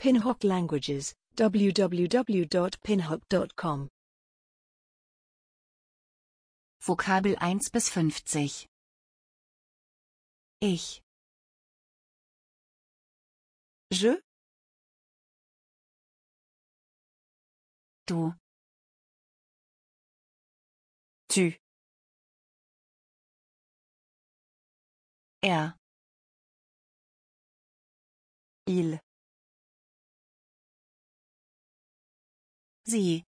Pinhock Languages, www.pinhock.com Vokabel 1 bis 50 Ich Je Du Tu Er Il Sie.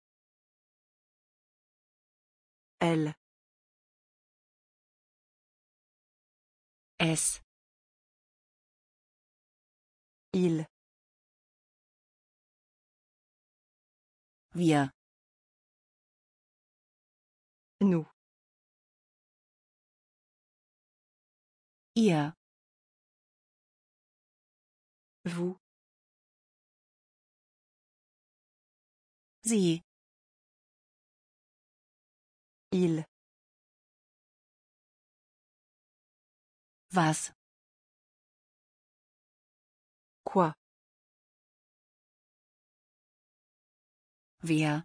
Elle. es, Il. Wir. Nous. Ihr. Vous. Sie. Il. Was? Quoi? Wer?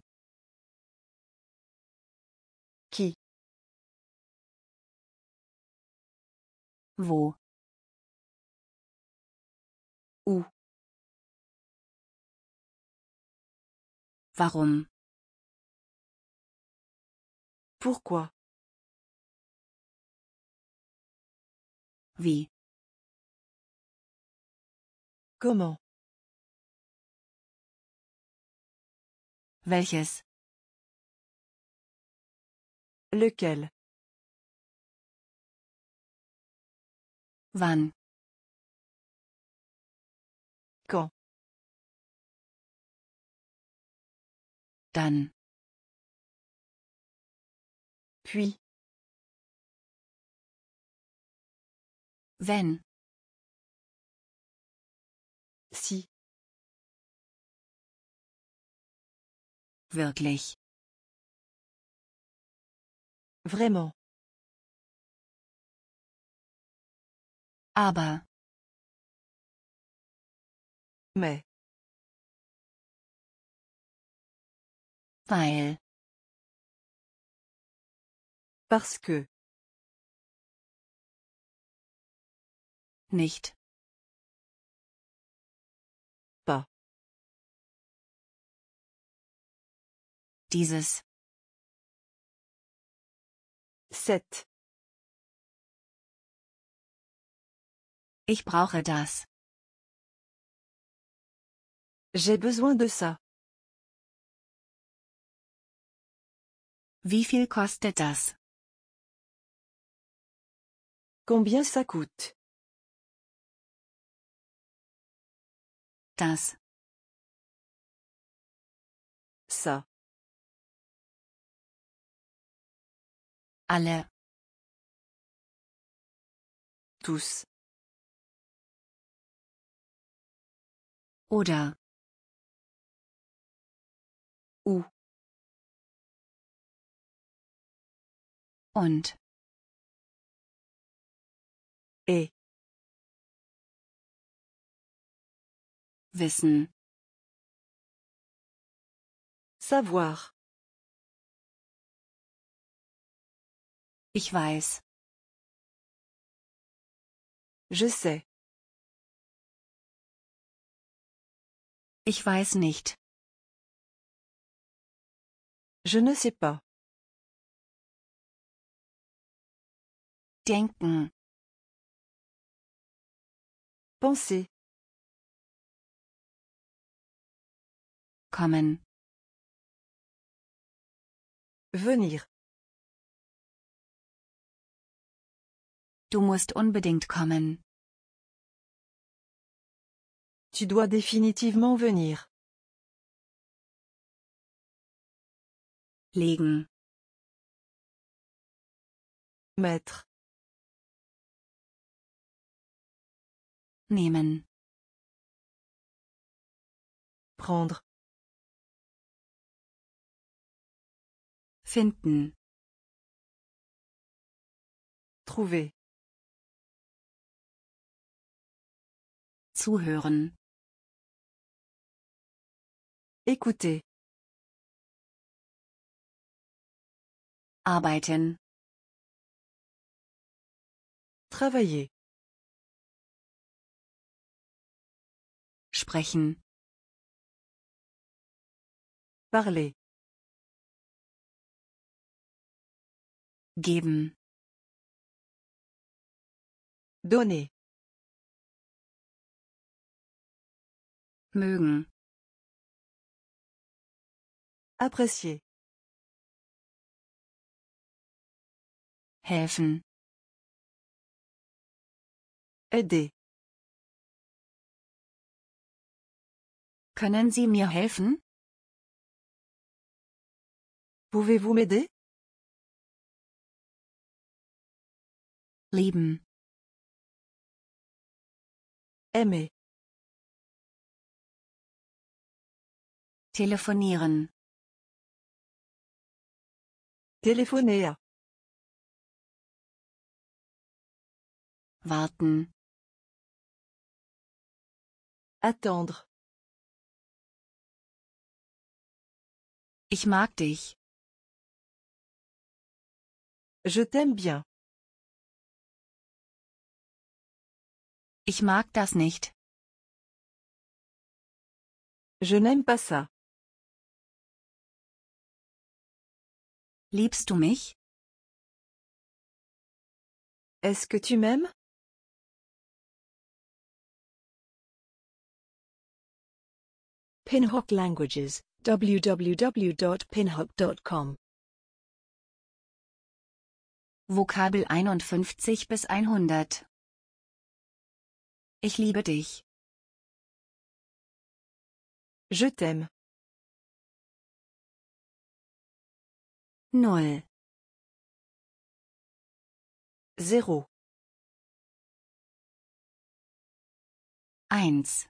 Qui? Wo? Où? Warum? Pourquoi? Wie? Comment? Welches? Lequel? Wann? Dann. Puis. Wenn. Si. Wirklich. Vraiment. Aber. Mais. Weil. Parce que. Nicht. Pas. Dieses. Sept. Ich brauche das. J'ai besoin de ça. Wie viel kostet das? Combien ça coûte? Das. Ça. Alle. Tous. Oder. und e wissen savoir ich weiß je sais ich weiß nicht je ne sais pas Denken. Penser. Kommen. Venir. Du musst unbedingt kommen. Tu dois définitivement venir. Legen. Mettre. Nehmen. Prendre. Finden. Trouver. Zuhören. Écouter. Arbeiten. Travailler. sprechen. Parler. Geben. Donner. Mögen. Apprécier. Helfen. Aider. Können Sie mir helfen? Pouvez-vous m'aider? Lieben. Aimer. Telefonieren. Telefonier. Warten. Attendre. Ich mag dich. Je t'aime bien. Ich mag das nicht. Je n'aime pas ça. Liebst du mich? Est-ce que tu m'aimes? Pinhock Languages www.pinhook.com Vokabel 51 bis 100 Ich liebe dich. Je t'aime. Null. Zero. Eins.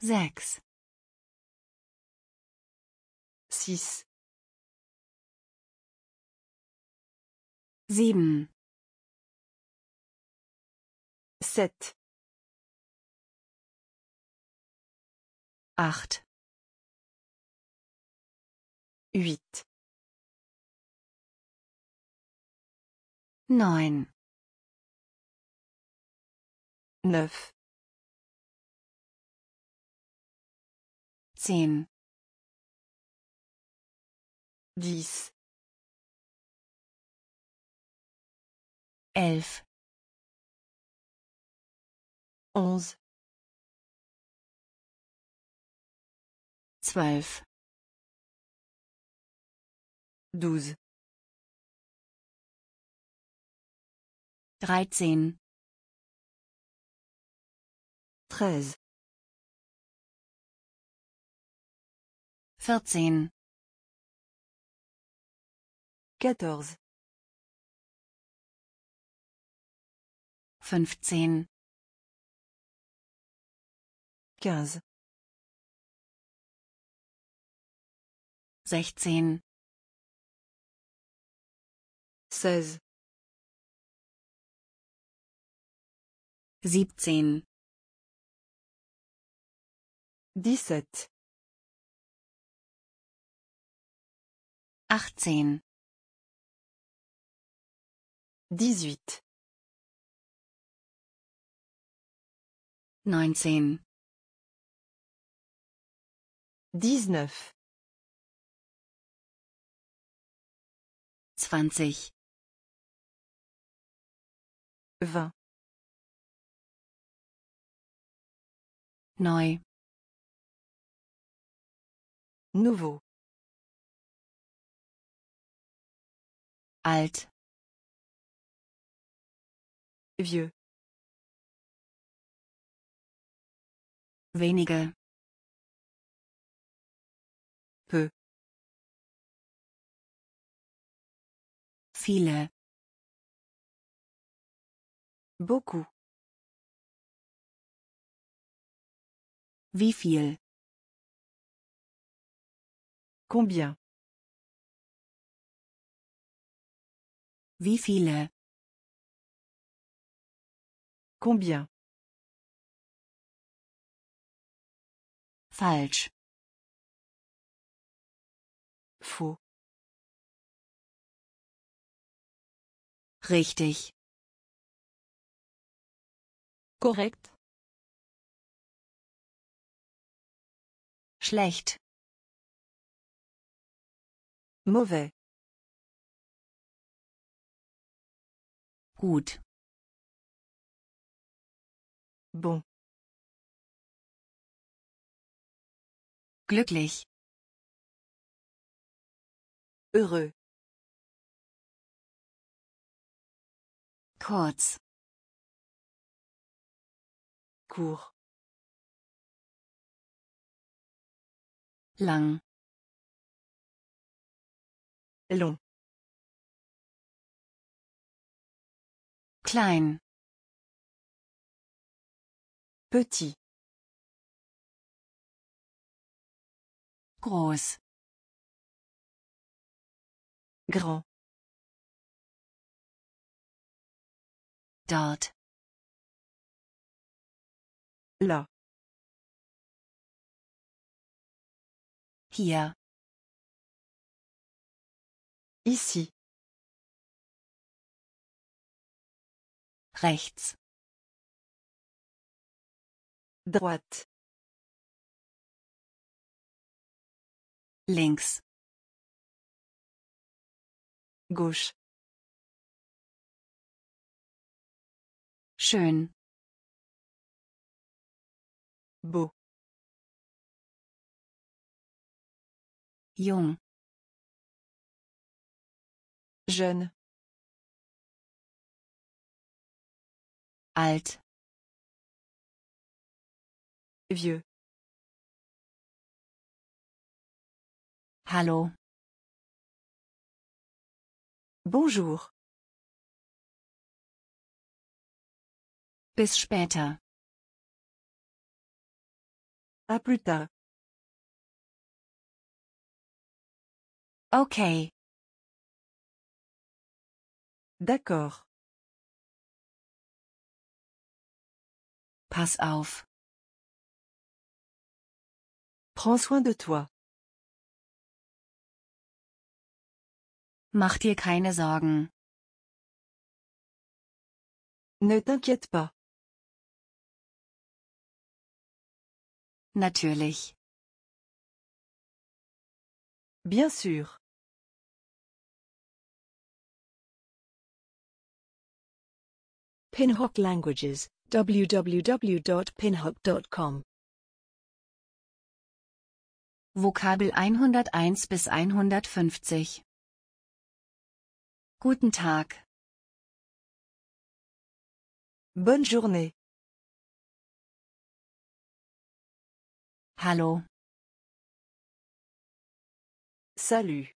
sechs six sieben sept acht huit neun neuf zehn dix elf onze zwölf douze dreizehn treize vierzehn, quatorze, fünfzehn, quinze, sechzehn, seize, siebzehn, dix-sept achtzehn dix-huit neunzehn dix-neuf zwanzig vingt neu nouveau alt vieux wenige peu viele beaucoup Wie viel? Combien? Wie viele? Combien? Falsch. Faux. Richtig. Korrekt. Schlecht. Mauvais. Gut. Bon. Glücklich. Heureux. Kurz. Court. Lang. Long. klein petit groß grand dort là hier ici Rechts. Droite. Links. Gauche. Schön. Beau. Jung. Jeune. alt vieux hallo bonjour bis später à plus tard okay D'accord. Pass auf. Prends soin de toi. Mach dir keine Sorgen. Ne t'inquiète pas. Natürlich. Bien sûr. Pinhock Languages www.pinhook.com Vokabel 101 bis 150 Guten Tag. Bonne journée. Hallo. Salut.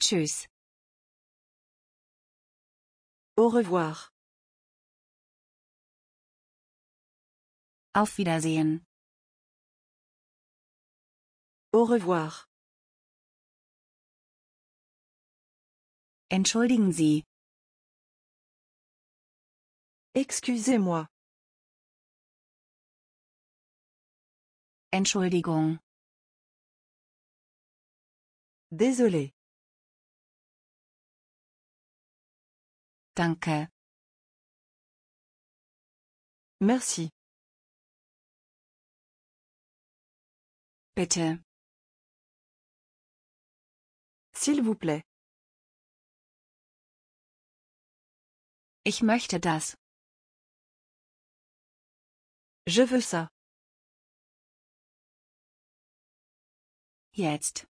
Tschüss. Au revoir. Auf Wiedersehen. Au revoir. Entschuldigen Sie. Excusez-moi. Entschuldigung. Désolé. Danke. Merci. Bitte. S'il vous plaît. Ich möchte das. Je veux ça. Jetzt.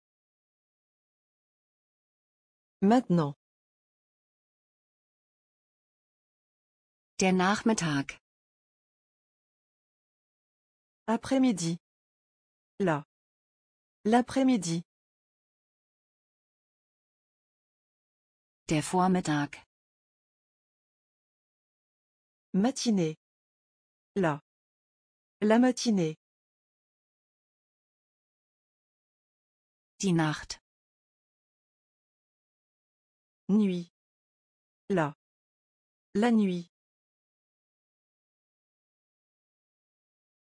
Maintenant. Der Nachmittag. Après-midi. La. L'après-midi. Der Vormittag. Matinée. La. La matinée. Die Nacht. Nuit. La. La nuit.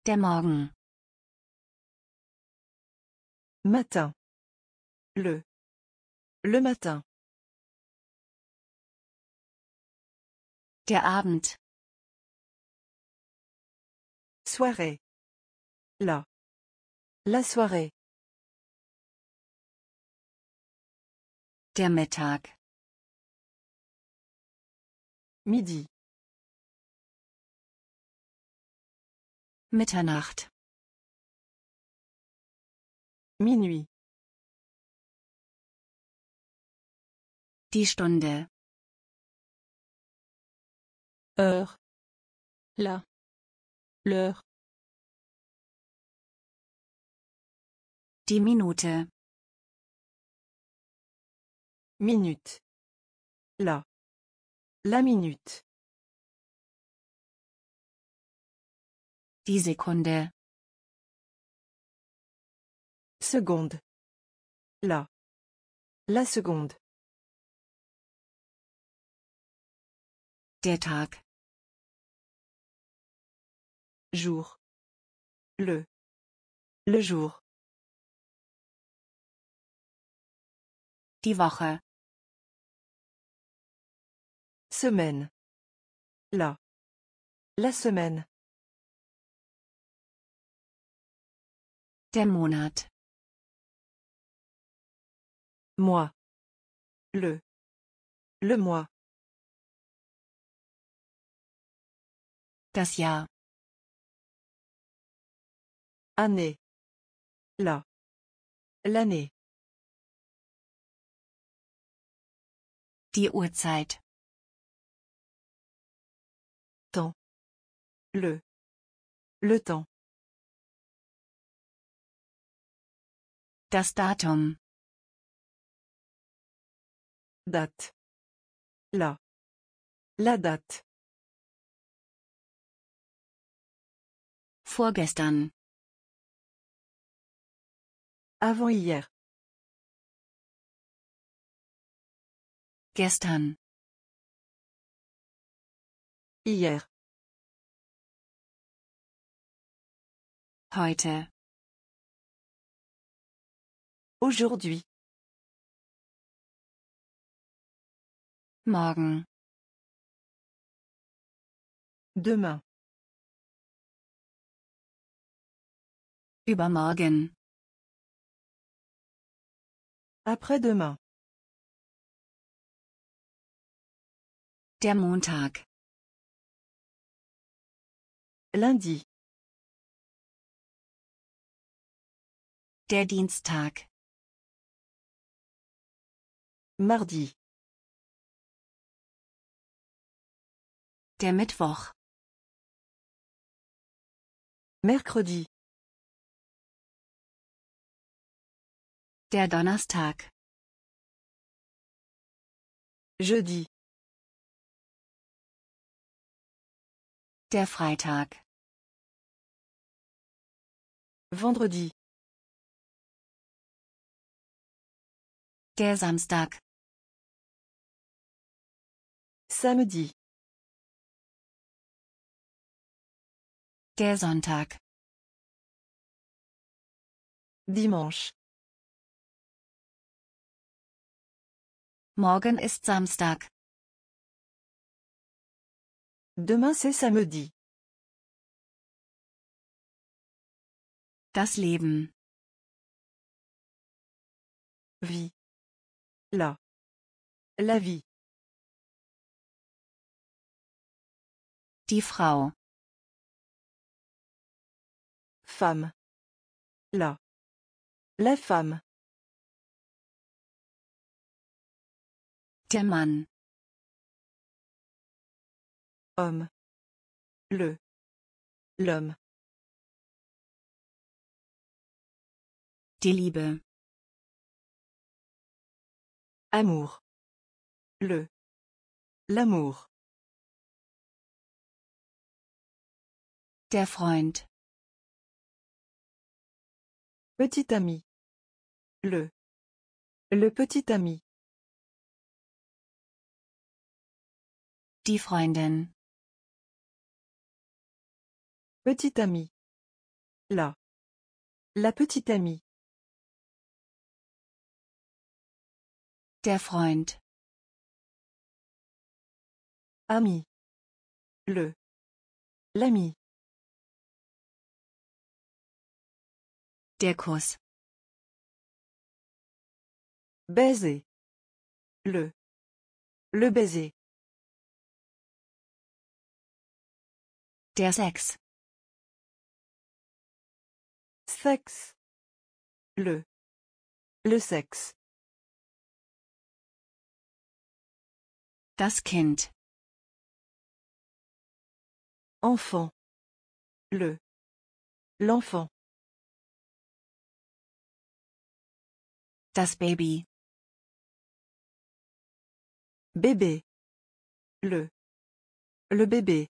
Der Morgen. Matin. Le. Le matin. Der Abend. Soirée. La. La soirée. Der Mittag. Midi. Mitternacht. Minuit. Die Stunde. Heure. La. L'heure. Die Minute. Minute. La. La minute. Seconde. La. La seconde. Der Tag. Jour. Le. Le jour. Die Woche. Semaine. La. La semaine. Moi. Le. Le mois. Das Jahr. Année. La. L'année. Die Uhrzeit. Temps. Le. Le temps. Das Datum. Date. La. La date. Vorgestern. Avant-hier. Gestern. Hier. Heute. Aujourd'hui. Morgen. Demain. Übermorgen. Après-demain. Der Montag. Lundi. Der Dienstag. Mardi. Der Mittwoch. Mercredi. Der Donnerstag. Jeudi. Der Freitag. Vendredi. Der Samstag. Samedi. Der Sonntag. Dimanche. Morgen ist Samstag. Demain c'est samedi. Das Leben. Vie. La. La vie. Die Frau. Femme. La. La femme. Der Mann. Homme. Le. L'homme. Die Liebe. Amour. Le. L'amour. Der Freund. Petit ami. Le. Le petit ami. Die Freundin. Petit ami. La. La petite amie. Der Freund. Ami. Le. L'ami. Der Kuss. Baiser. Le. Le baiser. Der Sex. Sex. Le. Le sexe. Das Kind. Enfant. Le. L'enfant. Das Baby. Bébé. Le. Le bébé.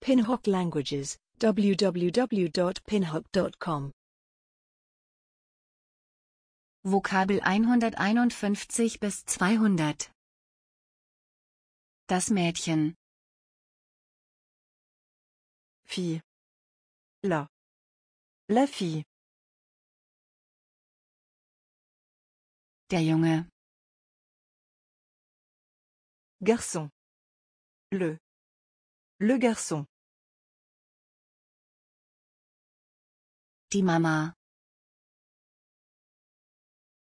Pinhock Languages, www.pinhock.com Vokabel 151 bis 200 Das Mädchen Vieh La. La fille. Der Junge. Garçon. Le. Le garçon. Die Mama.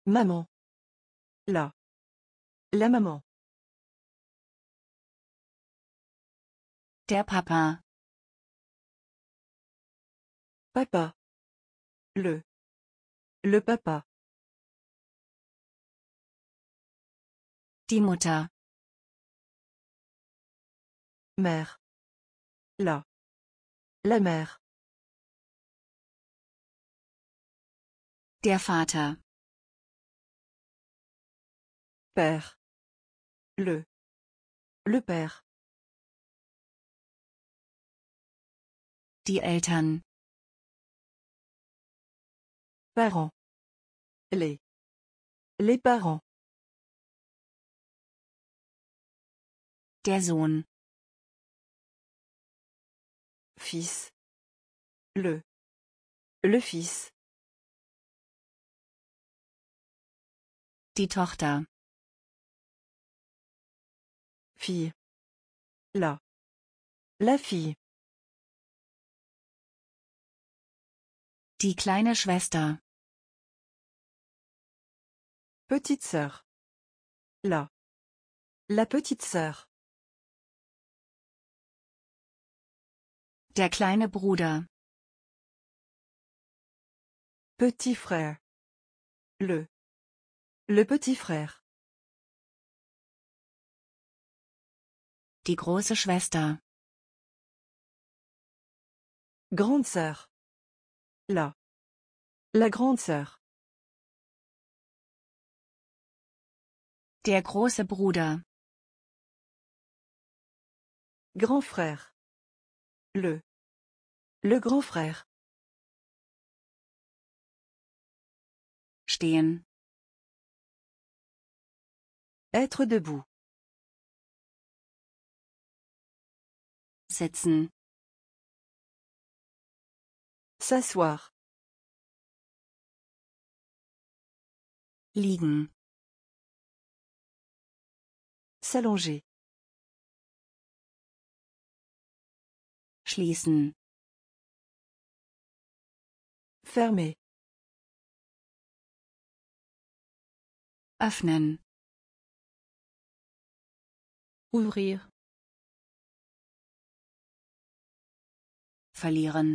Maman. La. La maman. Der Papa. Papa. Le. Le papa. Die Mutter. Mère. La. La mère. Der Vater. Père. Le. Le père. Die Eltern. Parents. Les. Les parents. Der Sohn. Fils. Le. Le fils. Die Tochter. Fille. La. La fille. Die kleine Schwester. Petite sœur. La. La petite sœur. Der kleine Bruder. Petit frère. Le. Le petit frère. Die große Schwester. Grande sœur. La. La grande sœur. Der große Bruder. Grand frère. Le. Le grand frère. Stehen. Être debout. Setzen. S'asseoir. Liegen. S'allonger. Schließen. Fermer. Öffnen. Ouvrir. Verlieren.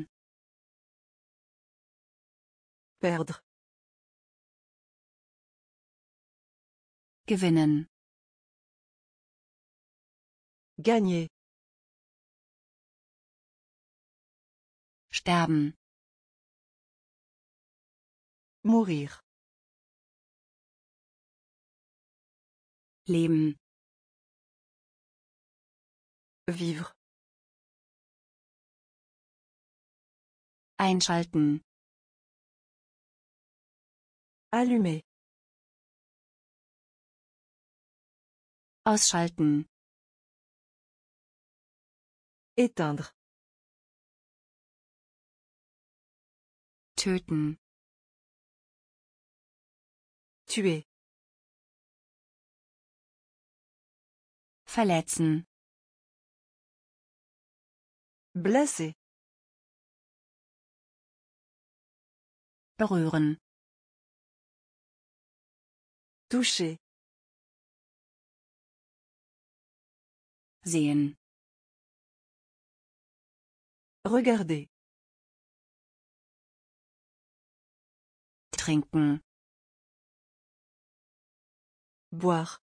Perdre. Gewinnen. Gagner. Sterben. Mourir. Leben. Vivre. Einschalten. Allumer. Ausschalten. Éteindre. Töten. Tuer. Verletzen. Blesser. Berühren. Toucher. Sehen. Regarder. Trinken. Boire.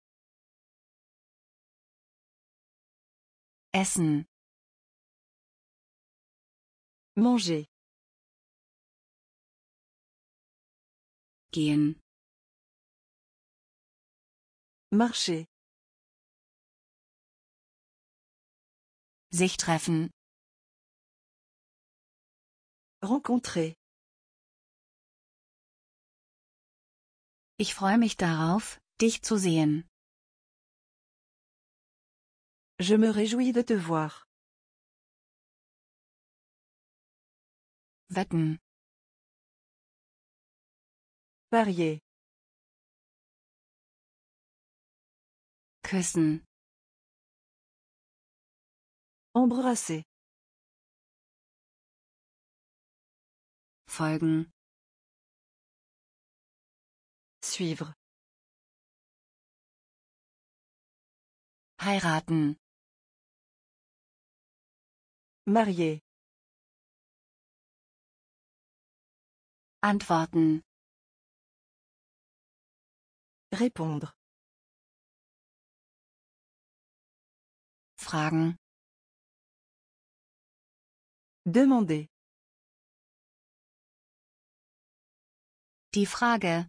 Essen. Manger. Gehen. Marcher. Sich treffen. Rencontrer. Ich freue mich darauf, dich zu sehen. Je me réjouis de te voir. Wetten. Parier. Küssen. Embrasser. folgen suivre heiraten marier antworten répondre fragen demander Die Frage.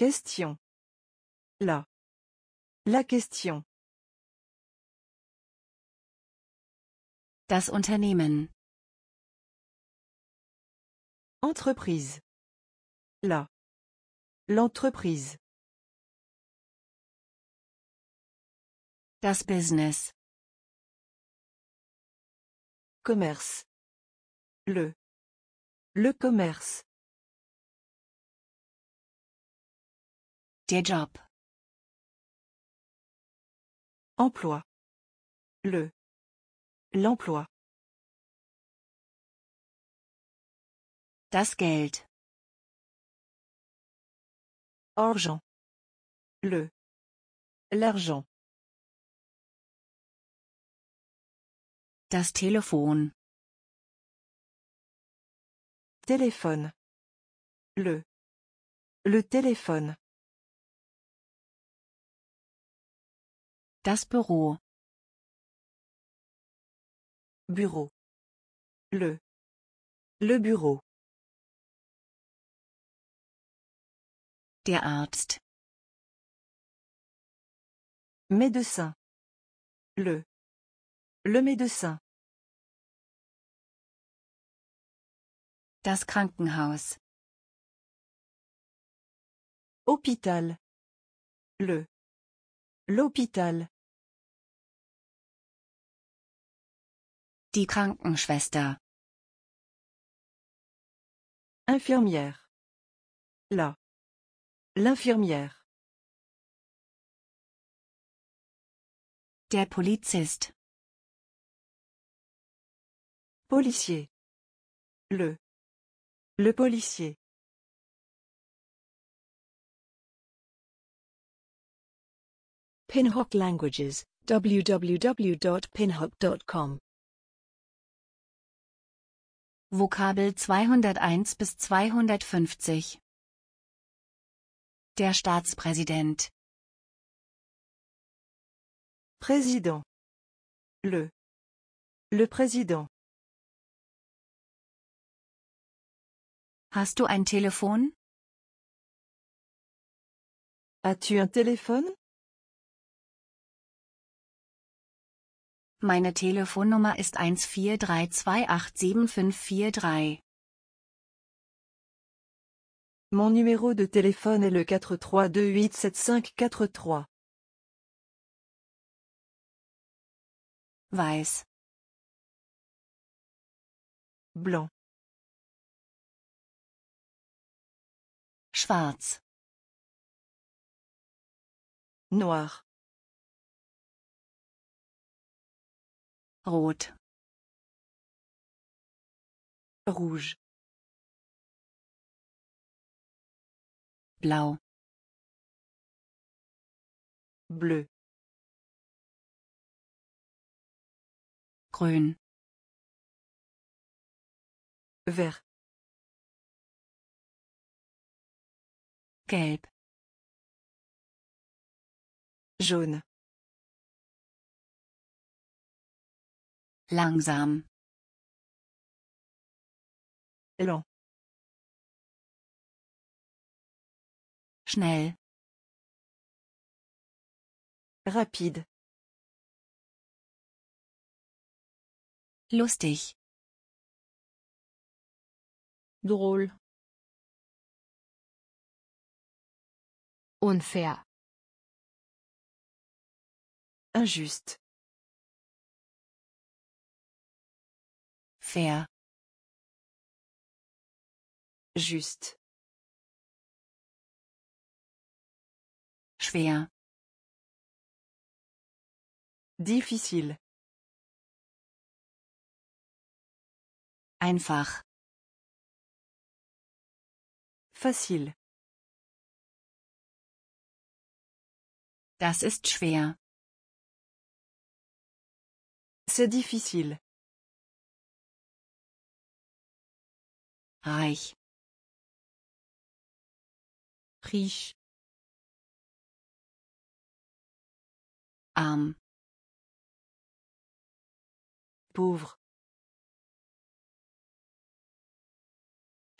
Question. La. La question. Das Unternehmen. Entreprise. La. L'entreprise. Das Business. Commerce. Le. Le commerce. Der Job. Emploi. Le. L'emploi. Das Geld. Argent. Le. L'argent. Das Telefon. Téléphone. Le. Le téléphone. Das Büro. Bureau. Le. Le bureau. Der Arzt. Médecin. Le. Le médecin. Das Krankenhaus. Hôpital. Le. L'hôpital. Die Krankenschwester. Infirmière. La. L'infirmière. Der Polizist. Policier. Le. Le policier. Pinhock Languages, www.pinhock.com Vokabel 201 bis 250 Der Staatspräsident Präsident Le Le Präsident Hast du ein Telefon? As-tu un téléphone? Meine Telefonnummer ist 1432875443. Mon numéro de téléphone est le 432875543. Weiß. Blanc. Schwarz. Noir. Rot. Rouge. Blau. Bleu. Grün. Vert. Gelb. Jaune. Langsam. Lent. Schnell. Rapide. Lustig. Drôle. Injuste. Fair. Juste. Schwer. Difficile. Einfach. Facile. Das ist schwer. C'est difficile. Reich. Riche. Arm. Pauvre.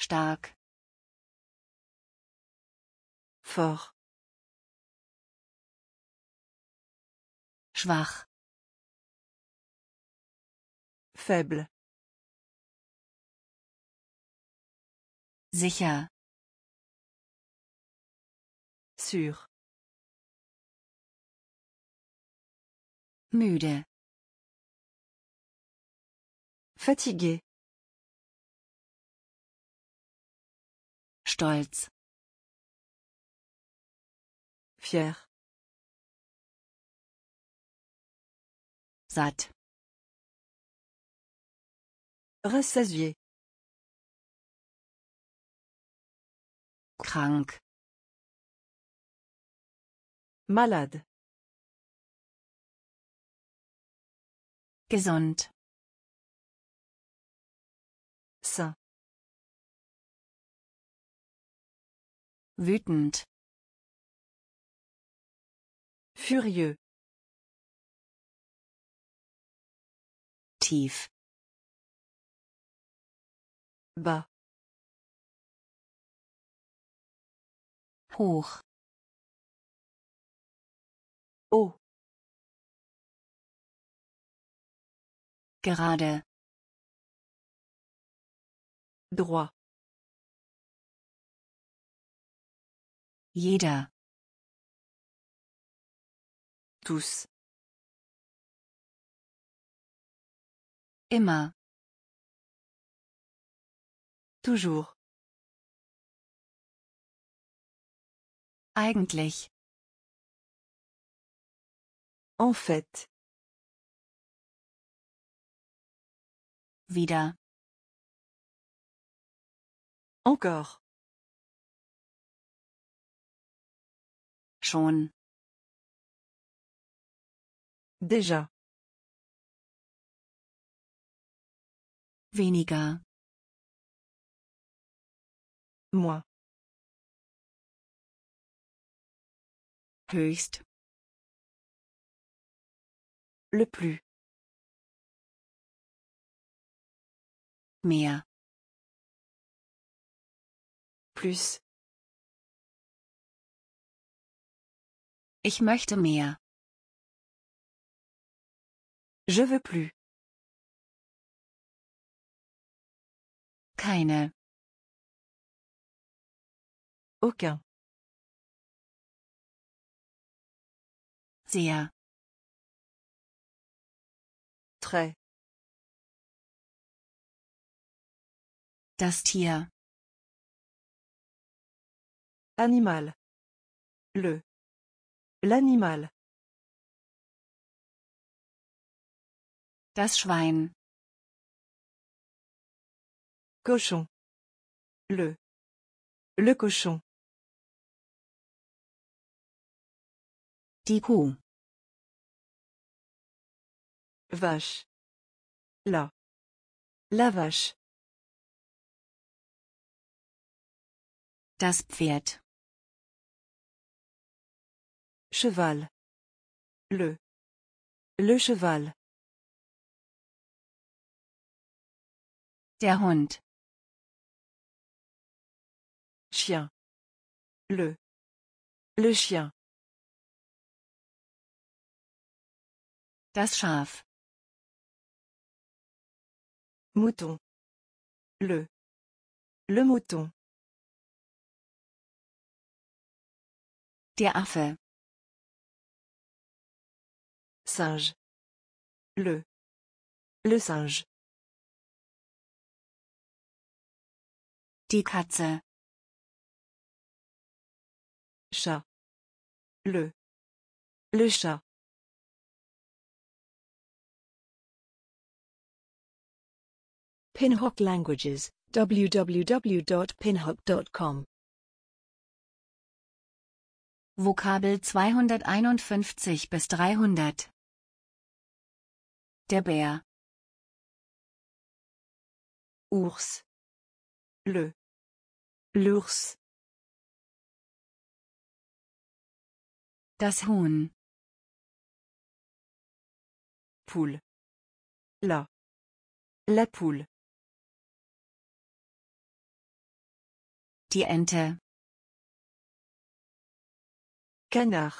Stark. Fort. Schwach. Faible. Sicher. Sûr. Müde. Fatigué. Stolz. Fier. satt rassasié krank malade gesund sain wütend furieux tief ba hoch o gerade droit jeder tous Immer. Toujours. Eigentlich. En fait. Wieder. Encore. Schon. Déjà. weniger moins höchst le plus mehr plus ich möchte mehr je veux plus Keine. Aucun. Sehr. Très. Das Tier. Animal. Le. L'animal. Das Schwein. Cochon. Le. Le cochon. Die Kuh. Vache. La. La vache. Das Pferd. Cheval. Le. Le cheval. Der Hund. Chien. Le. Le chien. Das Schaf. Mouton. Le. Le mouton. Der Affe. Singe. Le. Le singe. Die Katze. Chat. Le. Le chat. Pinhock Languages, www.pinhock.com Vokabel 251 bis 300 Der Bär Ours Le L'ours Das Huhn. Poule. La. La poule. Die Ente. Canard.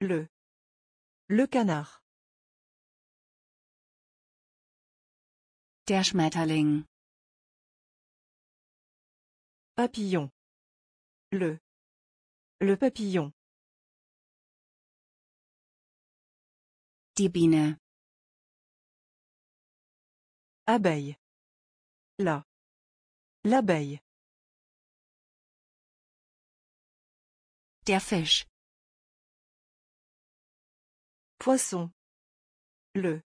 Le. Le canard. Der Schmetterling. Papillon. Le. Le papillon. Die Abeille. La. L'abeille. Der Fisch. Poisson. Le.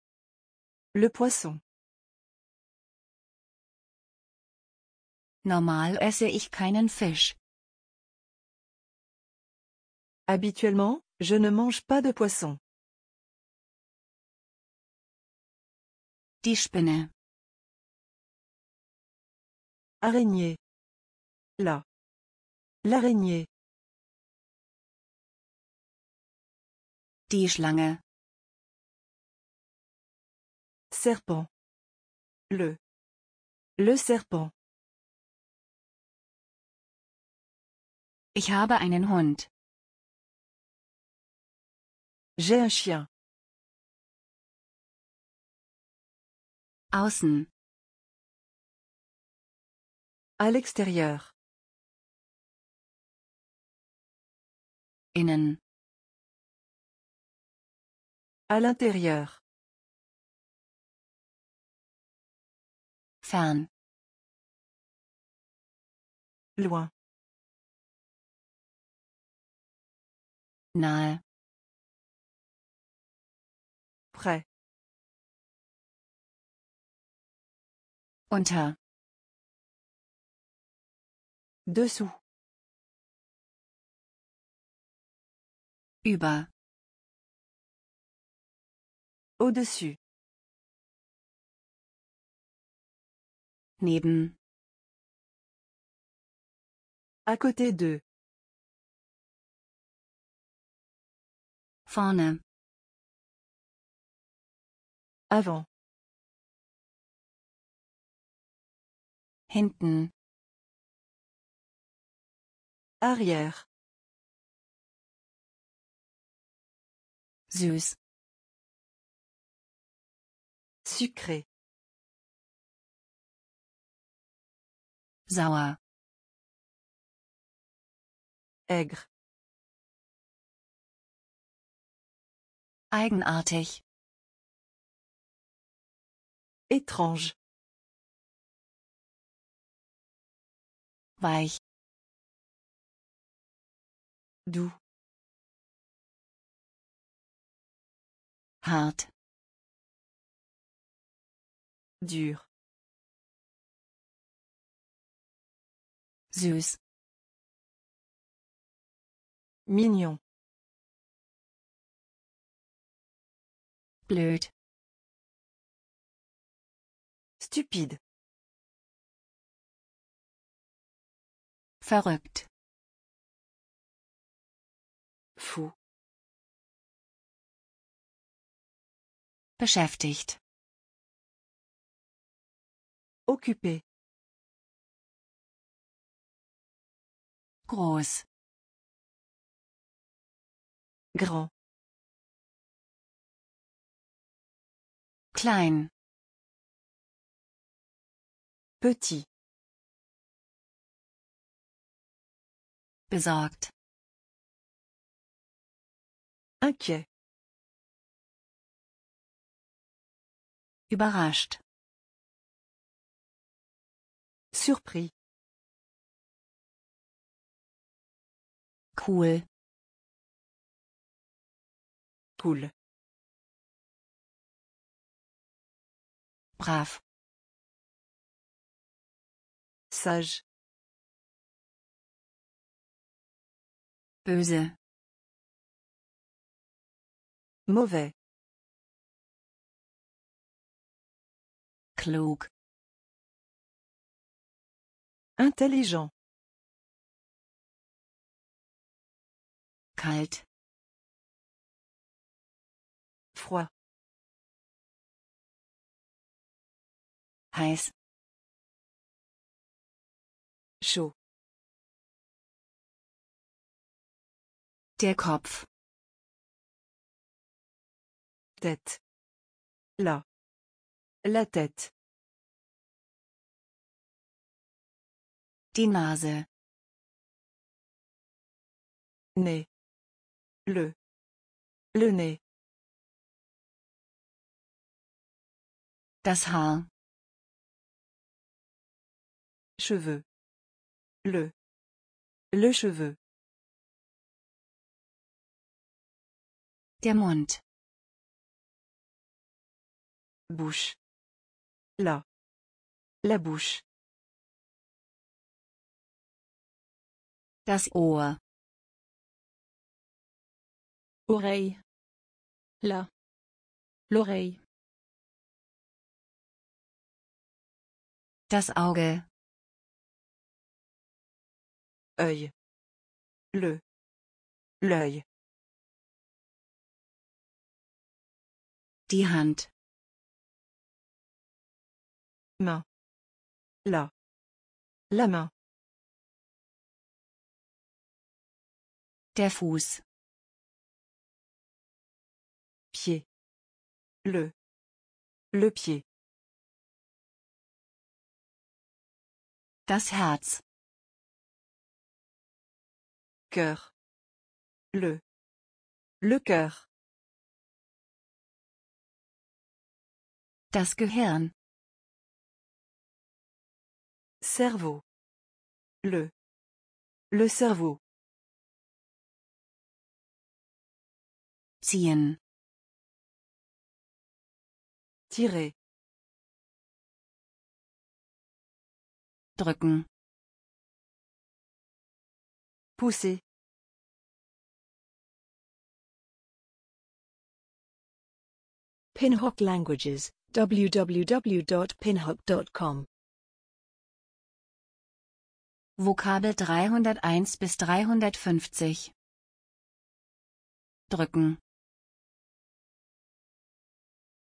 Le poisson. Normal esse ich keinen Fisch. Habituellement, je ne mange pas de poisson. Die Spinne. Araignée. La. L'araignée. Die Schlange. Serpent. Le. Le serpent. Ich habe einen Hund. J'ai un chien. Außen. À l'extérieur. Innen. À l'intérieur. Fern. Loin. Nahe. Près. Unter. Dessous. Au-dessus. Neben. À côté de. Avant. hinten arrière süß sucré sauer aigre eigenartig étrange weich du hart dur süß mignon blöd stupide verrückt Fu. beschäftigt occupé groß grand klein petit besorgt inquiet überrascht surpris cool cool brav sage Böse. Mauvais. Klug. Intelligent. Kalt. Froid. Heiß. Chaud. Der Kopf. Tête. La. La tête. Die Nase. Ne. Le. Le nez. Das Haar. Cheveux. Le. Le cheveux. Der Mund. Bouche. La. La bouche. Das Ohr. Oreille. La. L'oreille. Das Auge. Œil. Le. L'œil. Die Hand. Main. La. La main. Der Fuß. Pied. Le. Le pied. Das Herz. Cœur. Le. Le cœur. Das Gehirn. Cerveau. Le. Le cerveau. Ziehen. Tirer. Drücken. Pousser. Pinhook languages. www.pinhook.com Vokabel 301 bis 350 Drücken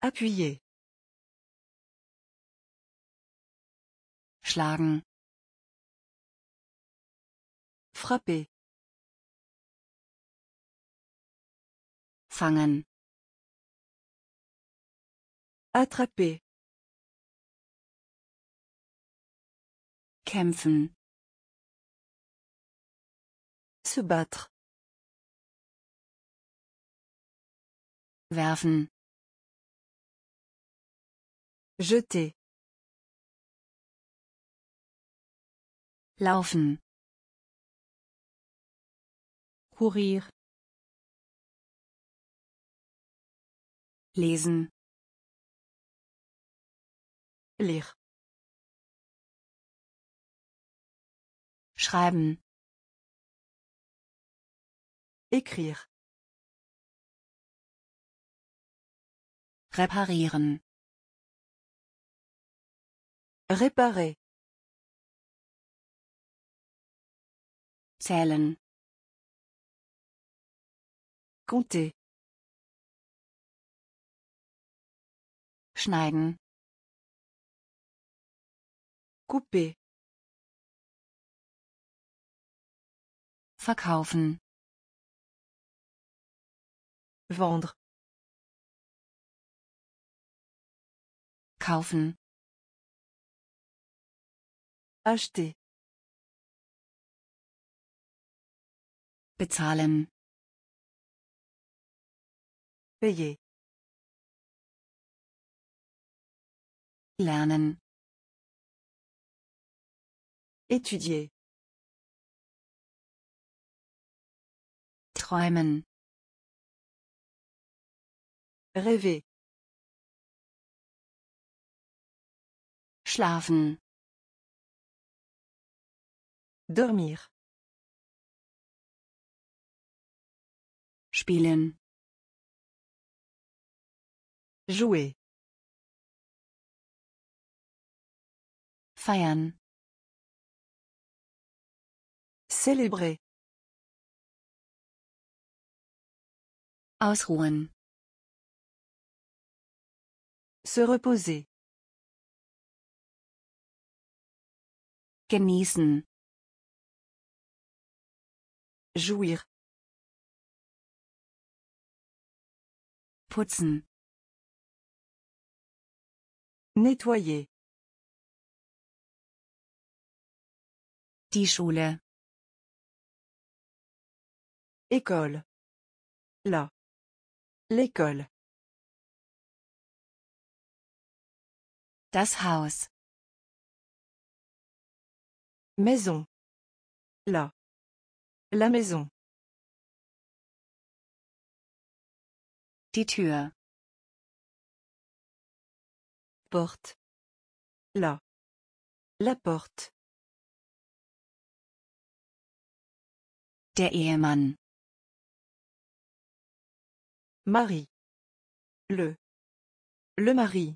Appuyer Schlagen Frapper Fangen Attraper. Kämpfen. Se battre. Werfen. Jeter. Laufen. Courir. Lesen. lech schreiben écrire reparieren réparer zählen compter schneiden Coupé. Verkaufen. Vendre. Kaufen. Acheter. Bezahlen. Payer. Lernen. Étudier. Träumen. Rêver. Schlafen. Dormir. Spielen. Jouer. Feiern. Célébrer. Ausruhen. Se reposer. Genießen. Jouir. Putzen. Nettoyer. Die Schule. École. Là. L'école. Das Haus. Maison. Là. La maison. Die Tür. Porte. Là. La porte. Der Ehemann. Marie. Le. Le mari.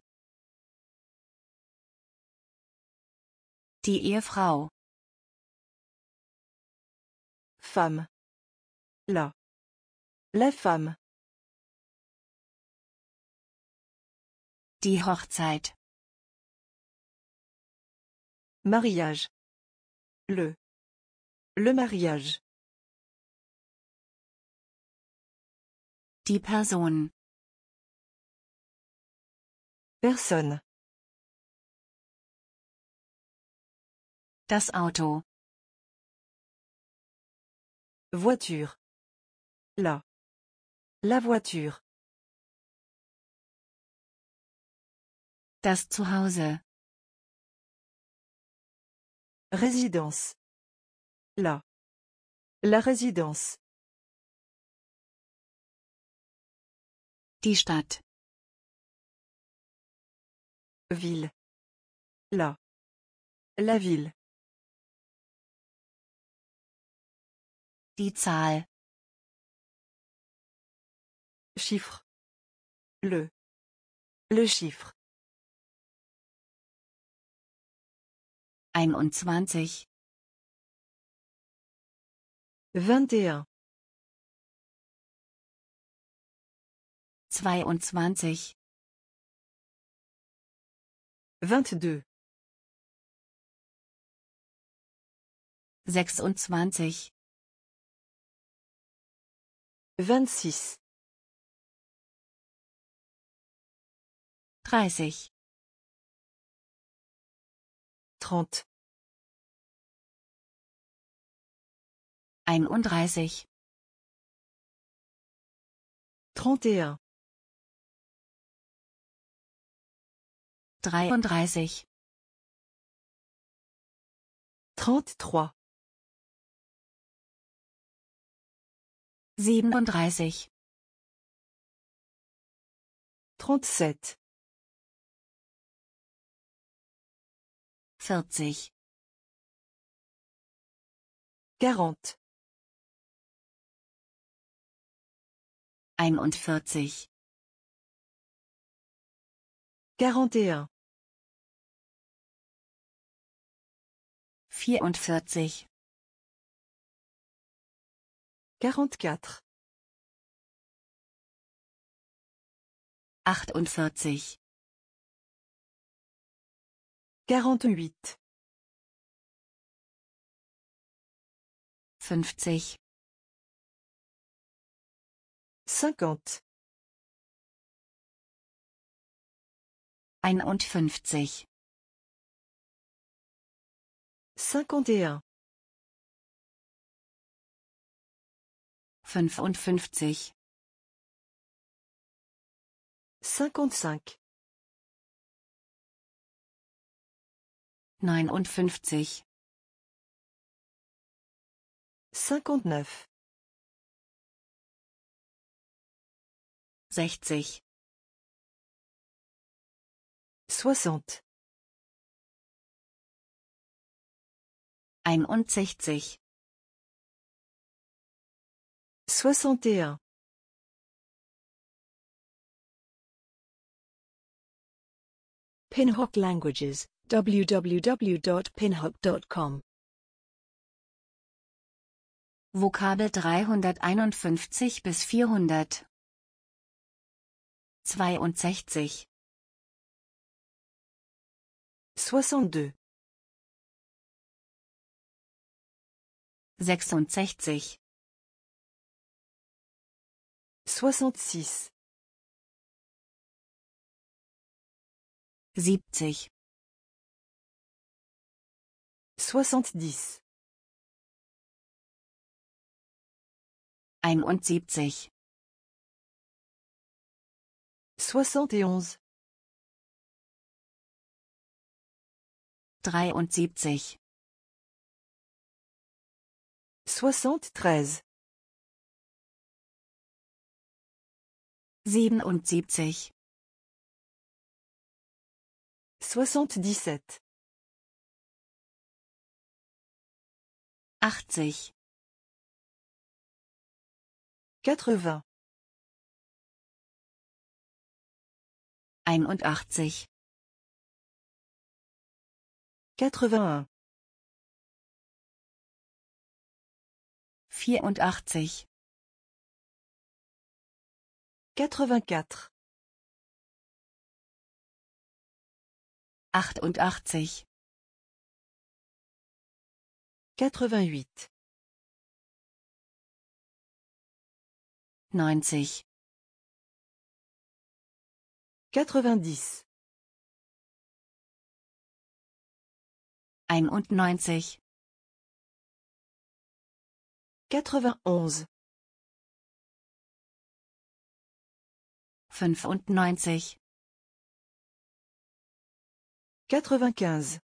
Die Ehefrau. Femme. La. La femme. Die Hochzeit. Mariage. Le. Le mariage. Die Person. Personne. Das Auto. Voiture. La. La voiture. Das Zuhause. Résidence. La. La résidence. Die Stadt. Ville. La. La ville. Die Zahl. Chiffre. Le. Le chiffre. 21. 21. 22 22 26 26 30 30 31 31 33 33 37 37 40 40 41 41 vierundvierzig quarante-quatre achtundvierzig quarante-huit fünfzig einundfünfzig 51 55 55 59 59 60 60 61 61 Pinhock Languages www.pinhock.com Vokabel 351 bis 400 62 62 sechsundsechzig 66 siebzig 70 einundsiebzig 71 dreiundsiebzig Soixante-treize. Siebenundsiebzig. Soixante-dix-sept. Achtzig. Einundachtzig. Quatre-vingt-un. vierundachtzig 84 88 88 90 90 91 91 95 95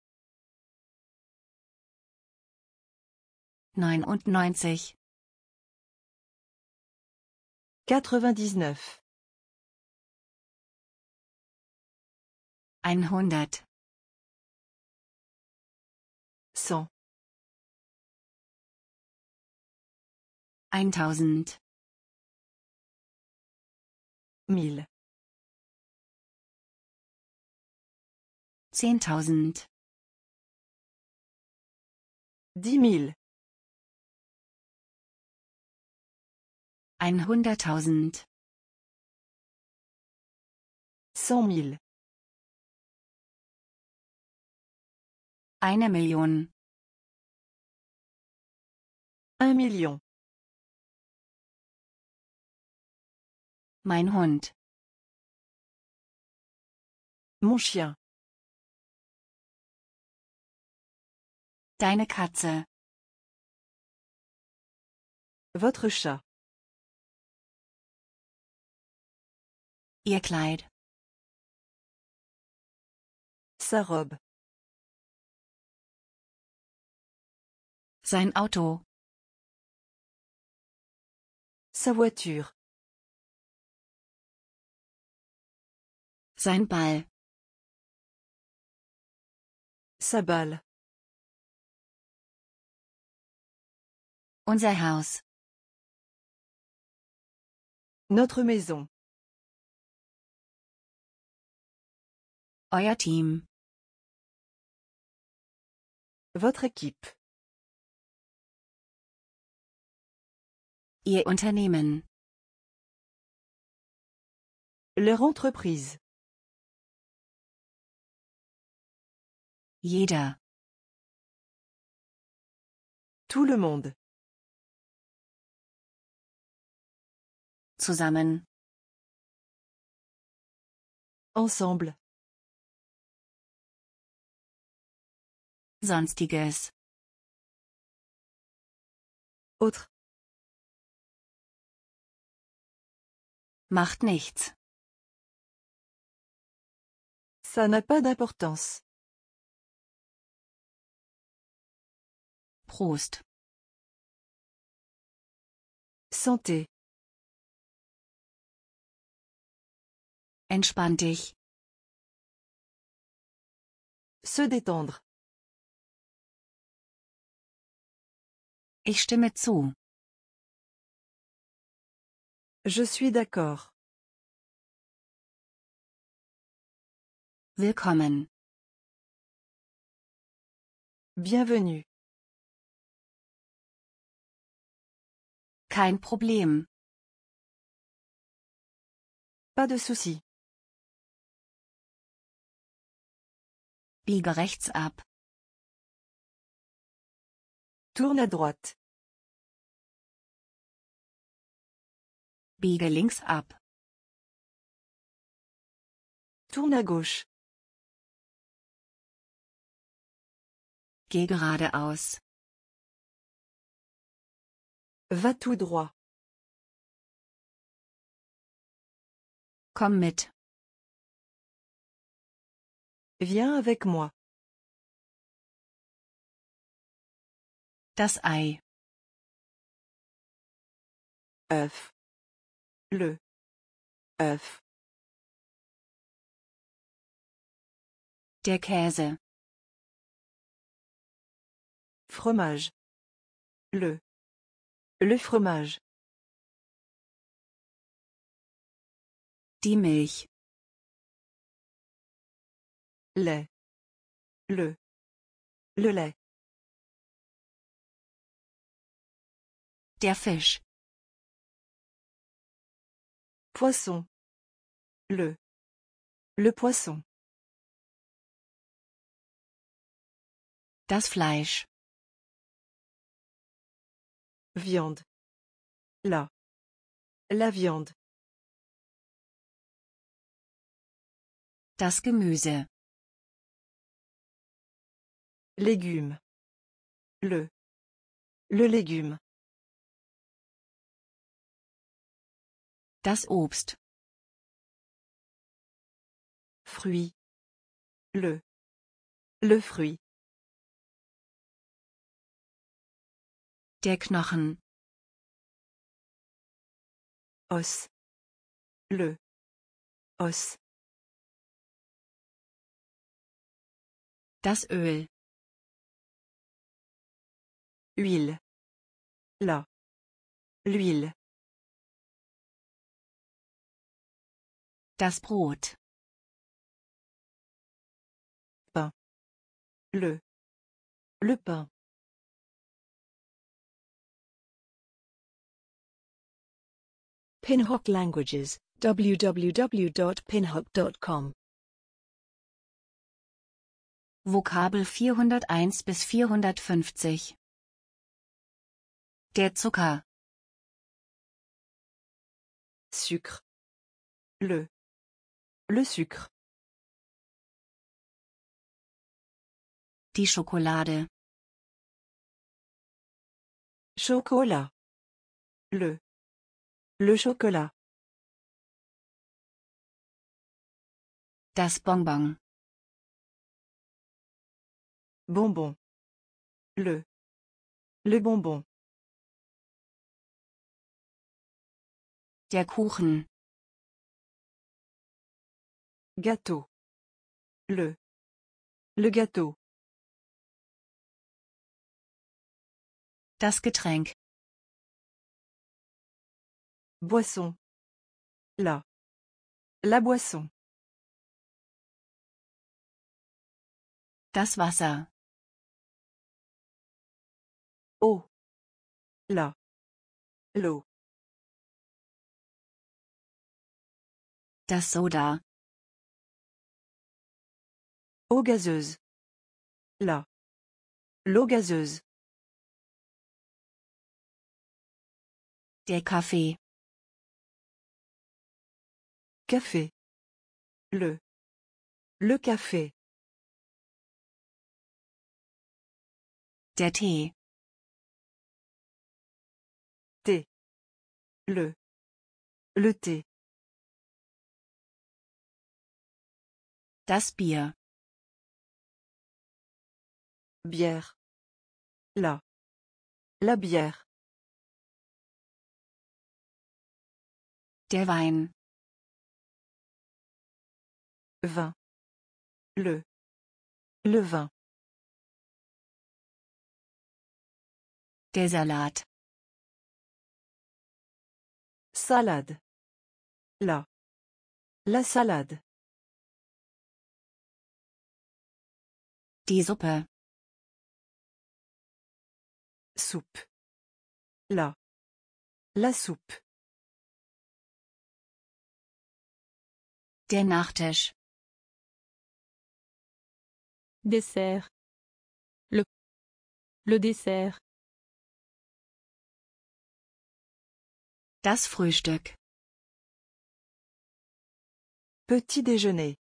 99 99 100 100 1000 Mille. Zehntausend. Die mille. Einhunderttausend. Cent mille. Eine Million. Ein million. Mein Hund. Mon chien. Deine Katze. Votre chat. Ihr Kleid. Sa robe. Sein Auto. Sa voiture. Sein Ball. Sa Ball. Unser Haus. Notre maison. Euer Team. Votre équipe. Ihr Unternehmen. Leur entreprise. Jeder. Tout le monde. Zusammen. Ensemble. Sonstiges. Autre. Macht nichts. Ça n'a pas d'importance. Prost. Santé. Entspann dich. Se détendre. Ich stimme zu. Je suis d'accord. Willkommen. Bienvenue. Kein Problem. Pas de souci. Biege rechts ab. Tourne à droite. Biege links ab. Tourne à gauche. Geh geradeaus. Va tout droit. Komm mit. Viens avec moi. Das Ei. Œuf. Le. Œuf. Der Käse. Fromage. Le. Le fromage. Die Milch. Lait. Le. Le lait. Der Fisch. Poisson. Le. Le poisson. Das Fleisch. Viande. La. La viande. Das Gemüse. Légumes. Le. Le légume. Das Obst. Fruit. Le. Le fruit. Der Knochen. Os. Le. Os. Das Öl. Huile. La. L'huile. Das Brot. Pain. Le. Le pain. Pinhock Languages, www.pinhock.com Vokabel 401 bis 450 Der Zucker Sucre Le Le sucre Die Schokolade Schokola Le Le chocolat. Das Bonbon. Bonbon. Le. Le Bonbon. Der Kuchen. Gâteau. Le. Le gâteau. Das Getränk. Boisson. La. La boisson. Das Wasser. Eau. La. L'eau. Das Soda. Eau gazeuse. La. L'eau gazeuse. Der Kaffee. Café. Le. Le café. Der Tee. Thé. Le. Le thé. Das Bier. Bière. La. La bière. Der Wein vin le le vin des salades, salade la la salade die Suppe soupe la la soupe Der Nachtisch. Dessert. Le. Le dessert. Das Frühstück. Petit déjeuner.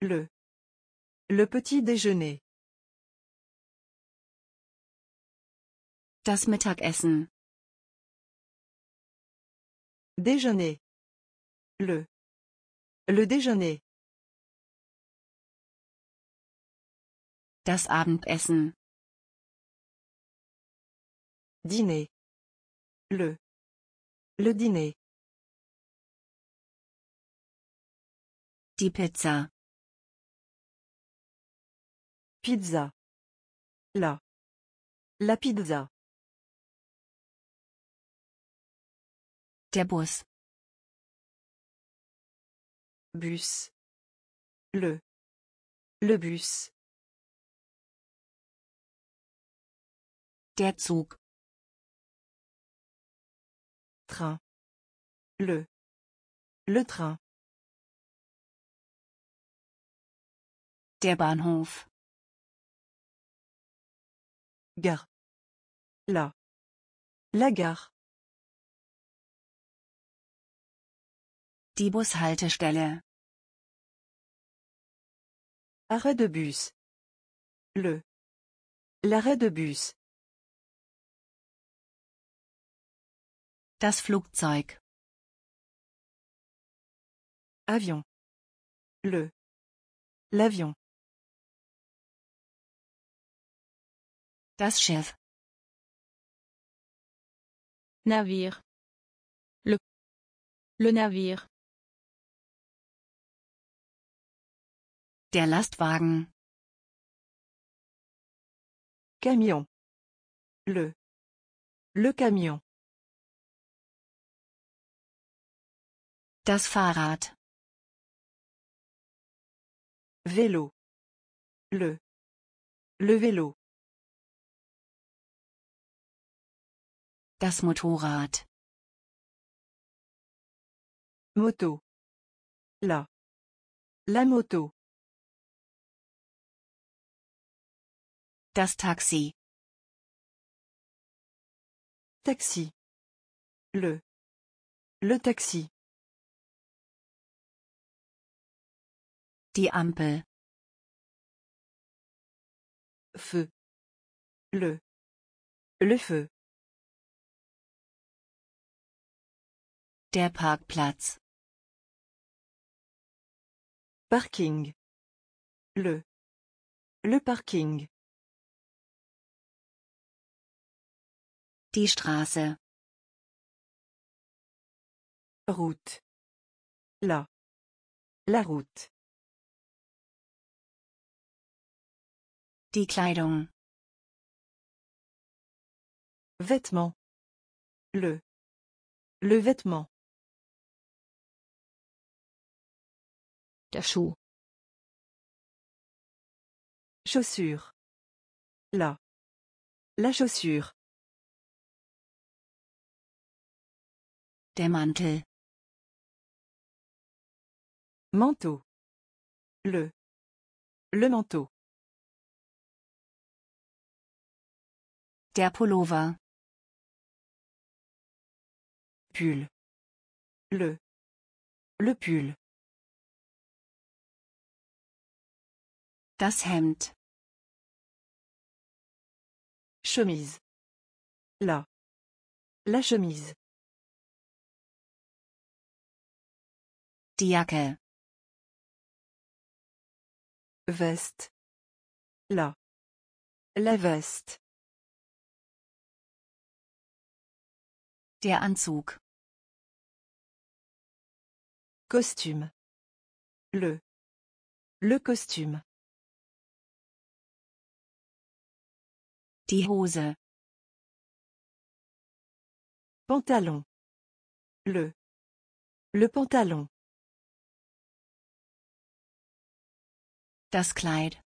Le. Le petit déjeuner. Das Mittagessen. Déjeuner. Le. Le déjeuner. Das Abendessen. Dîner. Le. Le dîner. Die Pizza. Pizza. La. La pizza. Der Bus. Bus. Le. Le bus. Der Zug. Train. Le. Le train. Der Bahnhof. Gare. La. La gare. Die Bushaltestelle. Arrêt de bus. Le. L'arrêt de bus. Das Flugzeug. Avion. Le. L'avion. Das Schiff. Navire. Le. Le navire. Der Lastwagen. Camion. Le. Le camion. Das Fahrrad. Vélo. Le. Le vélo. Das Motorrad. Moto. La. La moto. Das Taxi. Taxi. Le. Le taxi. Die Ampel. Feu. Le. Le feu. Der Parkplatz. Parking. Le. Le parking. Die Straße. Route. La. La route. Die Kleidung. Vêtement. Le. Le vêtement. Der Schuh. Chaussure. La. La chaussure. Der Mantel. Manteau. Le. Le manteau. Der Pullover. Pull. Le. Le pull. Das Hemd. Chemise. La. La chemise. Die Jacke. Veste. La. La veste. Der Anzug. Costume. Le. Le costume. Die Hose. Pantalon. Le. Le pantalon. Das Kleid.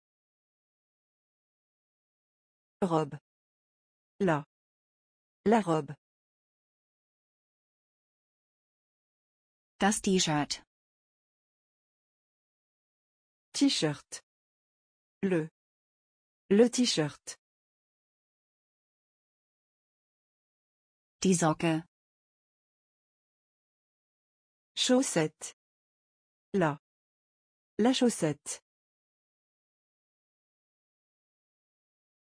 Robe. La. La robe. Das T-Shirt. T-Shirt. Le. Le T-Shirt. Die Socke. Chaussette. La. La chaussette.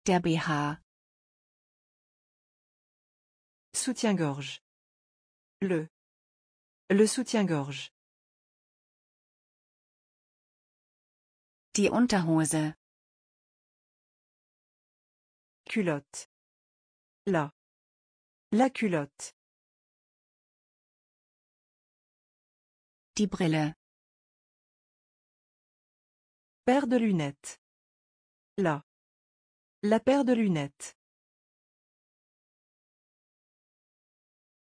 Der BH. Soutien-gorge. Le. Le soutien-gorge. Die Unterhose. Culotte. La. La culotte. Die Brille. Paire de lunettes. La. La paire de lunettes.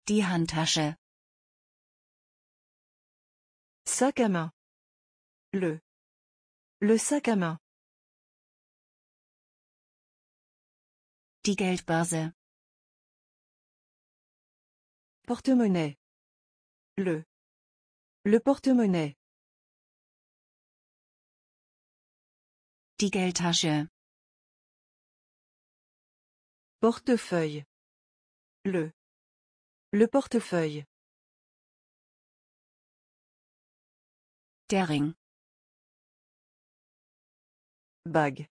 Die Handtasche. Sac à main. Le. Le sac à main. Die Geldbörse. Porte-monnaie. Le. Le porte-monnaie. Die Geldtasche. Portefeuille. Le. Le portefeuille. Terring. Bague.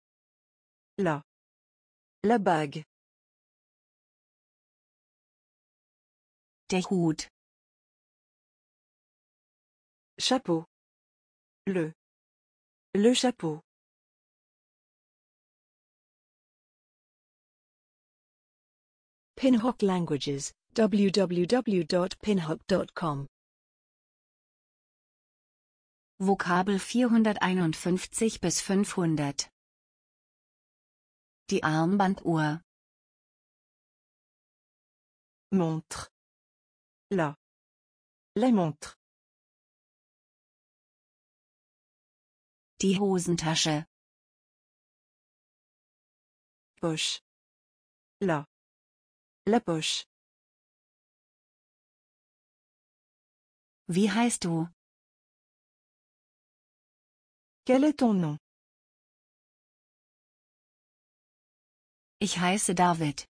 La. La bague. Der Chapeau. Le. Le chapeau. Pinhock Languages, www.pinhock.com Vokabel 451 bis 500 Die Armbanduhr Montre La La Montre Die Hosentasche Poche La La Poche Wie heißt du? Quel est ton nom? Ich heiße David.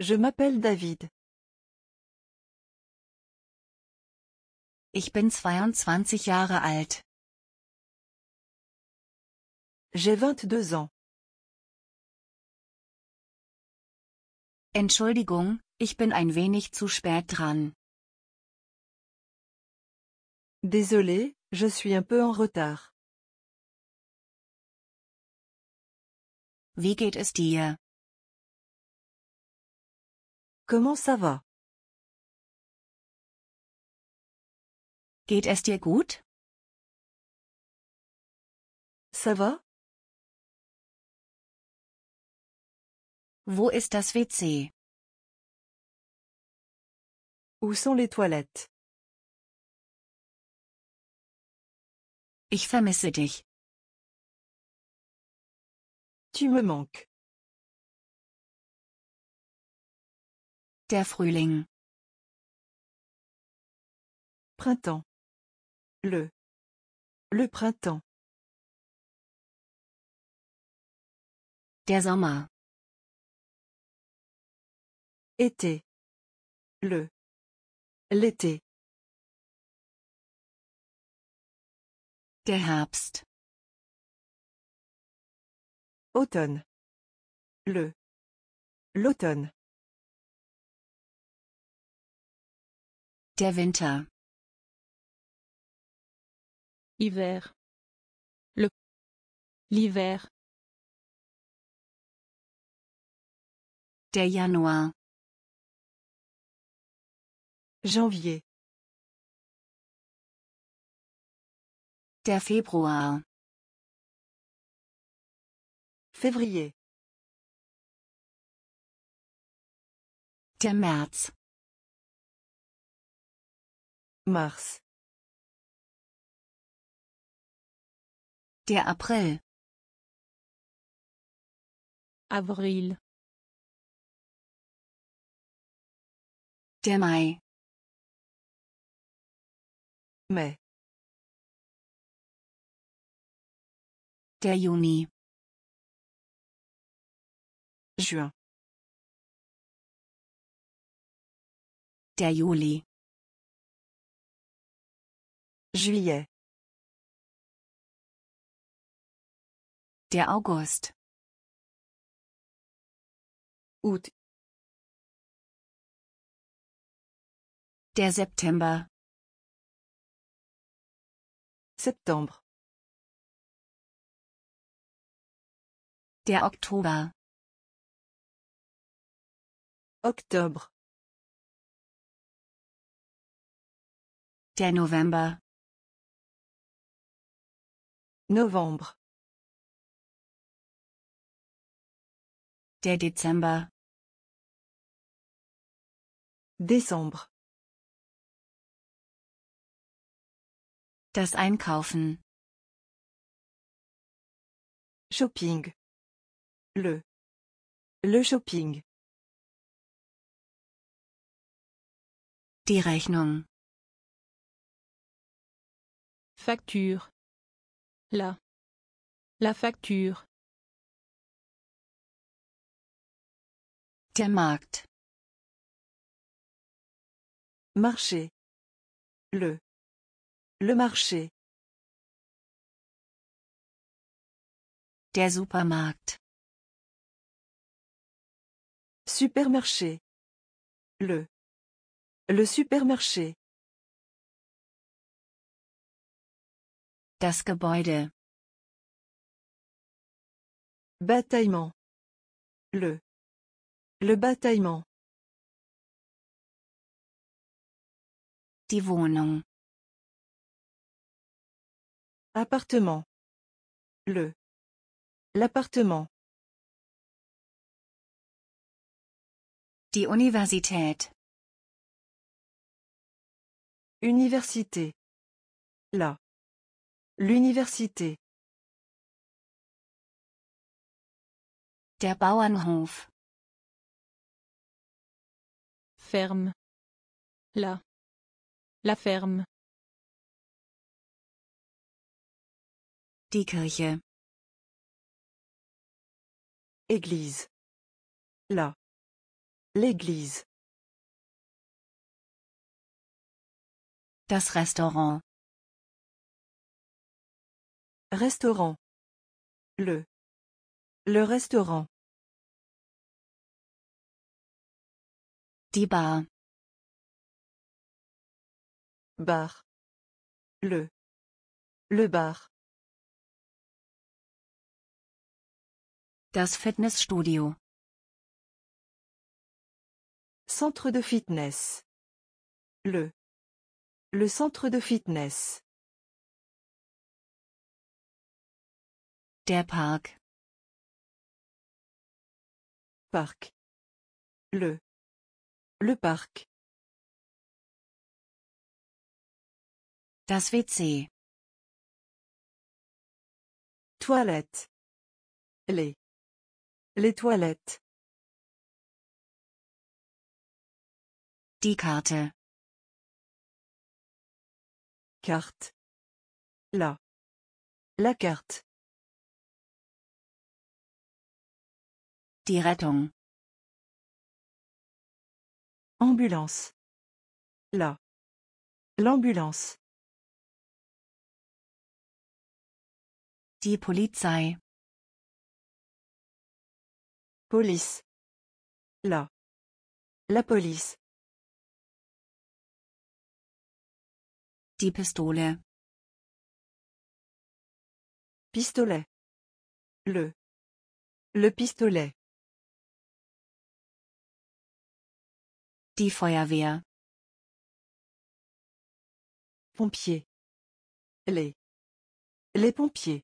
Je m'appelle David. Ich bin 22 Jahre alt. J'ai 22 ans. Entschuldigung, ich bin ein wenig zu spät dran. Désolé, Je suis un peu en retard. Wie geht es dir? Comment ça va? Geht es dir gut? Ça va? Wo est das WC? Où sont les toilettes? Ich vermisse dich. Tu me manques. Der Frühling. Printemps. Le. Le printemps. Der Sommer. Été. Le. L'été. Der Herbst. Automne. Le. L'automne. Der Winter. Hiver. Le. L'hiver. Der Januar. Janvier. Der Februar. Février. Der März. Mars. Der April. Avril. Der Mai. Mai. Der Juni. Juin. Der Juli. Juillet. Der August. Août. Der September. Septembre. Der Oktober. Octobre. Der November. Novembre. Der Dezember. Dezember. Das Einkaufen. Shopping. Le. Le shopping. Die Rechnung. Facture. La. La facture. Der Markt. Marché. Le. Le marché. Der Supermarkt. Supermarché. Le. Le supermarché. Das Gebäude. Bataillement. Le. Le bataillement. Die Wohnung. Appartement. Le. L'appartement. Die Universität. Université. La. L'université. Der Bauernhof. Ferme. La. La ferme. Die Kirche. Église. La. L'église. Das Restaurant. Restaurant. Le. Le restaurant. Die Bar. Bar. Le. Le bar. Das Fitnessstudio. Centre de fitness. Le. Le centre de fitness. Der Park. Parc. Le. Le parc. Das WC. Toilette. Les. Les toilettes. Die Carte. La. La carte. Die Rettung. Ambulance. La. L'ambulance. Die Polizei. Police. La. La police. Pistole. Pistolet. Le. Le pistolet. Die Feuerwehr. Pompier. Les. Les pompiers.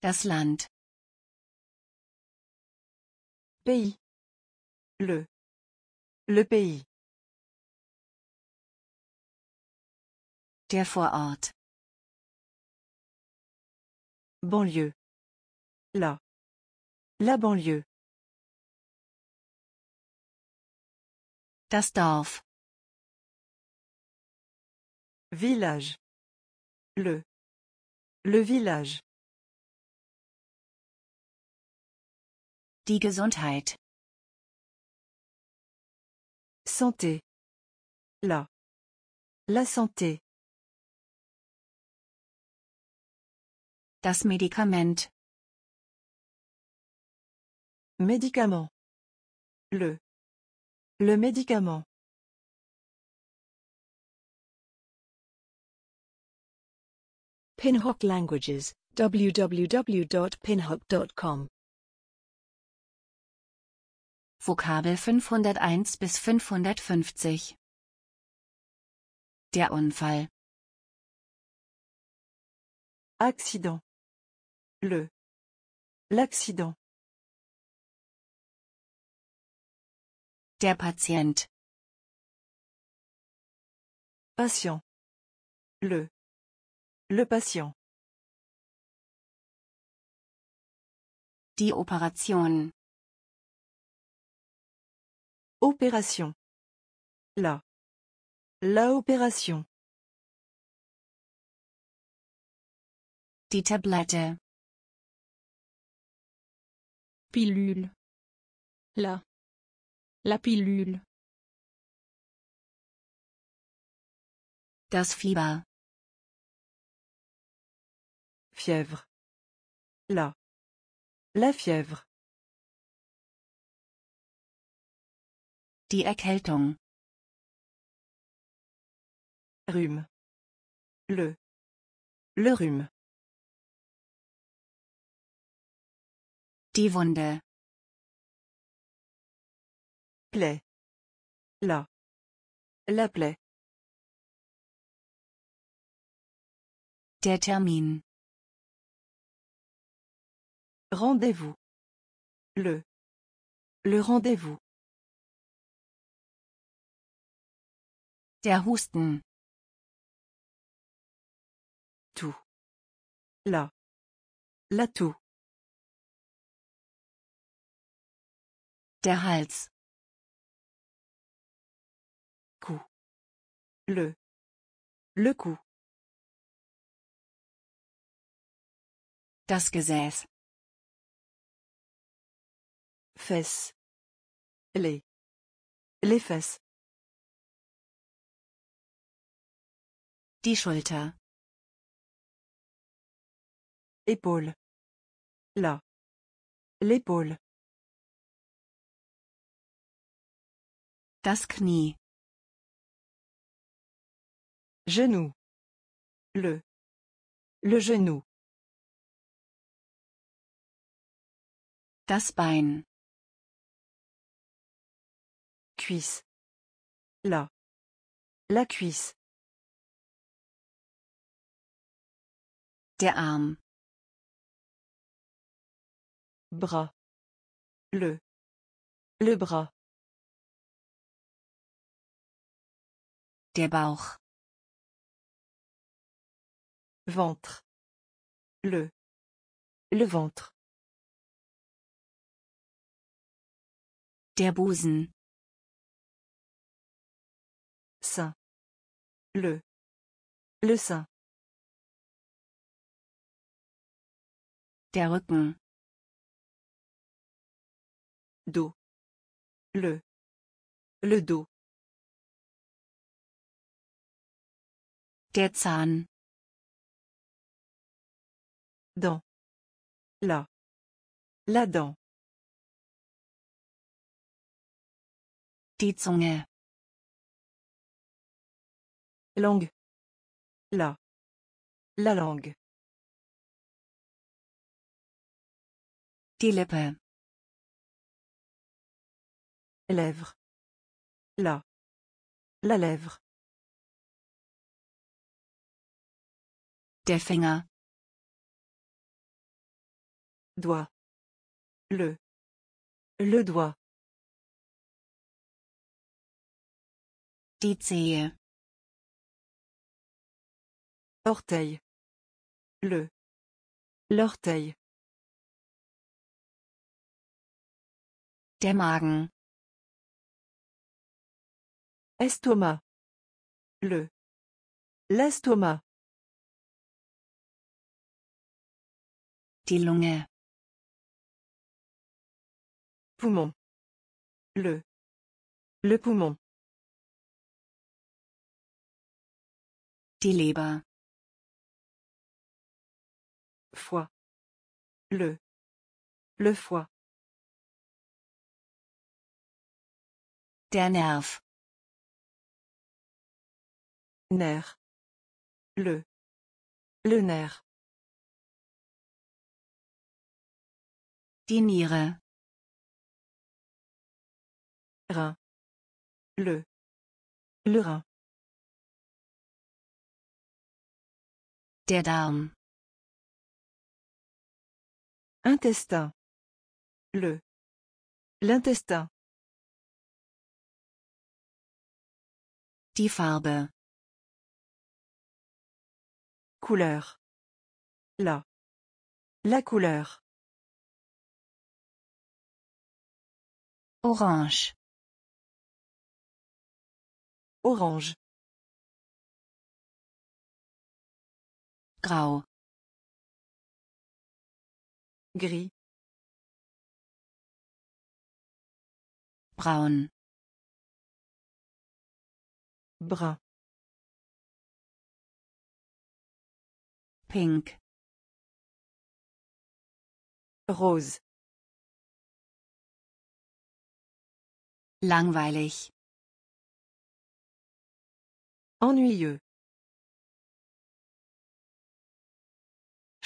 Das Land. Pays. Le. Le pays. Der Vorort. Banlieue. La. La banlieue. Das Dorf. Village. Le. Le village. Die Gesundheit. Santé. La. La santé. Das Medikament. Medikament. Le. Le Medikament. Pinhock Languages, www.pinhock.com Vokabel 501 bis 550 Der Unfall Accident Le. L'accident. Der Patient. Patient. Le. Le patient. Die Operation. Opération. La. La opération. Die Tablette. Pilule. La. La pilule. Das Fieber. Fièvre. La. La fièvre. Die Erkältung. Rhume. Le. Le rhume. Die Wunde. Plaie. La. La plaie. Der Termin. Rendez-vous. Le. Le rendez-vous. Der Husten. Tout. La. La tout. Der Hals. Coup. Le. Le coup. Das Gesäß. Fess. Les. Les fesses. Die Schulter. Épaule. La. L'épaule. Genou. Le. Le genou. Das Bein. Cuisse. La. La cuisse. Der Arm. Bras. Le. Le bras. Der Bauch. Ventre. Le. Le ventre. Der Busen. Sein. Le. Le sein. Der Rücken. Dos. Le. Le dos. Der Zahn. Dent. La. La dent. Die Zunge. Langue. La. La langue. Die Lippe. Lèvre. La. La lèvre. Der Fänger. Doigt. Le. Le doigt. Die Zehe. Orteil. Le. L'orteil. Der Magen. Estomac. Le. L'estomac. Die Lunge. Poumon. Le. Le poumon. Die Leber. Foie. Le. Le foie. Der Nerv. Nerf. Le. Le nerf. Die Niere. Le. Le rein. Der Darm. Intestin. Le. L'intestin. Die Farbe. Couleur. La. La couleur. Orange. Orange. Grau. Gris. Braun. Brun. Pink. Rose. langweilig ennuyeux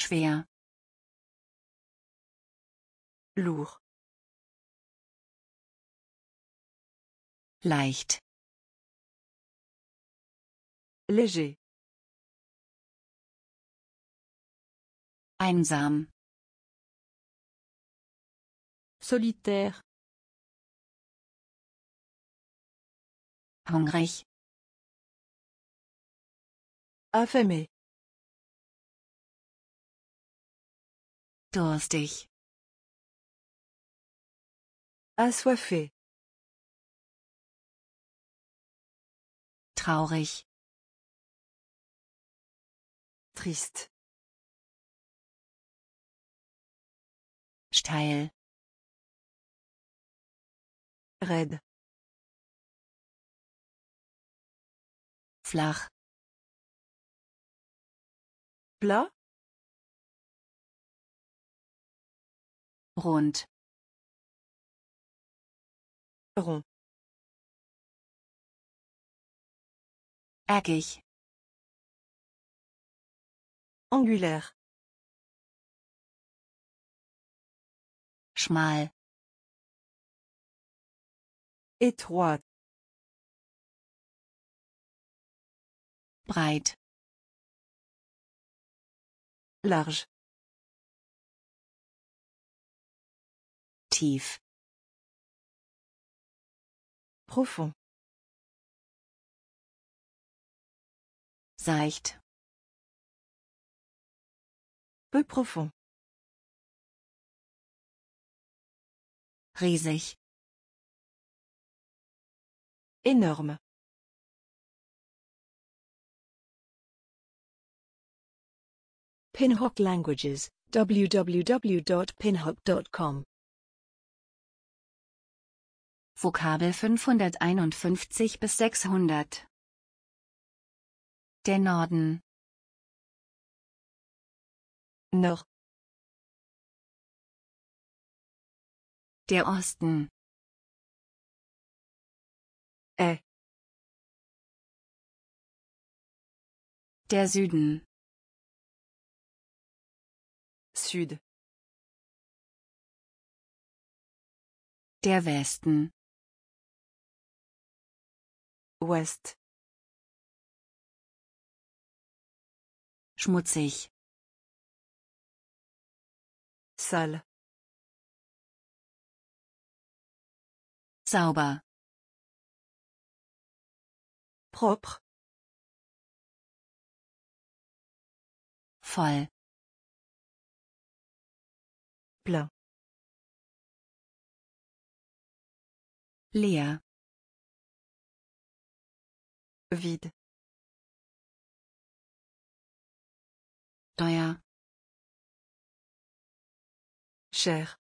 schwer lourd leicht léger einsam solitaire Hungrig. Affamé. Durstig. Assoiffé. Traurig. Trist. Steil. Red. flach bla rund rund eckig angulär schmal étroit breit large tief profond seicht peu profond riesig énorme Pinhock Languages, www.pinhock.com. Vokabel 551 bis 600 Der Norden Noch Der Osten Ä Der Süden Sud. Der Westen. West. Schmutzig. Sale. Sauber. Propre. Voll. Blau. Leer. Vide. Teuer. Cher.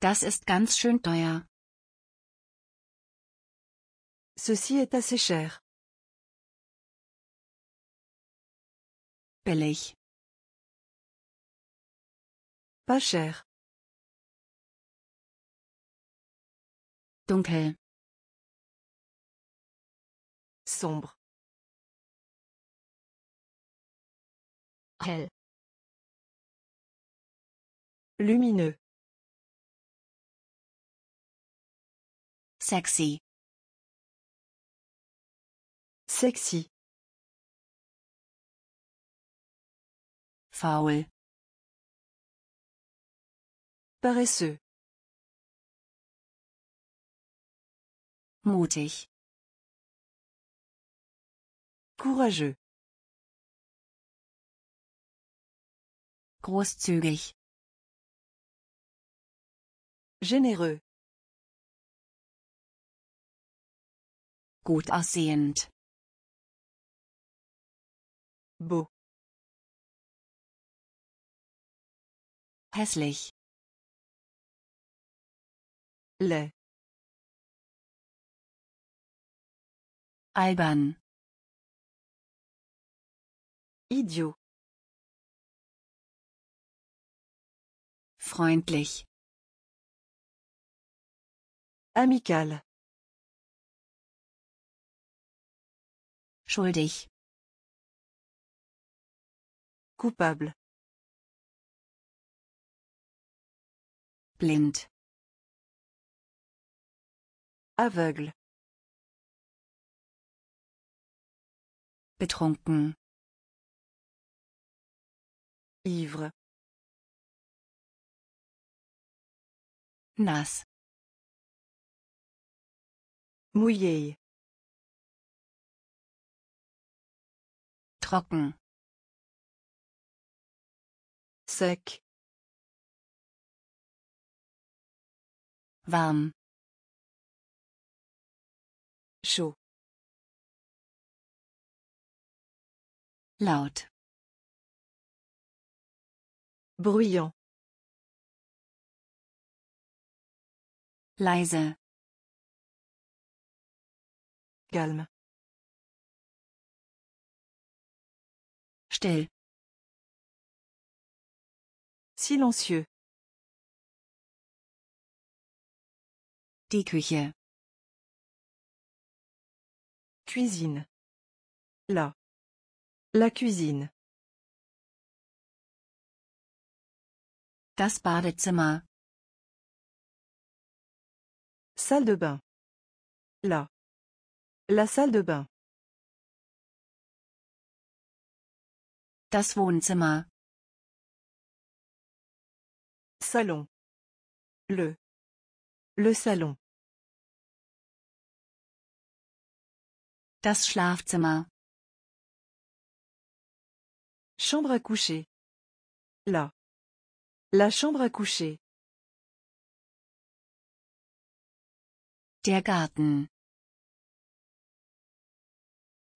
Das ist ganz schön teuer. Ceci est assez cher. Billig. Pas cher. Euh, Sombre. Hell. Lumineux. Sexy. Sexy. Faul. Paresseux. Mutig. Courageux. Großzügig. Généreux. Gut aussehend. Beau. Hässlich. Le. Albern. Idiot. Freundlich. Amical. Schuldig. Coupable. Blind. Aveugle. Betrunken. Ivre. Nass. Mouillé. Trocken. Sec. Warm. chaud laut bruyant leise calme still silencieux die Küche Cuisine. La. La cuisine. Das Badezimmer. Salle de bain. La. La salle de bain. Das Wohnzimmer. Salon. Le. Le salon. Das Schlafzimmer. Chambre à coucher. la, La chambre à coucher. Der Garten.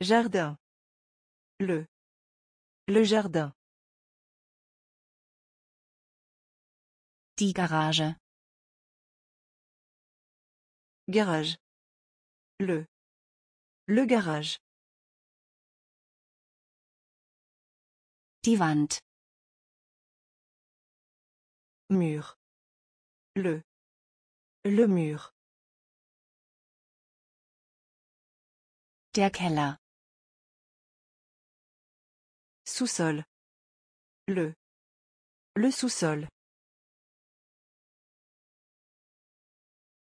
Jardin. Le. Le jardin. Die Garage. Garage. Le. Le garage. Die Wand. Mur. Le. Le mur. Der Keller. Sous-sol. Le. Le sous-sol.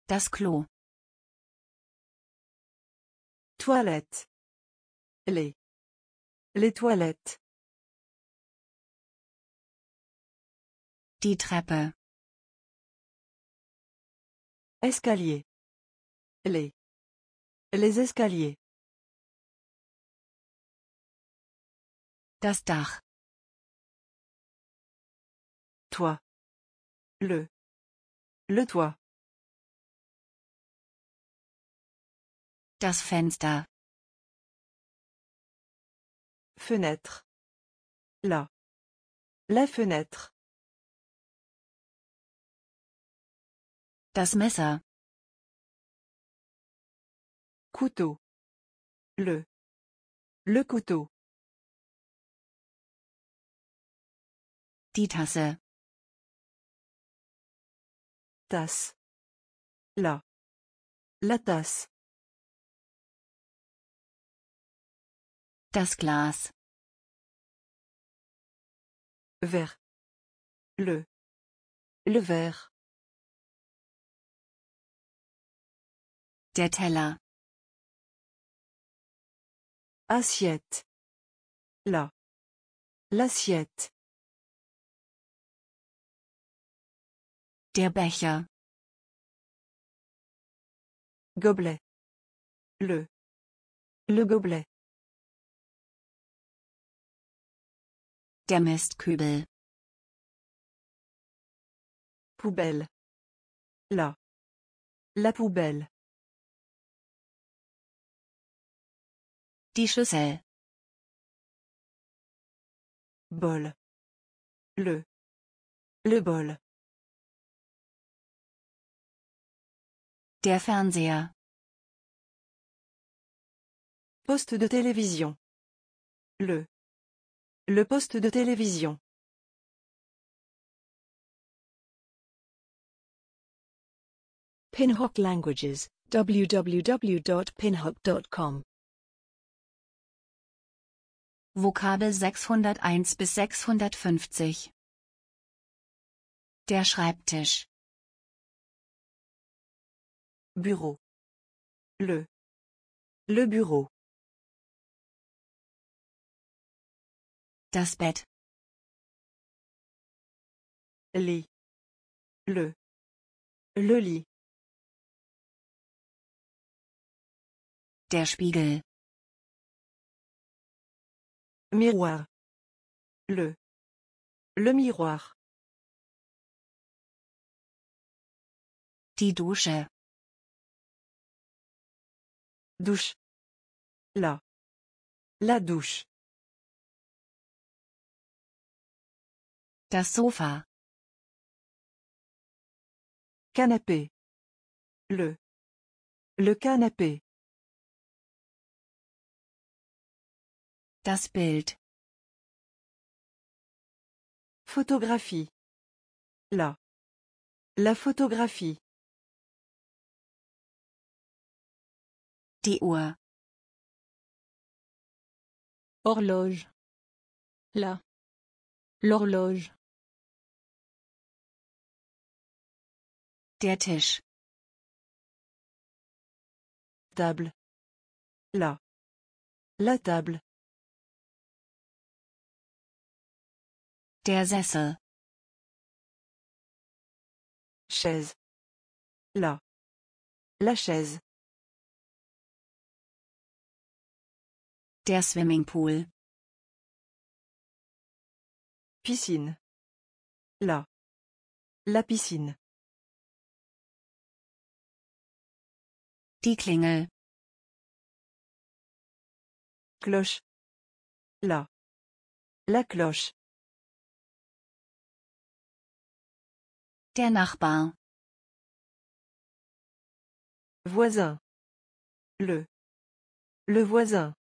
Das Klo. Toilette. Les. Les toilettes. Die Treppe. Escalier. Les. Les escaliers. Das Dach. Toi. Le. Le toit. Das Fenster. Fenêtre. La. La fenêtre. Das Messer. Couteau. Le. Le couteau. Die Tasse. Tasse. La. La tasse. Das Glas. Vers. Le. Le verre. Der Teller. Assiette. La. L'assiette. Der Becher. Gobelet. Le. Le gobelet. Der Mistkübel. Poubelle. La. La poubelle. Die Schüssel. Bol. Le. Le bol. Der Fernseher. Poste de télévision. Le. Le poste de télévision. Pinhook Languages, www.pinhock.com Vokabel 601 bis 650 Der Schreibtisch Büro Le Le Bureau le Lit. Le. Le lit. Der Spiegel. Miroir. Le. Le miroir. Die Dusche. Douche. La. La douche. Das Sofa. Canapé. Le. Le canapé. Das Bild. Photographie. La. La photographie. Die Uhr. Horloge. La. L'horloge. Der Tisch. Table. La. La table. Der Sessel. Chaise. La. La chaise. Der Swimmingpool. Piscine. La. La piscine. Die Klingel. Cloche. La. La cloche. Der Nachbar. Voisin. Le. Le voisin.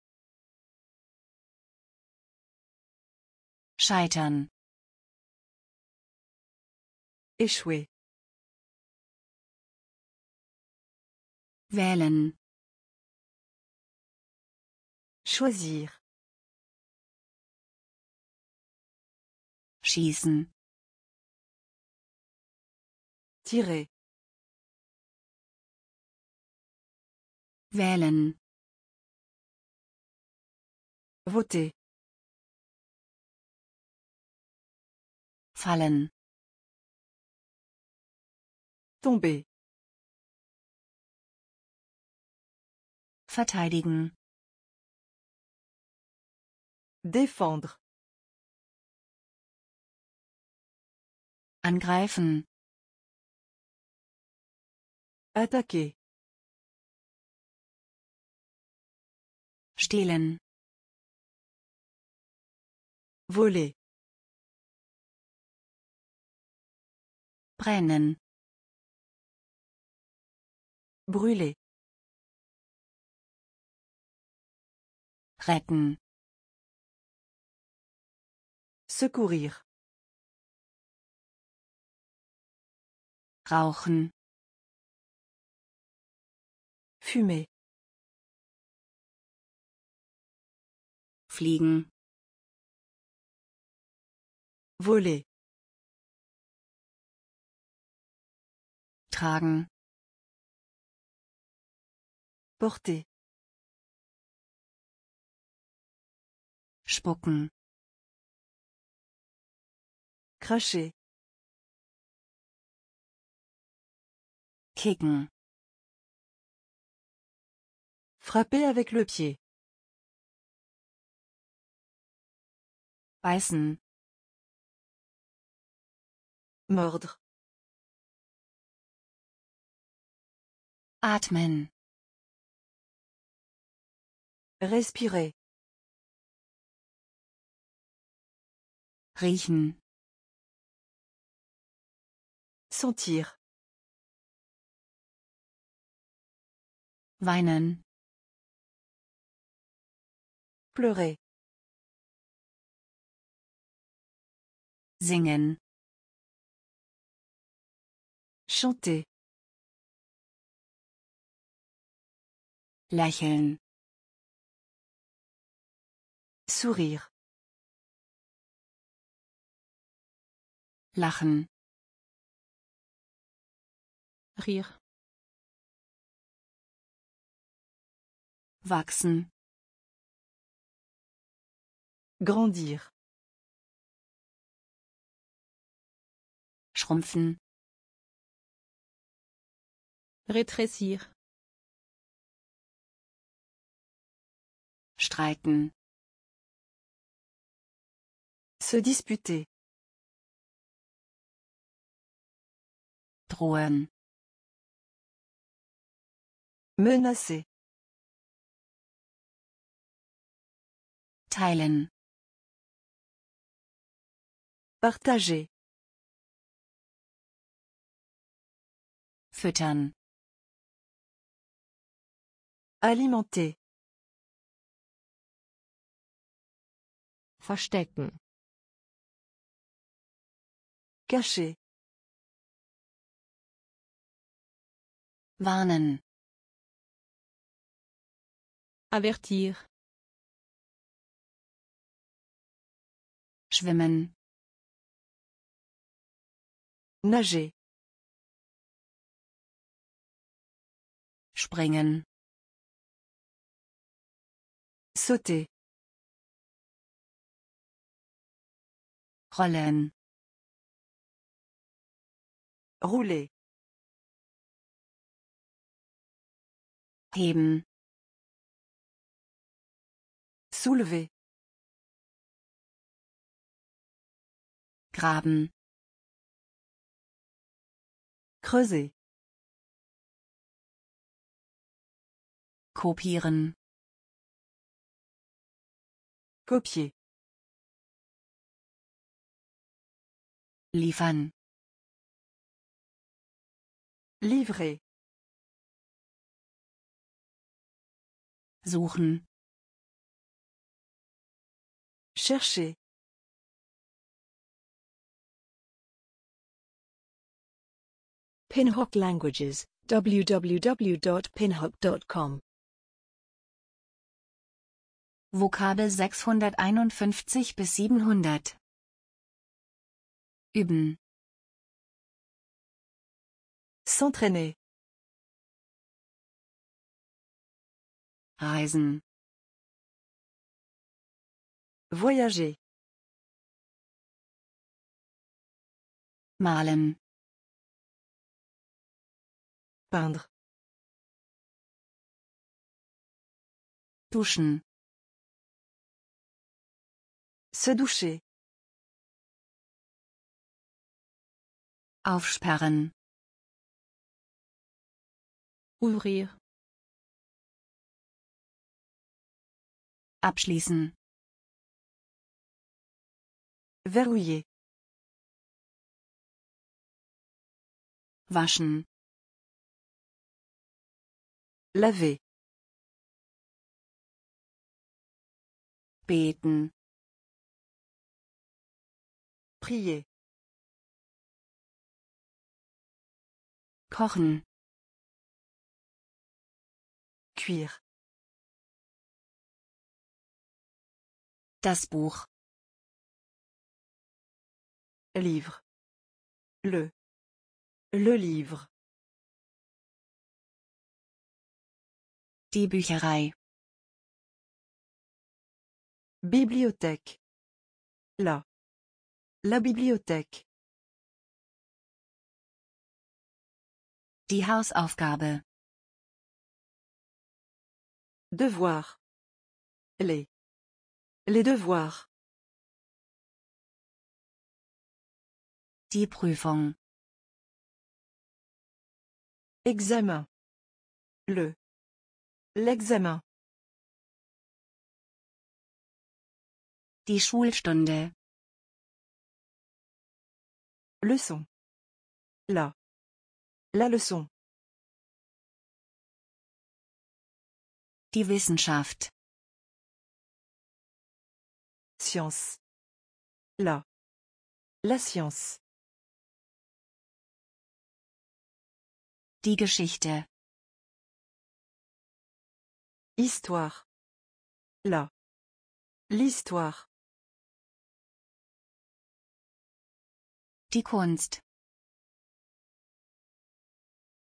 Scheitern. Échouer. Wählen. Choisir. Schießen. Tirer. Wählen. Voter. Fallen. Tomber. Verteidigen. Défendre. Angreifen. Attaquer. Stehlen. Voler. Brennen. Brûler. retten secourir rauchen fumer fliegen voler tragen porter Spucken. Cracher. Kicken. Frapper avec le pied. Beißen. Mordre. Atmen. Respirer. Riechen. Sentir. Weinen. Pleurer. Singen. Chanter. Lächeln. Sourire. lachen rire wachsen grandir schrumpfen rétrécir streiten se disputer Drohen. Menacer. Teilen. Partager. Füttern. Alimenter. Verstecken. Cacher. Warnen. Avertir. Schwimmen. Nager. Springen. Sauter. Rollen. Rouler. heben soulever graben creuser kopieren copier liefern livrer Suchen. Chercher. Pinhock Languages, www.pinhock.com Vokabel 651 bis 700 Üben S'entraîner Reisen. Voyager. Malen. Peindre. Touchen. Se doucher. Aufsperren. Ouvrir. Abschließen. Verrouiller. Waschen. Laver. Beten. Prier. Kochen. Cuire. Das Buch. Livre. Le. Le livre. Die Bücherei. Bibliothèque. La. La bibliothèque. Die Hausaufgabe. Devoir. Les. Les devoirs. Die Prüfung. Examen. Le. L'examen. Die Schulstunde. Leçon. La. La leçon. Die Wissenschaft. Science. La. La science. Die Geschichte. Histoire. La. L'histoire. Die Kunst.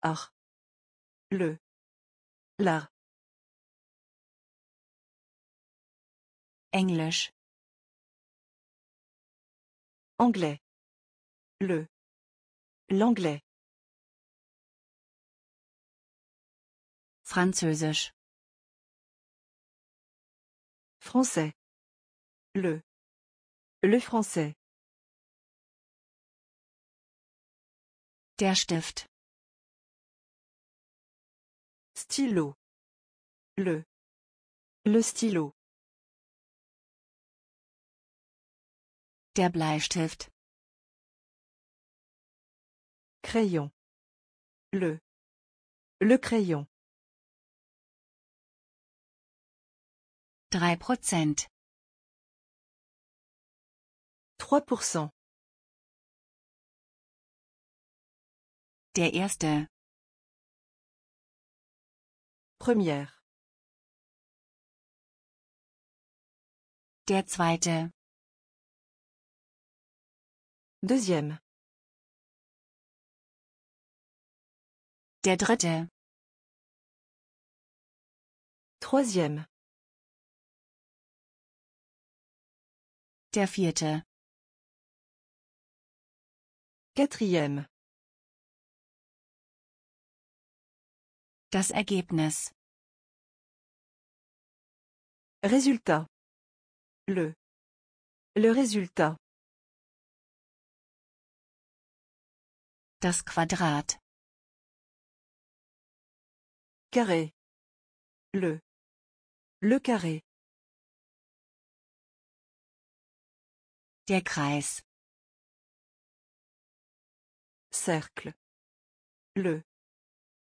Ach. Le. L'art. Englisch. Anglais. Le. L'anglais. Français. Le. Le français. Der Stift. Stylo. Le. Le stylo. der Bleistift. Crayon. Le. Le crayon. Drei Prozent. Trois Prozent. Der erste. Première. Der zweite. Deuxième. Der dritte. Troisième. Der vierte. Quatrième. Das Ergebnis. Résultat. Le. Le résultat. Das Quadrat. Carré. Le. Le carré. Der Kreis. Cercle. Le.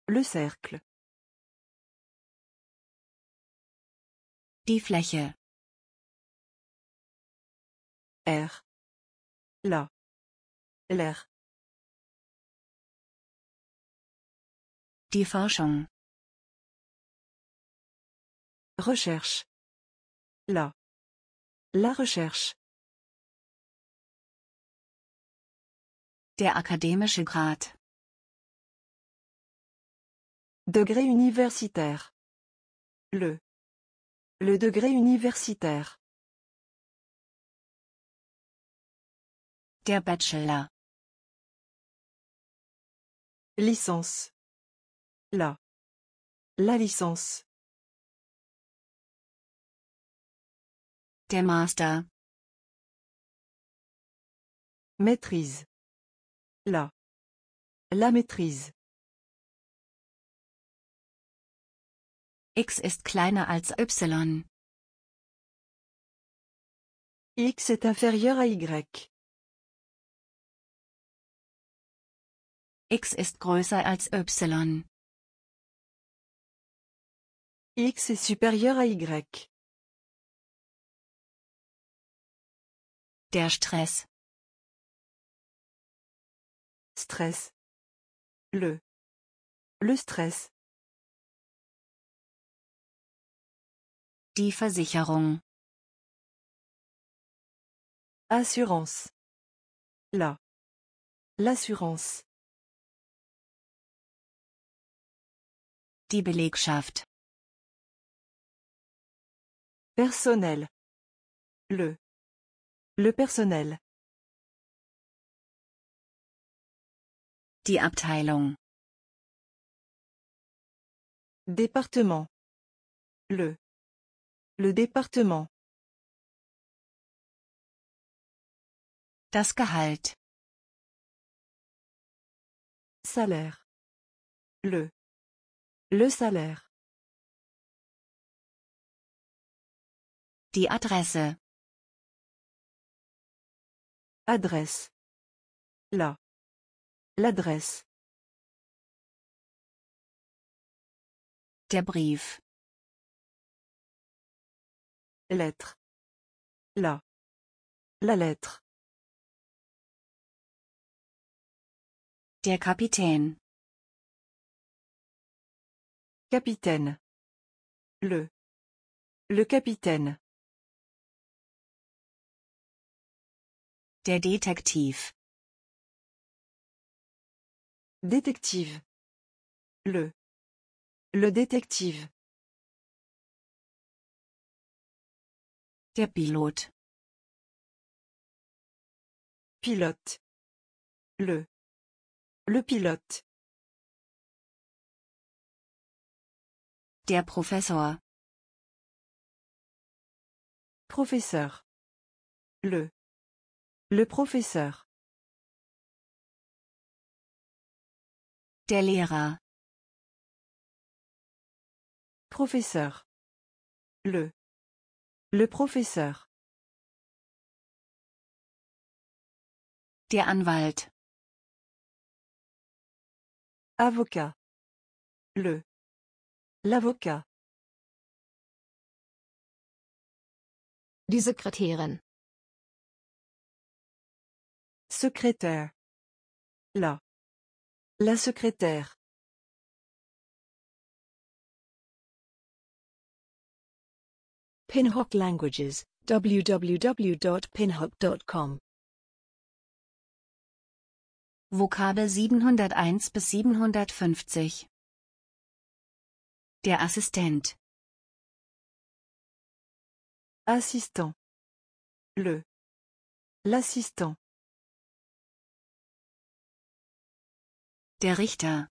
Le cercle. Die Fläche. R. La. L'air. Die Forschung. Recherche. La. La recherche. Der akademische Grad. Degré universitaire. Le. Le degré universitaire. Der Bachelor. Licence. La. La licence. Der Master. Maîtrise. La. La maîtrise. X ist kleiner als Y. X est inférieur à Y. X ist größer als Y. X est supérieur à Y. Der Stress. Stress. Le. Le stress. Die Versicherung. Assurance. La. L'assurance. Die Belegschaft. Personnel. Le. Le personnel. Die Abteilung. Département. Le. Le département. Das Gehalt. Salaire. Le. Le salaire. Die Adresse. Adresse. La. L'adresse. Der Brief. Lettre. La. La lettre. Der Kapitän. Capitaine. Le. Le capitaine. Der Detektiv. Détective. Le. Le détective. Der Pilote. Le. Le pilote. Der Professor. Professeur. Le. Le professeur. Der Lehrer. Professeur. Le. Le professeur. Der Anwalt. Avocat. Le. L'avocat. Die Sekretärin. Secrétaire. La. La secrétaire. Pinhock Languages, www.pinhock.com Vokabel 701 bis 750 Der Assistent Assistant Le L'assistant Der Richter.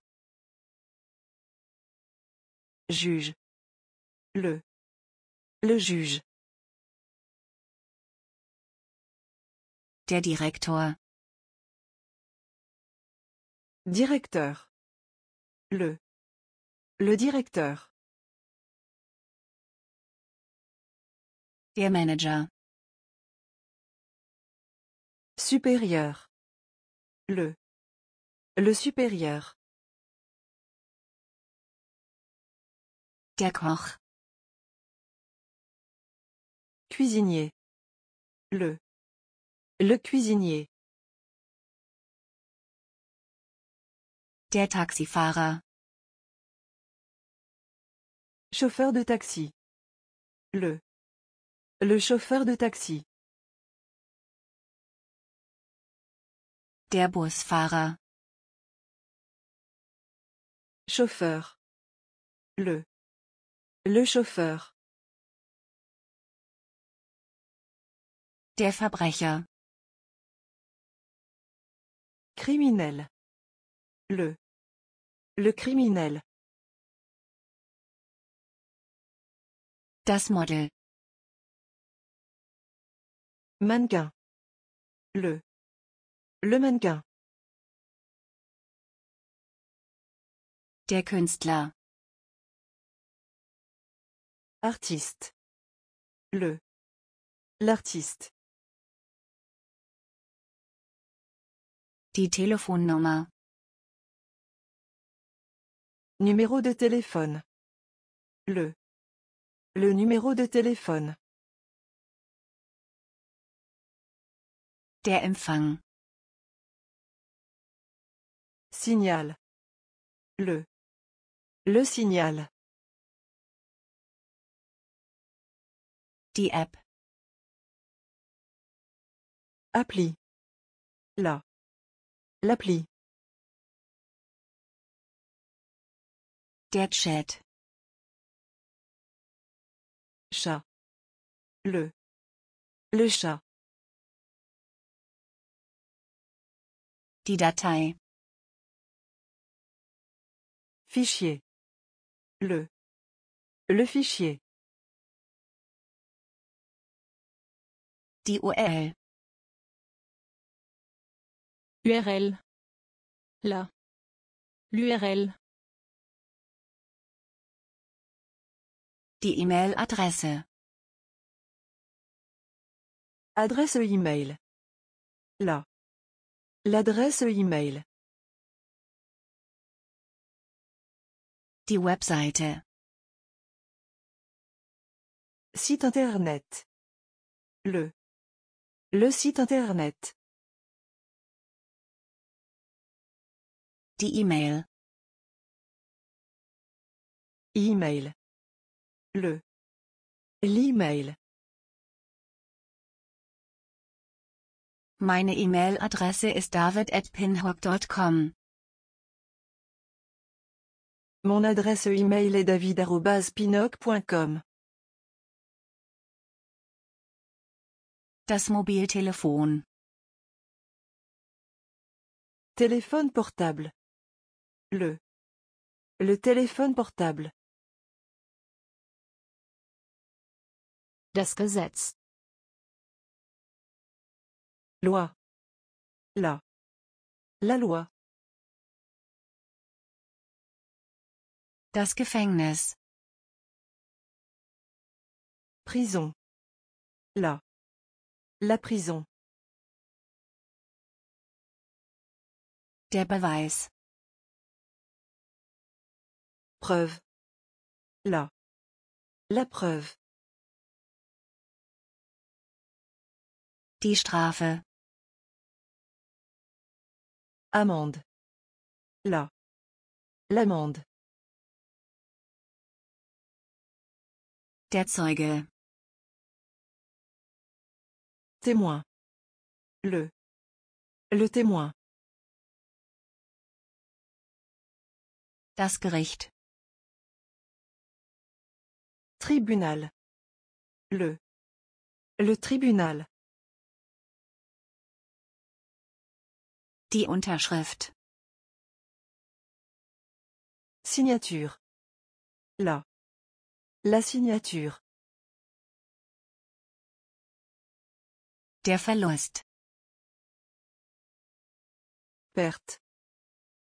Juge. Le. Le juge. Der Direktor. Directeur. Le. Le directeur. Der Manager. Supérieur. Le. Le supérieur. Koch. Cuisinier. Le. Le cuisinier. Der Taxifahrer. Chauffeur de taxi. Le. Le chauffeur de taxi. Der Busfahrer. Chauffeur. Le. Le chauffeur. Der Verbrecher. Criminel. Le. Le criminel. Das Model. Mannequin. Le. Le mannequin. Der Künstler. Artiste. Le. L'artiste. Die Telefonnummer. Numéro de téléphone. Le. Le numéro de téléphone. Der Empfang. Signal. Le. Le signal. Die App. Appli. La. L'appli. Der Chat. Chat. Le. Le chat. Die Datei. Fichier. Le. Le fichier. Die URL. URL. La. L'URL. Die e Adresse e-mail. La. L'adresse e-mail. Die Webseite. Site internet. Le. Le site internet. Die E-Mail. E-Mail. Le. L'E-Mail. Meine E-Mail-Adresse ist david.pinhock.com. Mon adresse e-mail est david.pinoc.com. Das Mobiltelefon. Téléphone portable. Le. Le téléphone portable. Das Gesetz. Loi. La. La loi. Das Gefängnis. Prison. La. La prison. Der Beweis. Preuve. La. La preuve. Die Strafe. Amende. La. L'amende. Der Zeuge. Témoin. Le. Le témoin. Das Gericht. Tribunal. Le. Le tribunal. Die Unterschrift. Signature. La. La signature. Der Verlust. Perte.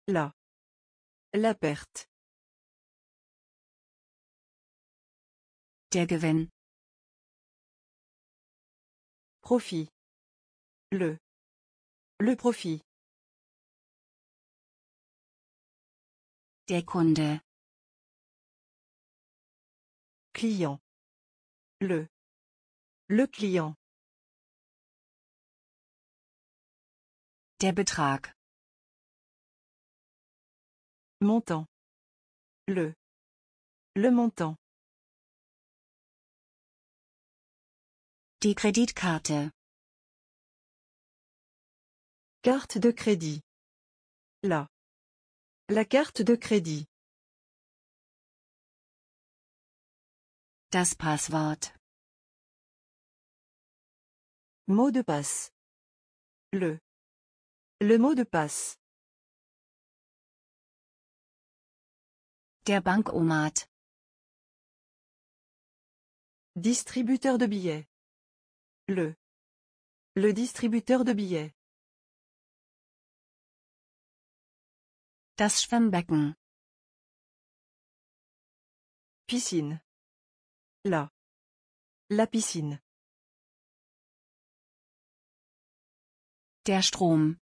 La. La perte. Der Gewinn. Profit. Le. Le profit. Der Kunde. Client. Le. Le client. Der Montant. Le. Le montant. Die Kreditkarte. Carte de crédit. La. La carte de crédit. Das Passwort. Mot de passe. Le. Le mot de passe. Der Bankomat. Distributeur de billets. Le. Le distributeur de billets. Das Schwimmbecken. Piscine. La. La piscine. Der Strom.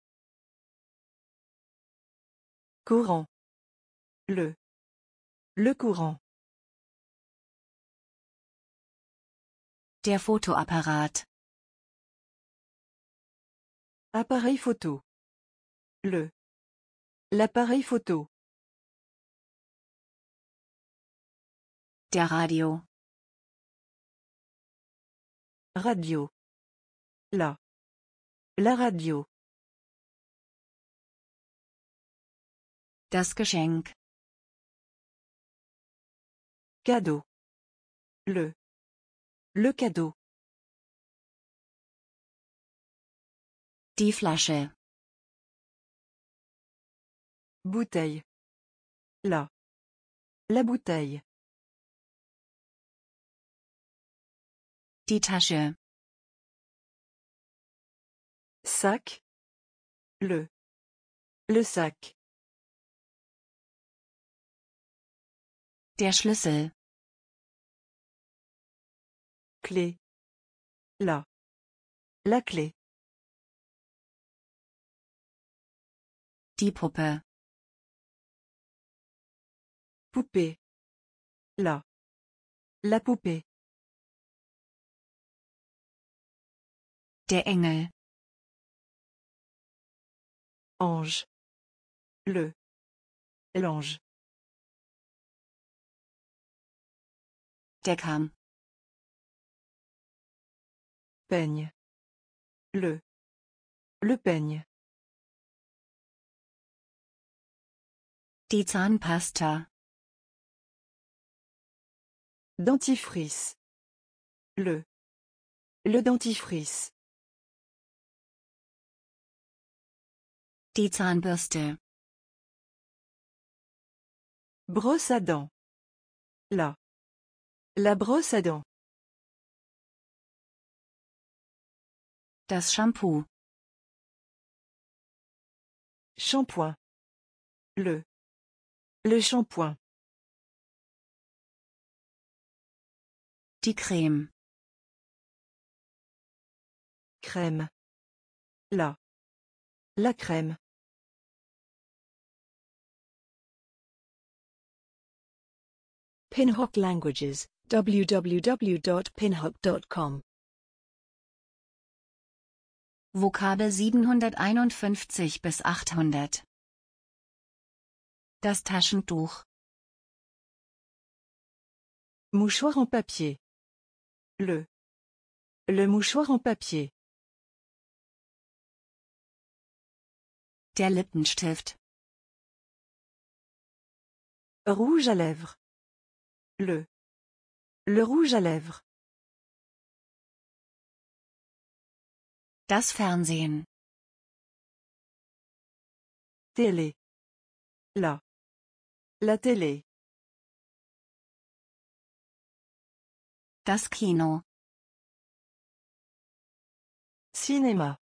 Courant. Le. Le courant. Der Fotoapparat. Appareil photo. Le. L'appareil photo. Der Radio. Radio. La. La radio. Das Geschenk. Cadeau. Le. Le cadeau. Die Flasche. Bouteille. La. La bouteille. Die Sac. Le. Le sac. Der Schlüssel. Clé. La. La clé. Die Puppe. Poupée. La. La poupée. Der Engel. Ange. Le. L'ange. Der Peigne. Le. Le peigne. Die pasta. Dentifrice. Le. Le dentifrice. Brosse à dents. La. La brosse à dents. Das Shampoo. Shampoing. Le. Le shampoing. Die Crème. La. La crème. Pinhook Languages, www.pinhook.com Vokabel 751 bis 800 Das Taschentuch Mouchoir en papier Le Le mouchoir en papier Der Lippenstift Rouge à lèvres Le. Le rouge à lèvres. Das Fernsehen. Télé. La. La télé. Das Kino. Cinéma.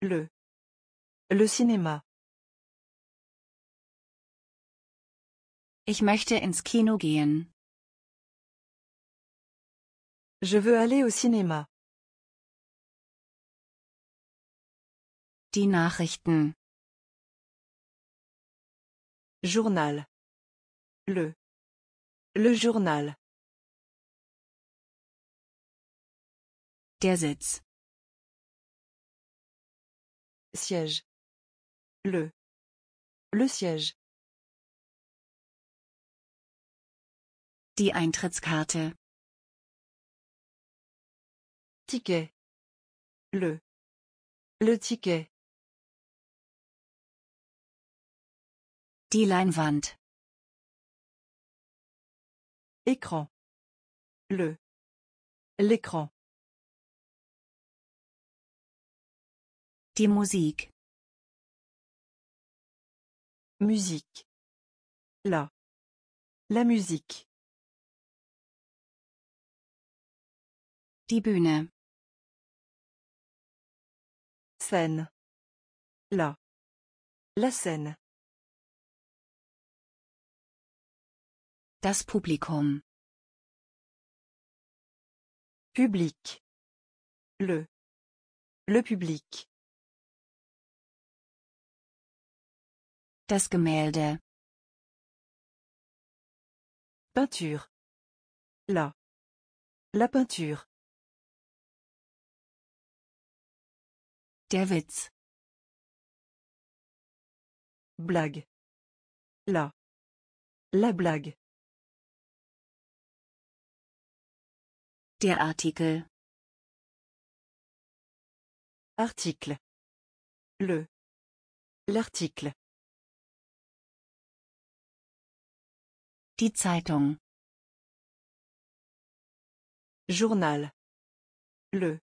Le. Le cinéma. Ich möchte ins Kino gehen. Je veux aller au cinéma. Die Nachrichten. Journal. Le. Le journal. Der Sitz. Siège. Le. Le siège. Die Eintrittskarte. Ticket. Le. Le ticket. Die Leinwand. Écran. Le. L'écran. Die Musik. Musique. La. La musique. Scène. La. La scène. Das Publikum. Public. Le. Le public. Das Gemälde. Peinture. La. La peinture. Blague. La. La blague. Der Artikel. Article. Le. L'article. Die Zeitung. Journal. Le.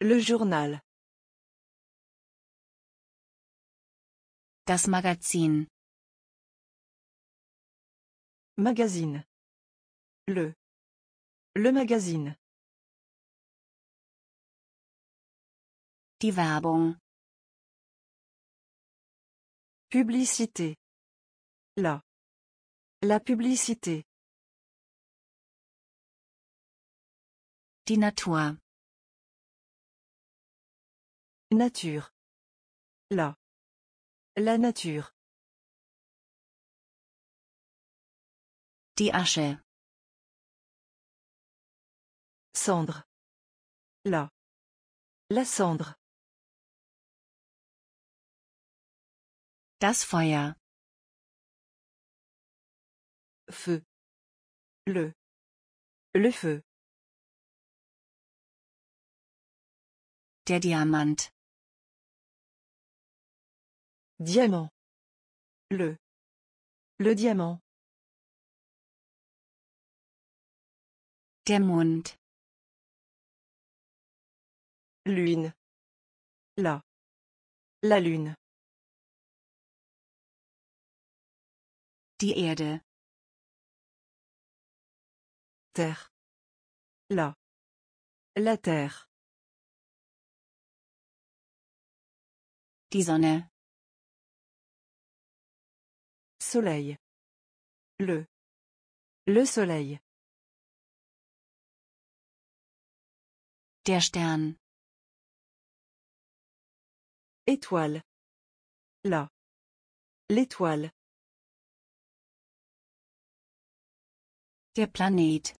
Le journal. Das Magazine. Le. Le magazine. Die Werbung. Publicité. La. La publicité. Die Natur. Nature. La. La nature. Die Cendre. La. La cendre. Das Feuer. Feu. Le. Le feu. Der Diamant. Diamant. Le. Le diamant. Der Lune. La. La lune. Die Erde. Terre. La. La terre. Die Sonne. Soleil. Le. Le soleil. Der Stern. Étoile. La. L'étoile. Der Planet.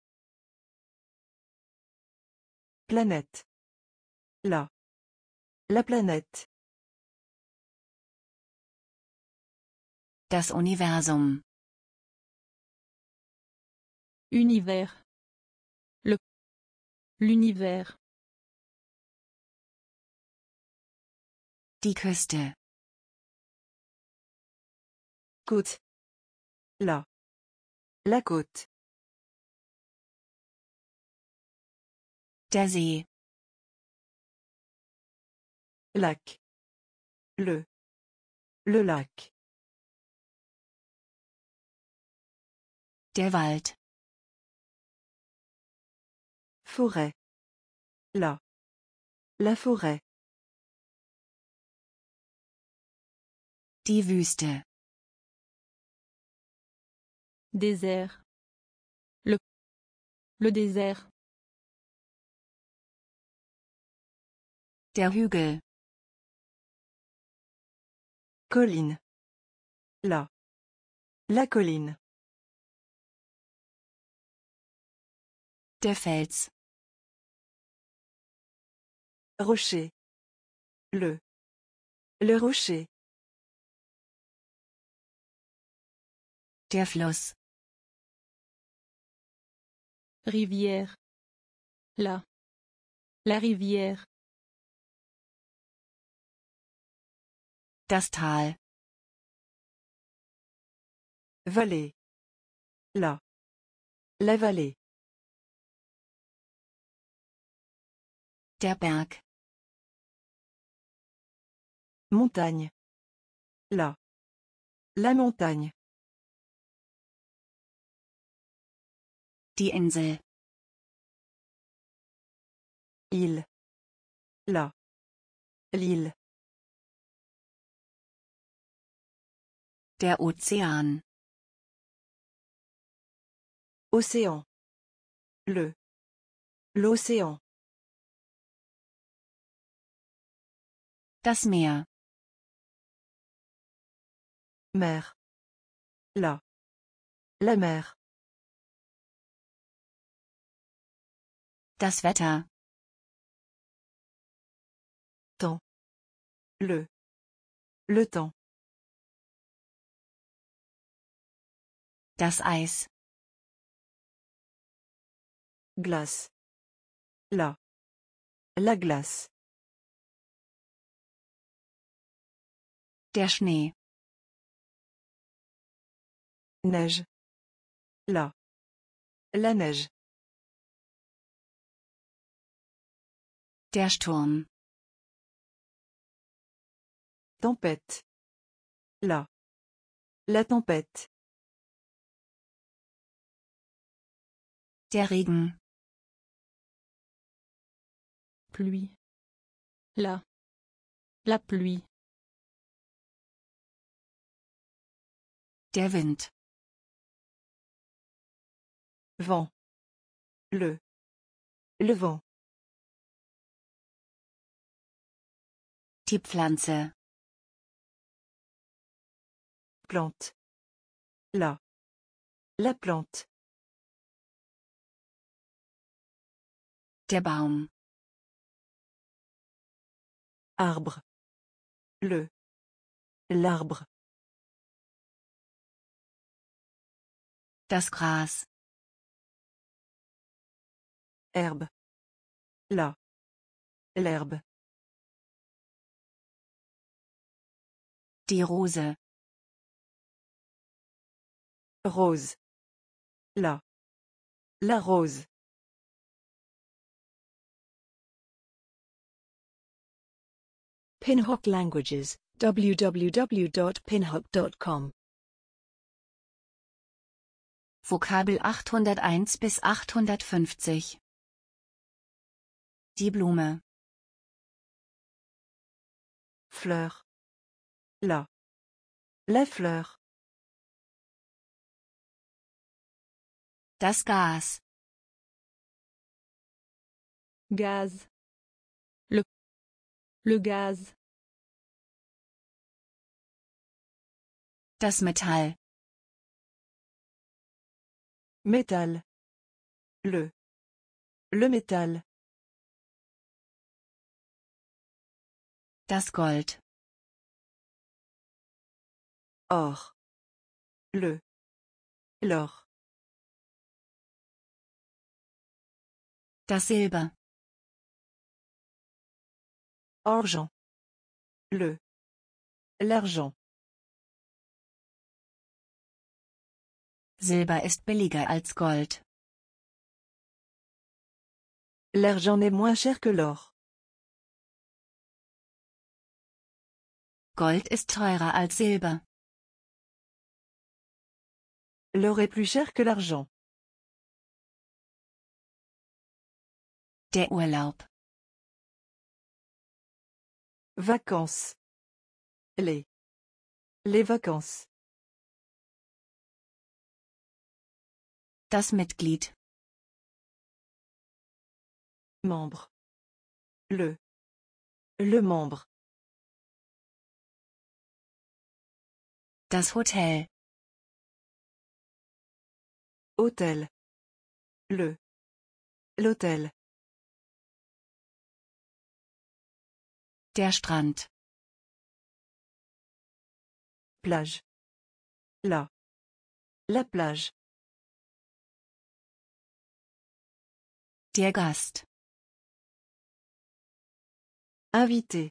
Planète. La. La planète. Univers. Le. L'univers. Die Küste. Côte. La. La côte. Der See. Lac. Le. Le lac. Der Wald. Forêt. La. La forêt. Die Wüste. Désert. Le. Le désert. Der Hügel. Colline. La. La colline. Der Rocher. Le. Le rocher. Der Fluss. Rivière. La. La rivière. Das Tal. Vallée. La. La vallée. Berg. Montagne. La. La montagne. Die Insel. Il. La. L'île. Der Ozean. Océan. Le. L'océan. Das Meer. Mer. La. La mer. Das Wetter. Temps. Le. Le temps. Das Eis. Glace. La. La glace. Der Schnee. Neige. La. La neige. Der Sturm. Tempête. La. La tempête. Der Regen. Pluie. La. La pluie. Der Wind. Vent. Le. Le vent. Die Pflanze. Plante. La. La plante. Der Baum. Arbre. Le. L'arbre. Das Gras. Herbe. La. L'herbe. Die Rose. Rose. La. La rose. Pinhock Languages, www.pinhock.com Vokabel 801 bis 850 Die Blume Fleur La La Fleur Das Gas Gas Le Le Gaz Das Metall Métal. Le. Le métal. Das Gold. Or. Le. L'or. Das Silber. Argent. Le. L'argent. Silber ist billiger als Gold. L'argent est moins cher que l'or. Gold ist teurer als Silber. L'or est plus cher que l'argent. Der Urlaub. Vacances. Les. Les vacances. Das Mitglied. Membre. Le. Le membre. Das Hotel. Hôtel. Le. L'hôtel. Der Strand. Plage. La. La plage. Der Gast. Invité.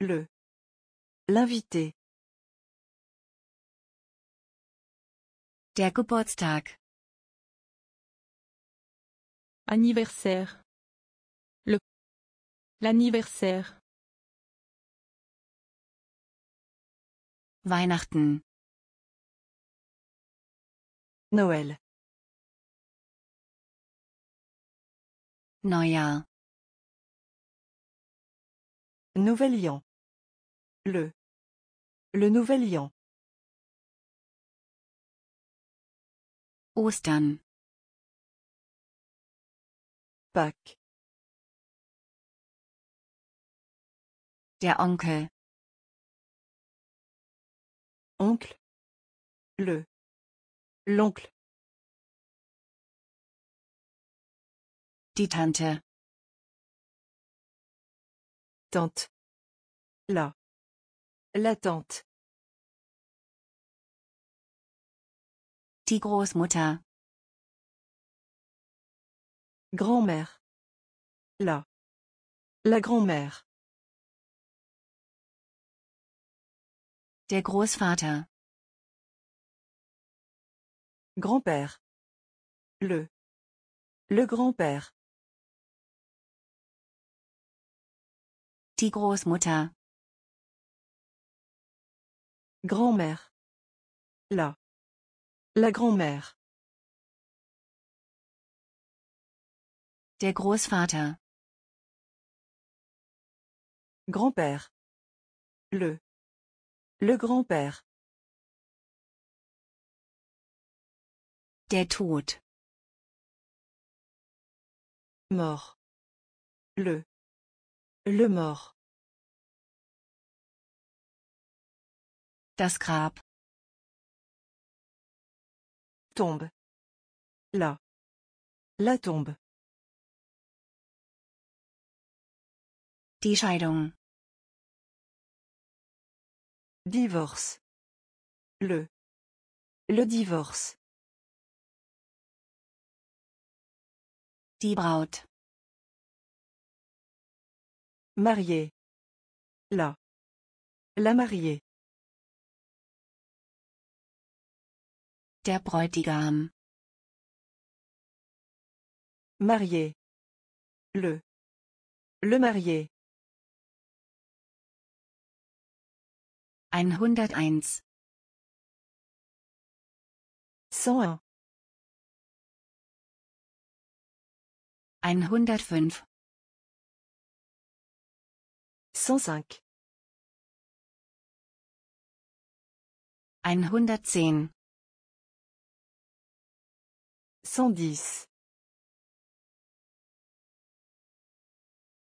Le. L'invité. Der Geburtstag. Anniversaire. Le. L'anniversaire. Weihnachten. Noël. nouvelle Nouvel lion. Le. Le nouvel lion. Ostern. Pâques. Der Onkel. Oncle. Le. L'oncle. Tante. Tante. La. tante. Die Großmutter. Grand-mère. La. La grand-mère. Der Großvater. Grand-père. Le. Le grand-père. Die Grand-mère. La. La grand-mère. Der Großvater. Grand-père. Le. Le grand-père. Der Tod. Mort. Le. Le mort. Das Grab. Tombe. La. La tombe. Die Scheidung. Divorce. Le. Le divorce. Die Braut. Marié. La. La mariée. Der Bräutigam. Marié. Le. Le marié. 101. 101. 105. 105 110 110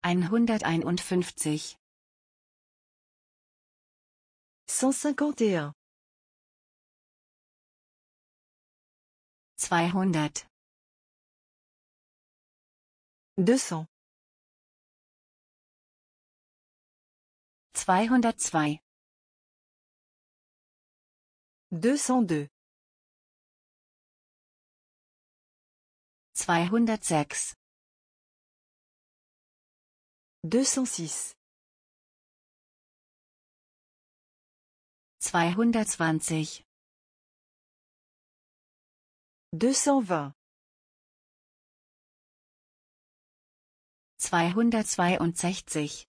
151 151 200 200 202 202 206 206 220 220 262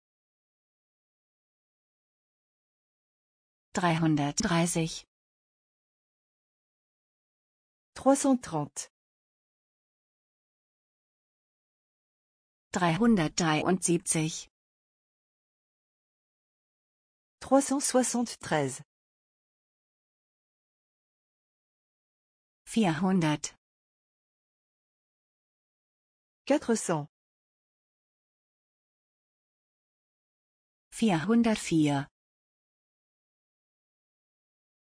dreihundertdreißig 330 373 373 400 400 404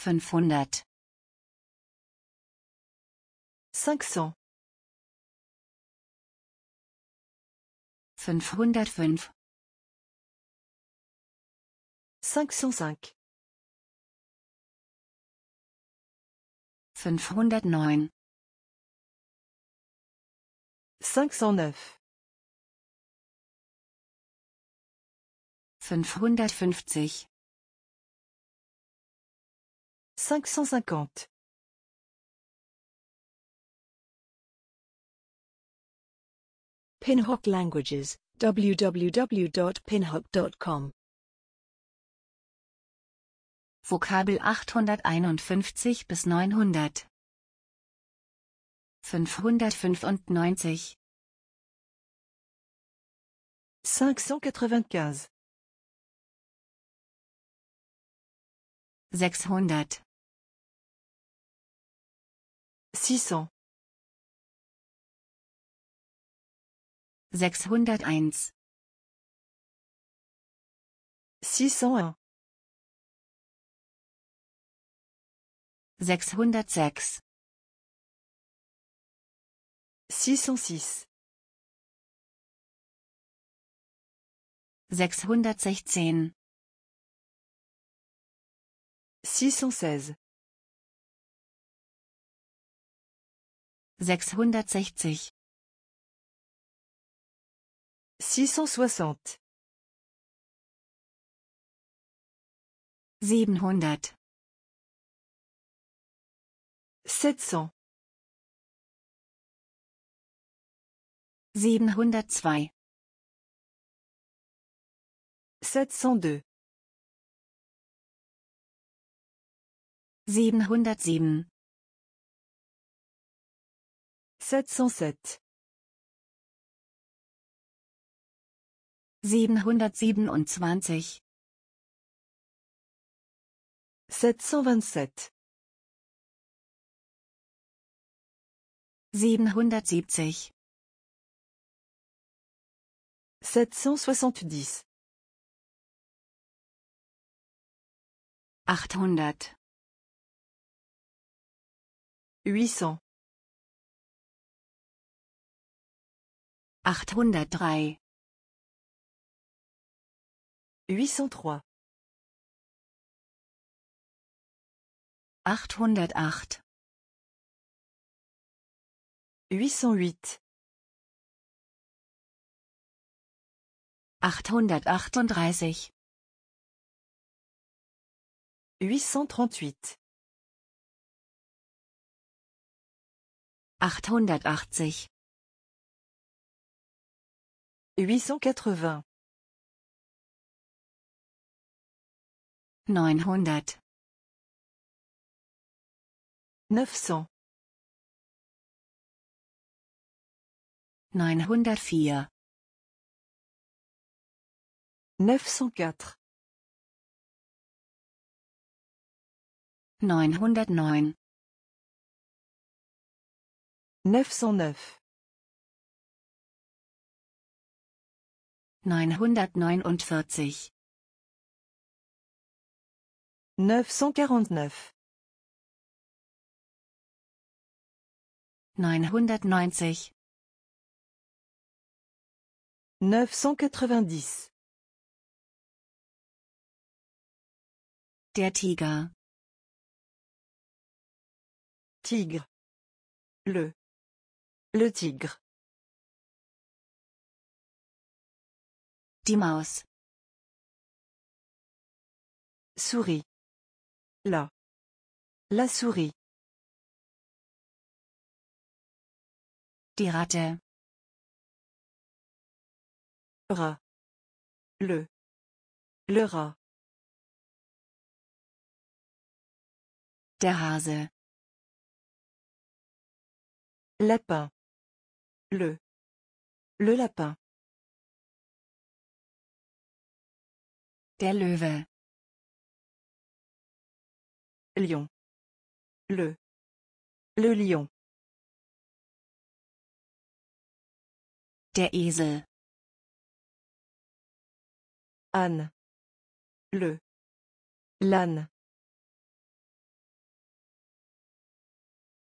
500 500 505 505 509 509 550 cinq cent cinquante Pinhock Languages, www.pinhock.com Vokabel 851 bis 900 595 595 600 600 601 601 606 606 616 616 660 660 700 700 702 702 707 707 727 727 770 770 800 800 803 803 808 808 838 838 880 880 900 900 904 904 909 909 949 949 990 990 Der Tiger Tigre Le Le tigre Souris. La. La souris. Die Ratte. Le. Le rat. Der Hase. Lapin. Le. Le lapin. Der Löwe. Lion. Le. Le lion. Der Esel. Anne. Le. L'âne.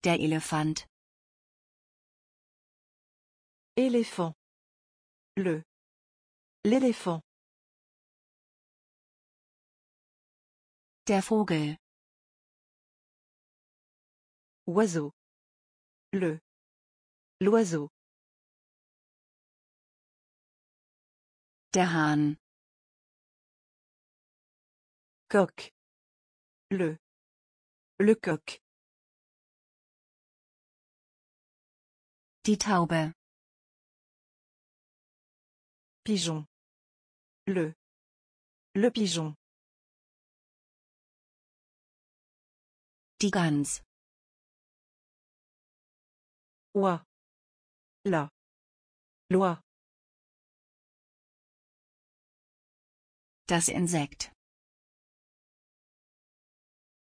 Der Elefant. Éléphant. Le. L'éléphant. Der Vogel. Oiseau. Le. L'oiseau. Der Hahn. Coq. Le. Le coq. Die Taube. Pigeon. Le. Le pigeon. Die Gans. Ohr. La. Lor. Das Insekt.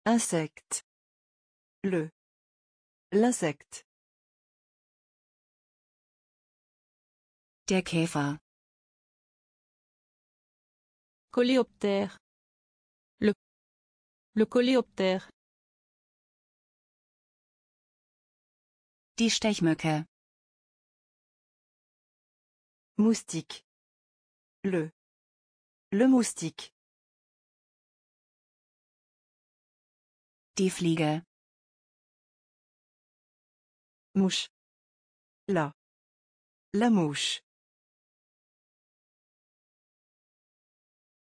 Insekt. Le. L'insect. Der Käfer. Coléoptère. Le. Le coléoptère. Die Stechmücke. Moustique. Le. Le moustique. Die Fliege. Mouche. La. La mouche.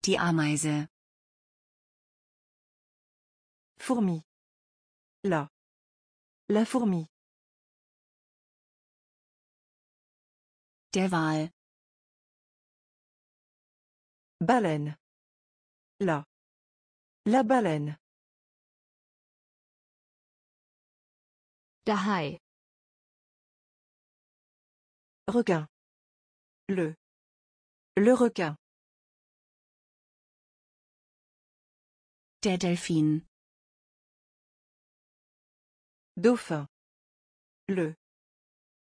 Die Ameise. Fourmi. La. La fourmi. Baleine. La. La baleine. Der Requin. Le. Le requin. Der Dauphin. Le.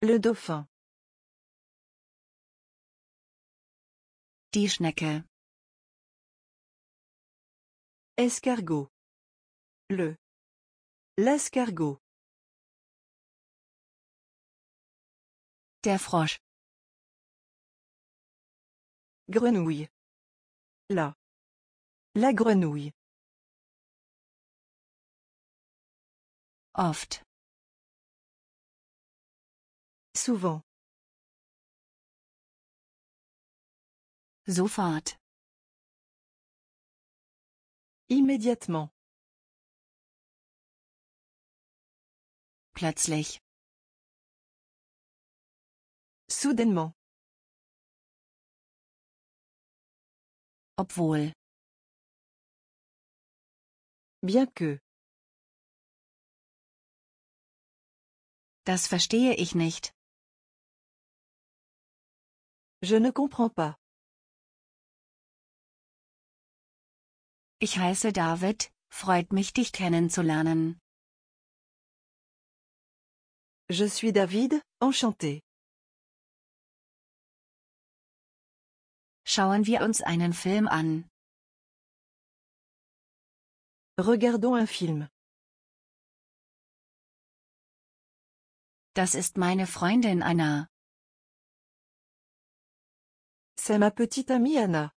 Le dauphin. Die Schnecke. Escargot. Le. L'escargot. Der Frosch. Grenouille. La. La grenouille. Oft. Souvent. Sofort. Immédiatement. Plötzlich. Soudainement. Obwohl. Bien que. Das verstehe ich nicht. Je ne comprends pas. Ich heiße David, freut mich dich kennenzulernen. Je suis David, enchanté. Schauen wir uns einen Film an. Regardons un film. Das ist meine Freundin Anna. C'est ma petite amie Anna.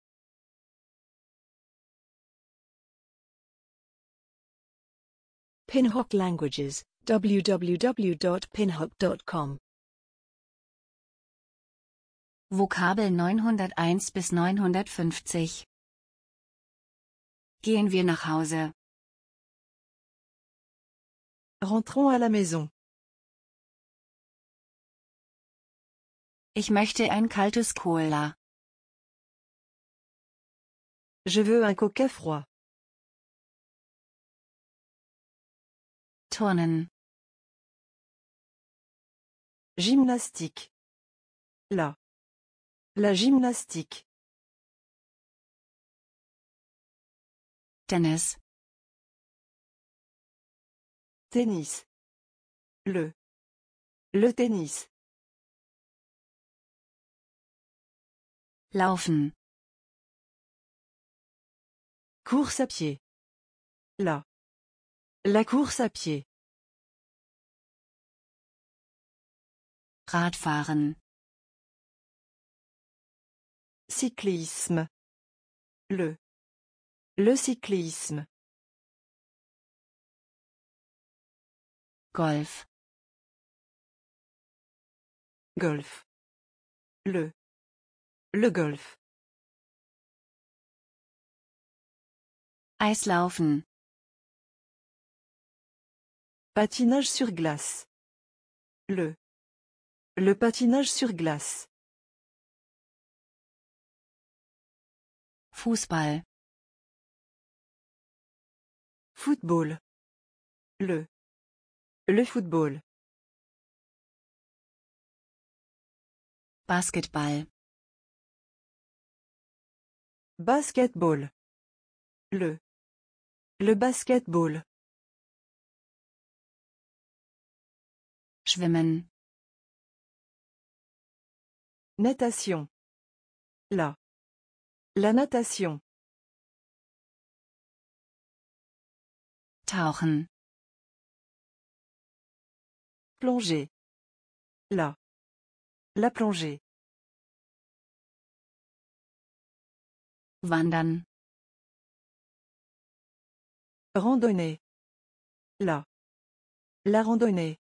Pinhock Languages, www.pinhock.com Vokabel 901 bis 950 Gehen wir nach Hause. Rentrons à la maison. Ich möchte ein kaltes Cola. Je veux un coca froid. Gymnastique. La. La gymnastique. Tennis. Tennis. Le. Le tennis. Laufen. Course à pied. La. La course à pied. Radfahren. Cyclisme. Le. Le cyclisme. Golf. Golf. Le. Le golf. Eislaufen. Patinage sur glace. Le. Le patinage sur glace. Fußball. Football. Le. Le football. Basketball. Basketball. Le. Le basketball. Schwimmen. Natation. La. La natation. Tauchen. Plonger. La. La plongée. Wandern. Randonnée. La. La randonnée.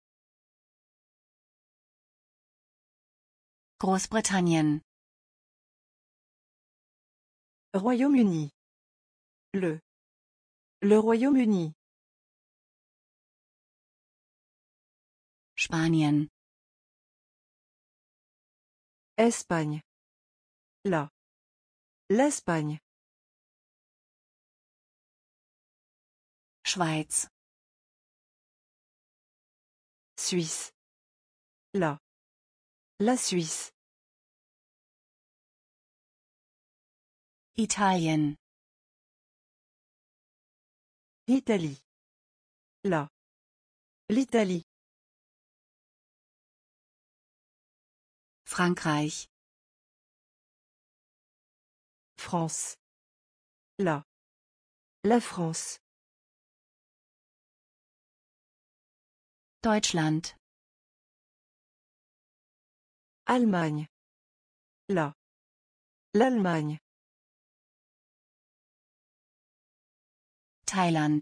Großbritannien. Royaume-Uni. Le. Le Royaume-Uni. Spanien. Espagne. La. L'Espagne. Schweiz. Suisse. La. La Suisse. Italien. Italie. la, L'Italie. Frankreich. France. la, La France. Deutschland. Allemagne. la, L'Allemagne. Thailand.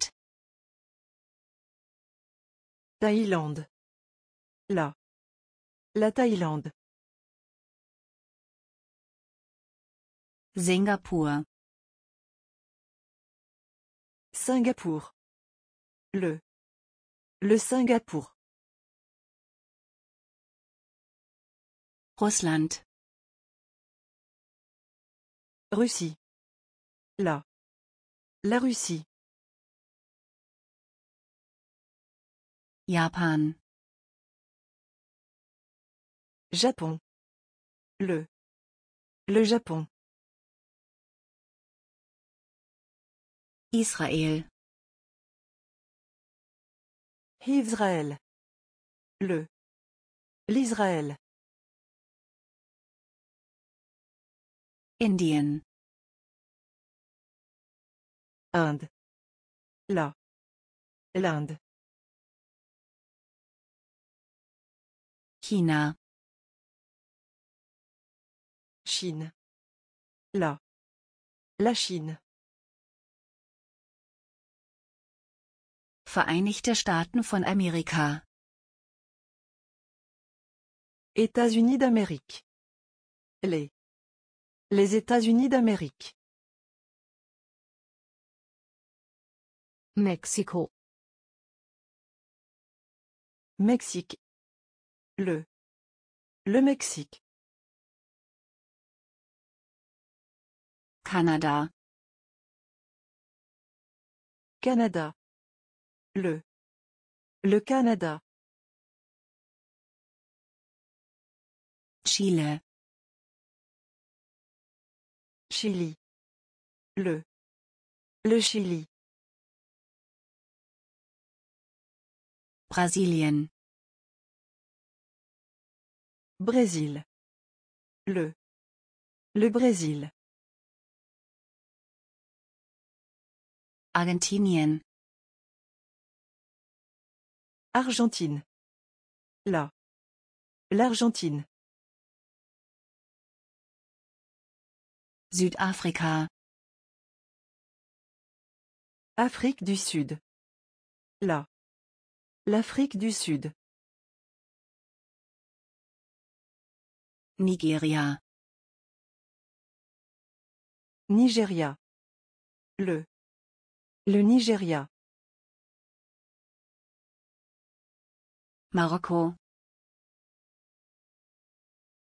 Thaïlande. La. La Thaïlande. Singapour. Singapour. Le. Le Singapour. Russland. Russie. La. La Russie. Japon. Le. Le Japon. Israël. Israël. Le. L'Israël. Indien. Inde. La. L'Inde. China. Chine. La. La Chine. Vereinigte Staaten von Amerika. États-Unis d'Amérique. Les. Les États-Unis d'Amérique. Mexiko. Mexique. Le. Mexique. Canada. Canada. Le. Le Canada. Chile. Chili. Le. Le Chili. Brésil. Le. Le Brésil. Argentinienne. Argentine. La. L'Argentine. africa Afrique du Sud. La. L'Afrique du Sud. Nigeria. Nigeria. Le. Le Nigeria. Marocco.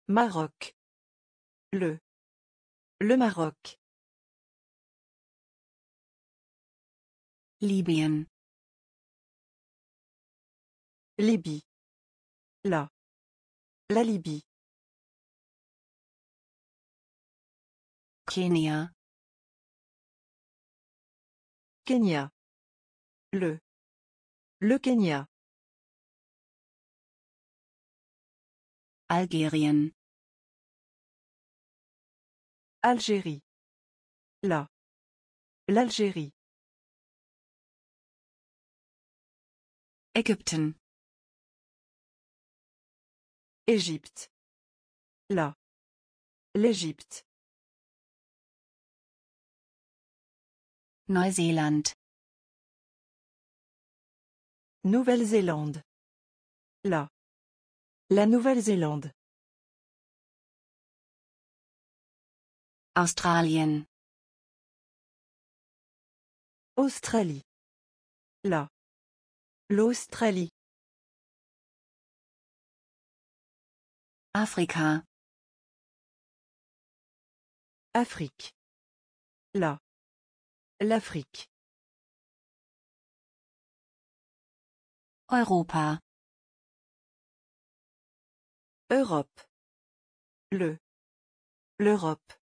Maroc. Le. Le Maroc. Libyen. Libye. La. La Libye. Kenya. Kenya. Le. Le Kenya. Algérien. Algérie. La. L'Algérie. Égypte. Égypte. La. L'Égypte. Nouvelle-Zélande. La. La Nouvelle-Zélande. Australien. Australie. La. L'Australie. Afrique. Afrique. La. L'Afrique. Europa. Europe. Le. L'Europe.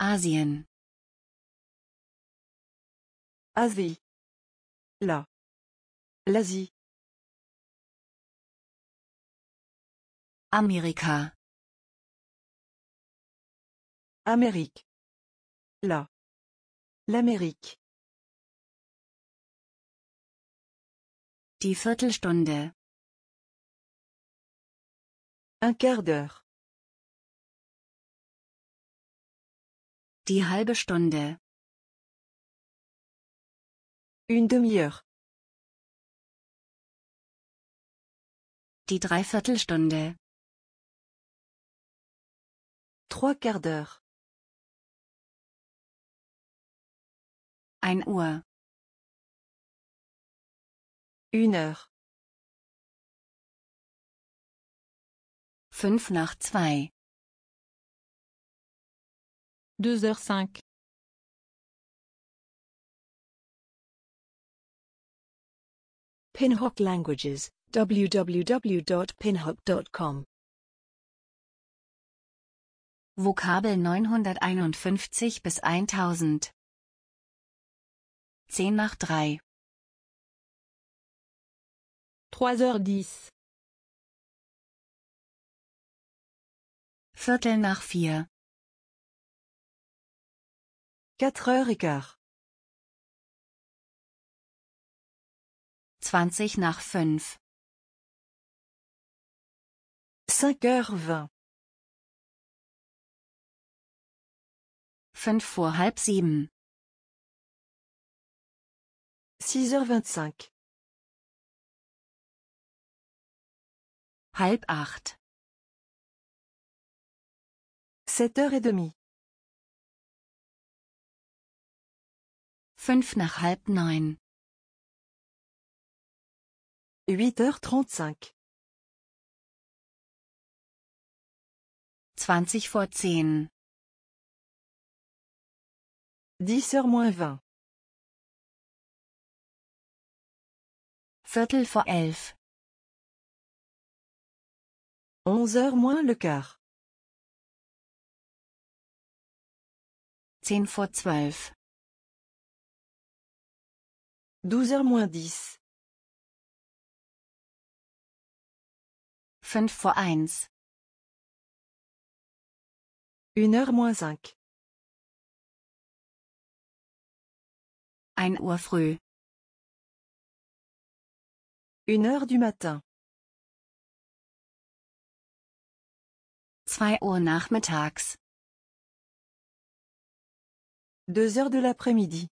Asien. Asie. La. L'Asie. Amérique. Amérique. Là. L'Amérique. Die Viertelstunde. Un quart d'heure. Die halbe Stunde. Une demi-heure. Die Dreiviertelstunde. Trois quarts d'heure. Ein Uhr. Une heure. Fünf nach zwei. Deux heures cinq. Pinhock Languages, www.pinhock.com Vokabel 951 bis 1000 Zehn nach drei. 3h10. Viertel nach 4. 4h15. 20 nach fünf. Cinq heures 20 5 vor halb sieben. 6h25. Halb acht. heures et demie. Fünf nach halb neun. Huit heures trente-cinq. Zwanzig vor zehn. Dix heures moins vingt. Viertel vor 11. 11 heures moins le quart. 10 vor 12. 12 heures moins 10. 5 vor 1. 1 heure moins 5. 1 Uhr früh. Une heure du matin. Zwei Uhr nachmittags. Deux heures de l'après-midi.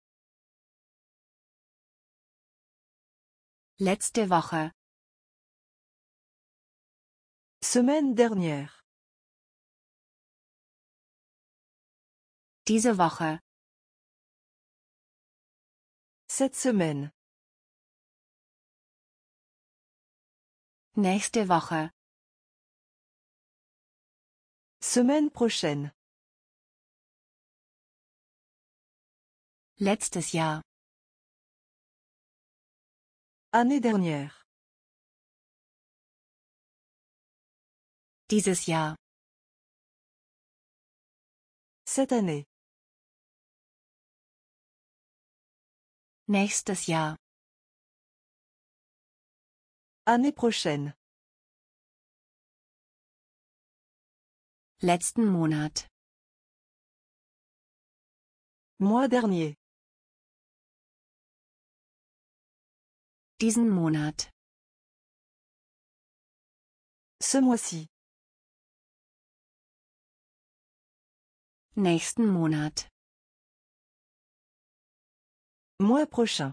Letzte Woche. Semaine dernière. Diese Woche. Cette semaine. Nächste Woche. Semaine prochaine. Letztes Jahr. Année dernière. Dieses Jahr. Cette année. Nächstes Jahr. Année prochaine. Letzten Monat. Mois dernier. Diesen Monat. Ce mois-ci. Nächsten Monat. Mois prochain.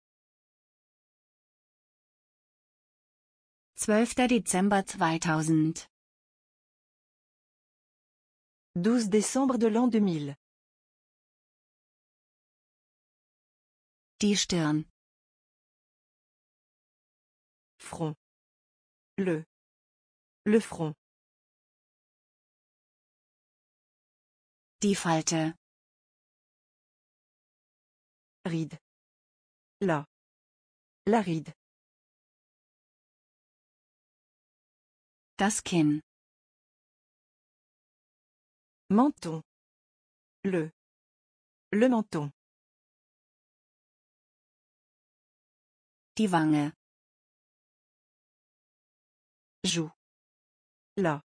12. décembre 2000. 12 décembre de l'an 2000. Die Stirn. Front. Le. Le front. Die Falte. Ride. La. La ride. Das Menton. Le. Le menton. Die Wange. Joue. La.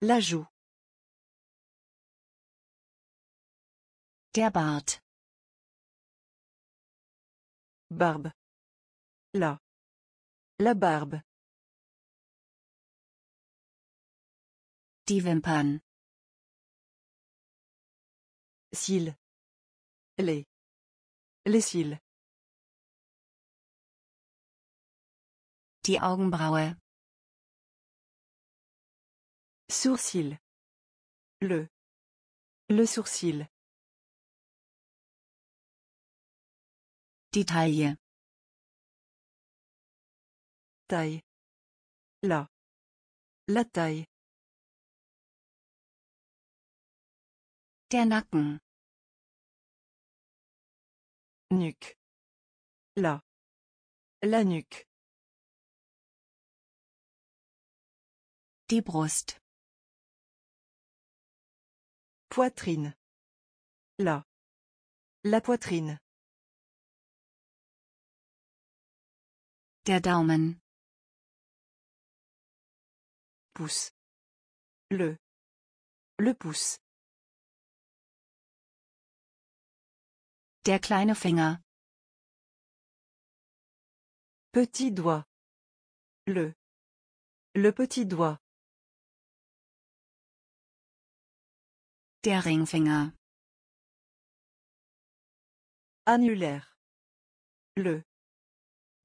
La joue. Der Bart. Barbe. La. La barbe. Les. Les cils. Die Augenbraue. Sourcil. Le. Le sourcil. Die Taille. Taille. La. La taille. Der Nacken. Nuque. La. La nuque. Die Brust. Poitrine. La. La poitrine. Der Daumen. Pouce. Le. Le pouce. Der kleine Finger. Petit doigt. Le. Le petit doigt. Der Ringfinger. Annulaire. Le.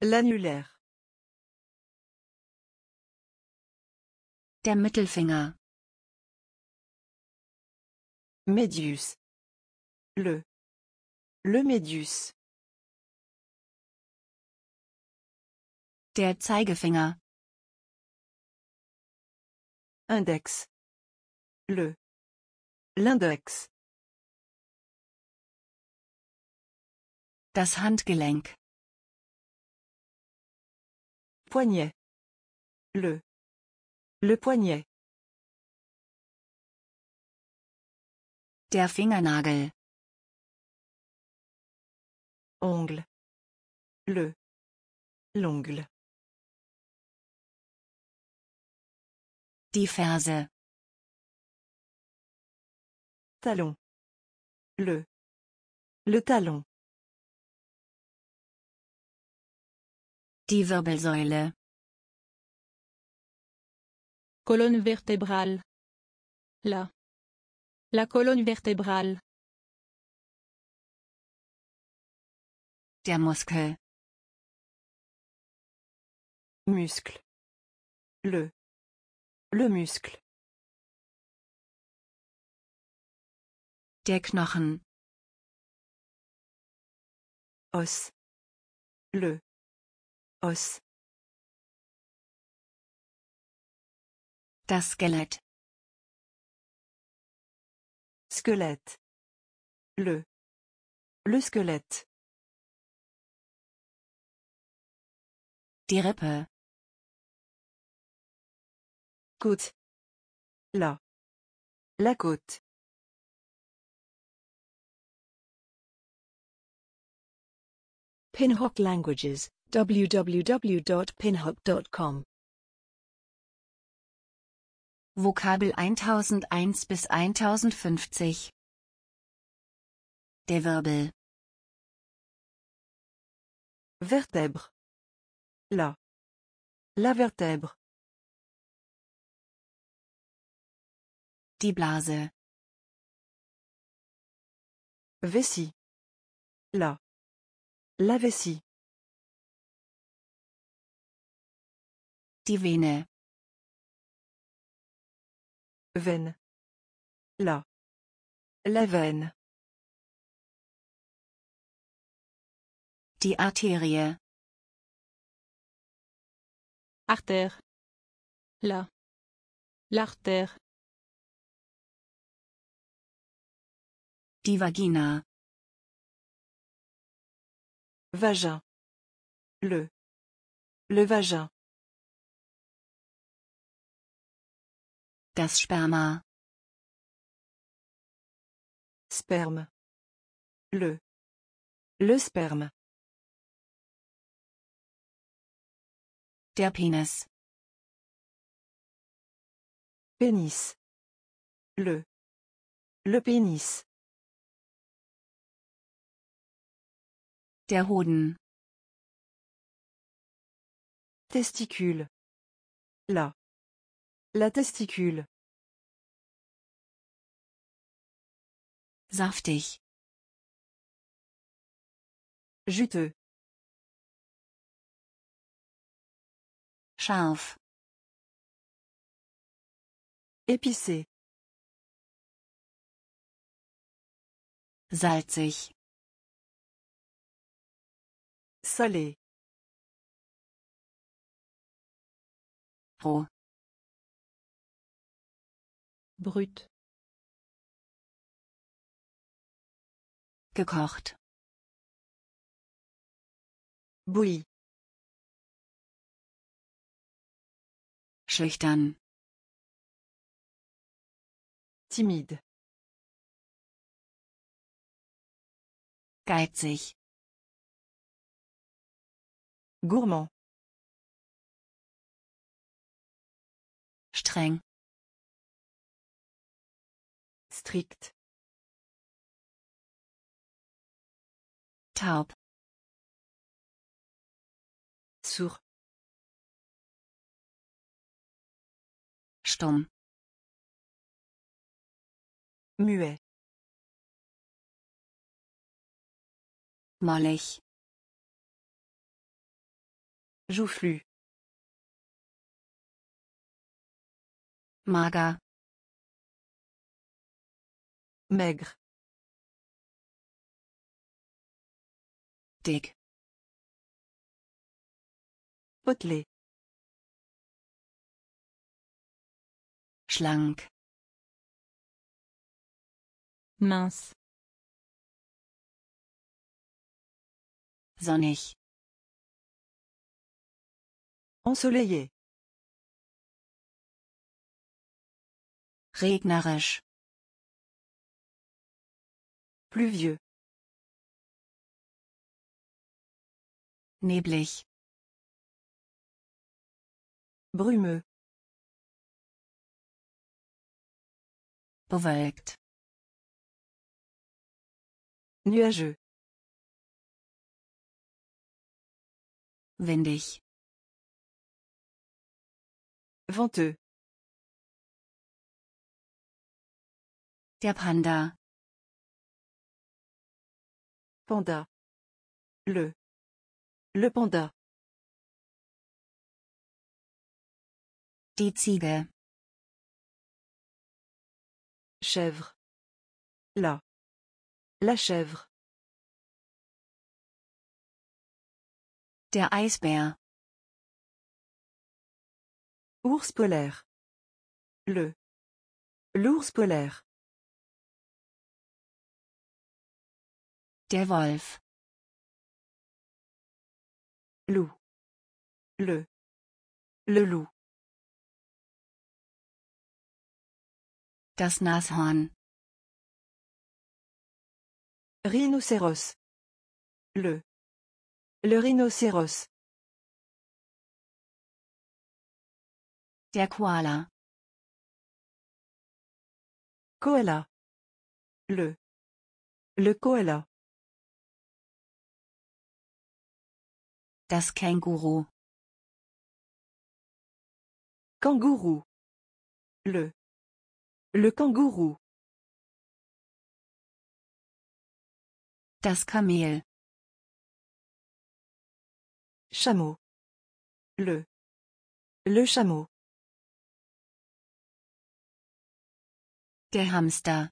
L'annulaire. Der Mittelfinger. Medius. Le. Le Médius. Der Zeigefinger. Index. Le. L'index. Das Handgelenk. Poignet. Le. Le poignet. Der Fingernagel. Ongle. Le. L'ongle. Die Talon. Le. Le talon. Die Wirbelsäule. Colonne vertébrale. La. La colonne vertébrale. Der Muskel. Muscle. Le. Le muscle. Der Knochen. Os. Le. Os. Das Skelett. Squelette. Le. Le squelette. Die Rippe. Gut. La. La côte. Pinhock Languages, www.pinhock.com Vokabel 1001 bis 1050 Der Wirbel Vertèbre La. La vertèbre. Die Blase. Vessie. La. La vessie. Die Vene. Veine. La. La veine. Die Arterie. Artère. La. L'artère. Divagina vagina. Vagin. Le. Le vagin. Das Sperma. Sperme. Le. Le sperme. Der Penis. Penis. Le. Le Penis. Der Hoden. Testicule. La. La testicule. Saftig. Juteux. Scharf. Épicé. Salzig. Salé. Roh. Brut. Gekocht. Bouillie. Schüchtern. Timide. Geizig. Gourmand. Streng. Strikt. Taub. Sourd. Stumm. Muet. Mollig. Joufflu. Maga Maigre. Dig Potelé. Mince. Sonnig. Ensoleillé. Regnerisch. Pluvieux. Neblig. Brumeux. Bewölkt. Nuageux. Windig. Venteux. Der Panda. Panda. Le. Le Panda. Die Ziege. Chèvre. La. La chèvre. Der Eisbär. Ours polaire. Le. L'ours polaire. Der Wolf. Loup. Le. Le loup. Das Nashorn. Rhinoceros. Le. Le rhinocéros. Der Koala. Koala. Le. Le koala. Das Känguru. Känguru. Le. Le kangourou. Das Kamel. Chameau. Le. Le chameau. Der Hamster.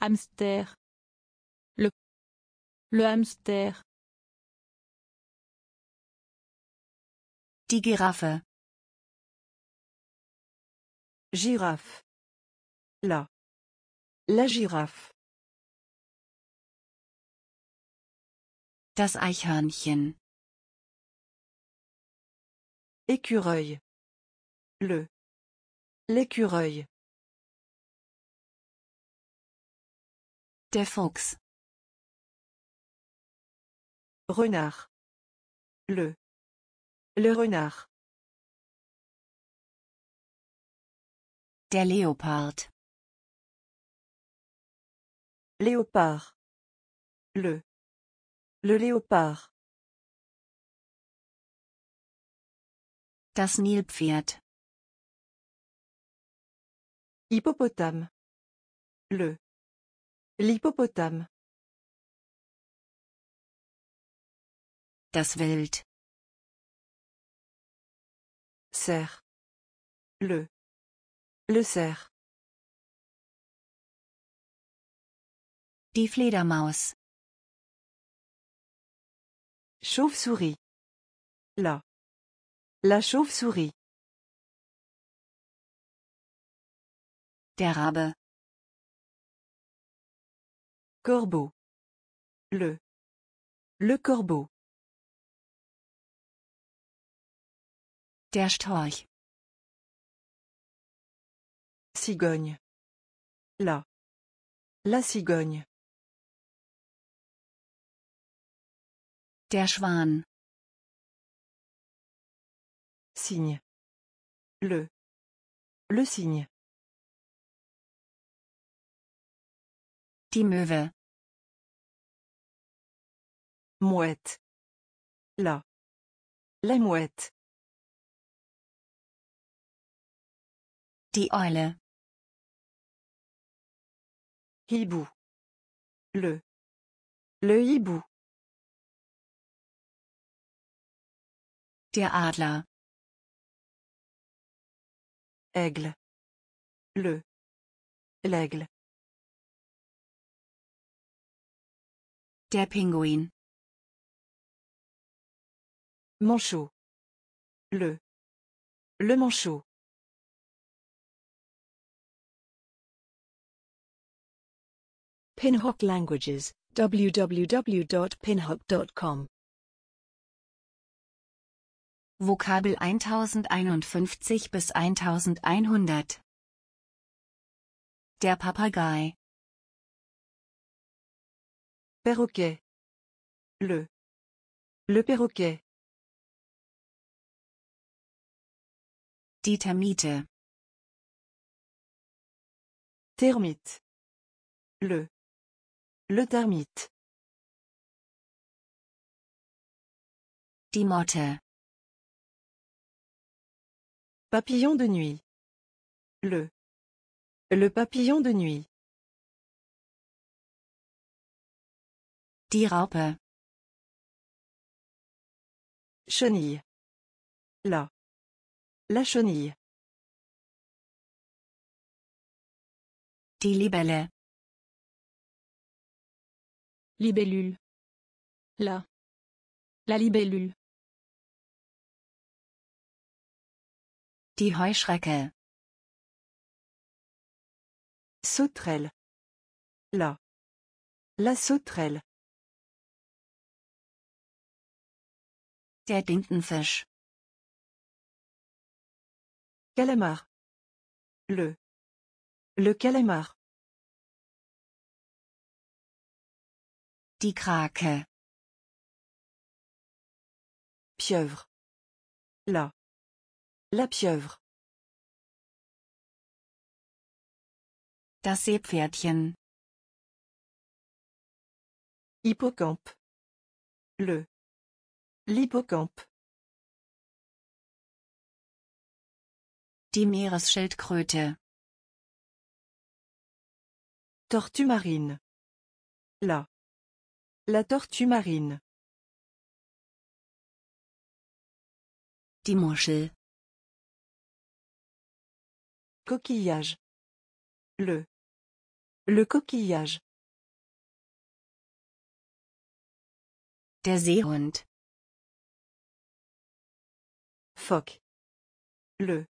Hamster. Le. Le hamster. Die Giraffe. Girafe. La. La girafe. Das Eichhörnchen. Écureuil. Le. L'écureuil. Der Fuchs. Renard. Le. Le renard. Der Leopard. Léopard. Le. Le léopard. Das Nilpferd. Hippopotame. Le. L'hippopotame. Das Wild, Serre. Le. Le cerf. Die Fledermaus. Chauve-souris. La. La Chauve-souris. Der Rabe. Corbeau. Le. Le corbeau. Der Storch. Cigogne. La. La cigogne. Der Schwan. Signe. Le. Le signe. Die Möwe. Mouette. La. La mouette. Die Eule. Hibou. Le. Le hibou. Der Adler. Aigle. Le. L'aigle. Der Pinguin. Manchot. Le. Le manchot. Pinhock Languages, www.pinhock.com Vokabel 1051 bis 1100 Der Papagei Perroquet Le Le Perroquet Die Termite Termite Le Le termite. Die Papillon de nuit. Le. Le papillon de nuit. Die Raupe. Chenille. La. La chenille. Die Libelle. Libellule. La. La libellule. Die Heuschrecke. Sauterelle. La. La sauterelle. Der Dintenfisch. Calamar. Le. Le calamar. Die Krake. Pieuvre. La. La pieuvre. Das Seepferdchen. hippocamp Le. L'hippocampe. Die Meeresschildkröte. Tortue marine. La. La tortue marine. Dimanche. Coquillage. Le. Le coquillage. Der Seehund. Foc. Le.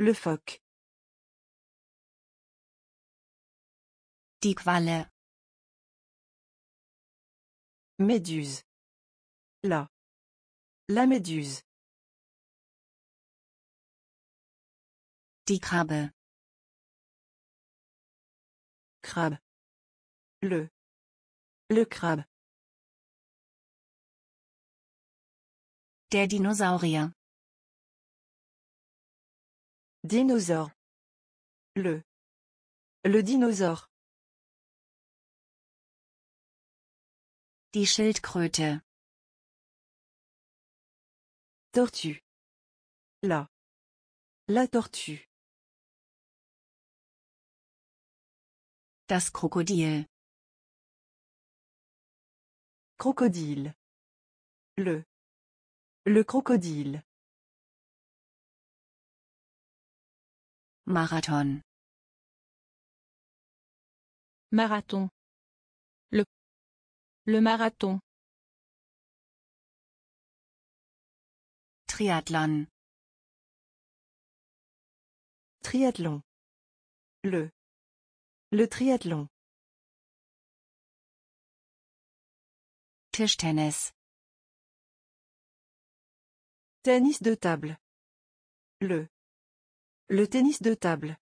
Le phoque. Die Qualle. Méduse. La. La méduse. Die Crabe. Le. Le crabe. Der Dinosaurier. Dinosaure. Le. Le dinosaure. Die Schildkröte. Tortue. La. La tortue. Das Krokodil. Crocodile. Le. Le crocodile. Marathon. Marathon. Le marathon. Triathlon. Triathlon. Le. Le triathlon. Tischtennis. Tennis de table. Le. Le tennis de table.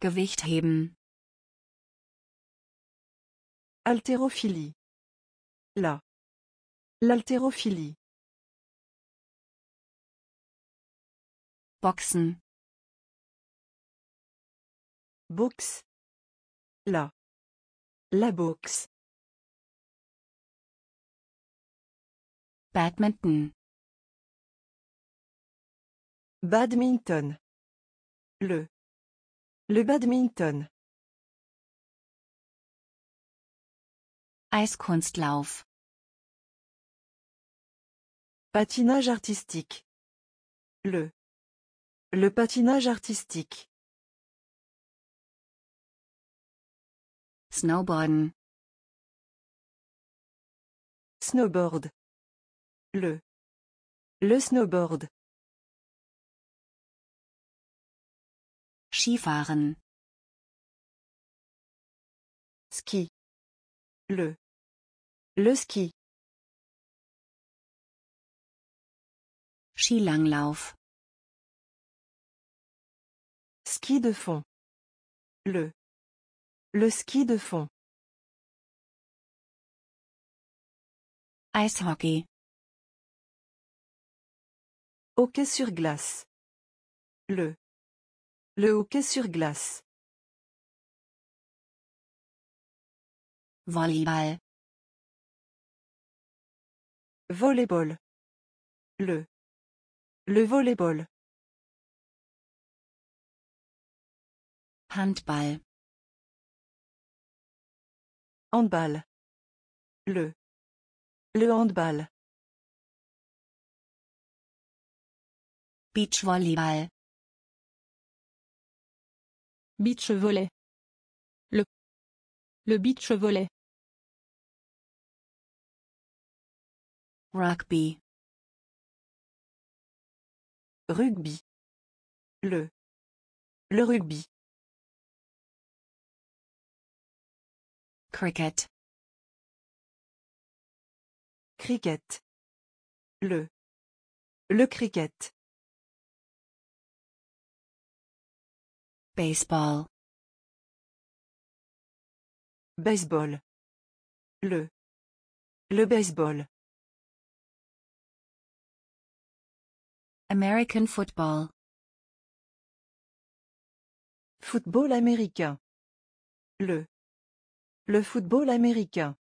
Gewichtheben. Altérophilie. La. L'altérophilie. Boxen. Box. La. La boxe. Badminton. Badminton. Le. Le badminton. Eiskunstlauf. Patinage artistique. Le. Le patinage artistique. Snowboard, Snowboard. Le. Le snowboard. Skifahren. Ski. Le. Le ski. Skilanglauf. Ski de fond. Le. Le ski de fond. Ice Hockey sur glace. Le. Le hockey sur glace. Volleyball. Volleyball. Le. Le volleyball. Handball. Handball. Le. Le handball. Beach volleyball. Beach volley. Le. Le beach volley. Rugby. Rugby. Le. Le rugby. Cricket. Cricket. Le. Le cricket. Baseball. Baseball. Le. Le baseball. American football. Football américain. Le. Le football américain.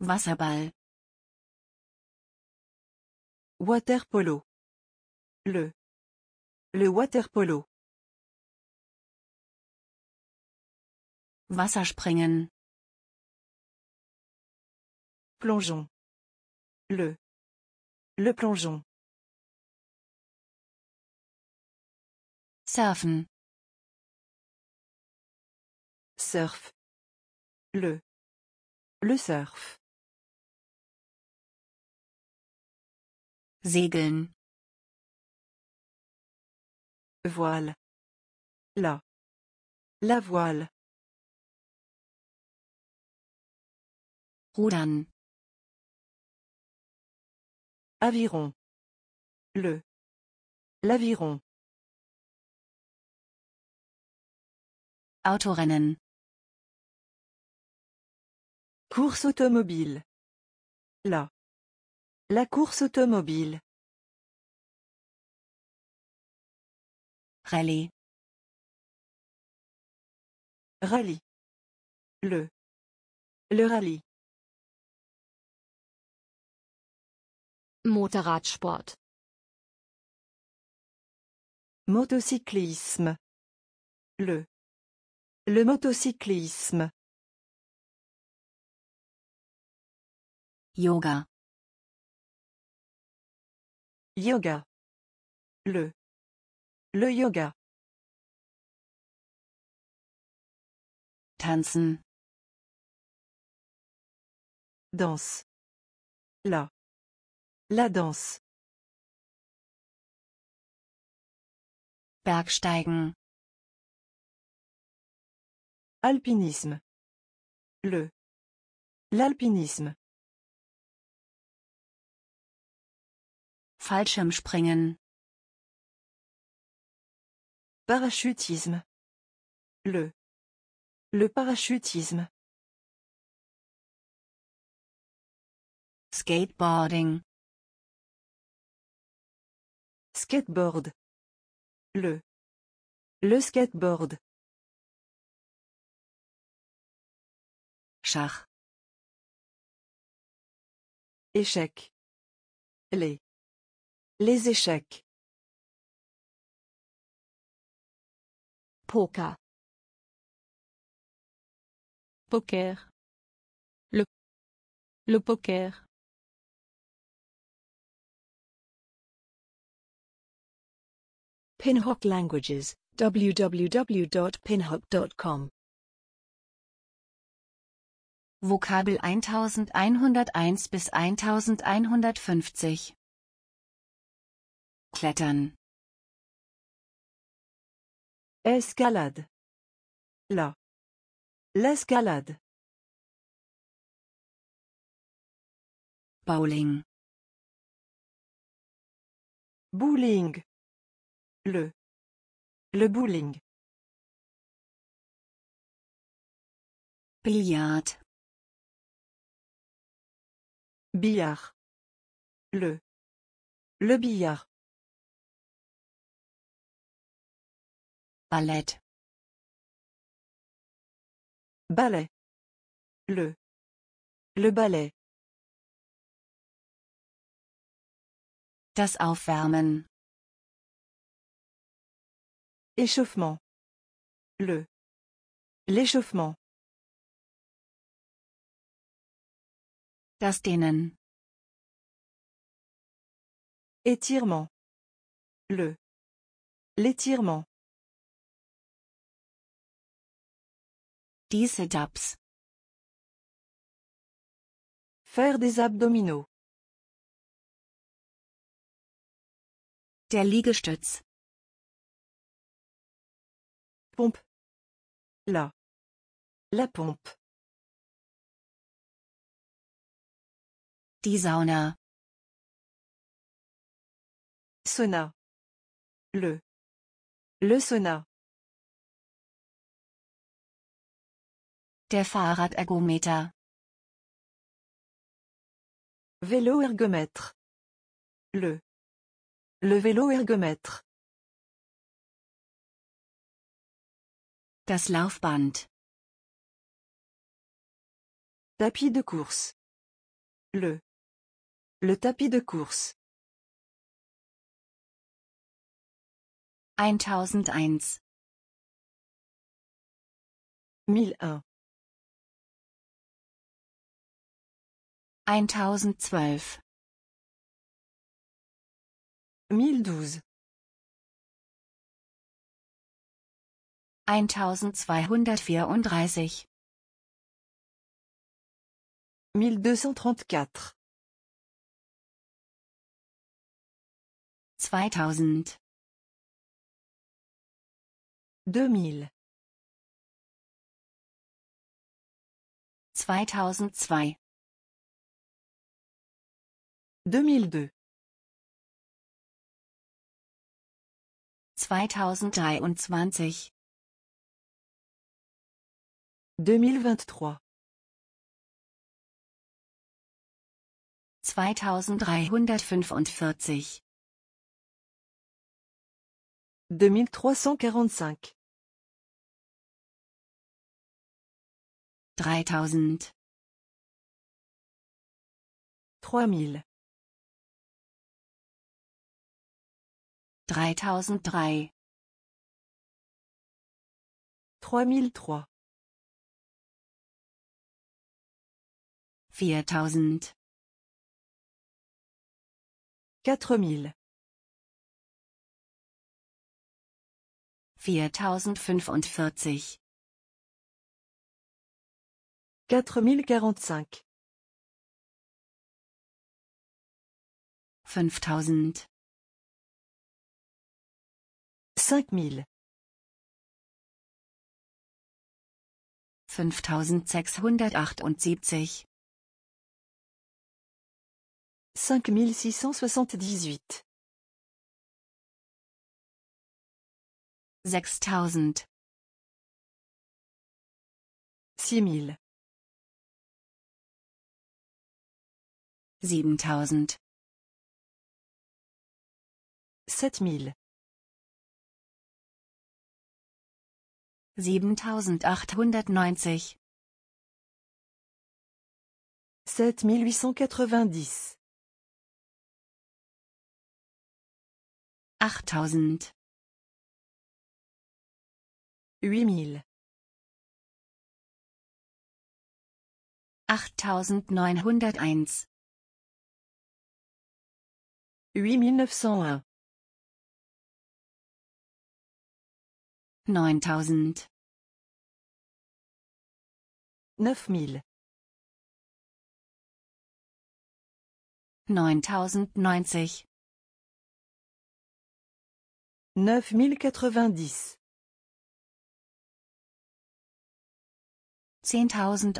Wasserball. Waterpolo. Le. Le waterpolo. Wasserspringen. Plongeon. Le. Le plongeon. Surfen. Surf. Le. Le surf. Segeln. Voile. La. La voile. Rudern. Aviron. Le. L'aviron. Autorennen. Course automobile. La. La course automobile. Rallye. Rallye. Le. Le rallye. Motorradsport. Motocyclisme. Le. Le motocyclisme. Yoga. Yoga. Le. Le yoga. Tanzen. Danse. La. La danse. Bergsteigen. Alpinisme. Le. L'alpinisme. Fallschirmspringen. Parachutisme. Le. Le parachutisme. Skateboarding. Skateboard. Le. Le skateboard. Char. Échec. Les. Les échecs. Poker. Poker. Le. Le poker. Pinhock Languages, www.pinhock.com Vokabel 1101 bis 1150 Klettern Escalade La L'escalade Bowling Bowling Le. Le bowling. Billard. Billard. Le. Le billard. Ballett. Ballet. Le. Le ballet. Das Aufwärmen. Échauffement. Le. L'échauffement. Das Dehnen. Étirement. Le. L'étirement. Die sit Faire des abdominaux. Der Liegestütz pompe. La pompe. Die Sauna. Le. Le sauna. Der Fahrradergometer. Vélo ergomètre. Le. Le vélo ergomètre. Das Laufband. Tapis de course. Le. Le tapis de course. 1001. 1001. 1012. 1012. 1234 1234 2000 2000 2002 2002 2023 2023 2345 2345 3000 3000 3003 3003 viertausend quatre mille viertausendfünfundvierzig quatre mille quarante-cinq fünftausend cinq mille fünftausendsechshundertachtundsiebzig 5678 6000 6000 7000 7000 7890 7890 achttausend huit mille achttausendneunhunderteins huit mille neuf neuntausend neuf neuf mille quatre-vingt-dix. Zehntausend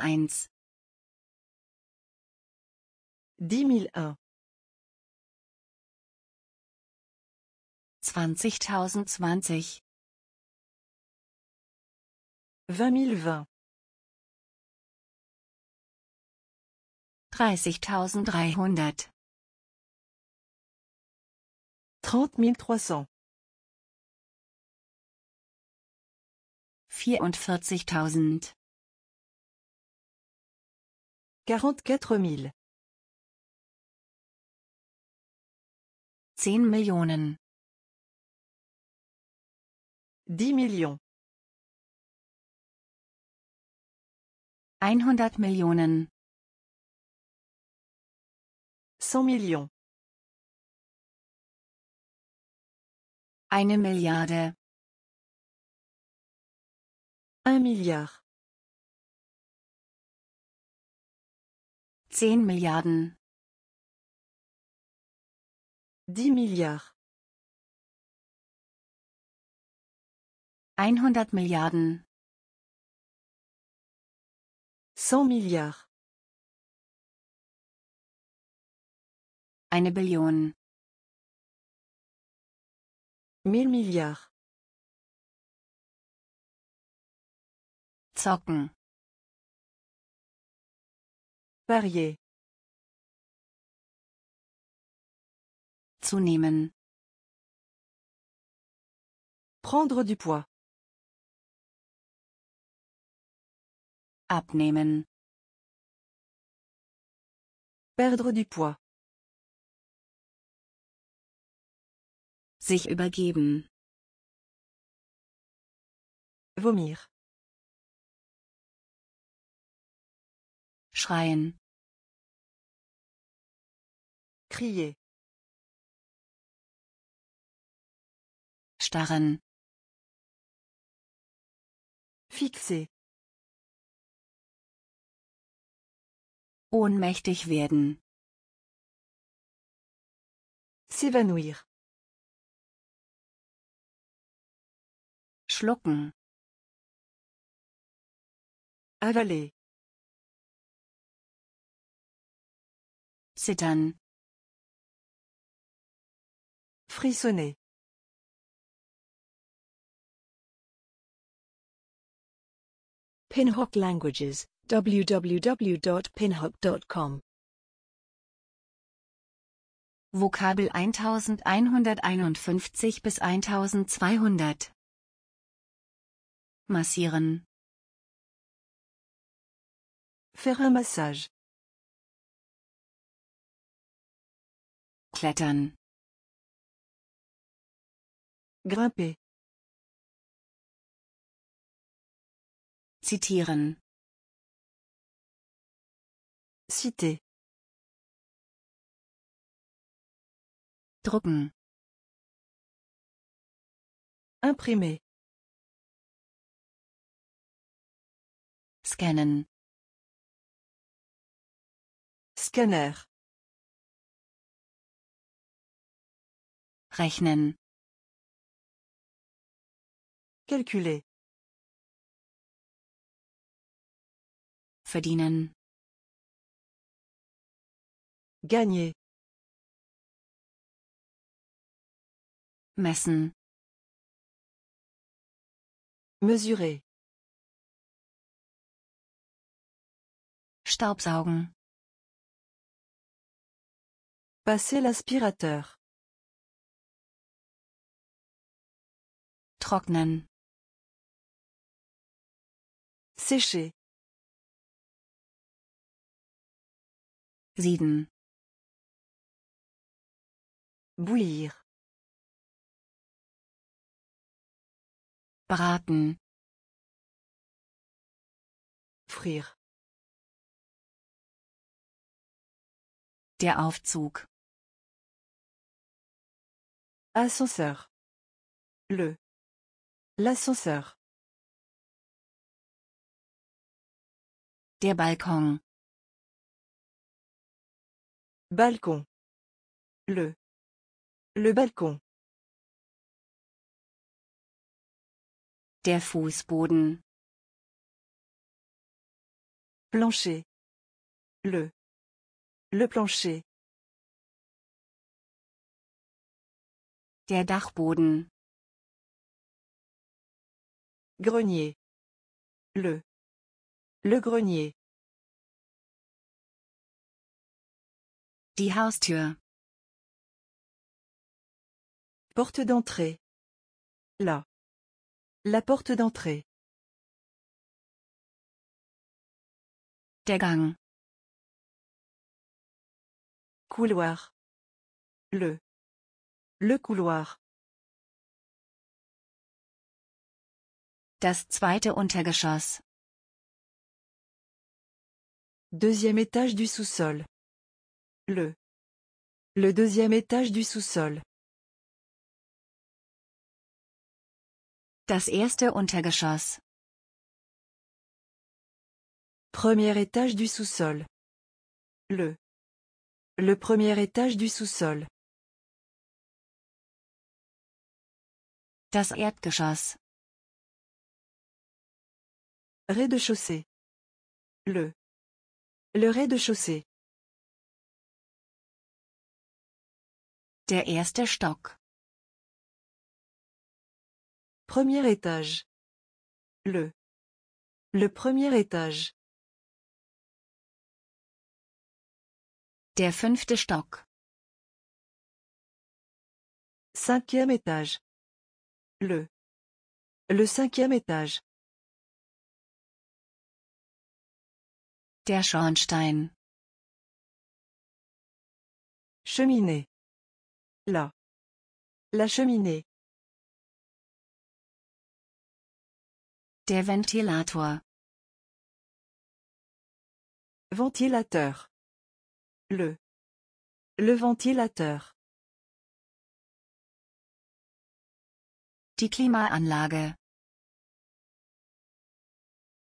Dix mille un. Zwanzigtausend zwanzig. Vingt mille vingt. Dreißigtausend dreihundert. Trente mille trois cents. vierundvierzigtausend quarante-quatre mille zehn Millionen dix Millionen einhundert Millionen cent Millionen Eine Milliarde. Un milliard. Zehn Milliarden. Die Milliards. 100 Milliarden. 100 Milliarden. Eine Billion. Mille Milliarden. Zocken. Parier. Zunehmen. Prendre du poids. Abnehmen. Perdre du poids. Sich übergeben. Vomir. schreien crier starren fixe ohnmächtig werden s'évanouir schlucken avaler Zittern. Frissonner. Pinhock Languages, www.pinhock.com Vokabel 1151 bis 1200 Massieren Faire un massage Klettern. Grimper. Zitieren. Citer. Drucken. Imprimer. Scannen. Scanner. Rechnen. Calculer. Verdienen. Gagner. Messen. Mesurer. Staubsaugen. Passer l'aspirateur. trocknen sécher sieden bouillir braten frier Der Aufzug. Ascenseur. Le. L'ascenseur. Der Balkon. Balkon. Le. Le Balkon. Der Fußboden. Plancher. Le. Le plancher. Der Dachboden. Grenier. Le. Le grenier. Die Porte d'entrée. La. La porte d'entrée. Der Couloir. Le. Le couloir. Das zweite Untergeschoss. Deuxième étage du sous-sol. Le. Le deuxième étage du sous-sol. Das erste Untergeschoss. Premier étage du sous-sol. Le. Le premier étage du sous-sol. Das Erdgeschoss. Rez-de-chaussée. Le. Le rez-de-chaussée. Der erste Stock. Premier étage. Le. Le premier étage. Der fünfte Stock. Cinquième étage. Le. Le cinquième étage. Der Schornstein. Cheminée. La. La cheminée. Der Ventilator. Ventilateur. Le. Le ventilateur. Die Klimaanlage.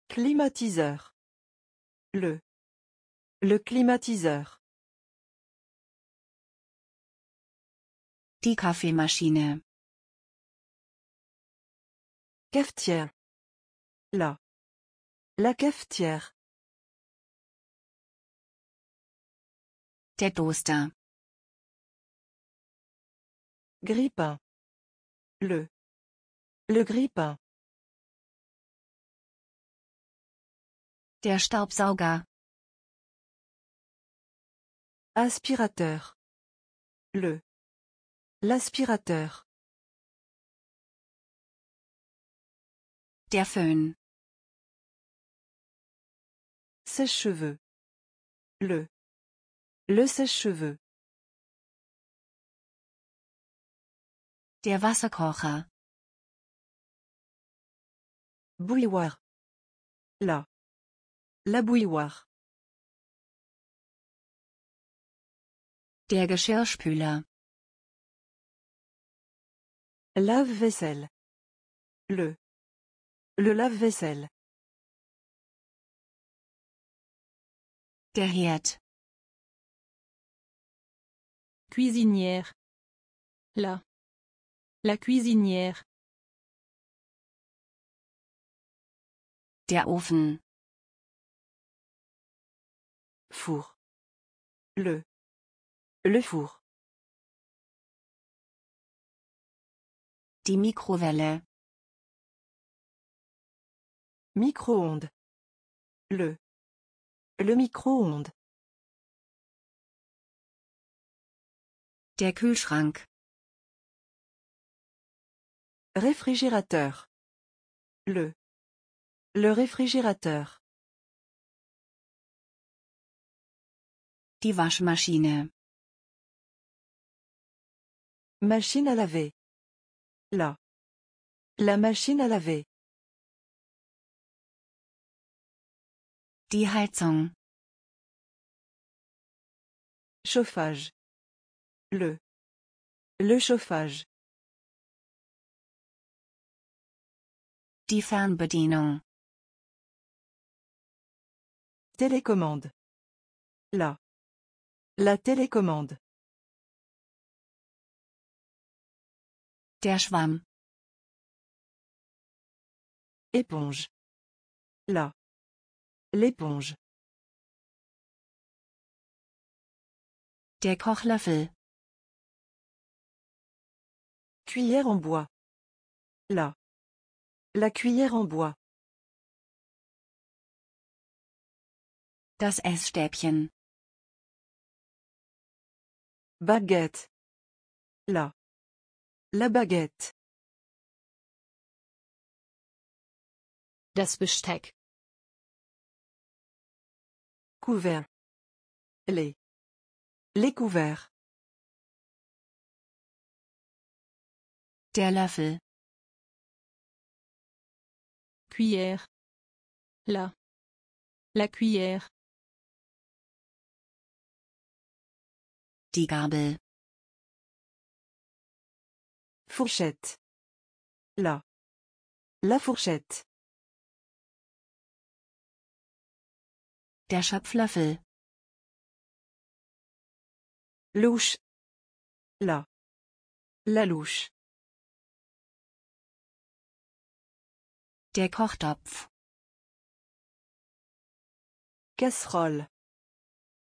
Klimatiseur. Le. Le climatiseur. Die Kaffeemaschine. Cafetière. La. La cafetière. Der Toaster. grille Le. Le grille Der Staubsauger. Aspirateur. Le. L'aspirateur. Der Föhn. Sèche-cheveux. Le. Le sèche-cheveux. Der Wasserkocher. Bouilloire. La. La bouilloire. Der Geschirrspüler. Lave-vaisselle. Le. Le lave-vaisselle. Der Herd. Cuisinière. La. La cuisinière. Der Ofen. Four. Le. Le four. Die Mikrowelle. Micro-ondes. Le. Le micro-ondes. Der Kühlschrank. Réfrigérateur. Le. Le réfrigérateur. Die Waschmaschine. Machine à laver. La. La machine à laver. Die Heizung. Chauffage. Le. Le chauffage. Die Fernbedienung. Télécommande. La. La télécommande. Der Schwamm. Éponge. La. L'éponge. Der Kochlöffel. Cuillère en bois. La. La cuillère en bois. Das Essstäbchen. Baguette. La. La baguette. Das Besteck. Couvert. Les. Les couverts. Der Löffel. Cuillère. La. La cuillère. Die Gabel. Fourchette. La. La Fourchette. Der Schöpflöffel. Louche. La. La Louche. Der Kochtopf. Casserole.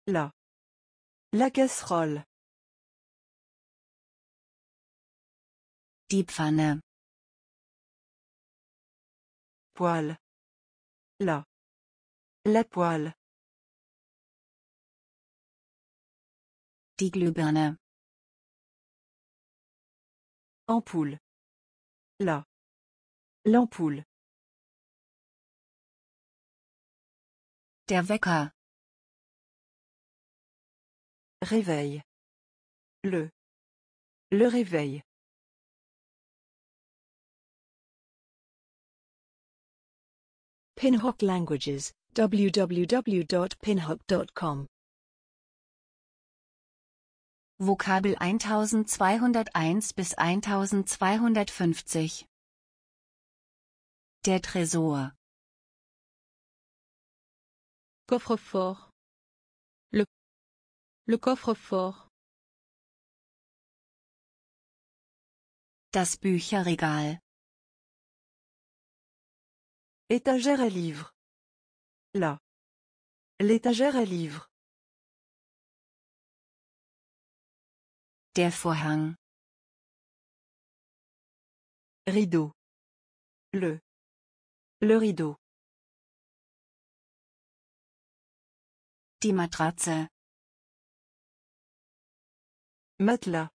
La. La casserole. Die Pfanne. Poêle. La. La poêle. Die Glühbirne. Ampoule. La. L'ampoule. Der Wecker. Réveil. Le. Le réveil. Pinhock Languages, www.pinhock.com Vokabel 1201 bis 1250 Der Tresor Coffre-fort Le coffre-fort. Das Bücherregal. Étagère à livres. Là. L'étagère à livres. Der Vorhang. Rideau. Le. Le rideau. Die Matratze. Matelas.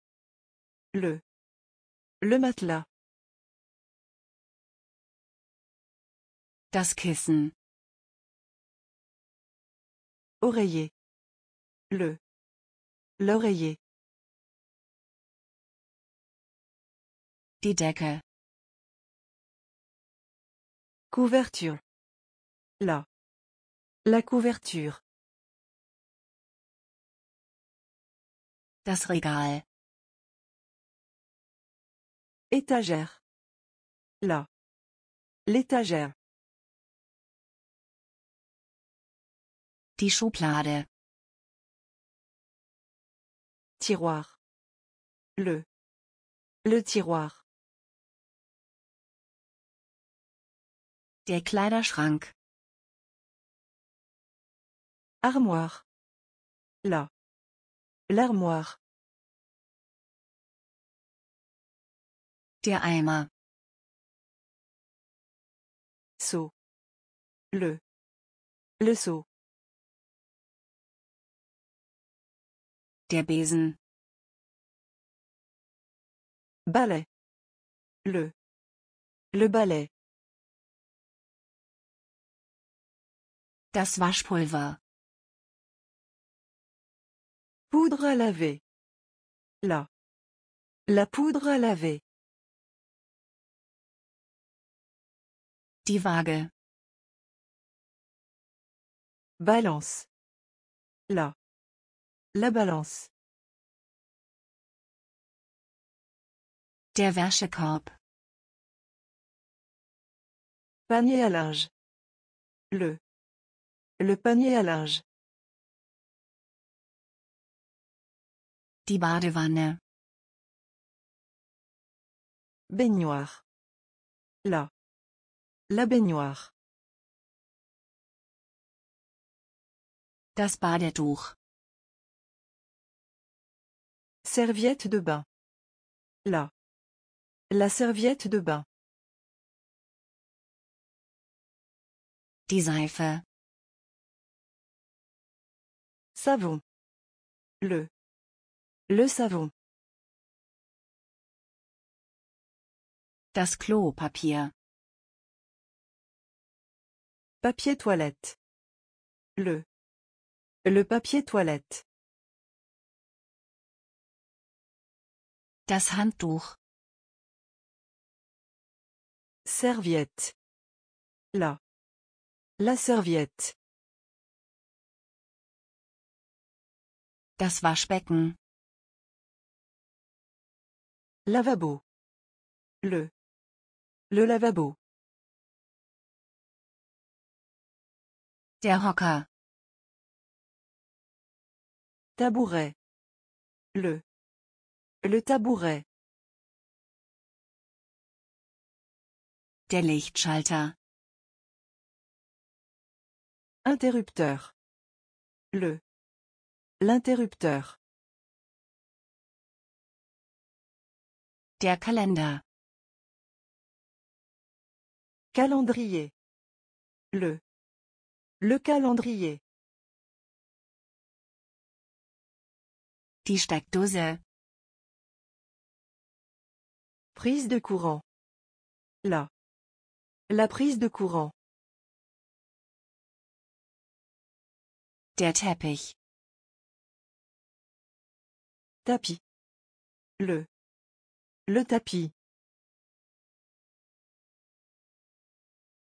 Le. Le matelas. Das Kissen. Oreiller. Le. L'oreiller. Die Decke. Couverture. La. La couverture. Das Regal. Étagère. La. L'étagère. Die Schublade. Tiroir. Le. Le tiroir. Der Kleiderschrank. Armoire. La. L'armoire. Der Eimer. Seau. Le. Le Seau. Der Besen. Ballet. Le. Le Ballet. Das Waschpulver. Poudre à laver. La. La poudre à laver. Die Balance. La. La balance. Der Wäschekorb. Panier à linge. Le. Le panier à linge. die Baignoire. La. La baignoire. Das Badetuch. Serviette de bain. La. La serviette de bain. Die Seife. Savon. Le. Le savon. Das Klopapier. Papier toilette. Le. Le papier toilette. Das Handtuch. Serviette. La. La serviette. Das Waschbecken. Lavabo. Le. Le lavabo. Der Hocker. Tabouret. Le. Le tabouret. Der Lichtschalter. Interrupteur. Le. L'interrupteur. Der Kalender. Calendrier. Le. Le calendrier. Die Steckdose. Prise de courant. La. La prise de courant. Der Teppich. Tapis. Le. Le tapis.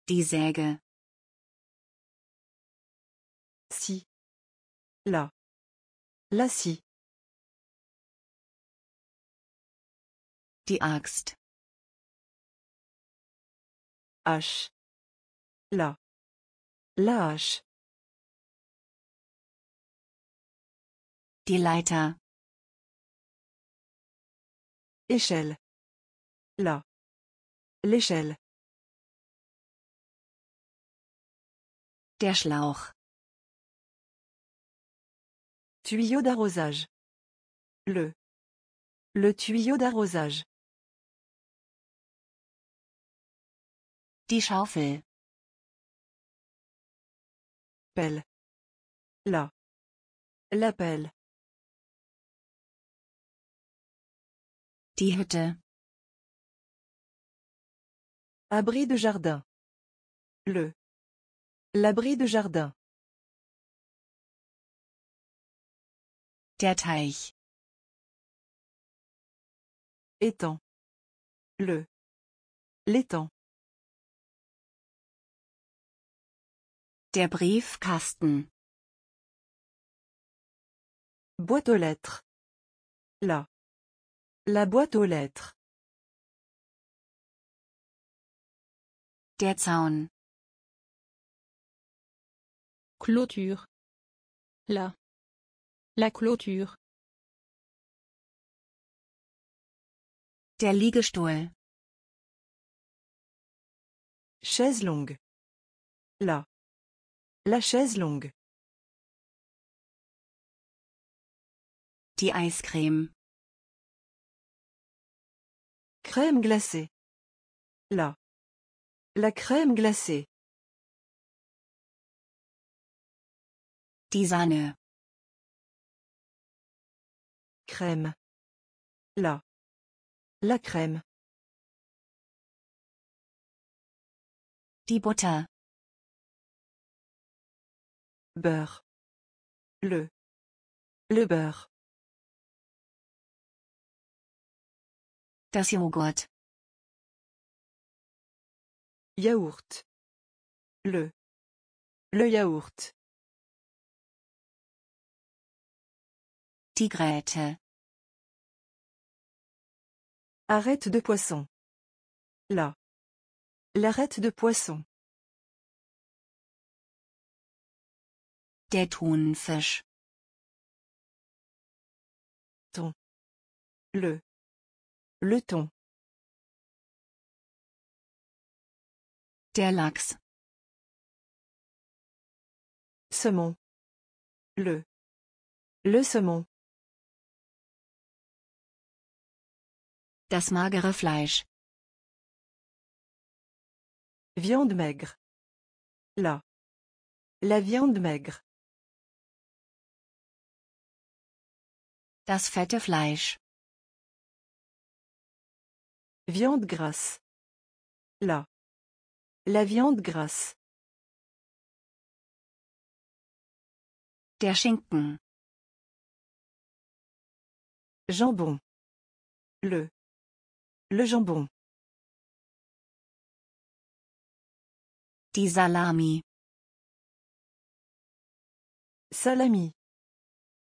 Die Säge. Si. La. La scie. Die Axt. H. La. La H. Die Leiter. Échelle. La. L'échelle. Der Schlauch. Tuyau d'arrosage. Le. Le tuyau d'arrosage. Die Schaufel. Pelle. La. La pelle. Die Abri de jardin. Le. L'abri de jardin. Der Teich. Étang. Le. L'étang. Der Briefkasten. Boîte aux lettres. La. La boîte aux lettres. Der Zaun. Clôture. La. La clôture. Der Liegestuhl. Chaise longue. La. La chaise longue. Die Eiscreme. Crème glacée. La. La crème glacée. Tisane. Crème. La. La crème. Die Butter. Beurre. Le. Le beurre. Das Yaourt. Le. Le yaourt. Tigrette. Arête de poisson. La. L'arête de poisson. Der Thunfisch. Ton. Le. Le ton. Der Lachs. Semon. Le. Le saumon. Das magere Fleisch. Viande maigre. La. La viande maigre. Das fette Fleisch. Viande grasse. La. La viande grasse. Der Schinken. Jambon. Le. Le jambon. Die Salami. Salami.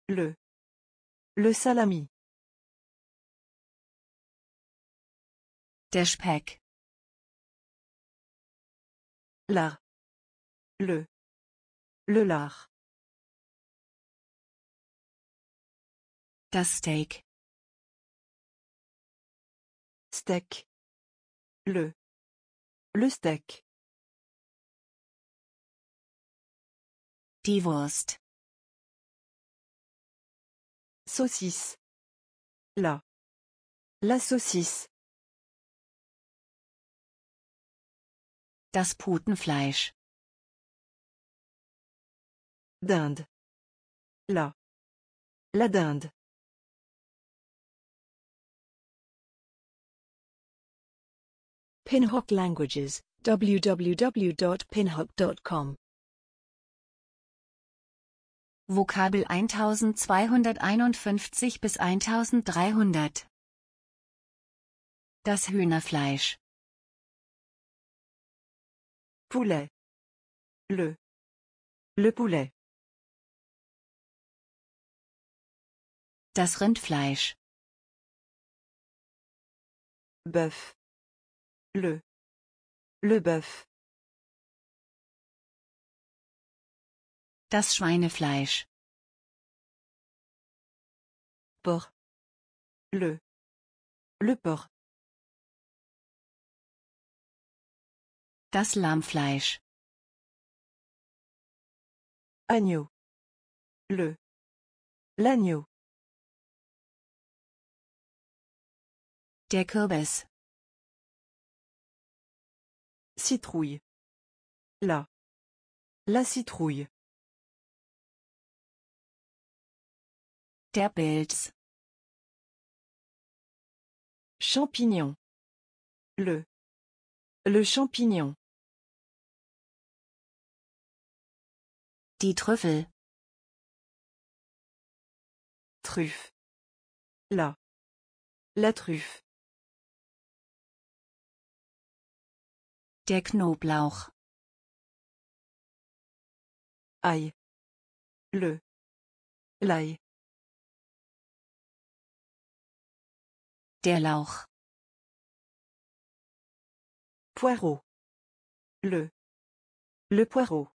Le. Le salami. Der Speck. La. Le. Le lard. Das Steak. Steak. Le. Le steak. Die Wurst. Saucisse. La. La saucisse. Das Putenfleisch. Dinde. La. La dinde. Pinhock Languages, www.pinhock.com Vokabel 1251 bis 1300 Das Hühnerfleisch Poulet. Le. Le poulet. Das Rindfleisch. Bœuf. Le. Le bœuf. Das Schweinefleisch. Porc. Le. Le porc. Das Agneau. Le. L'agneau. Der Citrouille. La. La citrouille. Der Champignon. Le. Le champignon. Die Trüffel. Truffe. La. La truffe. Der Knoblauch. Aïe. Le. L'ail. Der Lauch. Poireau. Le. Le poireau.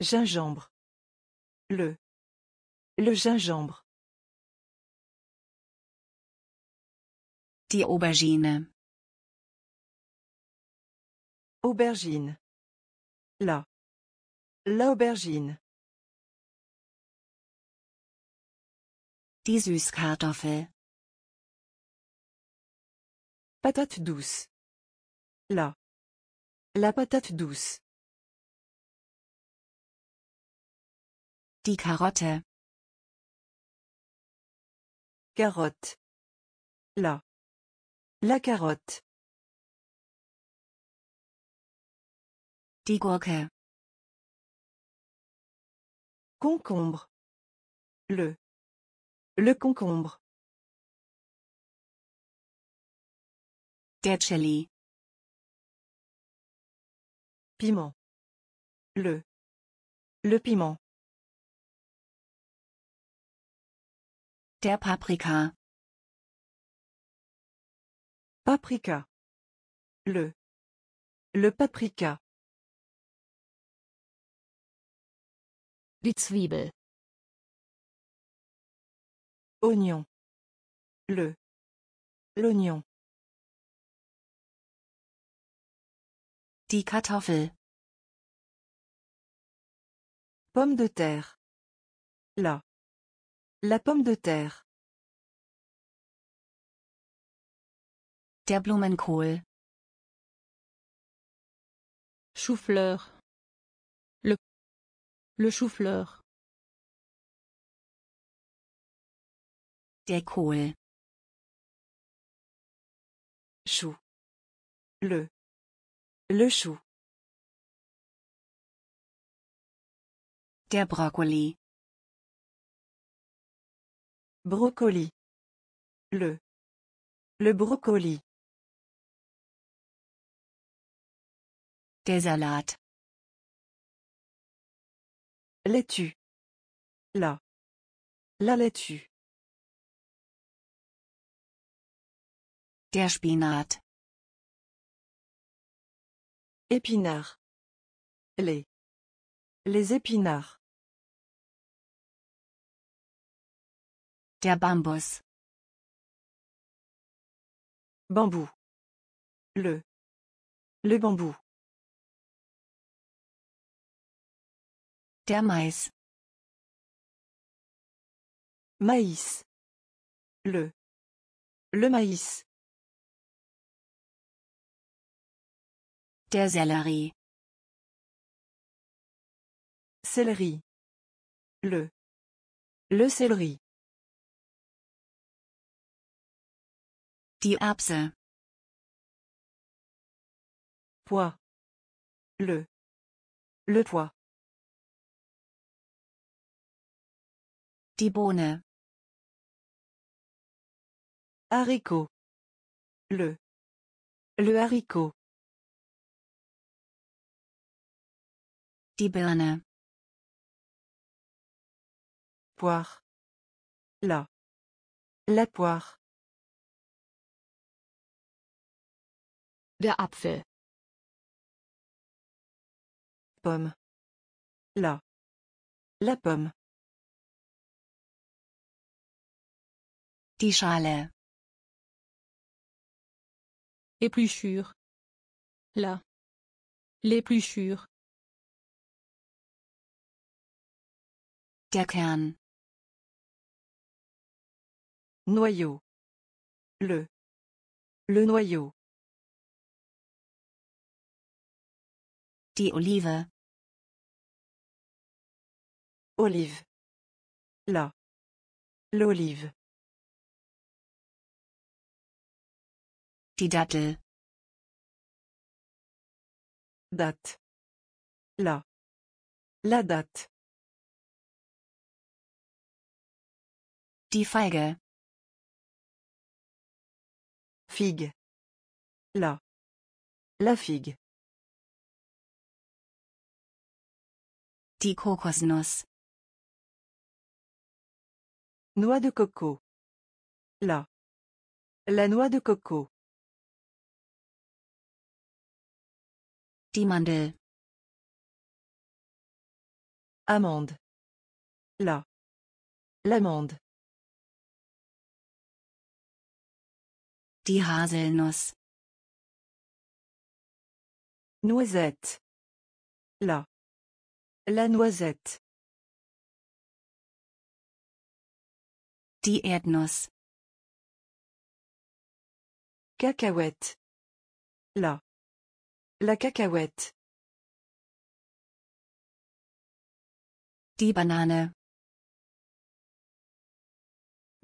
Gingembre. Le. Le gingembre. Die Aubergine. Aubergine. La. L'aubergine. Die Süßkartoffel. Patate douce. La. La patate douce. Die Karotte. Carotte. La. La carotte. Die Gurke. Concombre. Le. Le concombre. Der Chili. Piment. Le. Le piment. Der Paprika. Paprika. Le. Le paprika. Die Zwiebel. Oignon. Le. L'oignon. Die Kartoffel. Pomme de terre. La. La pomme de terre. Der Blumenkohl. Chou-fleur. Le. Le chou-fleur. Der Kohl. Chou. Le. Le chou. Der brocoli. Brocoli. Le. Le brocoli. Der salades. Laitue. La. La laitue. Der Spinat. Épinards. Les. Les épinards. Der Bambus. Bambou. Le. Le bambou. Der Mais. Maïs. Le. Le maïs. le Sellerie. Céleri. Le. Le céleri. Die Erbse. Pois. Le. Le pois. Die Bohne. Haricot. Le. Le haricot. Die Birne. Poire. La. La poire. Der Apfel. Pomme. La. La pomme. Die Schale. Épluchure. La. L'épluchure. Noyau. Le. Le noyau. Die Olive. Olive. La. L'olive. Die Dattel. Date. La. La date. Die Figue. La. La figue. Die Noix de coco. La. La noix de coco. Die Amande. La. L'amande. Die Haselnuss. Noisette. La. La Noisette. Die Erdnuss. Cacahuète. La. La cacahuète. Die Banane.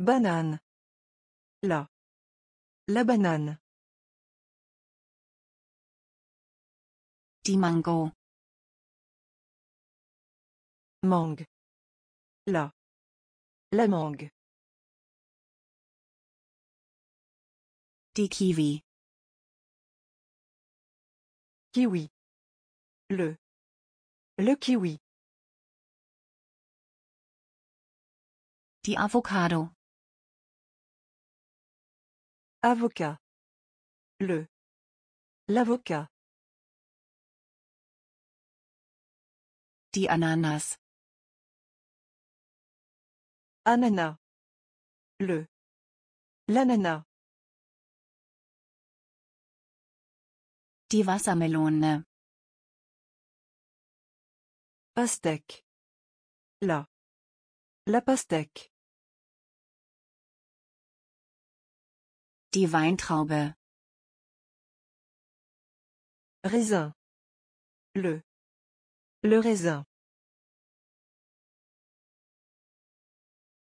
Banane. La. La banane. Die Mango. Mangue. La. La mangue. Die Kiwi. Kiwi. Le. Le kiwi. Die Avocado. Avocat. Le. L'avocat. Die Ananas. Anana. Le. L'anana. Die Wassermelone. Pastèque. La. La pastèque. Die Weintraube. Raisin. Le. Le raisin.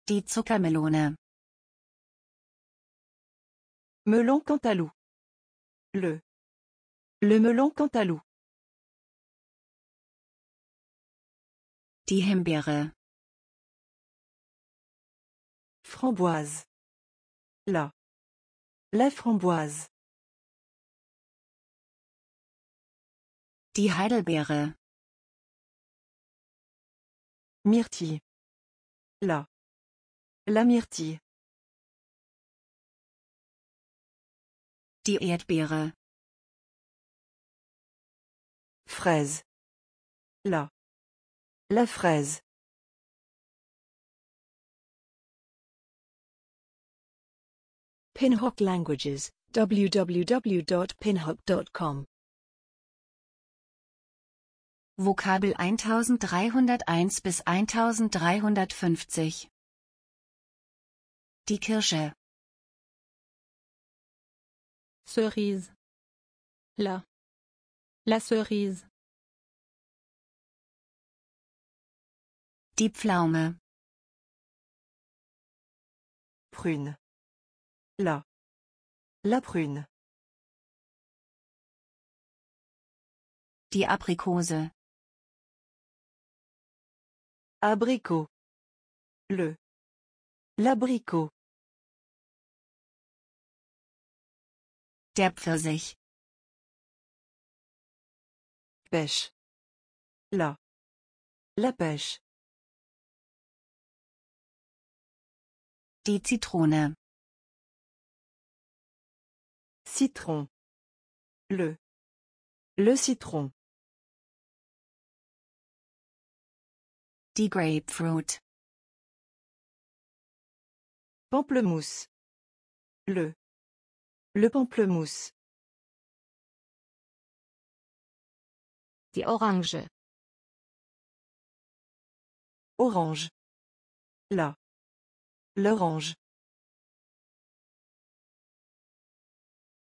Die Zuckermelone. Melon cantalou. Le. Le melon cantalou. Die Himbeere. Framboise. La. La framboise. Die Heidelbeere. Myrtille. La. La myrtille. Die Erdbeere. Fraise. La. La fraise. Pinhock Languages, www.pinhock.com Vokabel 1301 bis 1350 Die Kirsche Cerise La La Cerise Die Pflaume Prune La. La prune. Die Aprikose. Abricot. Le. L'abricot. Der Pfirsich. Pêche. La. La pêche. Die Zitrone. Citron. Le. Le citron. Die grapefruit. Pamplemousse. Le. Le pamplemousse. Die orange. Orange. La. L'orange.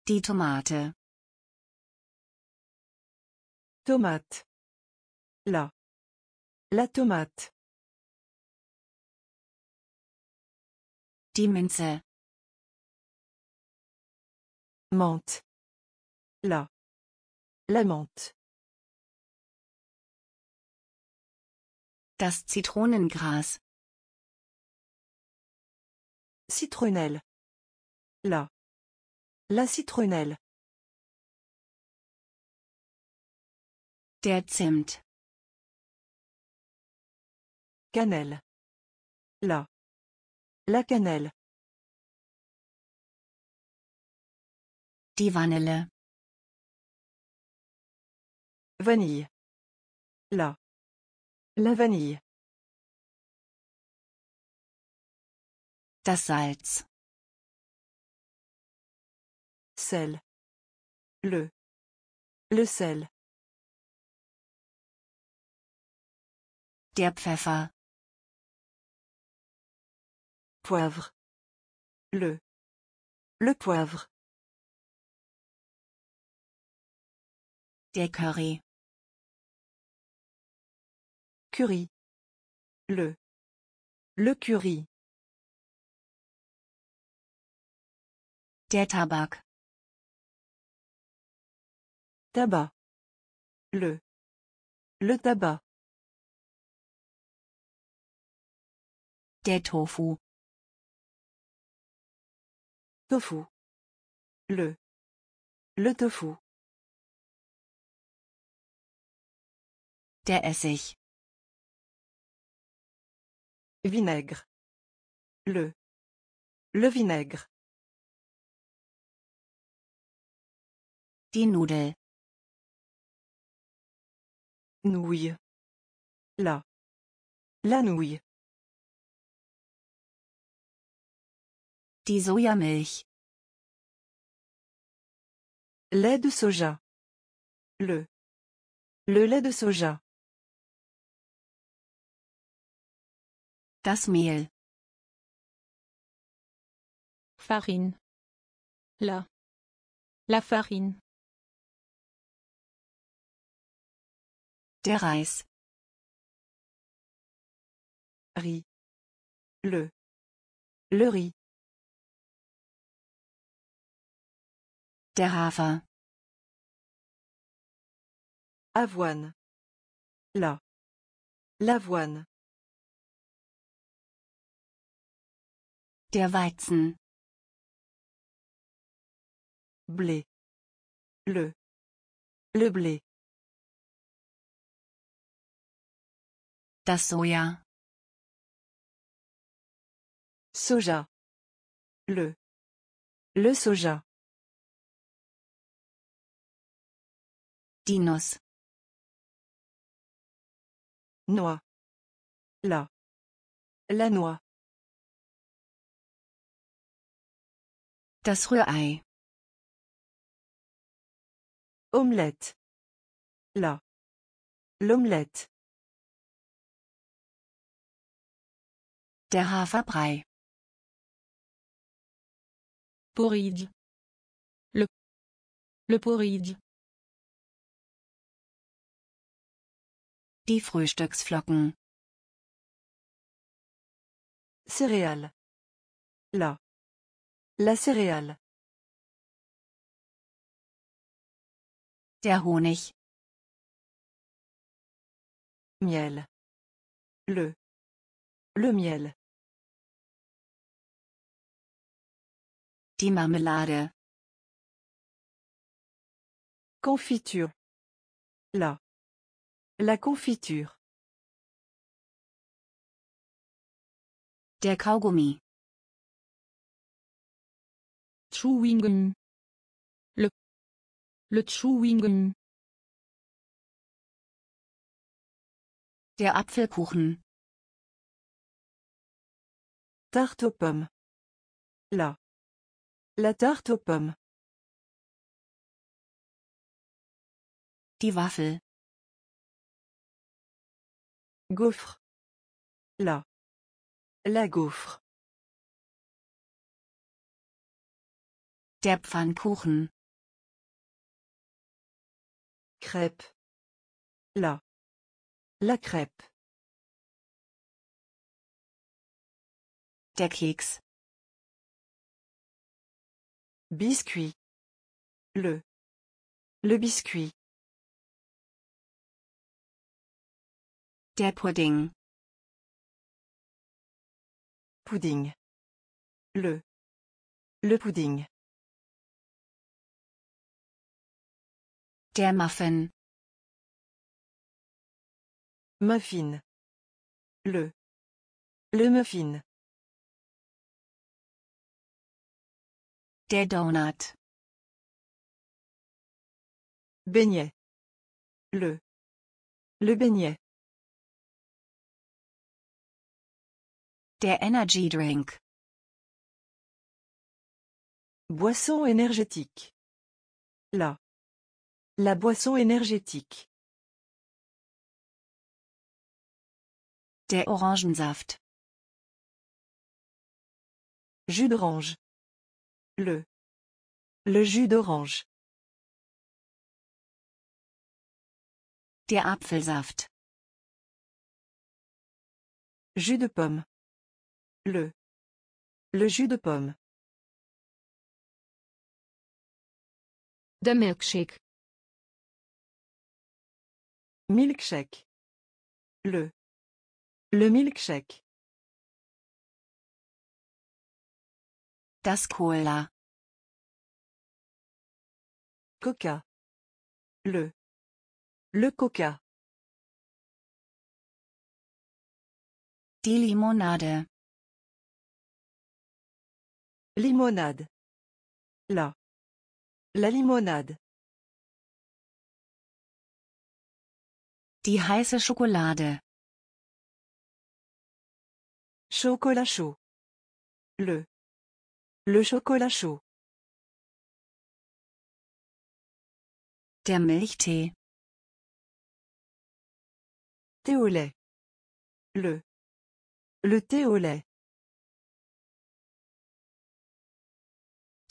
Die Tomate. Tomate. La. La tomate. Die Minze. Menthe. La. La menthe. Das Zitronengras. Zitronelle. La. La citronelle. Der Zimt. Cannelle. La. La cannelle. Die Vanille. Vanille. La. La Vanille. Das Salz. sel. Le. Le sel. Der Pfeffer. Poivre. Le. Le poivre. Der Curry. Curry. Le. Le curry. Der Tabak. Tabac. Le. Le tabac. Der Tofu. Tofu. Le. Le tofu. Der Essig. Vinaigre. Le. Le vinaigre. Die Nudel. Nouille. La. La nouille. Die Sojamilch. Lait de soja. Le. Le lait de soja. Das Mehl. Farine. La. La farine. Der Riz. Le. Le riz. Der Hafer. Avoine. La. L'avoine. Der Weizen. Blé. Le. Le blé. soja. Soja. Le. Le soja. Dinos. Noix. La. La noix. Das Rührei. Omelette. La. L'omelette. Der Haferbrei. Porridge. Le. Le porridge. Die Frühstücksflocken. Cereal. La. La céréale. Der Honig. Miel. Le. Le miel. Die Marmelade. Confiture. La. La confiture. Der Kaugummi. Chewing gum. Le. Le chewing gum. Der Apfelkuchen. Tarte aux pommes. La. La tarte aux pommes. Die Waffel. Gouffre. La. La gouffre. Der Pfannkuchen. Crêpe. La. La crêpe. Keks. Biscuit. Le. Le biscuit. Der Pudding. Pudding. Le. Le pudding. Der Muffin. Muffin. Le. Le muffin. Der Donut. Beignet. Le. Le beignet. Der Energy Drink. Boisson énergétique. La. La boisson énergétique. Der Orangensaft. Jus d'orange. Le. Le jus d'orange. Der Apfelsaft. Jus de pomme. Le. Le jus de pomme. Der Milkshake. Milkshake. Le. Le milkshake. Das Cola. Coca. Le. Le Coca. Die Limonade. Limonade. La. La limonade. Die heiße Schokolade. Chocolat chaud. Le. Le chocolat chaud. Der Milchtee. Thé au lait. Le. Le thé au lait.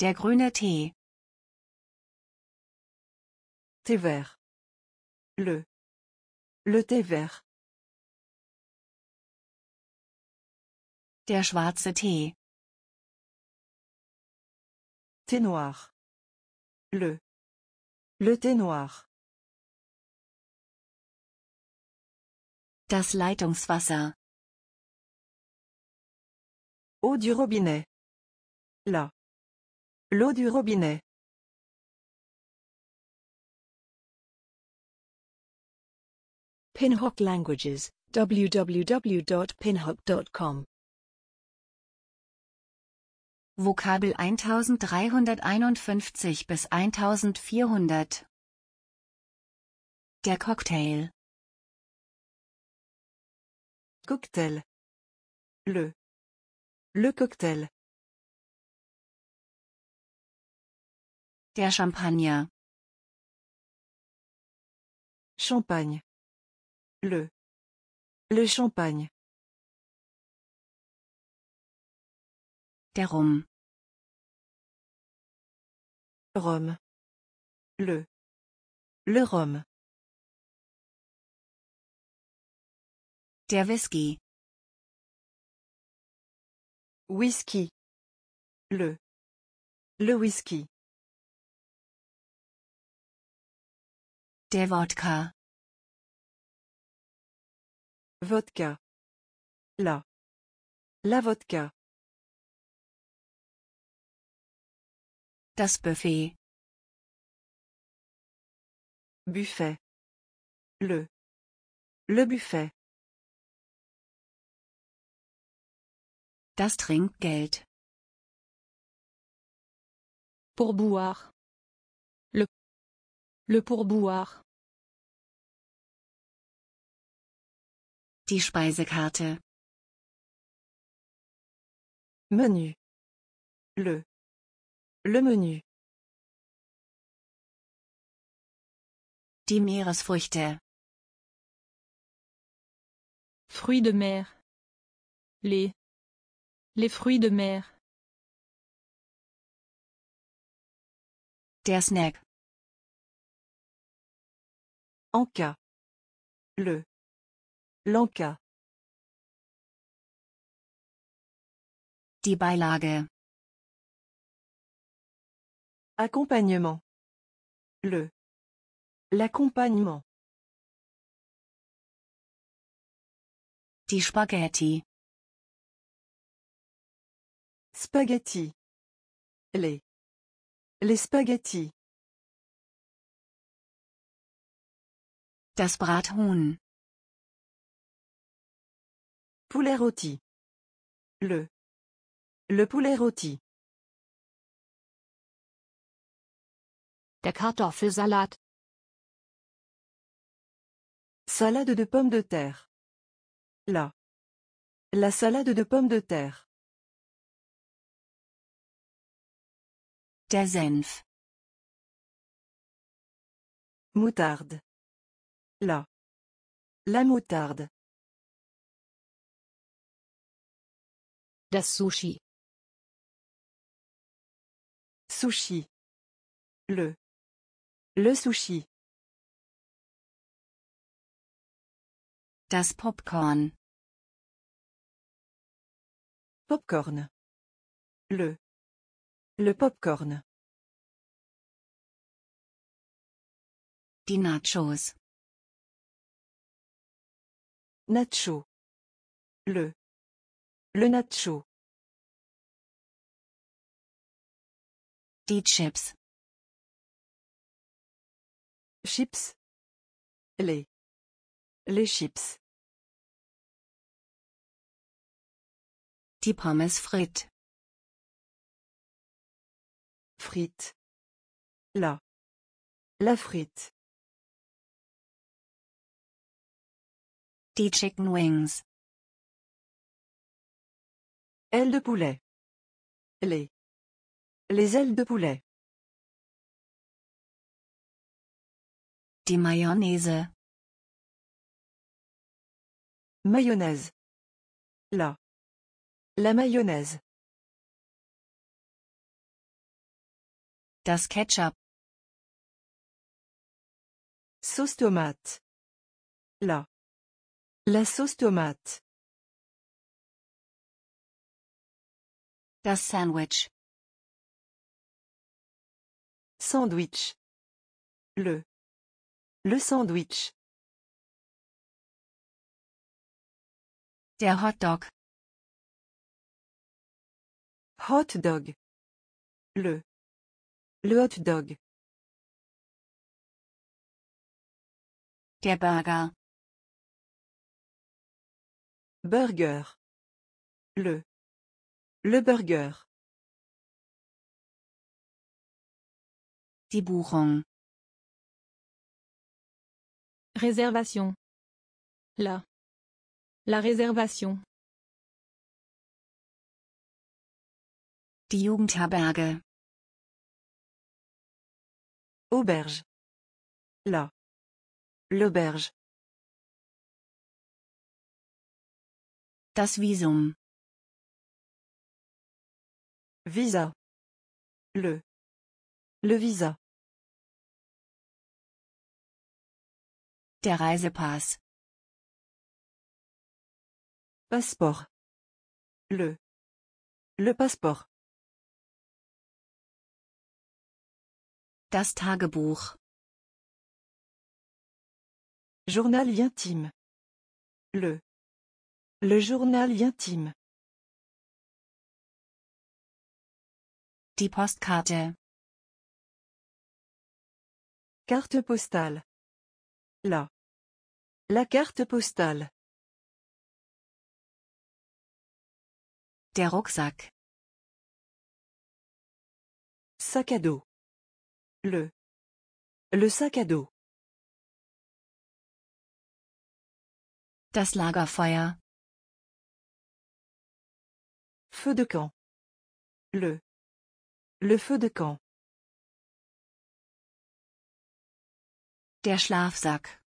Der grüne Tee. Thé vert. Le. Le thé vert. Der schwarze Tee. Thé noir. Le. Le thé noir. Das Leitungswasser. Eau du robinet. La. L'eau du robinet. Pinhook Languages, www.pinhook.com Vokabel 1351 bis 1400 Der Cocktail Cocktail Le Le Cocktail Der Champagner Champagne Le Le Champagne Der Le. Le Rome. Der Whisky. Whisky. Le. Le whisky. Der Vodka. La. La vodka. Das Buffet. Buffet. Le. Le Buffet. Das Trinkgeld. Pourboire. Le. Le pourboire. Die Speisekarte. Menü. Le. Le menu. Die Meeresfrüchte. Fruits de mer. Les. fruits de mer. Der Snack. Anka. Le. L'anka. Die Beilage. Accompagnement. Le. L'accompagnement. Die Spaghetti. Spaghetti. Les. Les spaghetti Das Brathuhn. Poulet rôti. Le. Le poulet rôti. Der Kartoffelsalat. Salade de pommes de terre. La. La salade de pommes de terre. Der Senf. Moutarde. La. La moutarde. Das Sushi. Sushi. Le. Le Sushi. Das Popcorn. Popcorn. Le. Le Popcorn. les Nachos. Nacho. Le. Le Nacho. les Chips. Chips. Les. Les chips. Die Pommes frites. Frites. La. La frite. Die Chicken Wings. Ailes de poulet. Les. Les ailes de poulet. Die Mayonnaise. Mayonnaise. La. La mayonnaise. Das Ketchup. Sauce tomate. La. La sauce tomate. Das Sandwich. Sandwich. Le. Le sandwich. Der Dog. Hot dog. Le. Le hot dog. Der Burger. Burger. Le. Le burger. Die Buchung. Réservation. La. La réservation. Die Jugendherberge. Auberge. La. L'auberge. Das Visum. Visa. Le. Le visa. Der Reisepass. Passeport. Le. Le passeport. Das Tagebuch. Journal intime. Le. Le journal intime. Die Postkarte. Carte postale. La. La carte postale. Der Rucksack. Sac à dos. Le. Le sac à dos. Das Lagerfeuer. Feu de camp. Le. Le feu de camp. Der Schlafsack.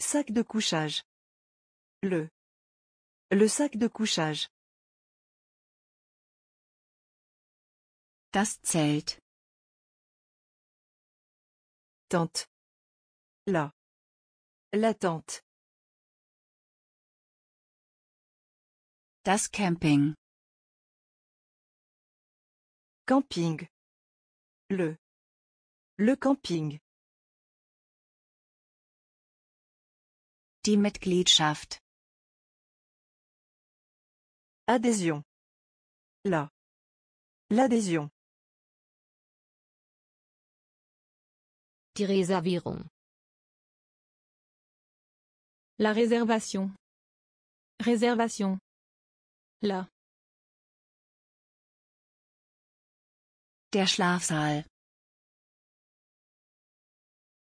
Sac de couchage. Le. Le sac de couchage. Das Zelt. Tente. La. La tente. Das Camping. Camping. Le. Le camping. Die Mitgliedschaft. Adhésion. La. L'adhésion. Die Reservierung. La réservation. Réservation. La. Der Schlafsaal.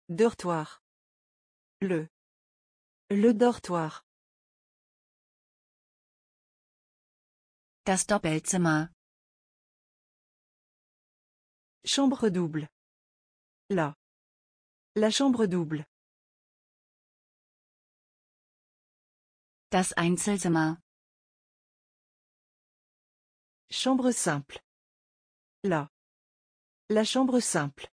Dortoir. Le. Le dortoir. Das Doppelzimmer. Chambre double. La. La chambre double. Das Einzelzimmer. Chambre simple. La. La chambre simple.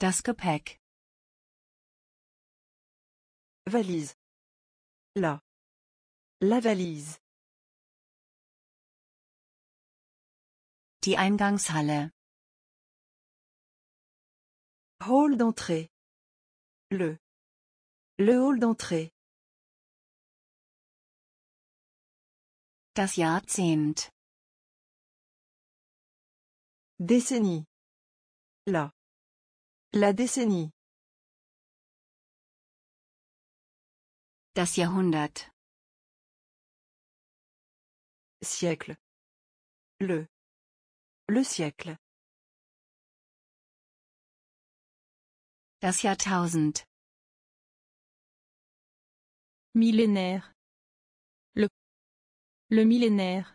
Das Gepäck. Valise. La. La valise. Die Eingangshalle. Hall d'entrée. Le. Le hall d'entrée. Das Jahrzehnt. Décennie. La. La décennie. Das Jahrhundert. Siècle. Le. Le siècle. Das Jahrtausend. Millénaire. Le. Le millénaire.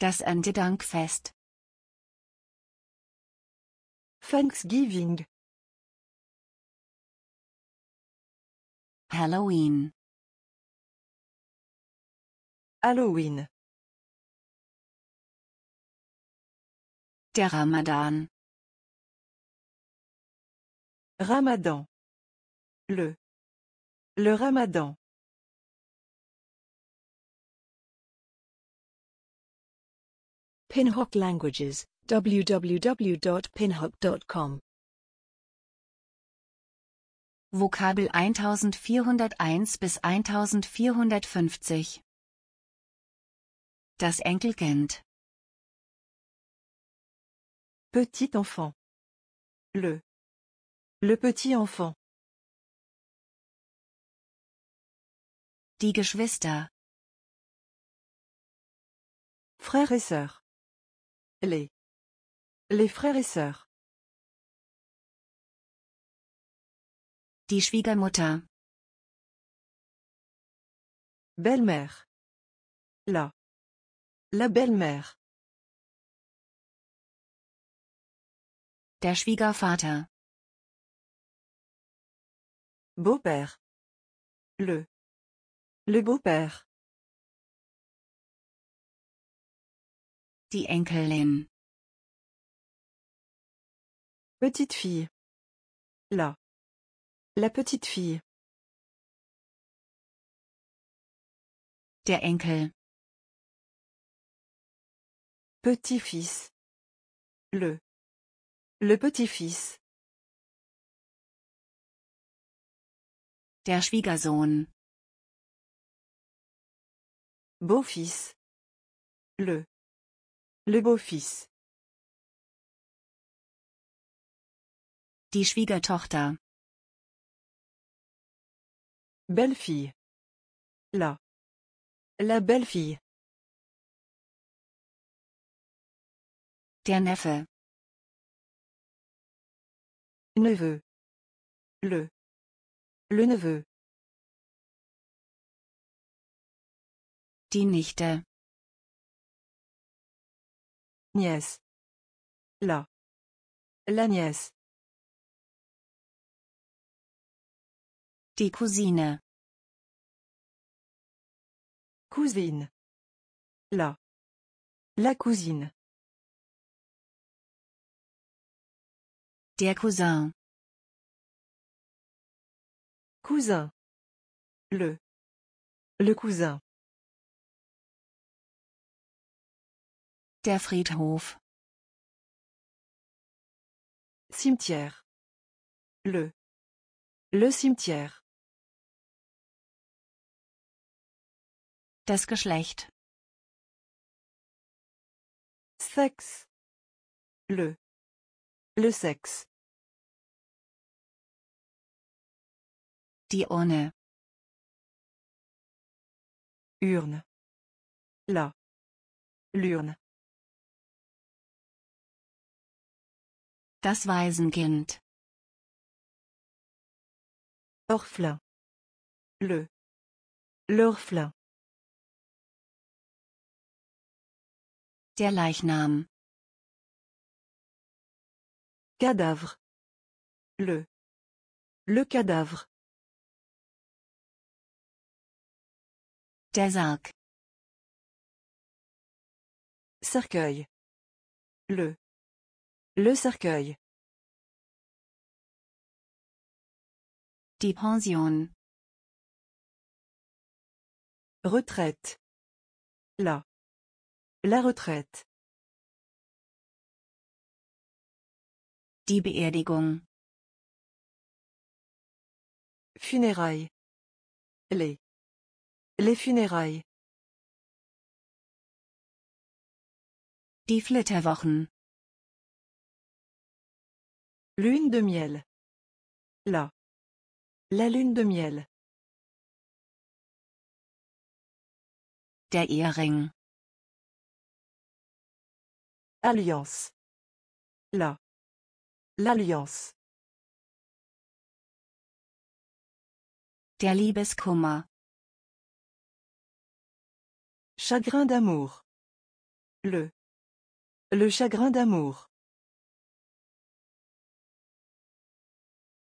Das Erntedankfest. Thanksgiving. Halloween. Halloween. Der Ramadan. Ramadan. Le. Le Ramadan. Pinhook Languages, www.pinhook.com. Vokabel 1401 bis 1450 Das Enkelkind Petit enfant Le Le petit enfant Die Geschwister Frère et sœur Les Les frères et sœurs Die Schwiegermutter. Belle-mère. La. La belle-mère. Der Schwiegervater. Beau-père. Le. Le beau-père. Die Enkelin. Petite fille. La. La petite fille. Der Enkel. Petit-fils. Le. Le petit-fils. Der Schwiegersohn. Beau-fils. Le. Le beau-fils. Die Schwiegertochter. Belle fille. La. La belle fille. Der Neffe. Neveu. Le. Le neveu. Die Nichte. Nièce. La. La nièce. cousines. Cousine. La. La cousine. Der cousin. Cousin. Le. Le cousin. Der Friedhof. Cimetière. Le. Le cimetière. Das Geschlecht. Sex. Le. Le sexe. Die Urne. Urne. La. L'urne. Das Waisenkind. Orphelin. Le. L'orphelin. Der Leichnam. Cadavre. Le. Le cadavre. Der Sarg. Cercueil. Le. Le cercueil. Die Pension. Retraite. La. La retraite. Die Beerdigung. Funérailles. Les. Les funérailles. Die Flitterwochen. Lune de miel. La. La lune de miel. Der Ehering. Alliance. La. L'alliance. Der Liebeskummer. Chagrin d'amour. Le. Le chagrin d'amour.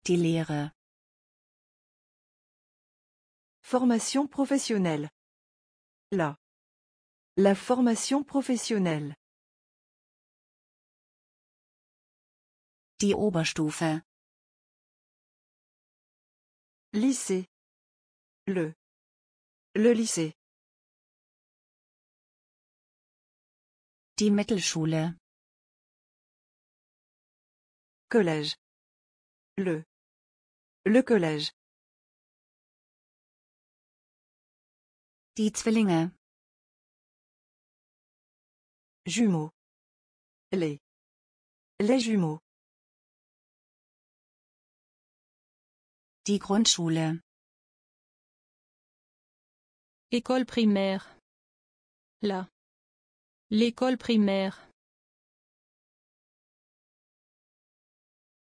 Die Lehre. Formation professionnelle. La. La formation professionnelle. Die Oberstufe. Lycée. Le. Le Lycée. Die Mittelschule. Collège. Le. Le collège. Die Zwillinge. Jumeaux. Les. Les jumeaux. Die Grundschule. École primaire. La. L'école primaire.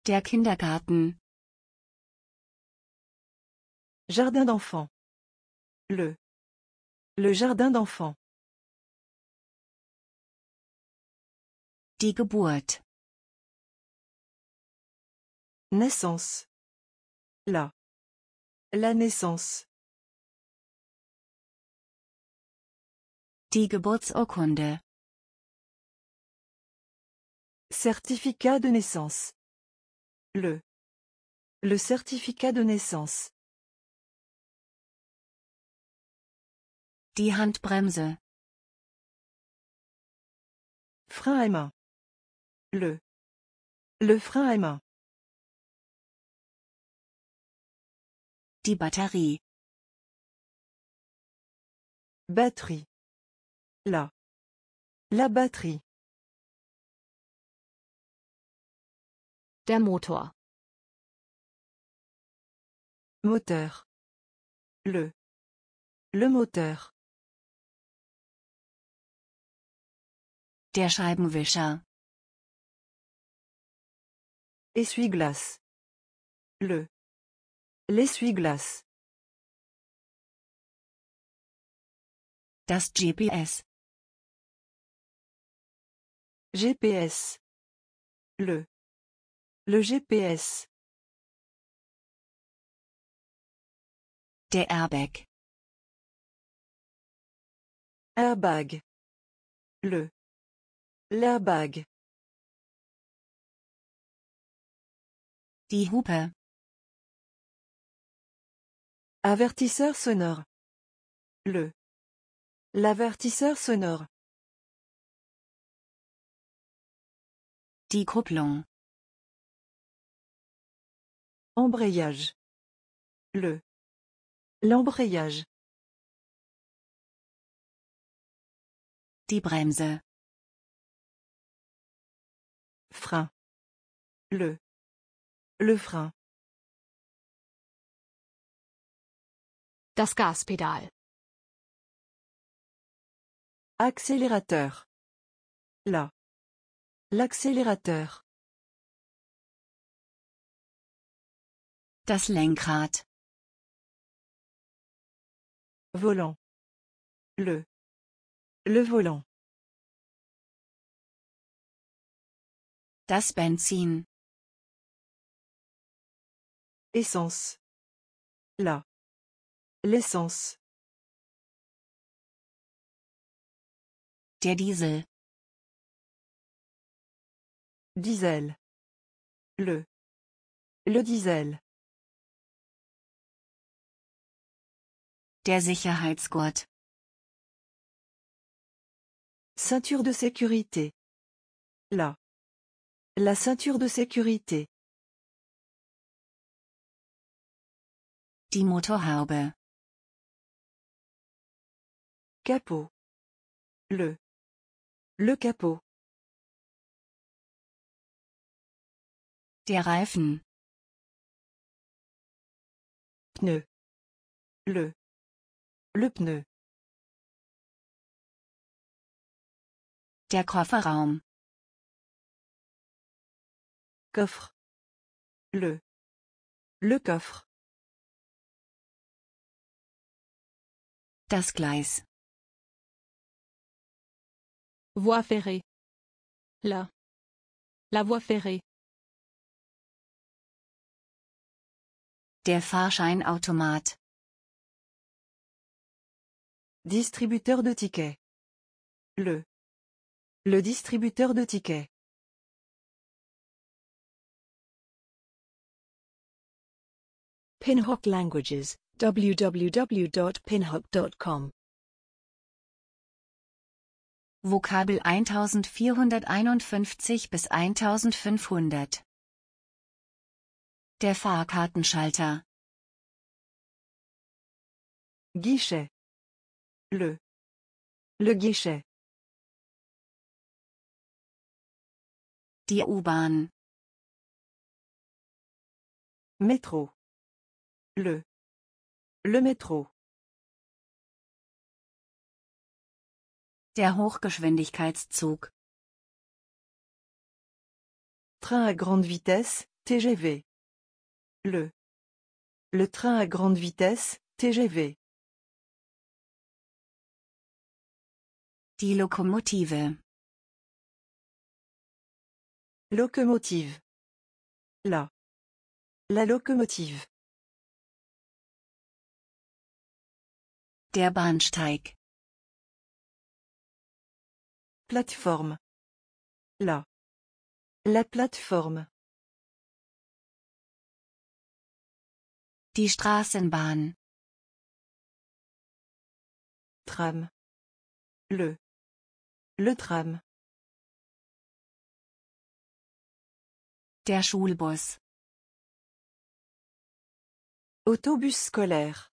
Der Kindergarten. Jardin d'enfants. Le. Le jardin d'enfants. Die Geburt. Naissance. La. naissance. Die Geburtsurkunde. Certificat de naissance. Le. Le certificat de naissance. Die Handbremse. Frein à main. Le. Le frein à main. Batterie. Batterie. La. La batterie. Der Motor. Moteur. Le. Le moteur. Der Scheibenwischer. Essuie-glace. Le. L'essuie-glace. Das GPS. GPS. Le. Le GPS. Der Airbag. Airbag. Le. L'airbag. Die Hupe. Avertisseur sonore. Le. L'avertisseur sonore. die Embrayage. Le. L'embrayage. Die Bremse. Frein. Le. Le frein. Das Gaspedal. Accélérateur. Là. L'accélérateur. Das Lenkrad. Volant. Le. Le volant. Das Benzin. Essence. La. L'essence. Der Diesel. Diesel. Le. Le Diesel. Der Sicherheitsgurt. Ceinture de sécurité. La. La ceinture de sécurité. Die Motorhaube. Capot. Le. Le capot. Der Reifen. Pneu. Le. Le Pneu. Der Kofferraum. Coffre. Le. Le coffre. Das Gleis. Voie ferrée. La. La voie ferrée. Der Fahrscheinautomat. Distributeur de tickets. Le. Le distributeur de tickets. Pinhook Languages, www.pinhook.com Vokabel 1451 bis 1500 Der Fahrkartenschalter Guichet Le Le Guichet Die U-Bahn Metro Le Le métro Der Hochgeschwindigkeitszug. Train à grande vitesse, TGV. Le. Le train à grande vitesse, TGV. Die Lokomotive. Lokomotive. La. La Lokomotive. Der Bahnsteig. Plateforme. La. La plateforme. Die Straßenbahn. Tram. Le. Le tram. Der Schulbus. Autobus scolaire.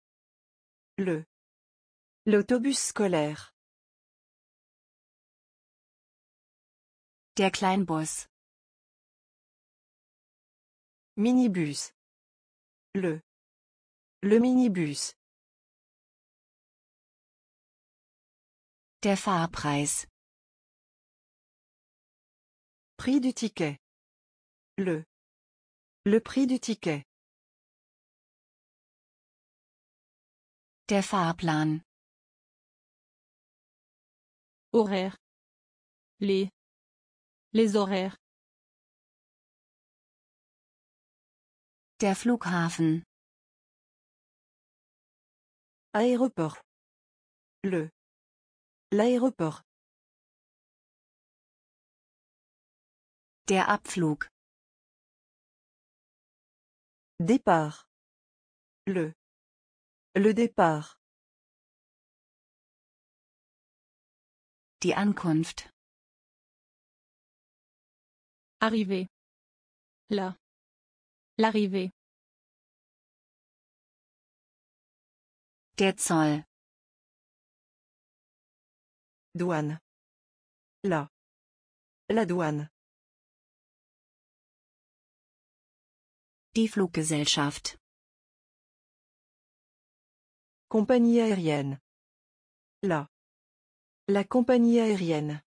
Le. L'autobus scolaire. Der Kleinbus. Minibus. Le. Le minibus. Der Fahrpreis. Prix du ticket. Le. Le prix du ticket. Der Fahrplan. Horaire. Les horaires. Der Flughafen. Aéroport. Le. L'aéroport. Der Abflug. Départ. Le. Le départ. Die Ankunft. Arrivé. Là. L'arrivée. Der Zoll. Douane. La. La douane. Die Fluggesellschaft. Compagnie aérienne. La. La compagnie aérienne.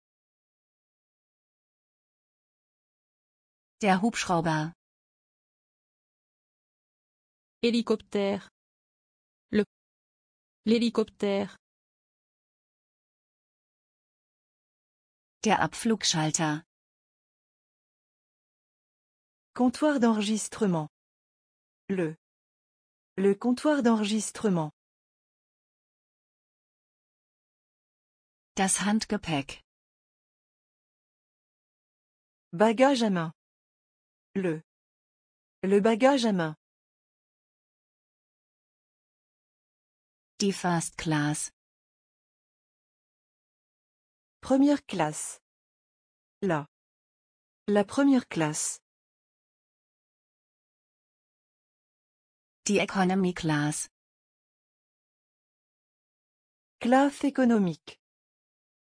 Der Hubschrauber. Hélicoptère. Le. L'hélicoptère. Der Abflugschalter. Comptoir d'enregistrement. Le. Le comptoir d'enregistrement. Das Handgepäck. Bagage à main. Le. Le bagage à main. Die First Class. Première classe. La. La première classe. Die Economy Class. Classe économique.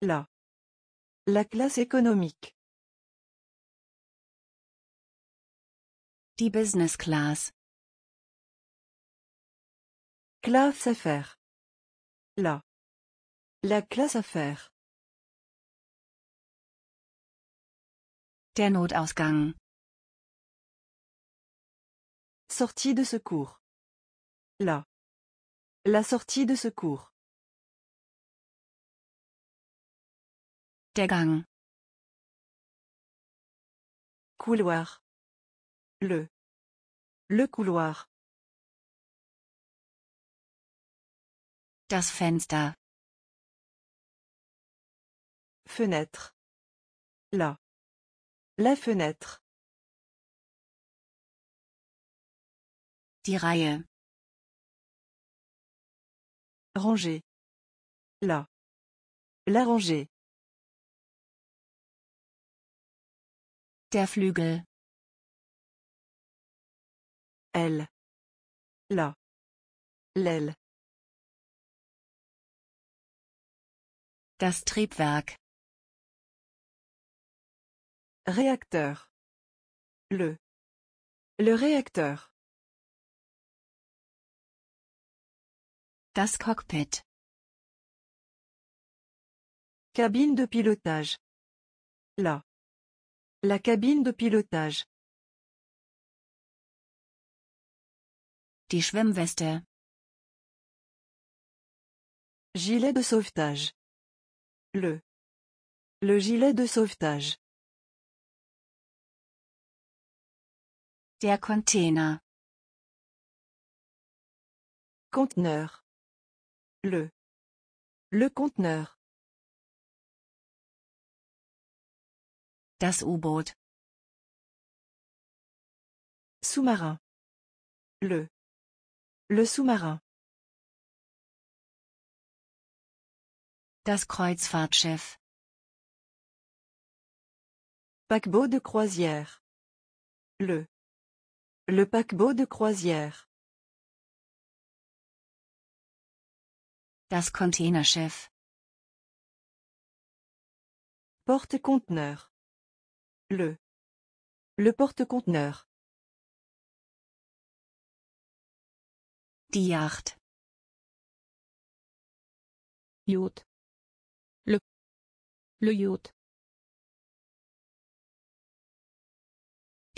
La. La classe économique. Die Business Class. Classe affaire, La. La classe affaires. Der Notausgang. Sortie de secours. La. La sortie de secours. Der Gang. Couloir. Le. Le couloir. Das Fenster. Fenêtre. La. La fenêtre. Die Reihe. Ranger. La. La rangée. Der Flügel. Elle. La. L'aile. Das Triebwerk. Réacteur. Le. Le réacteur. Das Cockpit. Cabine de pilotage. La. La cabine de pilotage. Die Schwimmweste. Gilet de sauvetage. Le. Le gilet de sauvetage. Der Container. Conteneur. Le. Le conteneur. Das U-Boot. Sous-marin. Le. Le sous-marin. Das Kreuzfahrtschiff. Paquebot de croisière. Le. Le paquebot de croisière. Das Containerschiff. Porte-conteneur. Le. Le porte-conteneur. Die Yacht. Yacht. Le. Le yacht.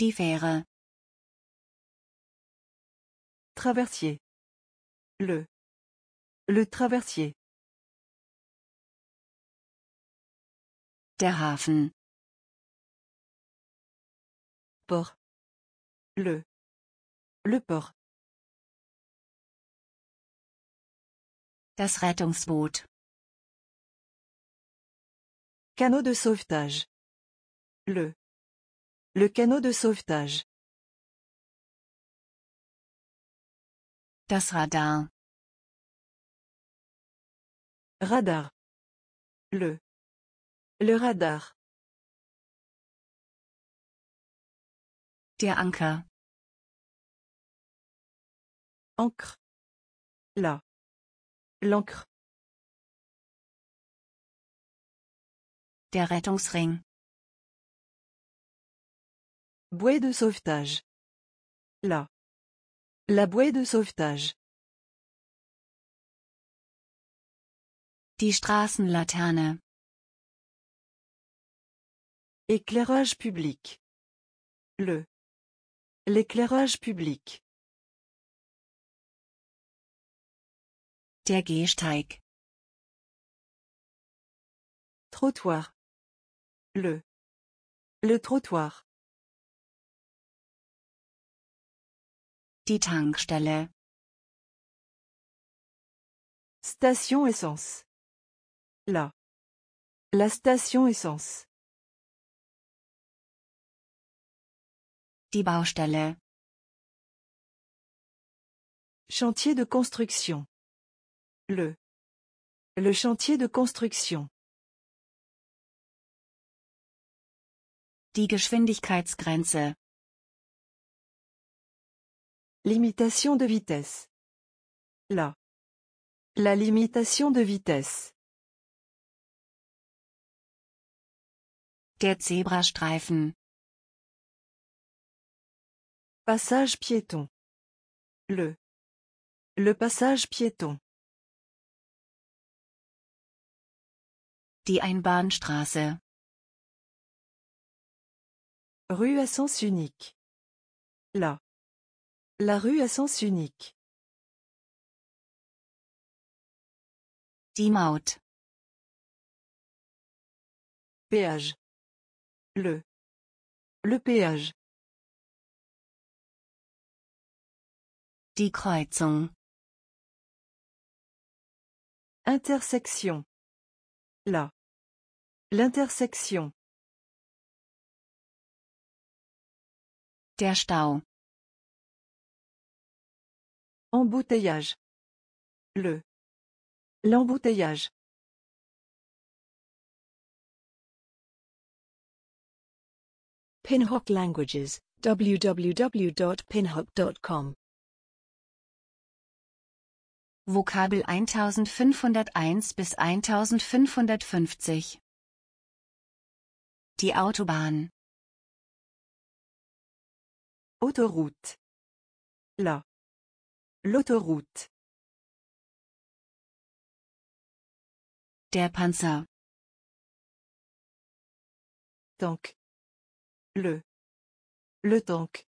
Die Fähre. Traversier. Le. Le traversier. Der Hafen. Port. Le. Le port. Das Rettungsboot. Canot de sauvetage. Le. canot de sauvetage. Das Radar. Radar. Le. Le radar. Der Anker. Ancre. La. L'encre. Der Rettungsring. Bouée de sauvetage. La. La bouée de sauvetage. Die Straßenlaterne. Éclairage public. Le. L'éclairage public. Trottoir. Le. Le trottoir. Die Tankstelle. Station essence. La. La station essence. Die Baustelle. Chantier de construction. Le. Le chantier de construction. Die Geschwindigkeitsgrenze. Limitation de vitesse. La. La limitation de vitesse. Der Zebrastreifen. Passage piéton. Le. Le passage piéton. die Rue à sens unique. La. La rue à sens unique. Die Péage. Le. Le péage. Die Intersection. La. L'intersection. Der Stau. Embouteillage. Le. L'embouteillage. Pinhock Languages, www.pinhock.com Vokabel 1501 bis 1550 die Autobahn. Autoroute. La. L'autoroute. Der Panzer. Tank. Le. Le Tank.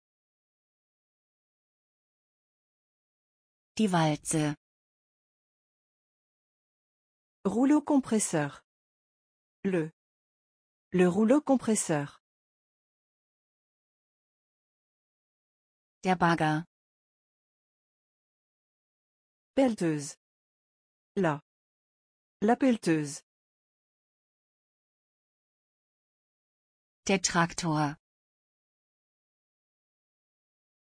Die Walze. Rouleau compresseur. Le. Le rouleau compresseur. Der Bagger. Pelleteuse. La. La pelleteuse. Der Traktor.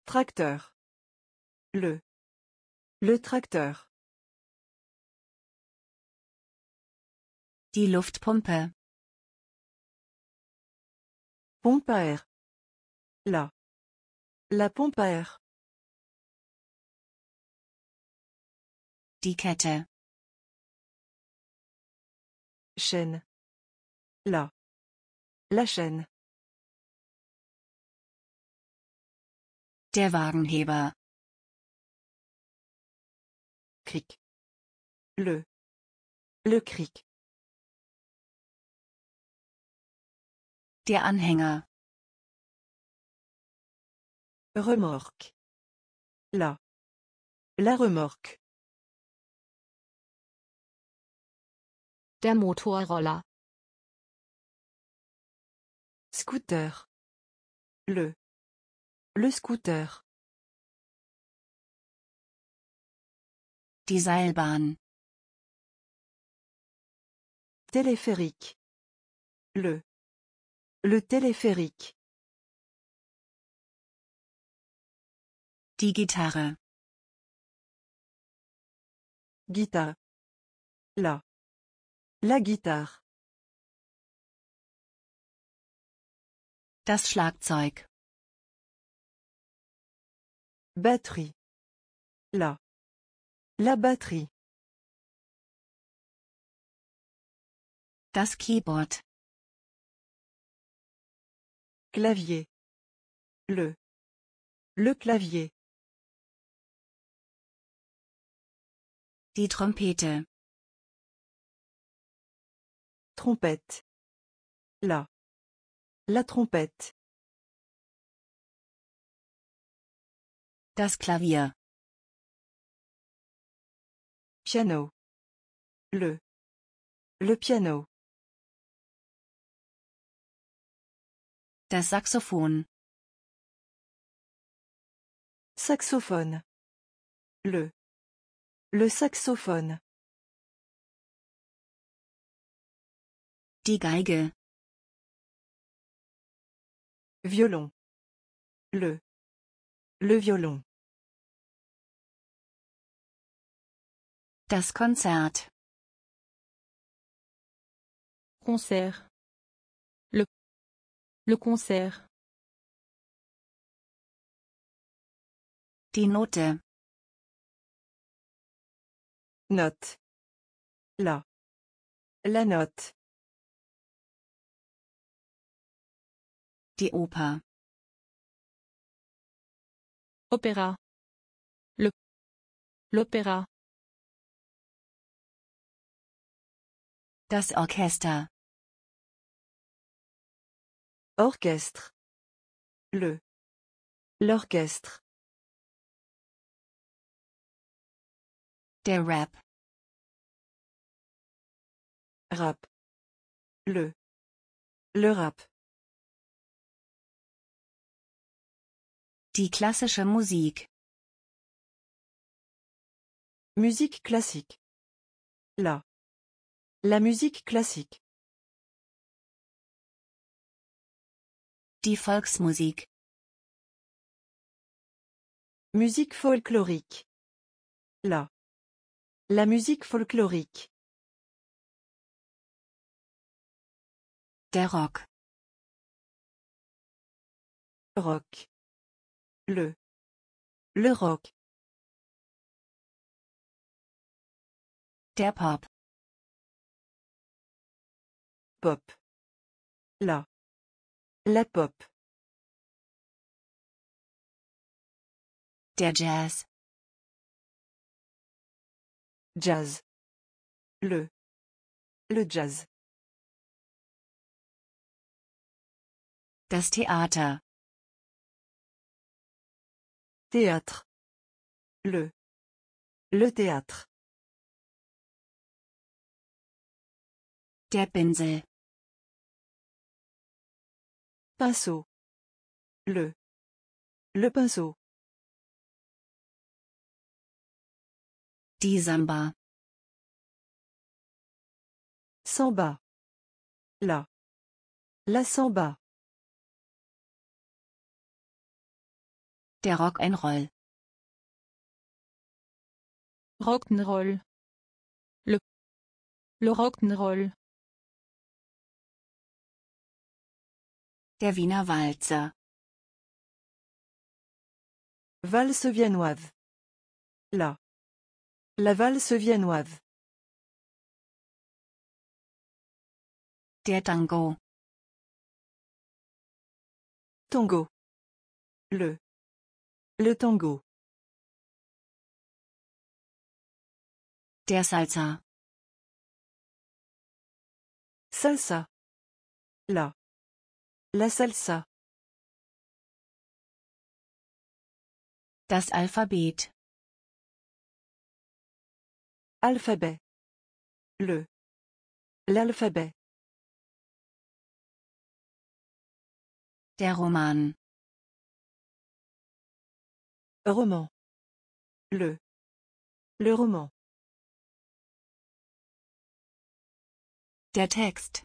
Tracteur. Le. Le tracteur. Die Luftpumpe. Pompe à air. La. La pompe à air. Die Chaîne. La. La chaîne. Der Wagenheber. Cric. Le. Le cric. Der Anhänger. Remorque. La. La remorque. Der Motorroller. Scooter. Le. Le scooter. Die Seilbahn. Téléphérique. Le. Le téléphérique. Die Gitarre. Guitare. La. La guitare. Das Schlagzeug. Batterie. La. La batterie. Das Keyboard. Clavier. Le. Le clavier. Die Trompete. Trompette. La. La trompette. Das Klavier. Piano. Le. Le piano. le saxophone Saxophone. Le. Le saxophone. Die Geige. Violon. Le. Le violon. Das Konzert. Concert. Le concert. Die Note. Note. La. La Note. Die Oper. Opera. Le. L'opéra. Das Orchester. Orchestre. Le. L'orchestre. Der Rap. Rap. Le. Le Rap. Die klassische Musik. Musique classique. La. La musique classique. Die Volksmusik. Musique folklorique. La. La musique folklorique. Der Rock. Rock. Le. Le rock. Der Pop. Pop. La. La Pop. Der Jazz. Jazz. Le. Le Jazz. Das Theater. Théâtre. Le. Le théâtre. Der Pinsel. Pinceau. Le. Le pinceau. Die Samba. La. La Samba. Der Rock'n'Roll. Rock'n'Roll. Le. Le Rock'n'Roll. Der Wiener Walzer. Valse viennoise. La. La valse viennoise. Der Tango. Tango. Le. Le tango. Der Salsa. Salsa. La. La salsa. Das Alphabet. Alphabet. Le. L'alphabet. Der Roman. Roman. Le. Le roman. Der Text.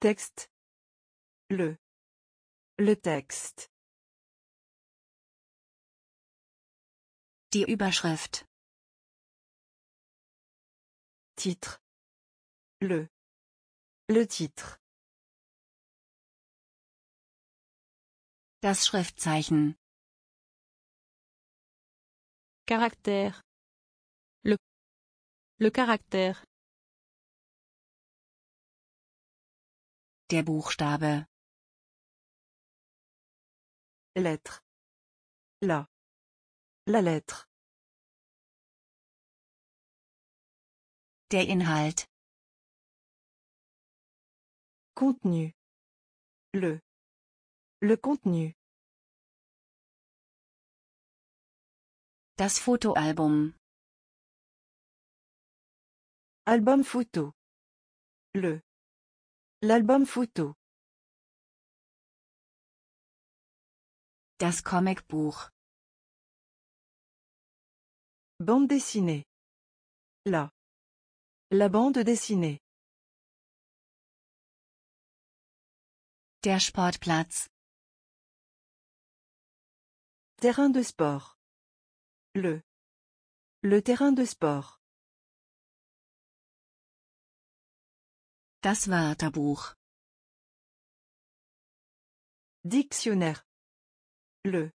Texte. Le. Le texte. Die Überschrift. Titre. Le. Le titre. Das Schriftzeichen. Caractère. Le. Le caractère. Der Buchstabe. Lettre. La. La lettre. Der Inhalt. Contenu. Le. Le contenu. Das Fotoalbum. Album photo. Le. L'album photo. Das Comicbuch. Bande dessinée. La. La bande dessinée. Der Sportplatz. Terrain de sport. Le. Le terrain de sport. Das Wörterbuch. Dictionnaire. Le.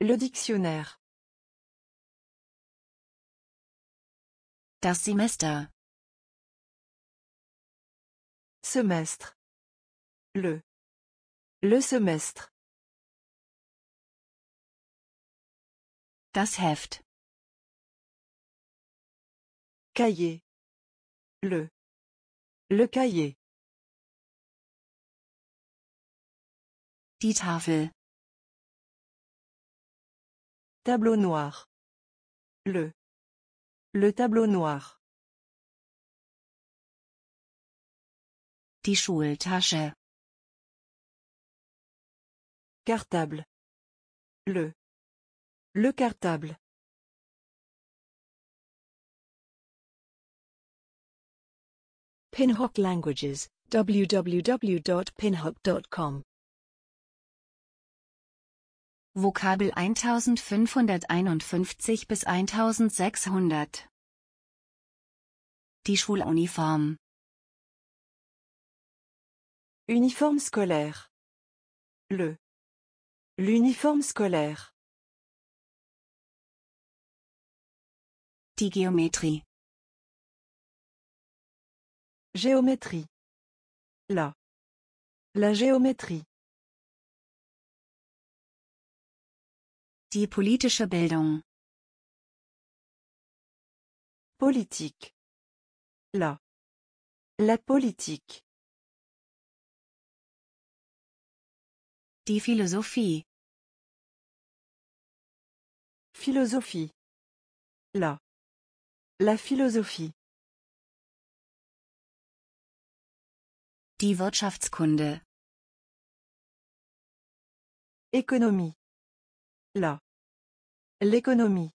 Le dictionnaire. Das Semester. Semestre. Le. Le semestre. Das Heft. Cahier. Le. Le cahier. Die Tafel. Tableau noir. Le. Le tableau noir. Die Schultasche. Cartable. Le. Le cartable. Pinhock Languages, www.pinhock.com. Vokabel 1551 bis 1600 Die Schuluniform Uniforme scolaire Le L'uniforme scolaire Die Geometrie Géométrie. La. La géométrie. Die politische Bildung. Politique. La. La politique. Die Philosophie. Philosophie. La. La philosophie. Die Wirtschaftskunde. Ökonomie. La. L'économie.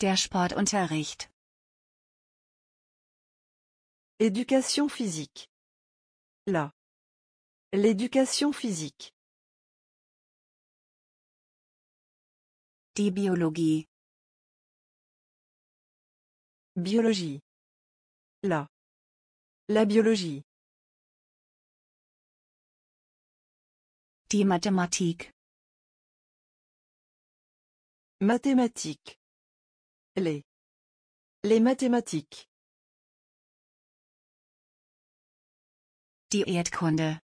Der Sportunterricht. Éducation physique. La. L'éducation physique. Die Biologie. Biologie. La. La biologie. Die Mathematik. Mathématiques. Les. Les mathématiques. Die Erdkunde.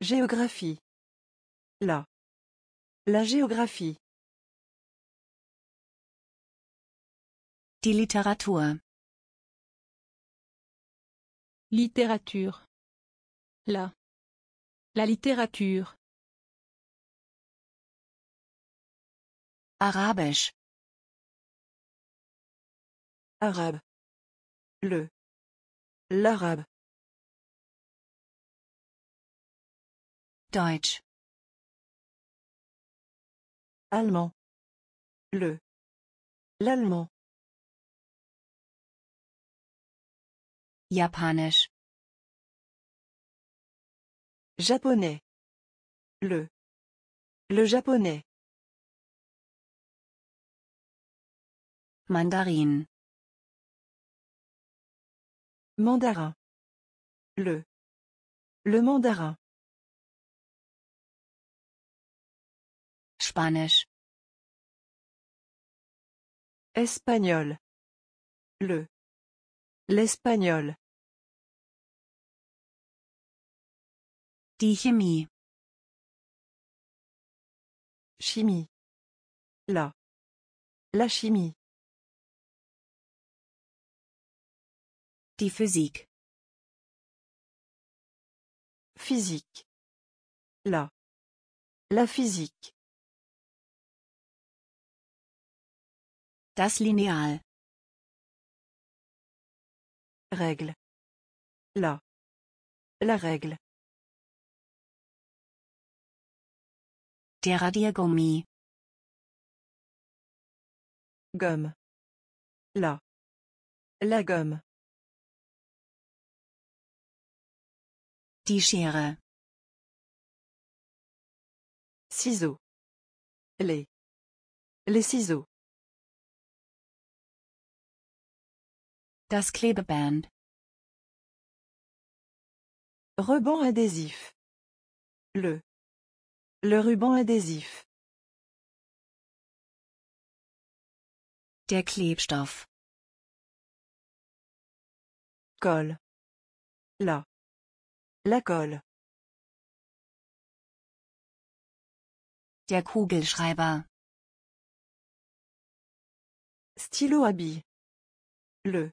Géographie. La. La géographie. Die Littérature. La. La littérature. Arabisch. Arabe. Le. L'arabe. Deutsch. Allemand. Le. L'allemand. Japonais. Le. Le japonais. Mandarin. Mandarin. Le. Le mandarin. spanish Espagnol. Le. L'espagnol. Die Chemie. Chimie. La. La chimie. Die Physik. Physique. La. La physique. Das Lineal. Règle. La. La règle. Der Radiergummi. Gomme. La. La gomme. Die Schere. Ciseaux. Les. Les ciseaux. Das Klebeband. Ruban adhésif. Le. Le ruban adhésif. Der Klebstoff. Colle. La. La colle. Der Kugelschreiber. Stylo à Le.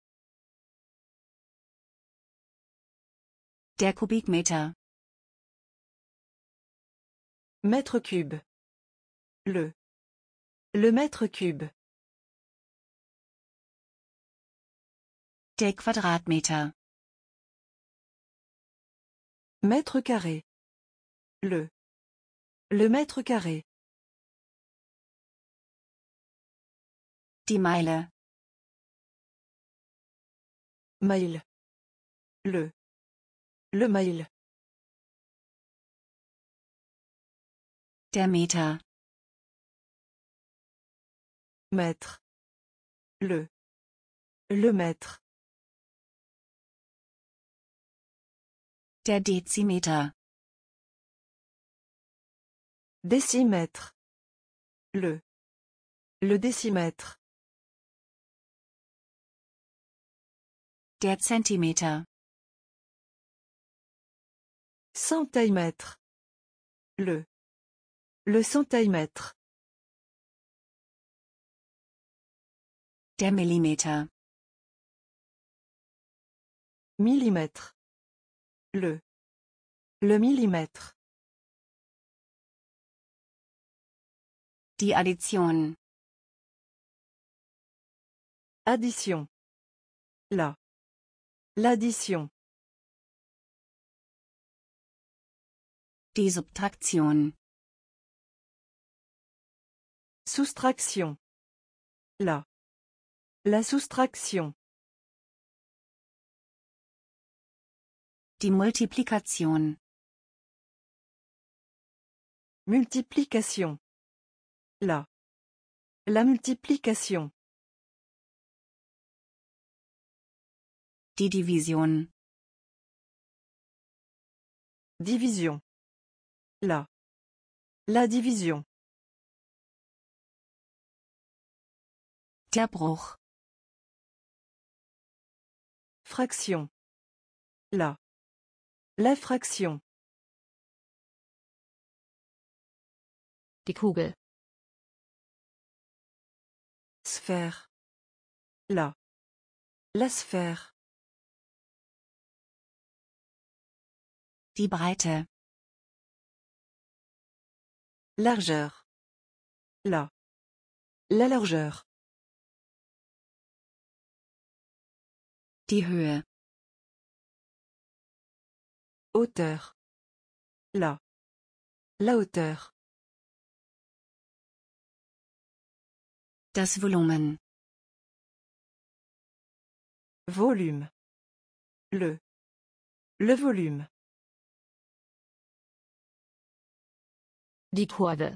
Der Kubikmeter. Mètre cube. Le. Le mètre cube. Der Quadratmeter. Mètre carré. Le. Le mètre carré. Die Meile. Mile. Le. Le mail. Der Meter. Mètre. Le. Le mètre. Der Dezimeter. Décimètre. Le. Le décimètre. Der Zentimeter. Centimètre. Le. Le centimètre. Der Millimètre. Le. Le millimètre. Die Addition. Addition. La. L'addition. Die Subtraktion. Soustraction. La. La soustraction. Die Multiplikation. Multiplication. La. La multiplication. Die Division. Division. La. La division. Bruch. Fraction. La. La fraction. Die Kugel. Sphère. La. La sphère. Die Breite. Largeur. La. La largeur. Die Höhe. Hauteur. La. La hauteur. Das Volumen. Volume. Le. Le volume. Die Courbe.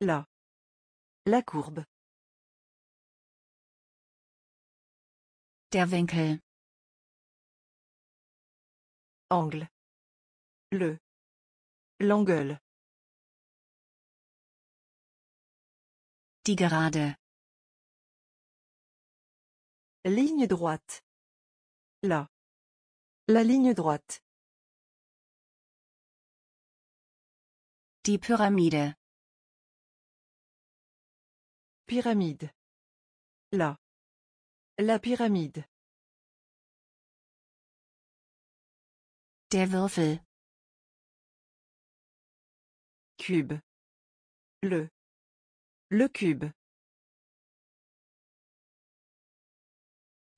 La. La courbe. Der Winkel. Angle. Le. L'angle. Die Gerade. Ligne droite. La. La ligne droite. Die Pyramide. Pyramide. La. La Pyramide. Der Würfel. Cube. Le. Le Cube.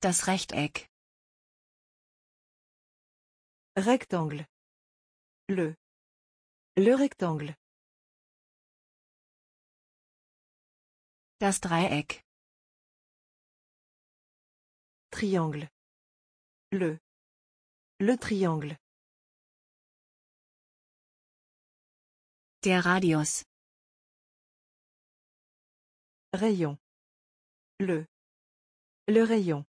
Das Rechteck. Rectangle. Le. Le rectangle. Das Dreieck. Triangle. Le. Le triangle. Der Radius. Rayon. Le. Le rayon.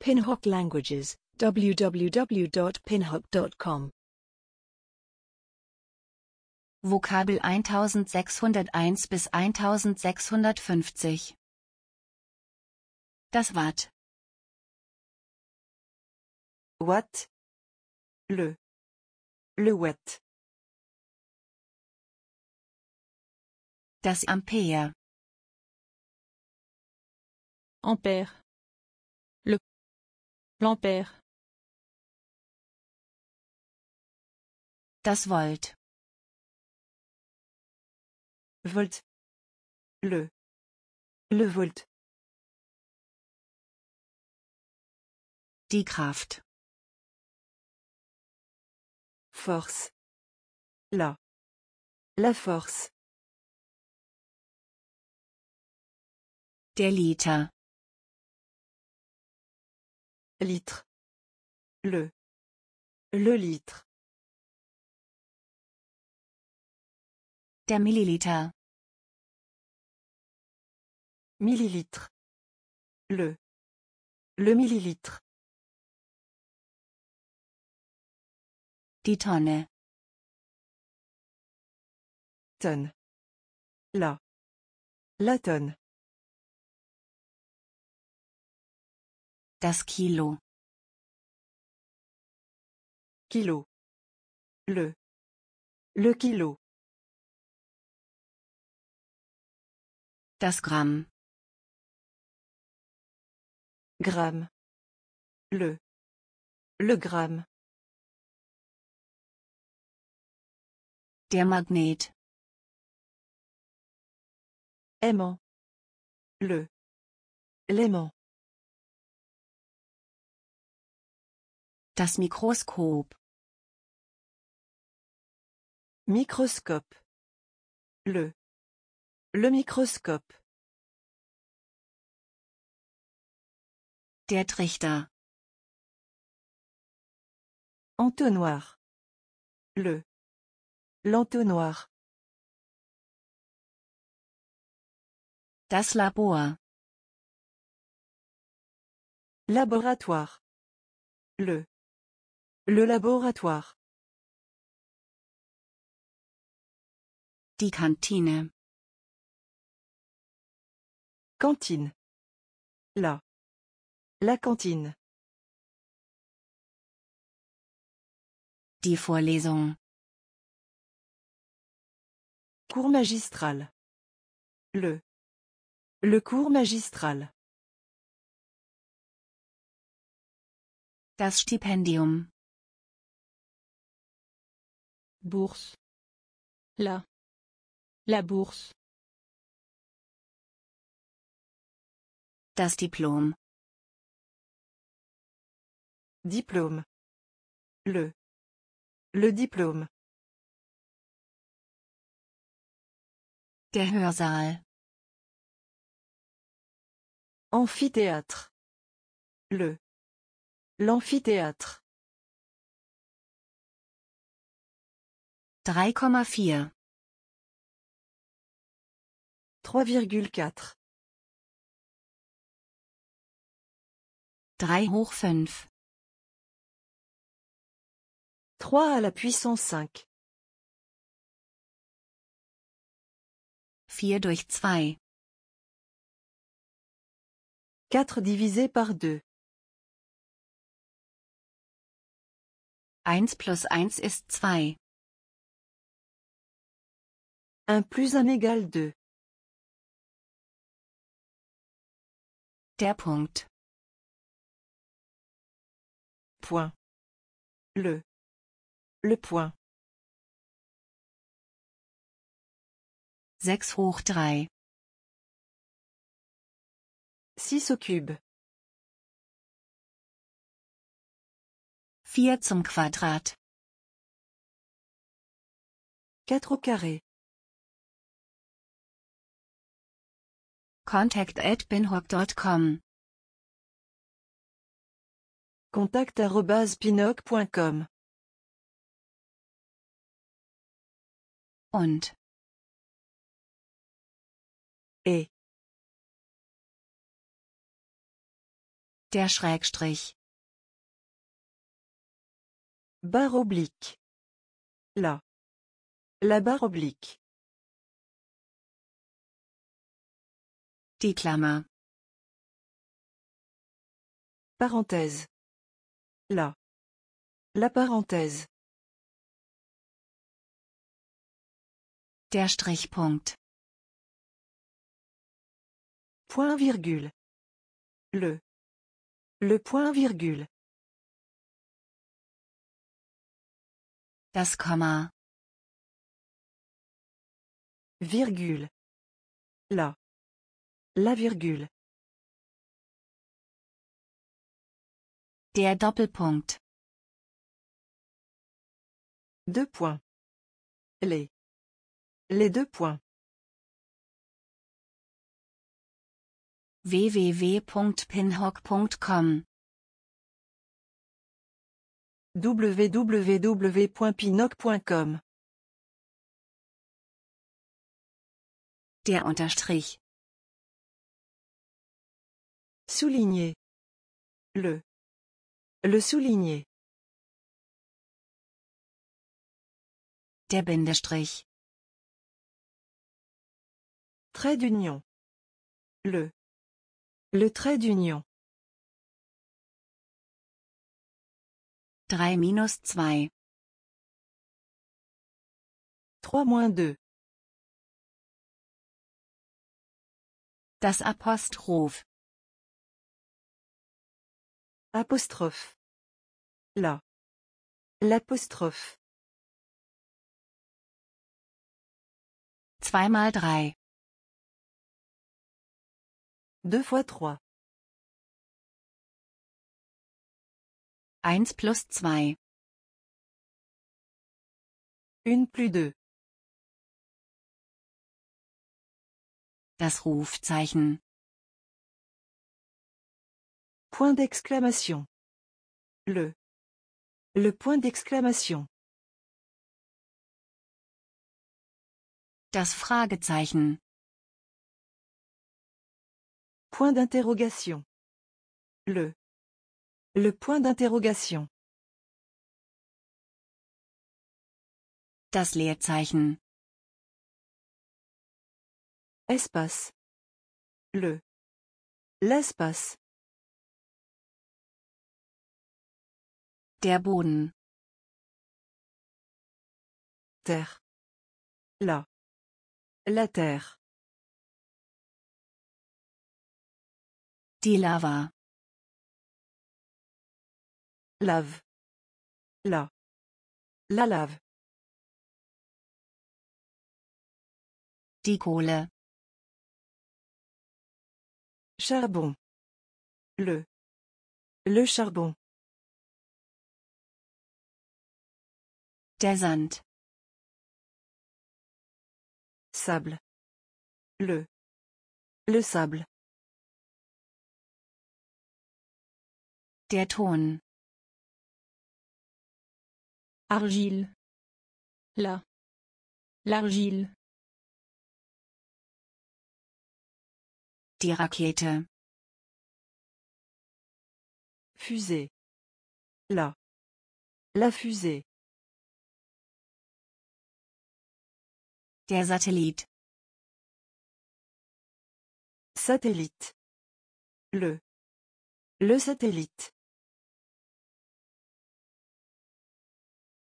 Pinhook Languages www.pinhub.com Vokabel 1601 bis 1650 Das Watt Watt Le Le Watt Das Ampere Ampere Le L'ampère Das Wollt. Volt. Le. Le Volt. Die Kraft. Force. La. La Force. Der Liter. Litre. Le. Le litre. Der Millilitre. Le. Le millilitre. Die Tonne. Tonne. La. La tonne. Das Kilo. Kilo. Le. Le kilo. Das Gramm. Gramm. Le. Le Gramm. Der Magnet. Aimant. Le. L'aimant. Das Mikroskop. Mikroskop. Le. Le microscope. Der Trichter. Entonnoir. Le. L'entonnoir. Das Labor. Laboratoire. Le. Le laboratoire. Die Kantine. Cantine. La. La cantine. Die Vorlesung. Cours magistral. Le. Le cours magistral. Das Stipendium. Bourse. La. La bourse. Das Diplom. Diplôme. Le. Le diplôme. Der Hörsaal. Amphithéâtre. Le. L'amphithéâtre. 3,4 3,4 3 hoch 5. 3 à la puissance 5. 4 durch 2. 4 divisé par 2. 1 plus 1 est 2. 1 plus 1 égale 2. Der Punkt. point. Le. Le point. 6 hoch 3. 6 au cube. 4 zum Quadrat. 4 au carré. Contact at binhog.com contact.pinoc.com und et der Schrägstrich barre oblique la la barre oblique die Klammer Parenthèse la. La parenthèse. Der Strichpunkt. Point virgule. Le. Le point virgule. Das Komma. Virgule. La. La virgule. Der Doppelpunkt. Deux points. Les. Les deux points. www.pinhock.com www.pinhock.com Der Unterstrich. Souligner. Le. Le souligner. Der Bindestrich. Trait d'union. Le. Le trait d'union. 3 minus 2. 3 moins 2. Das Apostroph. Apostrophe. La. L'apostrophe. Zweimal drei. Deux fois trois. Eins plus zwei. Une plus deux. Das Rufzeichen. Point d'exclamation. Le. Le point d'exclamation. Das Fragezeichen. Point d'interrogation. Le. Le point d'interrogation. Das Leerzeichen. Espace. Le. L'espace. Der Boden. Terre. La. La terre. Die Lava. Lave. La. La lave. Die Kohle. Charbon. Le. Le charbon. Der Sable. Le. Le sable. Der Ton. Argile. La. L'argile. Die Rakete. Fusée. La. La fusée. Satellite. Le. Le satellite.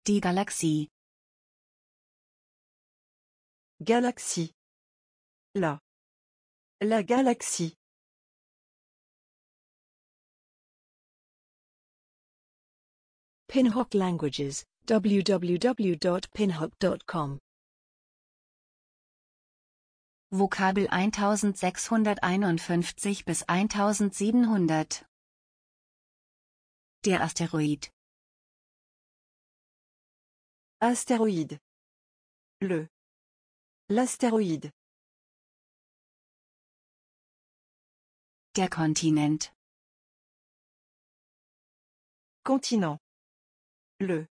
Die Galaxie. Galaxie. La. La galaxie. Pinhook Languages, www.pinhook.com Vokabel 1651 bis 1700 Der Asteroid Asteroid Le. L'Asteroid Der Kontinent. Kontinent Le.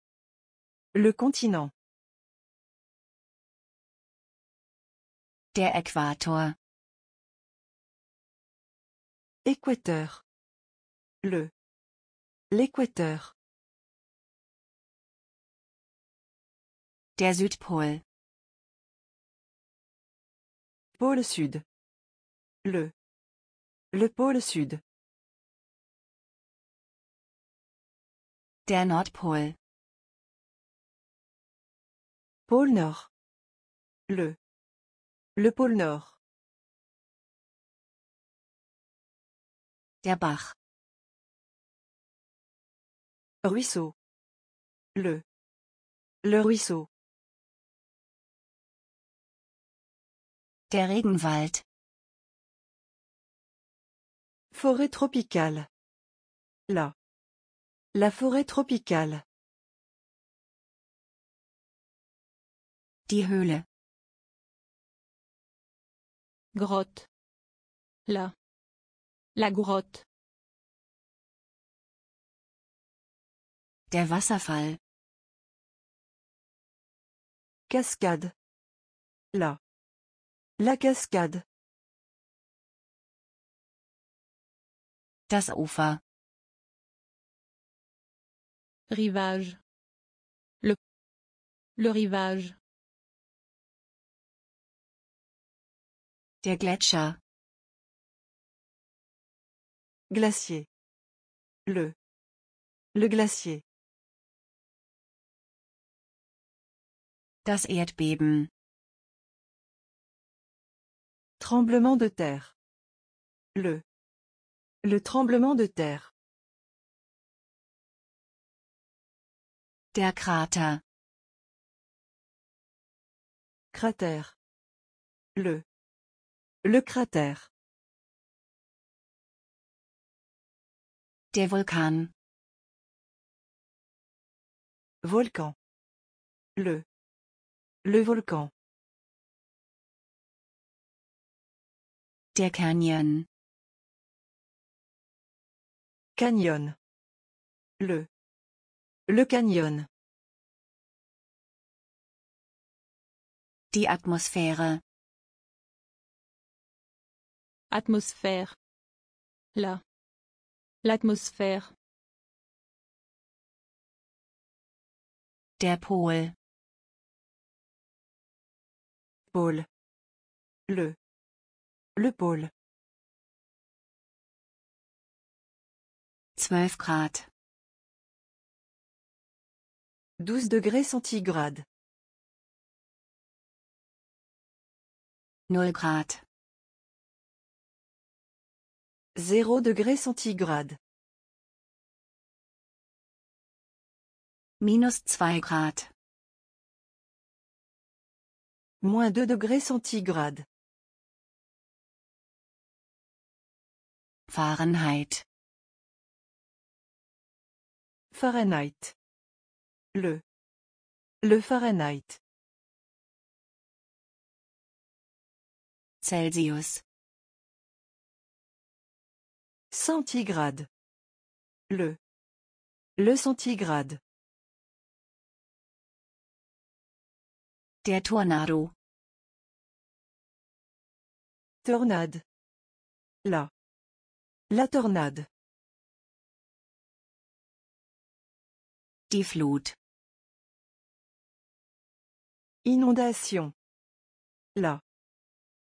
Le Kontinent Der Äquator. Équateur. Le. L'équateur. Der Südpol. Pôle Sud. Le. Le pôle Sud. Der Nordpol. Pôle Nord. Le. Le pôle Nord. Der Bach. Ruisseau. Le. Le ruisseau. Der Regenwald. Forêt tropicale. La. La forêt tropicale. Die Höhle. Grotte. La. La grotte. Der Wasserfall. Cascade. La. La cascade. Das Ufer. Rivage. Le. Le rivage. Gletscher. Glacier. Le. Le glacier. Das Erdbeben. Tremblement de terre. Le. Le tremblement de terre. Der Krater. Cratère. Le. Le cratère. Der Vulkan. Volcan. Le. Le volcan. Der Canyon. Canyon. Le. Le canyon. Die Atmosphäre. Atmosphère. Là. L'atmosphère. Der Pol. Pol. Le. Le pôle. 12 Grad. 12 degrés centigrades. 0 0 degré centigrade. Minus 2 Grad. Moins 2 degrés centigrade. Fahrenheit. Fahrenheit. Le. Le Fahrenheit. Celsius. Centigrade. Le. Le centigrade. Der Tornado. Tornade. La. La tornade. Die Flut. Inondation. La.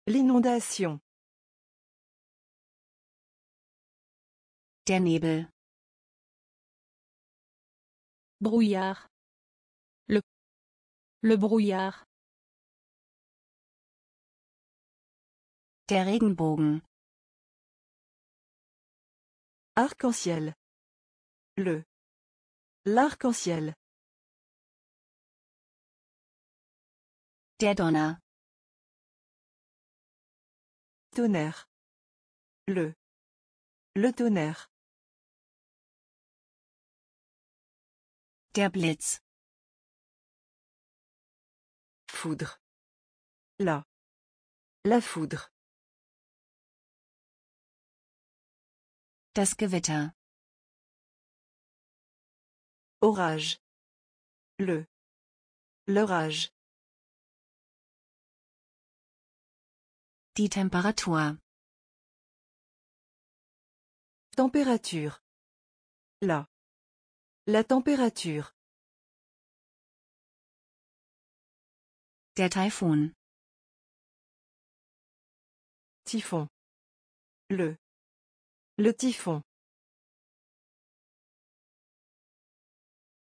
L'inondation. Der Nebel. Brouillard. Le. brouillard. Der Regenbogen. Arc-en-ciel. Le. L'arc-en-ciel. Der Donner. Tonnerre. Le. Le tonnerre. Der Blitz. Foudre. La. La foudre. Das Gewitter. Orage. Le. L'orage. Die Temperatur. Température. La. La température. Der Typhon. Le. Le typhon.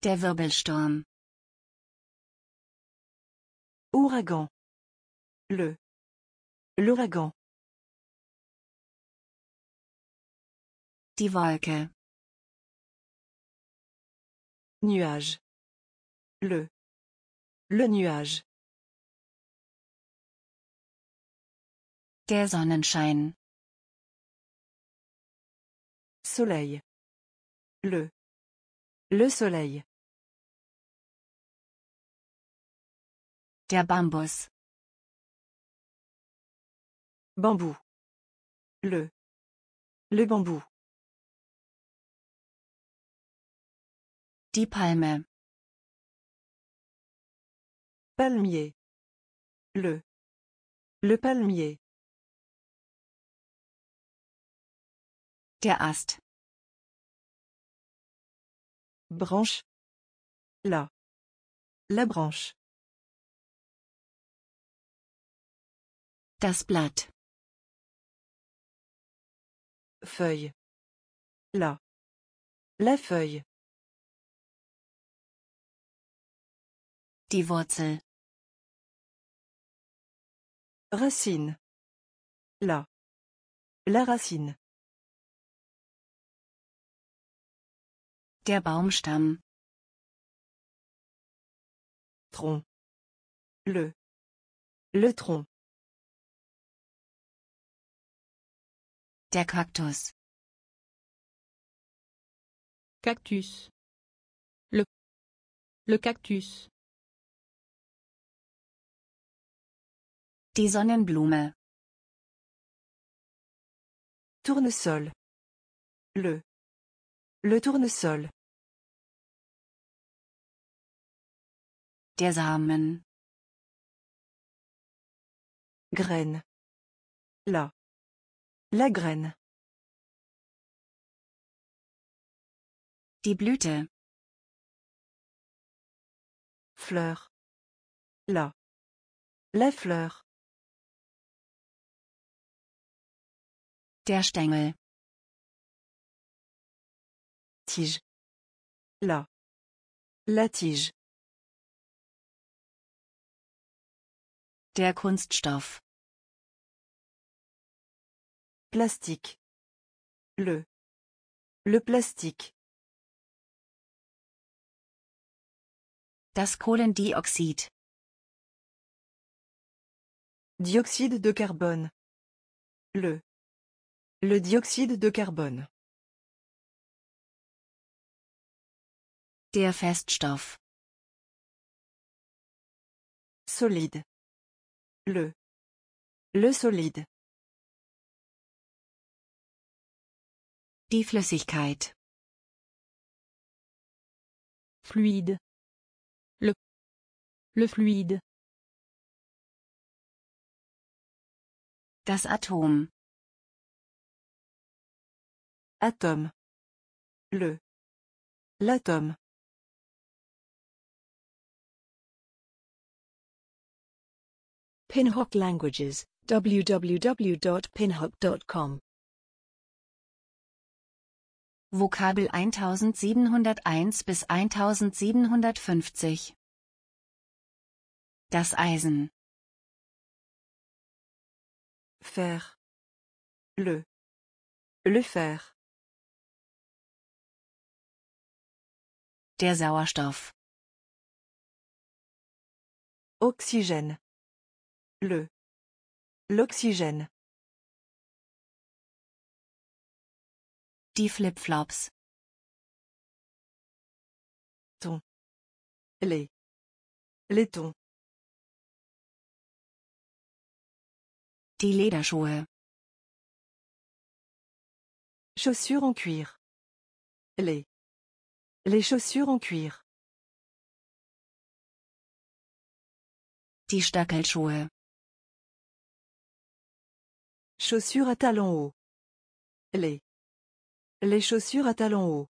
Der Wirbelsturm. Ouragan. Le. L'ouragan. Die Wolke. Nuage. Le. Le nuage. Der Sonnenschein. Soleil. Le. Le soleil. Der Bambus. Bambou. Le. Le bambou. Palme. Palmier. Le. Le palmier. Der Ast. Branche. La. La branche. Das Blatt. Feuille. La. La feuille. Die Wurzel. Racine. La. La racine. Der Baumstamm. Tronc. Le. Le tronc. Der Kaktus. Cactus. Le. Le cactus. Die Sonnenblume. Tournesol. Le. Le tournesol. Der Samen. Graine. La. La graine. Die Blüte. Fleur. La. La fleur. Der Stängel. Tige. La. La Tige. Der Kunststoff. Plastik. Le. Le plastik. Das Kohlendioxid. Dioxide de carbone. Le. Le dioxyde de carbone. Der Feststoff. Solide. Le. Le solide. Die Flüssigkeit. Fluide. Le. Le fluide. Das Atom. Atome. Le. L'atome. Pinhock Languages, www.pinhock.com Vokabel 1701 bis 1750 Das Eisen Faire Le Le fer Der Sauerstoff. Oxygène. Le. L'oxygène. Die flip-flops. Ton. Les. Les tons. Die Lederschuhe. Chaussures en cuir. Les. Les chaussures en cuir. Die Stackelschuhe. Chaussures à talons hauts. Les. Les chaussures à talons hauts.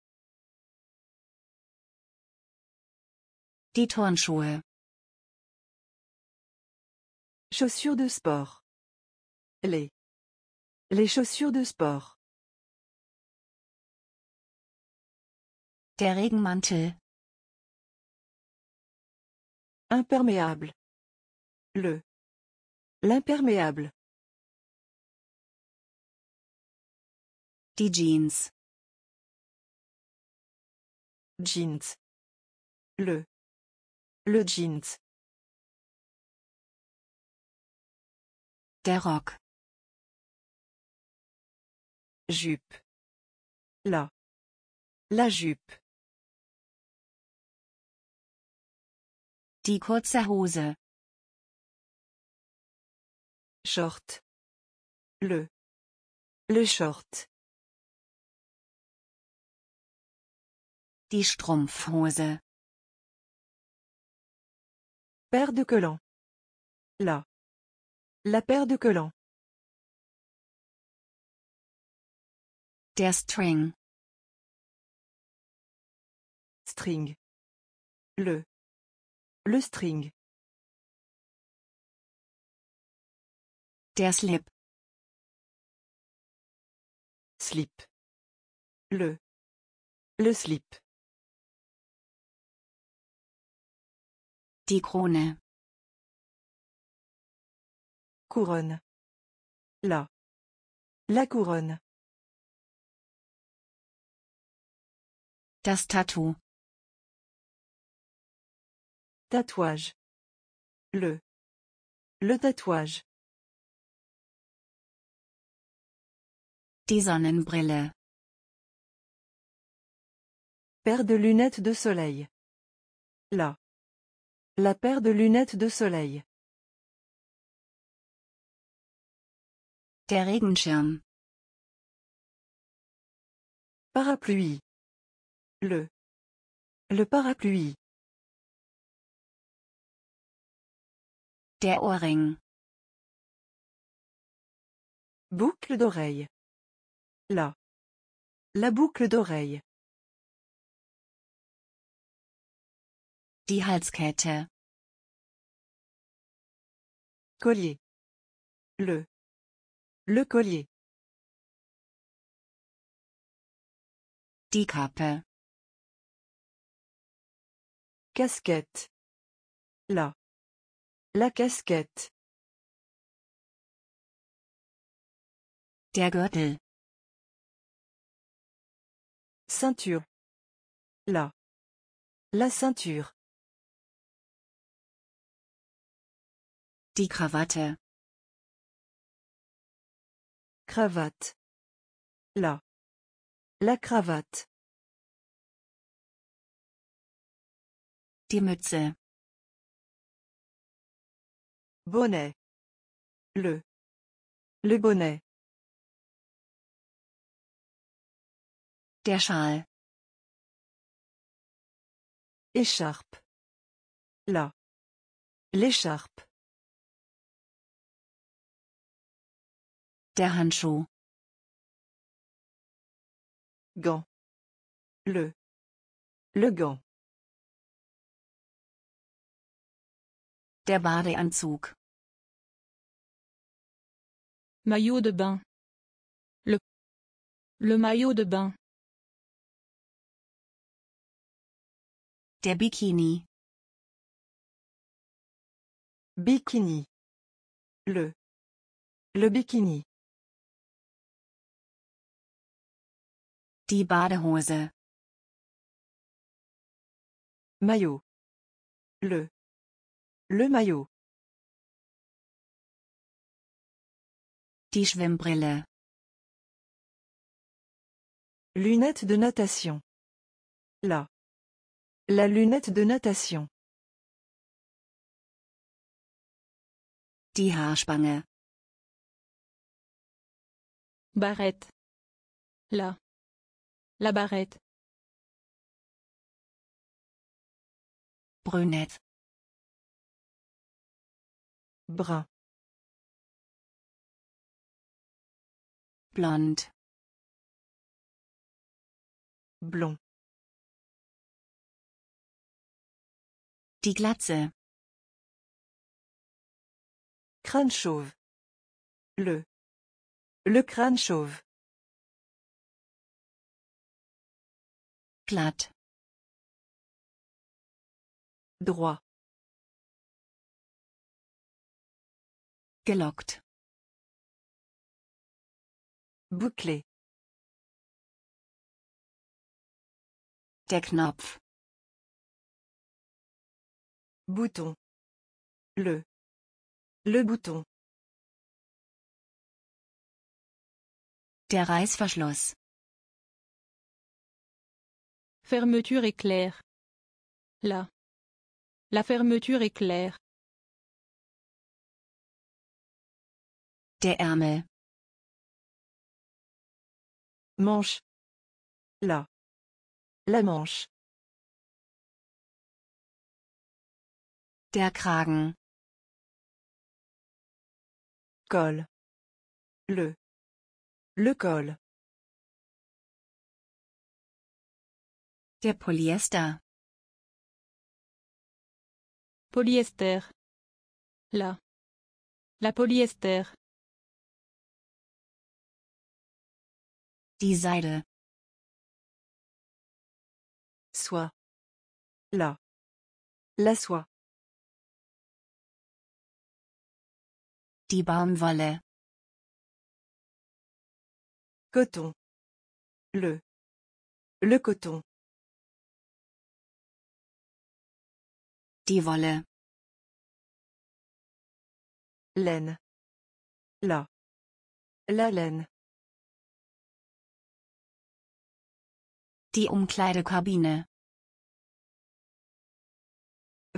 Die Turnschuhe. Chaussures de sport. Les. Les chaussures de sport. Der Regenmantel. Imperméable. Le. L'imperméable. Die Jeans. Jeans. Le. Le jeans. Der Rock. Jupe. La. La jupe. Die kurze Hose. Short. Le. Le short. Die Strumpfhose. Paire de collants. La. La paire de collants. Der String. String. Le. Le string. Der Slip. Slip. Le. Le slip. Die Krone. Couronne. La. La couronne. Das Tattoo. Tatouage. Le. Le tatouage. Die Paire de lunettes de soleil. La. La paire de lunettes de soleil. Der Regenschirm. Parapluie. Le. Le parapluie. Der Boucle d'oreille. La. La boucle d'oreille. Die Halskette. Collier. Le. Le collier. Die Kappe. Casquette. La. La casquette. Der Gürtel. Ceinture. La. La ceinture. Die Krawatte. Cravate. La. La cravate. Die Mütze. Bonnet. Le. Le bonnet. Der Schal. Écharpe. La. L'écharpe. Der Handschuh. Gant. Le. Le gant. Der Badeanzug. Maillot de bain. Le, le maillot de bain. Der Bikini. Bikini. Le. Le bikini. Die Badehose. Maillot. Le. Le maillot. Die Lunette de natation. La. La lunette de natation. Die Haarspange. Barrette. La. La barrette. Brunette. Brun. blond blond die Glatze crâne chauve le le crâne chauve droit gelockt Bouclé. Der Knopf. Bouton. Le. Le bouton. Der Reißverschluss. Fermeture éclair. La fermeture éclair. Der Ärmel. Manche. La. La Manche. Der Kragen. Col. Le. Le col. Der Polyester. Polyester. La. La polyester. Die La. La soie. Die Baumwolle. Coton. Le. Le coton. Die Wolle. Laine. La. La laine. die Umkleidekabine.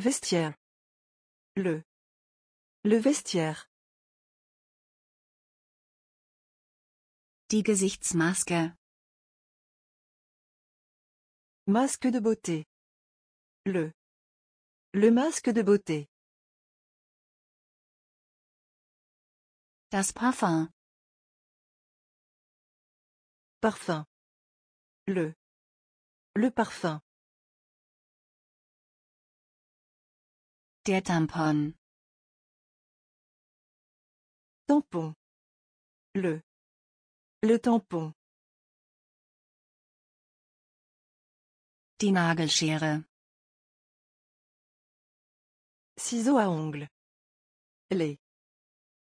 Vestiaire. Le. Le vestiaire. Die Gesichtsmaske. Masque de beauté. Le. Le masque de beauté. Das Parfum. Parfum. Le. Le parfum. Der Tampon. Tampon. Le. Le tampon. Die Nagelschere. Ciseaux à ongles. Les.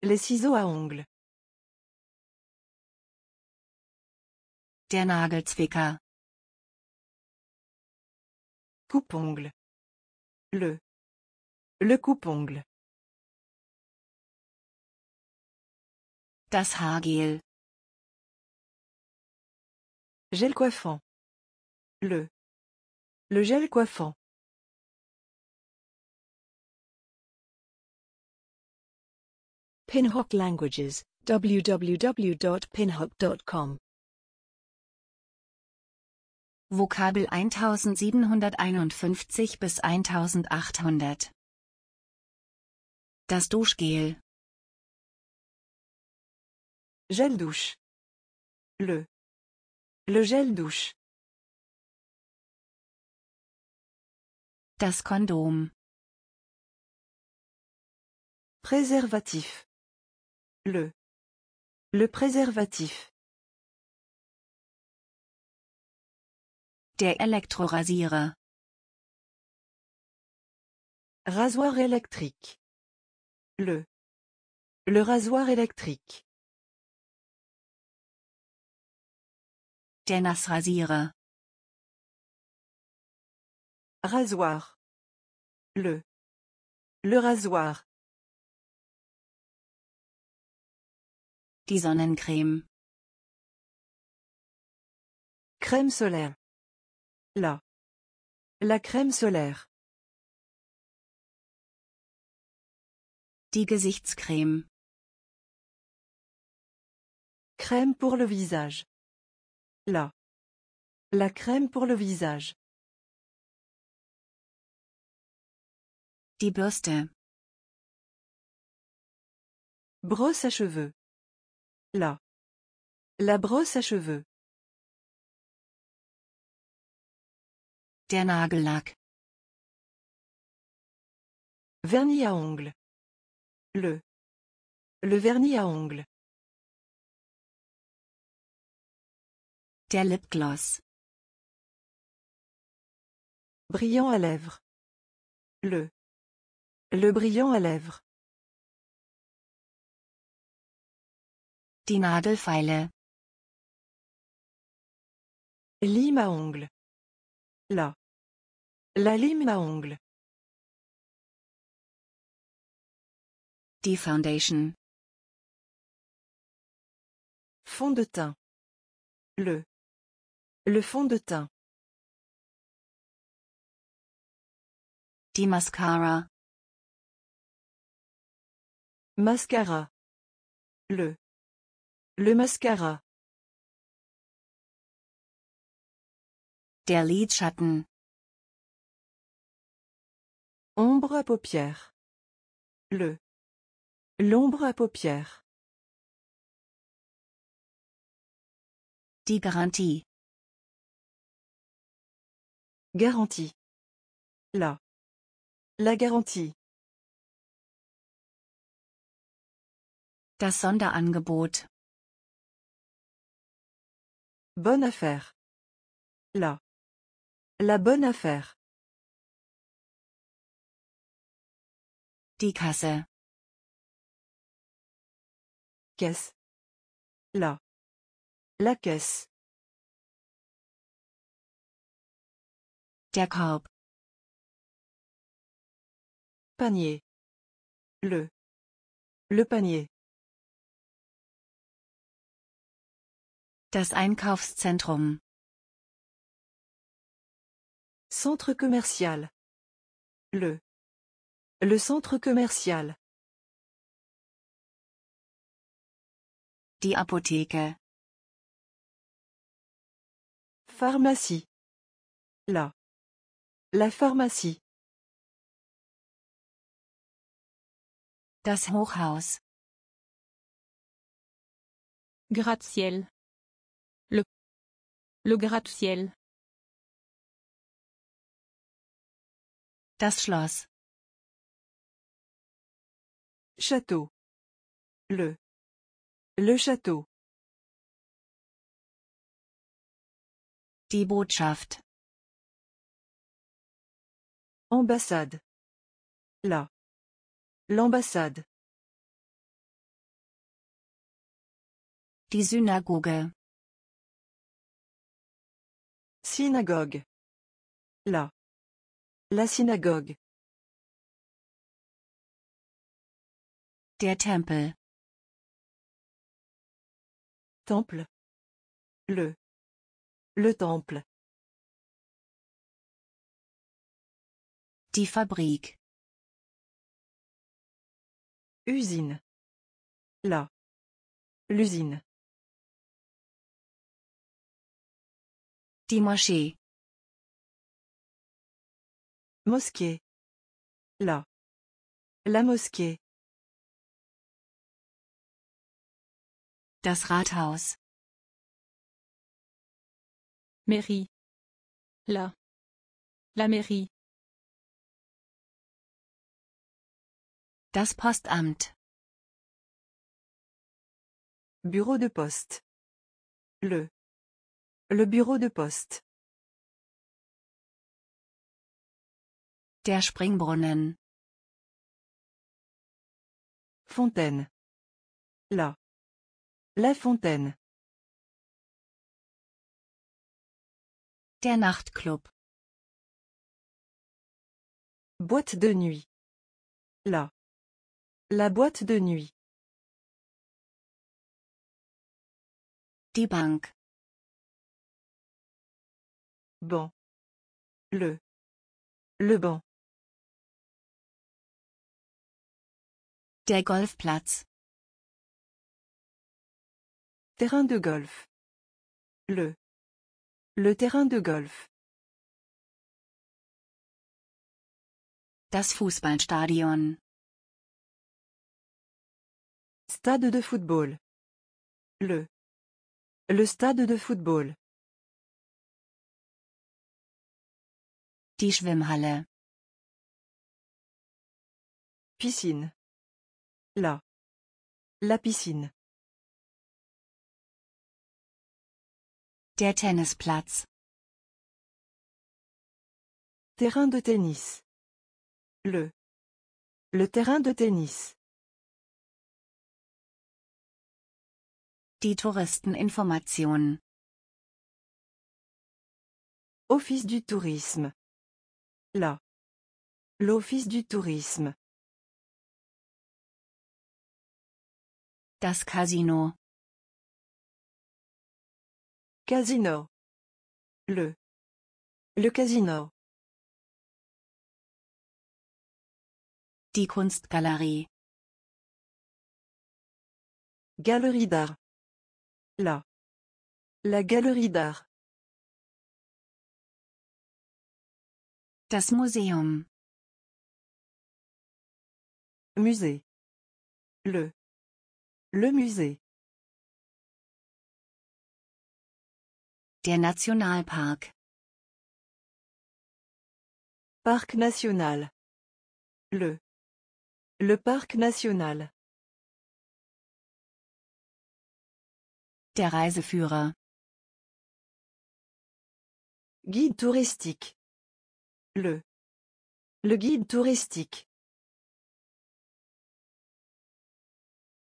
Les ciseaux à ongles. Der Nagelzwicker. Coupongle. Le. Le coupongle. Das Haargel. Gel coiffant. Le. Le gel coiffant. Pinhook Languages, www.pinhook.com Vokabel 1751 bis 1800 Das Duschgel Gel douche Le Le gel douche Das Kondom Préservatif Le Le préservatif Der Rasoir électrique. Le. Le rasoir électrique. Der Rasoir. Le. Le rasoir. Die Sonnencreme. Crème solaire. La. La crème solaire. Die Gesichtscreme. Crème pour le visage. La. La crème pour le visage. Die Bürste. Brosse à cheveux. La. La brosse à cheveux. Der Vernis à ongles. Le. Le vernis à ongles. Der Lipgloss. Brillant à lèvres. Le. Le brillant à lèvres. Die nagelfeile. Lime à ongles. La. La lime à ongles. Foundation. Fond de teint. Le. Le fond de teint. Die Mascara. Mascara. Le. Le mascara. Der Lidschatten. Ombre à paupières. Le. L'ombre à paupières. Die Garantie. Garantie. La. La garantie. Das Sonderangebot. Bonne affaire. La. La bonne affaire. Die Kasse. Caisse. La. La Caisse. Der Korb. Panier. Le. Le panier. Das Einkaufszentrum. Centre commercial. Le. Le centre commercial. Die Apotheke. Pharmacie. La. La pharmacie. Das Hochhaus. Gratte-ciel. Le. Le gratte-ciel. Das Schloss. Château. Le. château. Die Botschaft. Ambassade. La. L'ambassade. Die Synagoge. Synagogue. La. La synagogue. Der Tempel. Temple. Le. Le temple. Die Fabrik. Usine. La. L'usine. Die Mosquée. La. La mosquée. Das Rathaus. Mairie. La. La mairie. Das Postamt. Bureau de poste. Le. Le bureau de poste. Der Springbrunnen. Fontaine. La. La fontaine. Der Nachtclub. Boîte de nuit. La. La boîte de nuit. Die Bank. Le. Le banc. Der Golfplatz. Terrain de golf. Le. Le terrain de golf. Das Fußballstadion. Stade de football. Le. Le stade de football. Die Schwimmhalle. Piscine. La. La piscine. Der Tennisplatz. Terrain de tennis. Le. Le terrain de tennis. Die Touristeninformation. Office du tourisme. La. L'office du tourisme. Das Casino. Casino. Le. Le Casino. Die Kunstgalerie. Galerie d'art. La. La galerie d'art. Das Museum. Musée. Le. Le musée. Der Nationalpark. Parc national. Le. Le parc national. Der Reiseführer. Guide touristique. Le. Le guide touristique.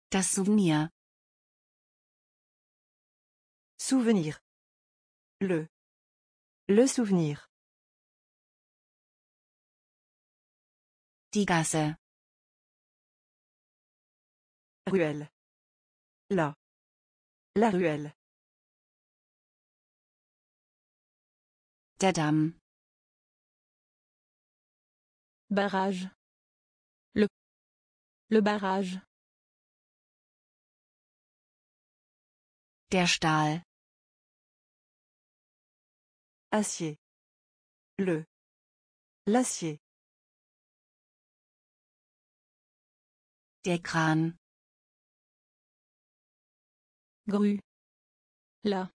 Ta souvenir. Souvenir. Le. Le souvenir. Die Ruelle. La. La ruelle. Der Barrage. Le. Le barrage. Der Stahl. Acier. Le. L'acier. Der Kran. Grue. La.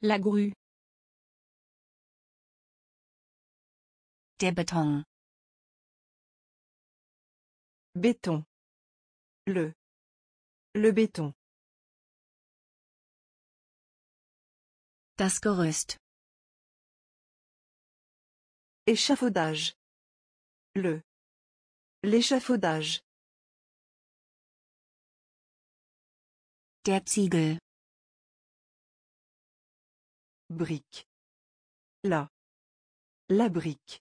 La grue. Der Beton. Béton. Le. Le béton. Das Gerüst. Échafaudage. Le. L'échafaudage. Der Ziegel. Brique. La. La brique.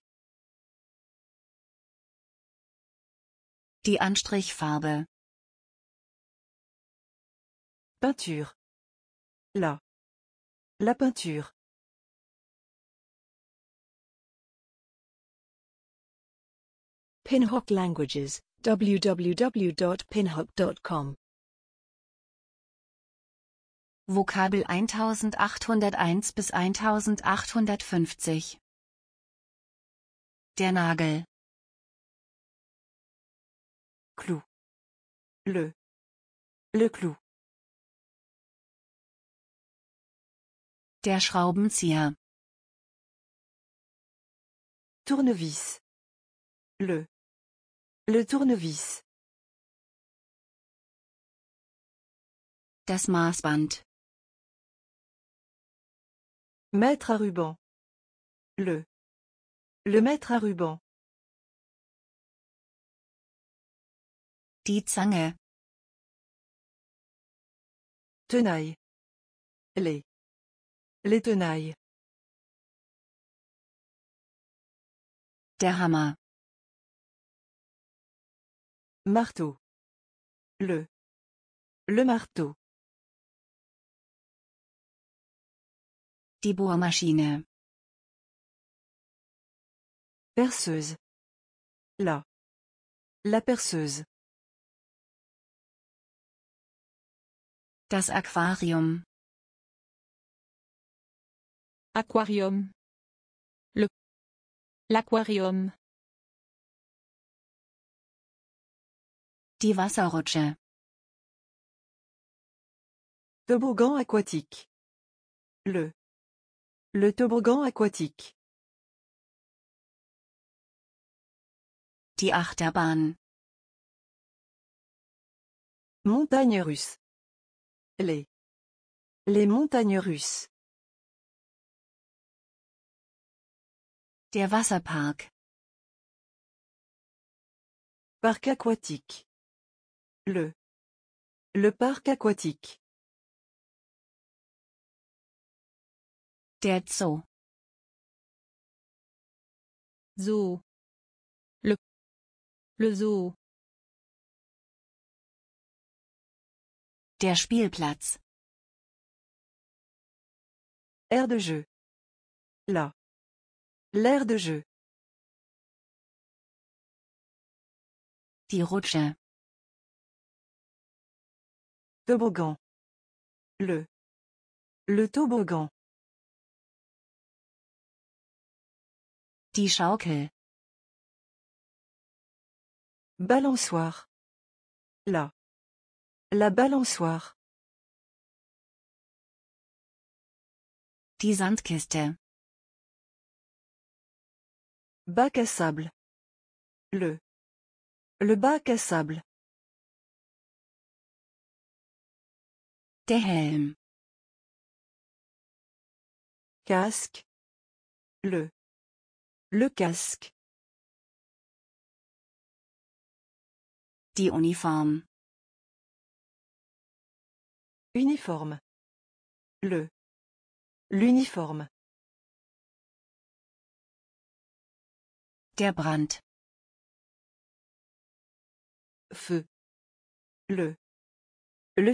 Die Anstrichfarbe. Peinture. La. La peinture. Pinhock Languages, www.pinhock.com Vokabel 1801 bis 1850 Der Nagel Clou Le Le clou Der Schraubenzieher. Tournevis. Le. Le tournevis. Das Maßband. Maître à ruban. Le. Le maître à ruban. Die Zange. Tenaille. Les. Les tenailles. Der Hammer. Marteau. Le. Le marteau. Die Bohrmaschine. Perceuse. La. La perceuse. Das Aquarium. Aquarium. Le. L'aquarium. Die Wasserrutsche. Toboggan aquatique. Le. Le toboggan aquatique. Die Achterbahn. Montagne russe. Les. Les montagnes russes. Der Wasserpark. Parc aquatique. Le. Le parc aquatique. Der Zoo. Zoo. Le. Le zoo. Der Spielplatz. Aire de jeu. Là. L'air de jeu. Tirochin. Toboggan. Le. Le toboggan. Die Schaukel. Balançoire. La. La balançoire. Die Sandkiste. Bac à sable. Le. Le bac à sable. Casque. Le. Le casque. Die Uniforme. Le. L'uniforme. Der Brand. Feu. Le.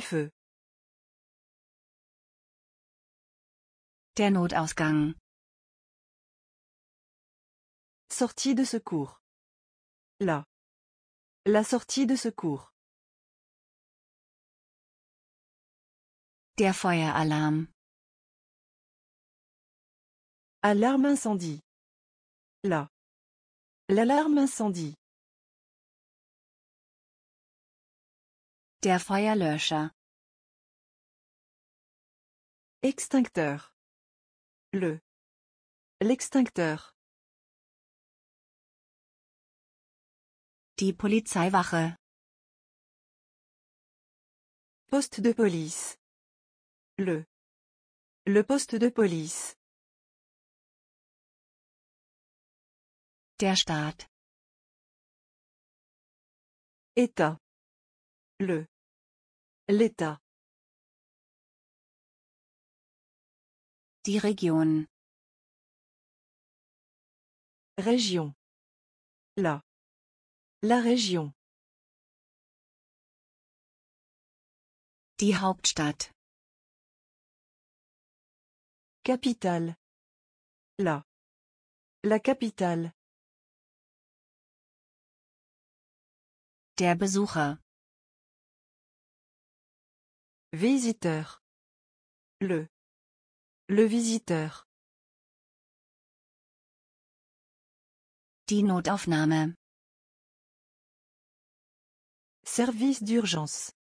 feu. Der Notausgang. Sortie de secours. La. La sortie de secours. Der Feueralarm. Alarme incendie. La. L'alarme incendie. Der Feuerlöscher. Extincteur. Le. L'extincteur. Die Polizeiwache. Poste de police. Le. Le poste de police. Der Staat. État. Le. L'État. Die Region. Région. La. La région. Die Hauptstadt. Capitale. La. La capitale. Der Besucher. Visiteur. Le. Le visiteur. Die Notaufnahme. Service d'urgence.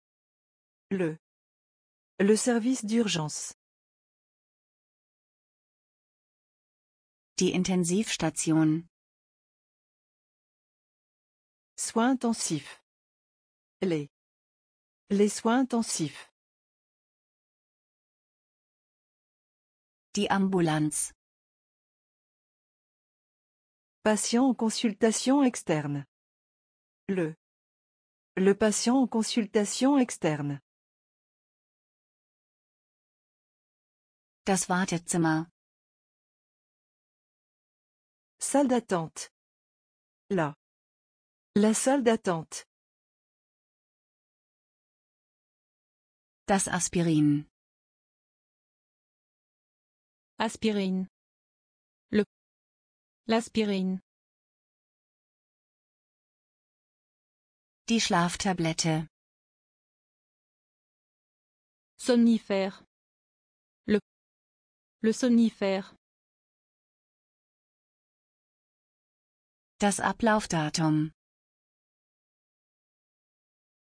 Le. Le service d'urgence. Die Intensivstation. Soins intensifs. Les. soins intensifs. Die ambulance. Patient en consultation externe. Le. Le patient en consultation externe. Das Wartezimmer. Salle d'attente. La. La salle d'attente. Das Aspirin. Aspirin. Le. L'aspirin. Die Schlaftablette. Somnifère. Le. Le somnifère. Das Ablaufdatum.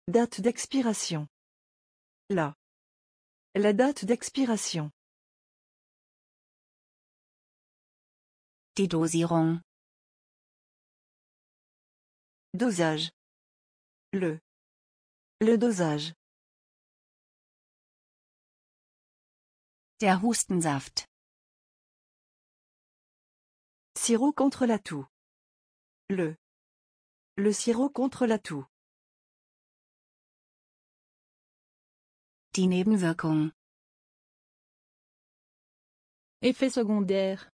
Date d'expiration. La. La date d'expiration. Die Dosage. Le. Le dosage. Der Hustensaft. Sirop contre la toux. Le. Le sirop contre la toux. Die Nebenwirkung. Effet secondaire.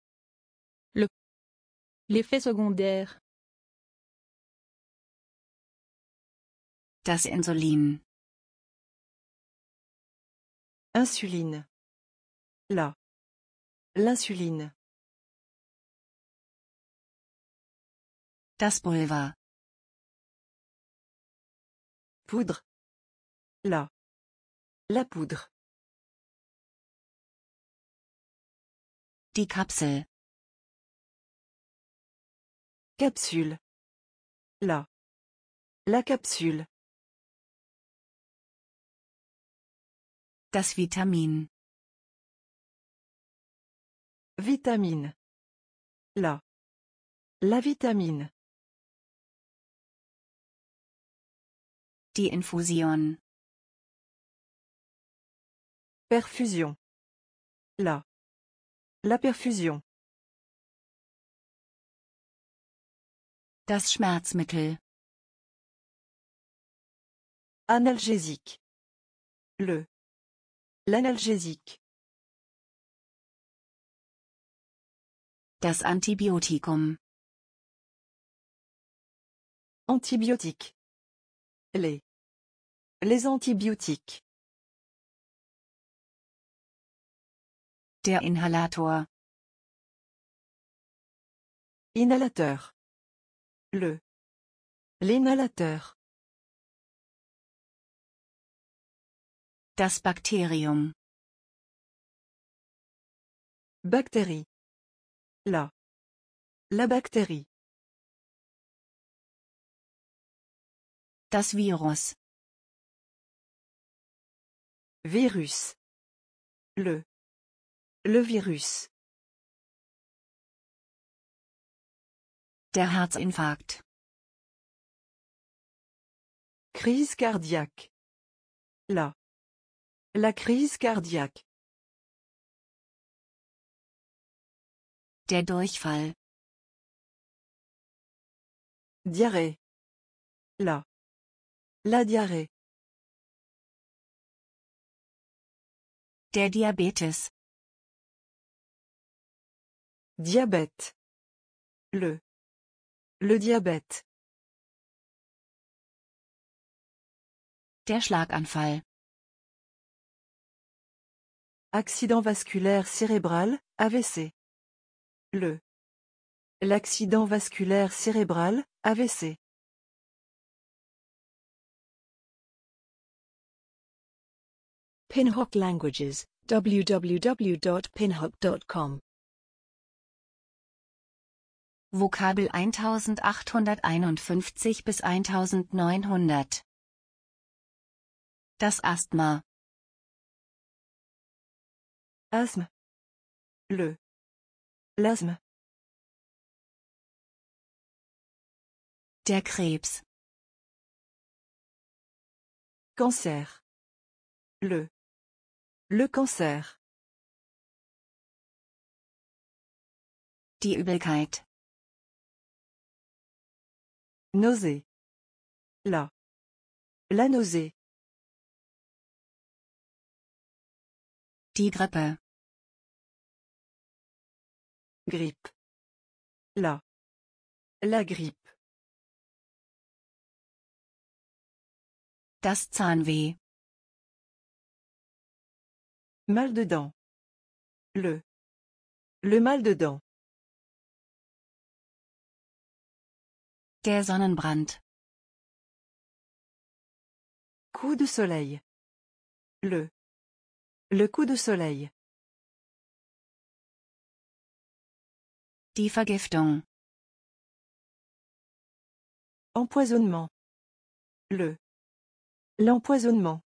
Le. L'effet secondaire. Das Insulin. Insuline. La. L'insuline. Das Pulver. Poudre. La. La poudre. Die Kapsel. Capsule. La. La capsule. Das Vitamin. Vitamine. La. La vitamine. Die Infusion. Perfusion. La. La perfusion. Das Schmerzmittel. Analgésique. Le. L'analgésique. Das Antibiotikum. Antibiotique. Les. Les antibiotiques. Inhalateur. Le. L'inhalateur. Das Bakterium. Bactérie. La. La bactérie. Das Virus. Virus. Le. Le virus. Der Herzinfarkt. Crise cardiaque. La. La crise cardiaque. Der Durchfall. Diarrhée. La. La diarrhée. Der Diabetes. Diabète. Le. Le diabète. Der Schlaganfall. Accident vasculaire cérébral, AVC. Le. L'accident vasculaire cérébral, AVC. Pinhock Languages, www.pinhock.com Vokabel 1851 bis 1900 Das Asthma Asthme Le L'asthme Der Krebs Cancer Le Le Cancer Die Übelkeit Nausée. La. La nausée. Tigre à Grippe. La. La grippe. Das Zahnweh. Mal de dents. Le. Le mal de dents. Der Sonnenbrand. Coup de soleil. Le. Le coup de soleil. Die Vergiftung. Empoisonnement. Le. L'empoisonnement.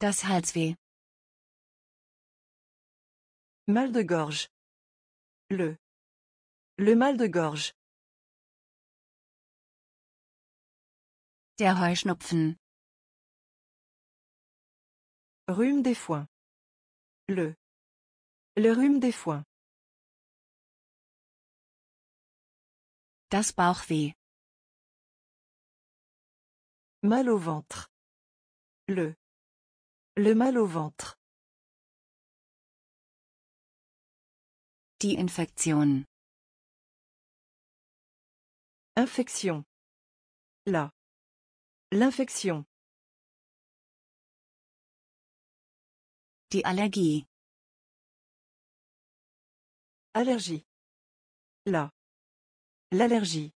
Das Halsweh. Mal de gorge. Le. Le mal de gorge. Der Heuschnupfen. Rhume des foins. Le. Le rhume des foins. Das Bauchweh. Mal au ventre. Le. Le mal au ventre. Die Infektion. Infection. La. L'infection. Die Allergie. Allergie. La. L'allergie.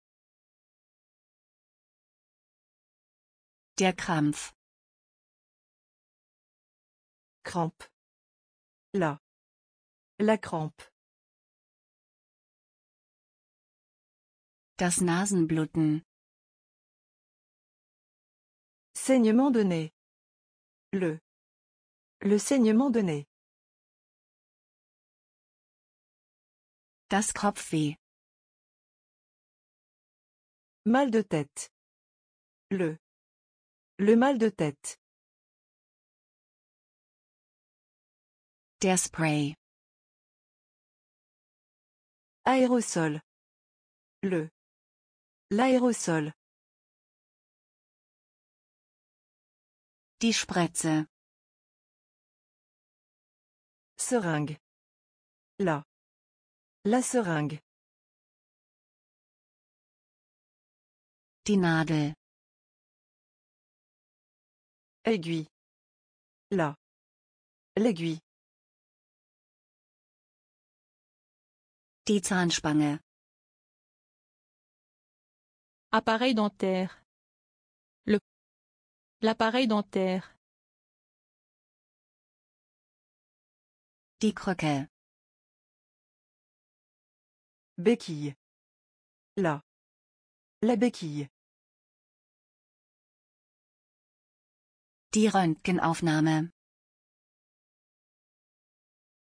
Der Krampf. Crampe. La. La crampe. Das Nasenbluten. Saignement de nez. Le. Le saignement de nez. Das Kopfweh. Mal de tête. Le. Le mal de tête. Der Spray. Aérosol. Le. L'aérosol. Die Spritze. Seringue. La. La Seringue. Die Nadel. Aiguille. La. L'aiguille. Die Zahnspange. Appareil dentaire. Le. L'appareil dentaire. Die Béquille. La. La béquille. Die Röntgenaufnahme.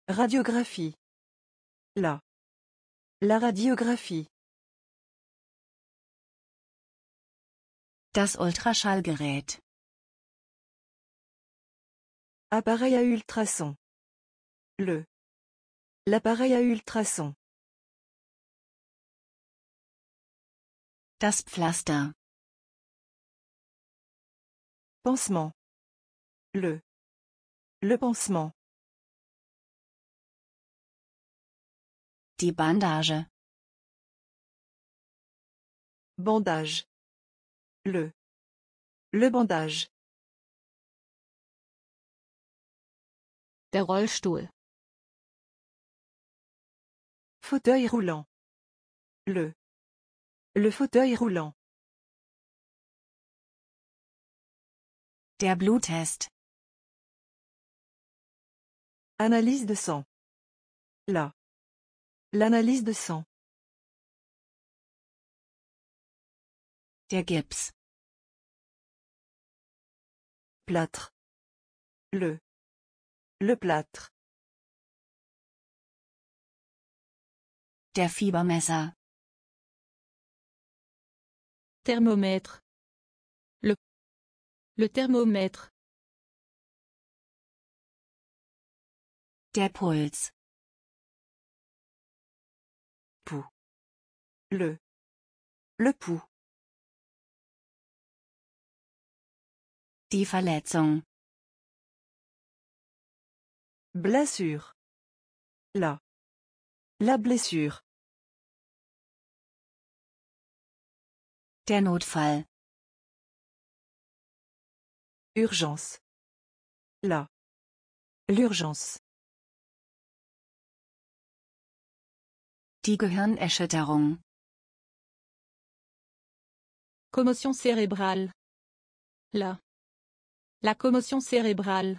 Radiographie. La. La radiographie. Das Ultraschallgerät. Appareil à ultrason Le. L'appareil à ultrason Das Pflaster. Pansement. Le. Le pansement. Die Bandage. Bandage. Le. Le bandage. Le Rollstuhl. Fauteuil roulant. Le. Le fauteuil roulant. Der Bluttest. Analyse de sang. La. L'analyse de sang. Der Gips. Plâtre. Le. Le plâtre. Der Fiebermesser. Thermomètre. Le. Le thermomètre. Der Puls. Pou. Le. Le pou. Die Verletzung. Blessure. La. La blessure. Der Notfall. Urgence. La. L'urgence. Die Gehirnerschütterung. Commotion cérébrale. La. La commotion cérébrale.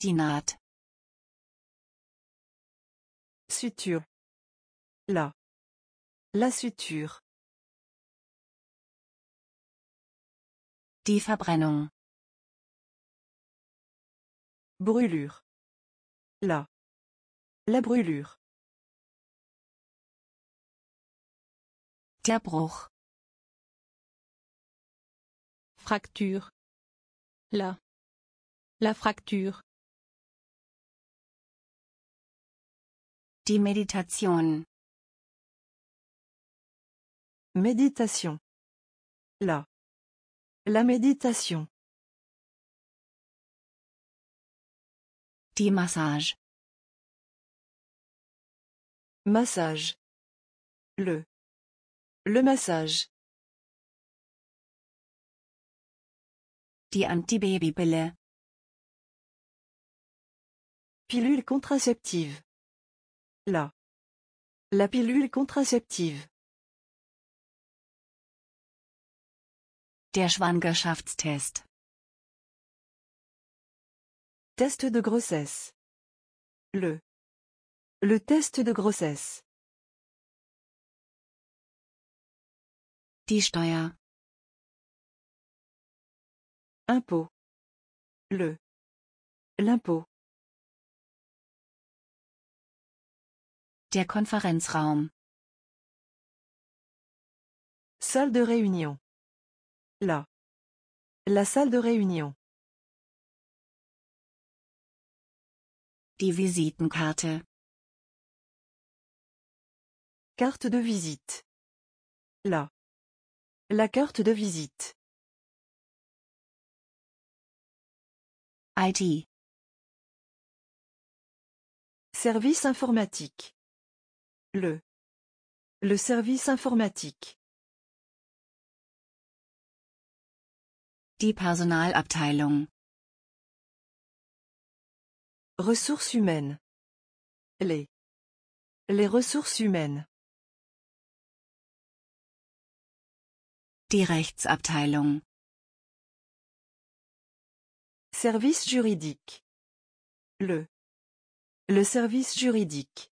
Die Suture. La. La suture. Die Verbrennung. Brûlure. La. La brûlure. Der Bruch. Fracture. La. La fracture. Die Meditation. Méditation. La. La méditation. Die Massage. Massage. Le. Le massage. Die Pilule contraceptive. La. La pilule contraceptive. Der Schwangerschaftstest. Test de grossesse. Le. Le test de grossesse. Die Steuer. Impôt. Le. L'impôt. Der Konferenzraum. Salle de réunion. La. La salle de réunion. Die Visitenkarte. Carte de visite. La. La carte de visite. IT. Service informatique. Le. Le service informatique. Die Personalabteilung. Ressources humaines. Les. Les ressources humaines. Die Rechtsabteilung. Service juridique. Le. Le service juridique.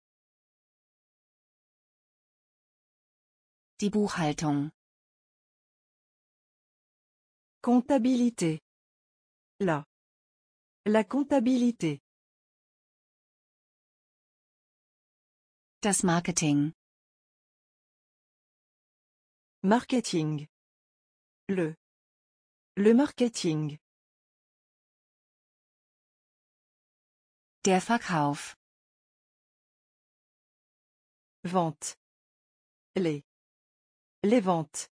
Die Buchhaltung. Comptabilité. La. La comptabilité. Das Marketing. Marketing. Le. Le marketing. Der Verkauf. Vente. Les. Les ventes.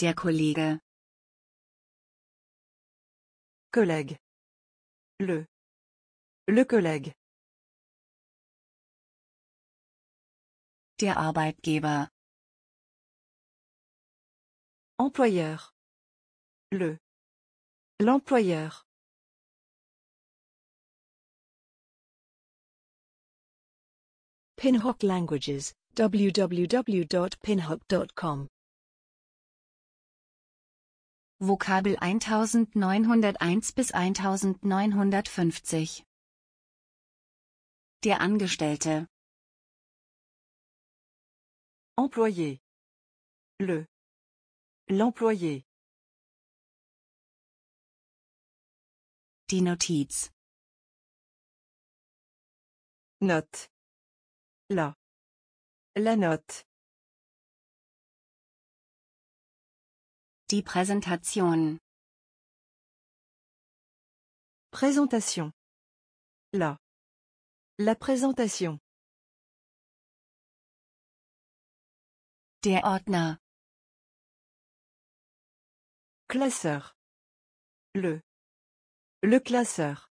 Der Kollege. Collègue. Le. Le collègue. Der Arbeitgeber. Employeur. Le. L'employeur. Pinhock Languages, www.pinhock.com Vokabel 1901 bis 1950 Der Angestellte Employé Le L'employé Die Notiz. Note. La. La note. Die Präsentation. Présentation. La. La présentation. Der Ordner. Classeur. Le. Le classeur.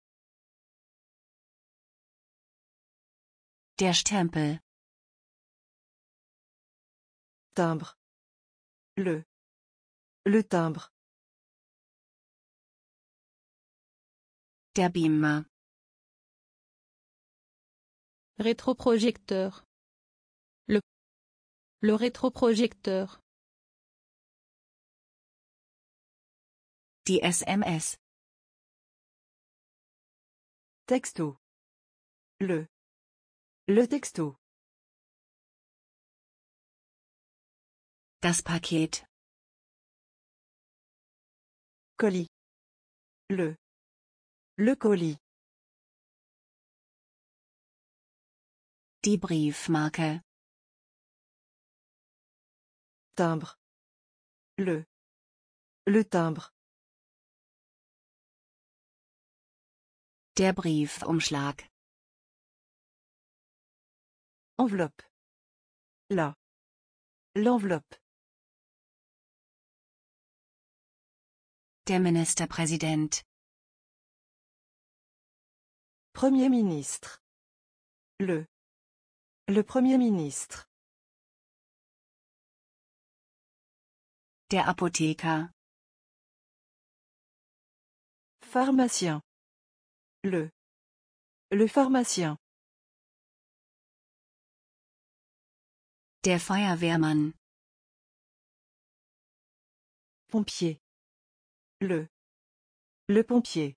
Der Stempel. Timbre. Le. Le timbre. Der Beamer. Rétroprojecteur. Le. Le rétroprojecteur. Die SMS. Texto. Le. Le texto. Das Paket. Colis. Le. Le colis. Die Briefmarke. Timbre. Le. Le timbre. Der Briefumschlag. Enveloppe. La. L'enveloppe. Der Ministerpräsident. Premier ministre. Le. Le Premier ministre. Der Apotheker. Pharmacien. Le. Le pharmacien. Der Feuerwehrmann. Pompier. Le. Le pompier.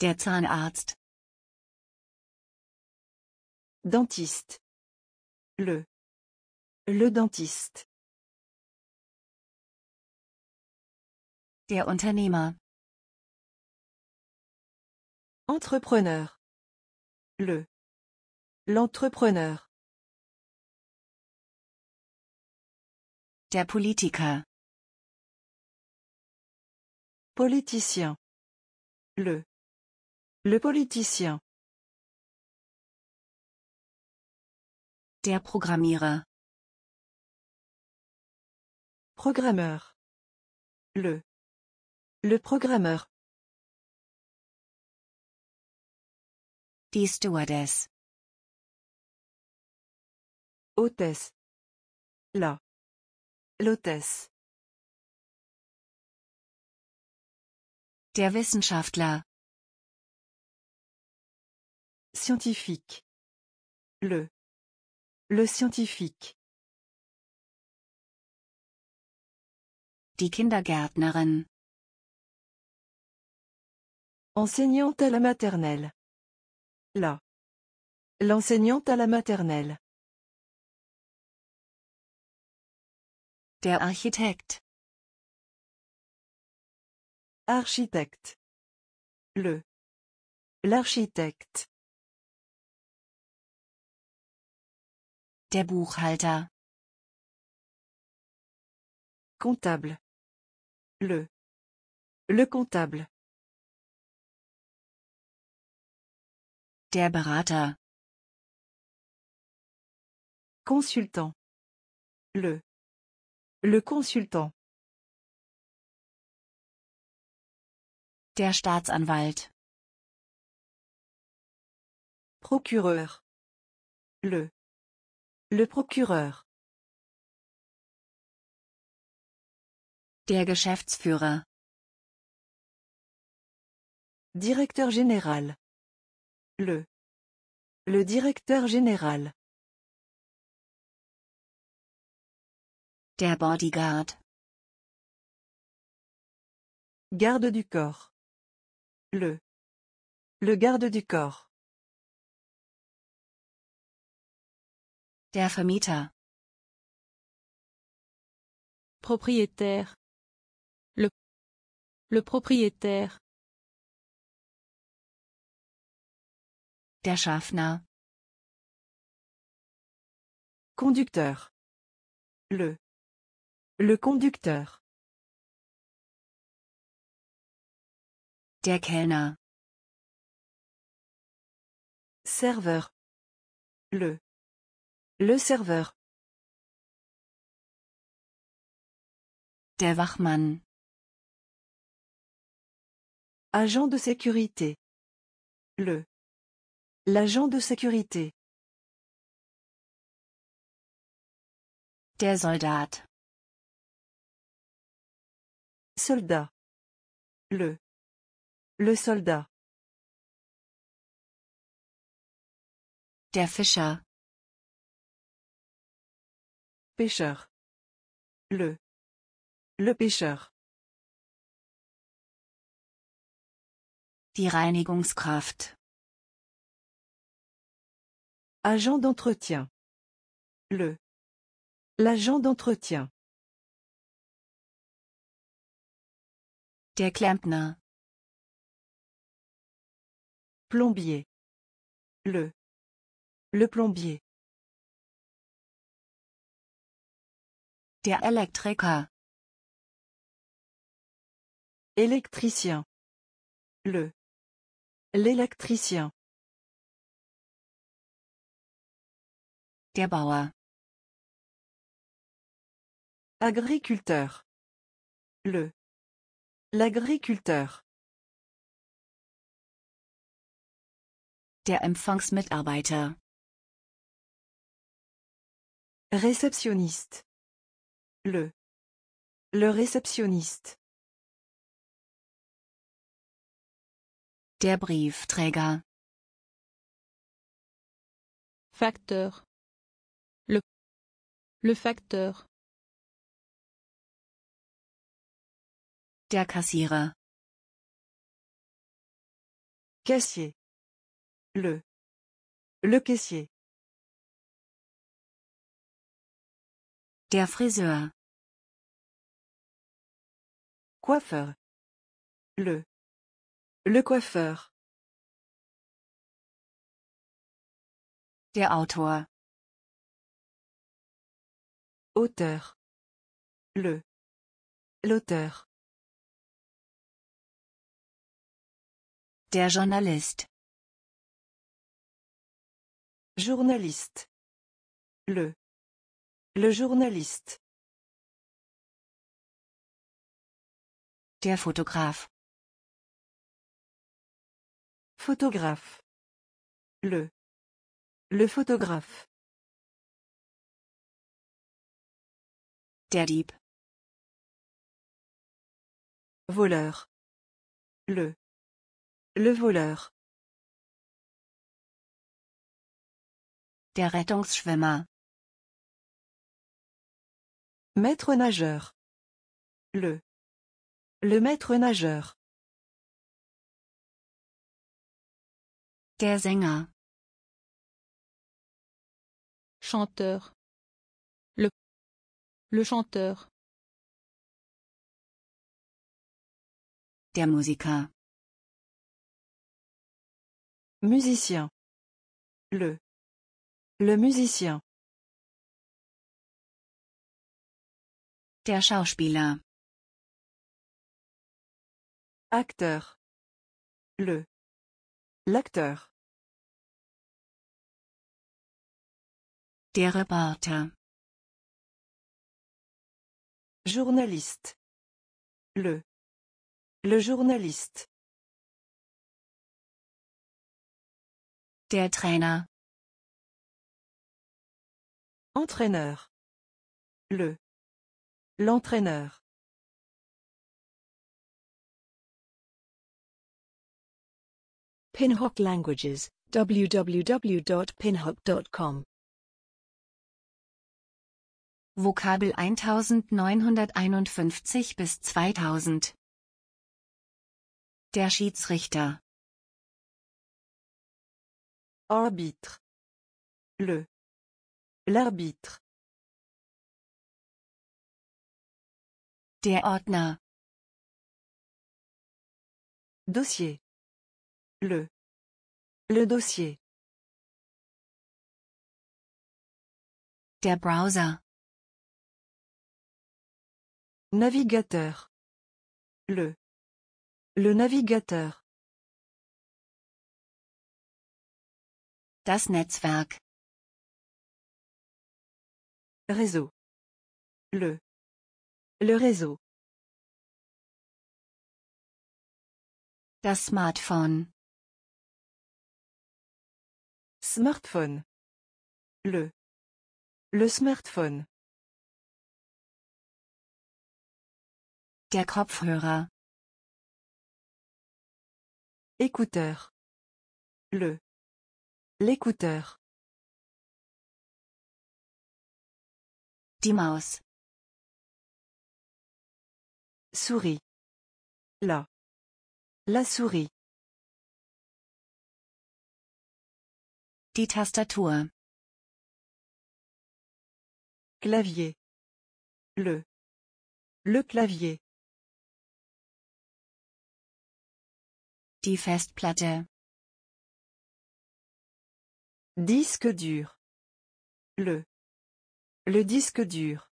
Der Zahnarzt. Dentiste. Le. Le dentiste. Der Unternehmer. Entrepreneur. Le. L'entrepreneur. Der Politiker. Politicien. Le. Le politicien. Der Programmierer. Programmeur. Le. Le programmeur. Die stewardess. Hôtesse. La. L'hôtesse. Der Wissenschaftler. Scientifique. Le. Le scientifique. Die Kindergärtnerin. Enseignante à la maternelle. La. L'enseignante à la maternelle. Der Architekt. Architecte. Le. L'architecte. Der Buchhalter. Comptable. Le. Le comptable. Der Berater. Consultant. Le. Le consultant. Der Staatsanwalt. Procureur. Le. Le procureur. Der Geschäftsführer. Directeur général. Le. Le directeur général. Der Bodyguard. Garde du corps. Le. Le garde du corps. Der Vermieter. Propriétaire. Le. Le propriétaire. Der Conducteur. Le. Le conducteur. Der Serveur. Le. Le serveur. Der Wachmann. Agent de sécurité. Le. L'agent de sécurité. Der Soldat. Soldat. Le. Le soldat. Der Fischer. Pêcheur. Le. Le pêcheur. Die Reinigungskraft. Agent d'entretien. Le. L'agent d'entretien. Der Klempner. Plombier. Le. Le plombier. Der Elektriker. Électricien. Le. L'électricien. Der Bauer. Agriculteur. Le. L'agriculteur. Der Empfangsmitarbeiter. Réceptionniste. Le. Le réceptionniste. Der Briefträger. Facteur. Le facteur. Der Kassierer. Caissier. Le. Le caissier. Der Friseur. Coiffeur. Le. Le coiffeur. Der Autor. Auteur. Le. L'auteur. Der Journalist. Journaliste. Le. Le journaliste. Der Photographe. Photographe. Le. Le photographe. Der Voleur. Le. Le voleur. Der Rettungsschwimmer. Maître nageur. Le. Le maître nageur. Der Sänger. Chanteur. Le chanteur. Der Musiker. Musicien. Le. Le musicien. Der Schauspieler. Acteur. Le. L'acteur. Der Reporter. Journaliste. Le. Le journaliste. Der Trainer. Entraîneur. Le. L'entraîneur. Pinhook Languages, www.pinhook.com Vokabel 1951 bis 2000 Der Schiedsrichter Arbitre Le L'arbitre Der Ordner Dossier Le Le dossier Der Browser Navigateur. Le. Le navigateur. Das Netzwerk. Réseau. Le. Le réseau. Das Smartphone. Smartphone. Le. Le smartphone. Der Kopfhörer. Écouteur. Le. L'écouteur. Die Maus. Souris. La. La souris. Die Tastatur. Clavier. Le. Le clavier. Festplatte. Disque dur. Le. Le disque dur.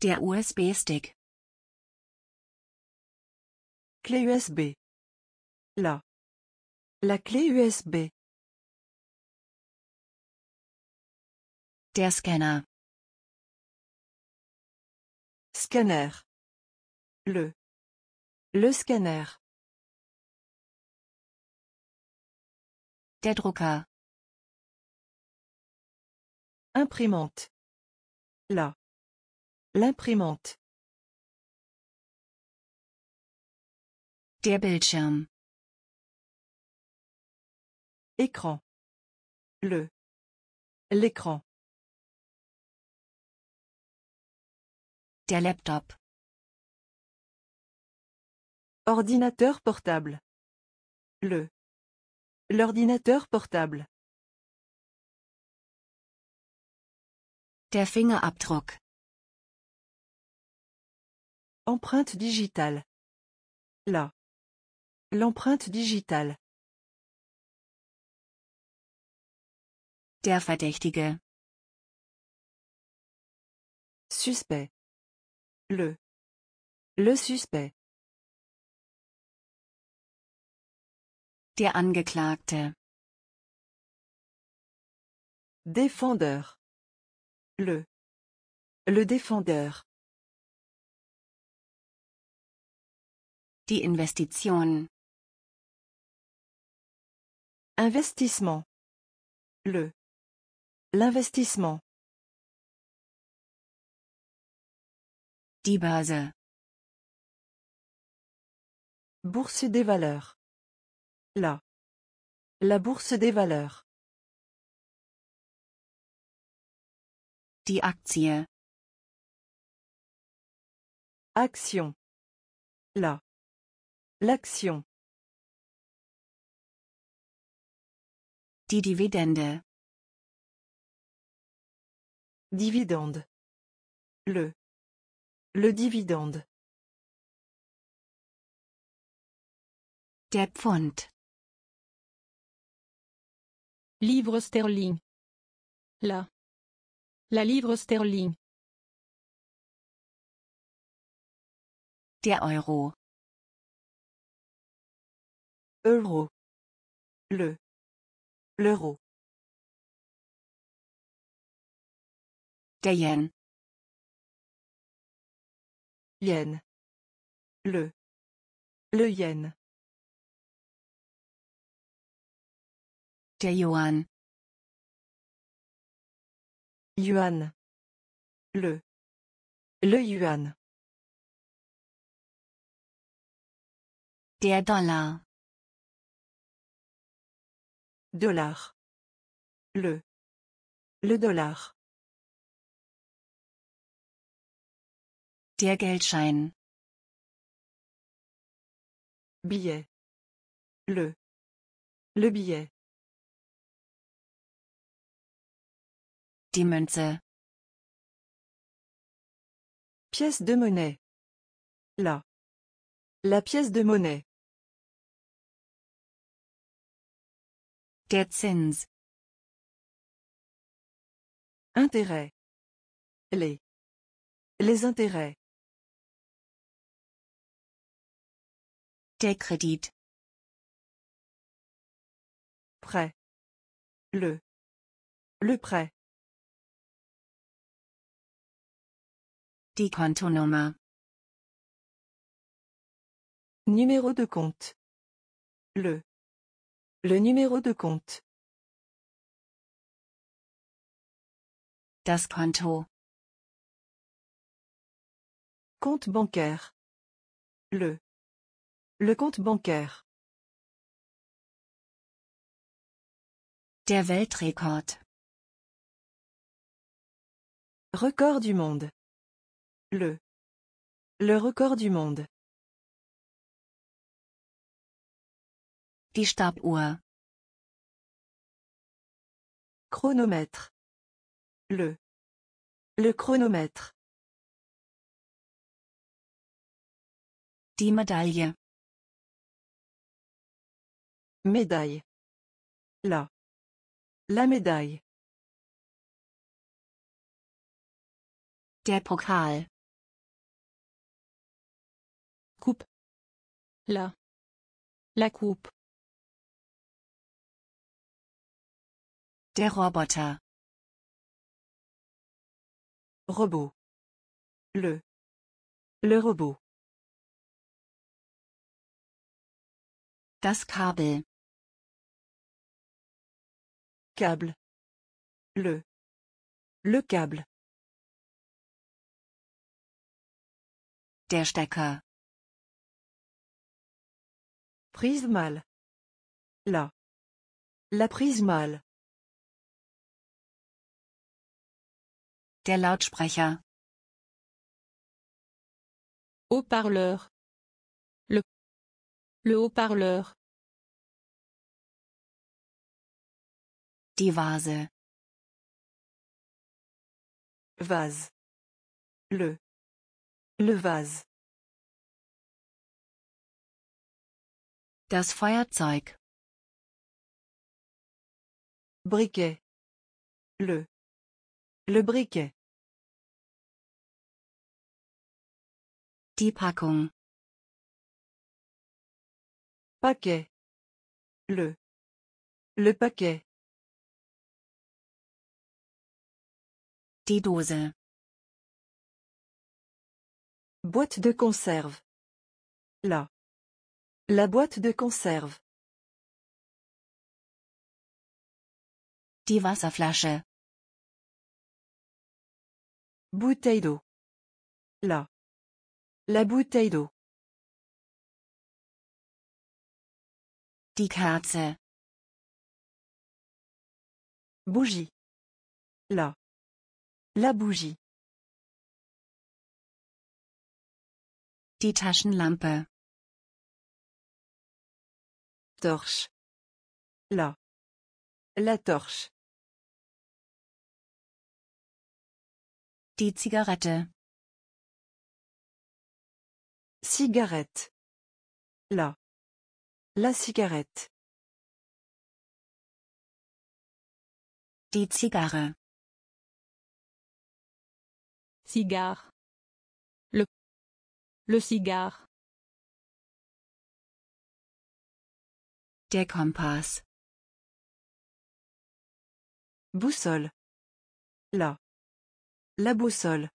Der USB-Stick. Clé USB. La. La clé USB. Der Scanner. Scanner. Le. Le scanner. Der Imprimante. La. L'imprimante. Der Bildschirm. Écran. Le. L'écran. Der Laptop. Ordinateur portable. Le. L'ordinateur portable. Der Fingerabdruck. Empreinte digitale. La. L'empreinte digitale. Der Verdächtige. Suspect. Le. Le suspect. Der Défendeur. Le. Le défendeur. Die Investition. Investissement. Le. L'investissement. Die Base. Bourse des valeurs. La. La bourse des valeurs. Die Aktie. Action. La. L'action. Die Dividende. Dividende. Le. Le dividende. Der Livre sterling. La. La livre sterling. Der Euro. Euro. Le. L'euro. Der Yen. Yen. Le. Le yen. Yuan. Yuan. Le. Le yuan. Der dollar. Dollar. Le. Le dollar. Der Geldschein. Billet. Le. Le billet. Pièce de monnaie. La. La pièce de monnaie. Der Zins. Intérêt. Les. Les intérêts. Der Kredit. Prêt. Le. Le prêt. Die Numéro de compte. Le. Le numéro de compte. Das Konto. Compte bancaire. Le. Le compte bancaire. Der Weltrekord. Record du monde. Le. Le record du monde. Die Stabuhr. Chronomètre. Le. Le chronomètre. Die Medaille. Médaille. La. La médaille. Der Pokal. La. La coupe. Der Roboter. Robot. Le. Le Robot. Das Kabel. Câble. Le. Le câble. Der Stecker. Prise mal. La. La prise mal. Der Lautsprecher. Haut-parleur. Le. Le haut-parleur. Die Vase. Vase. Le. Le vase. Das Feuerzeug. Briquet. Le. Le briquet. Die Packung. Paquet. Le. Le paquet. Die Dose. Boîte de conserve. La. La boîte de conserve. Die Wasserflasche. Bouteille d'eau. La. La bouteille d'eau. Die Kerze. Bougie. La. La bougie. Die Taschenlampe torche. La. La torche. Die Zigarette. Cigarette. La. La cigarette. Die Zigarre. Cigare. Le. Le cigare. Der Boussole. La. La boussole.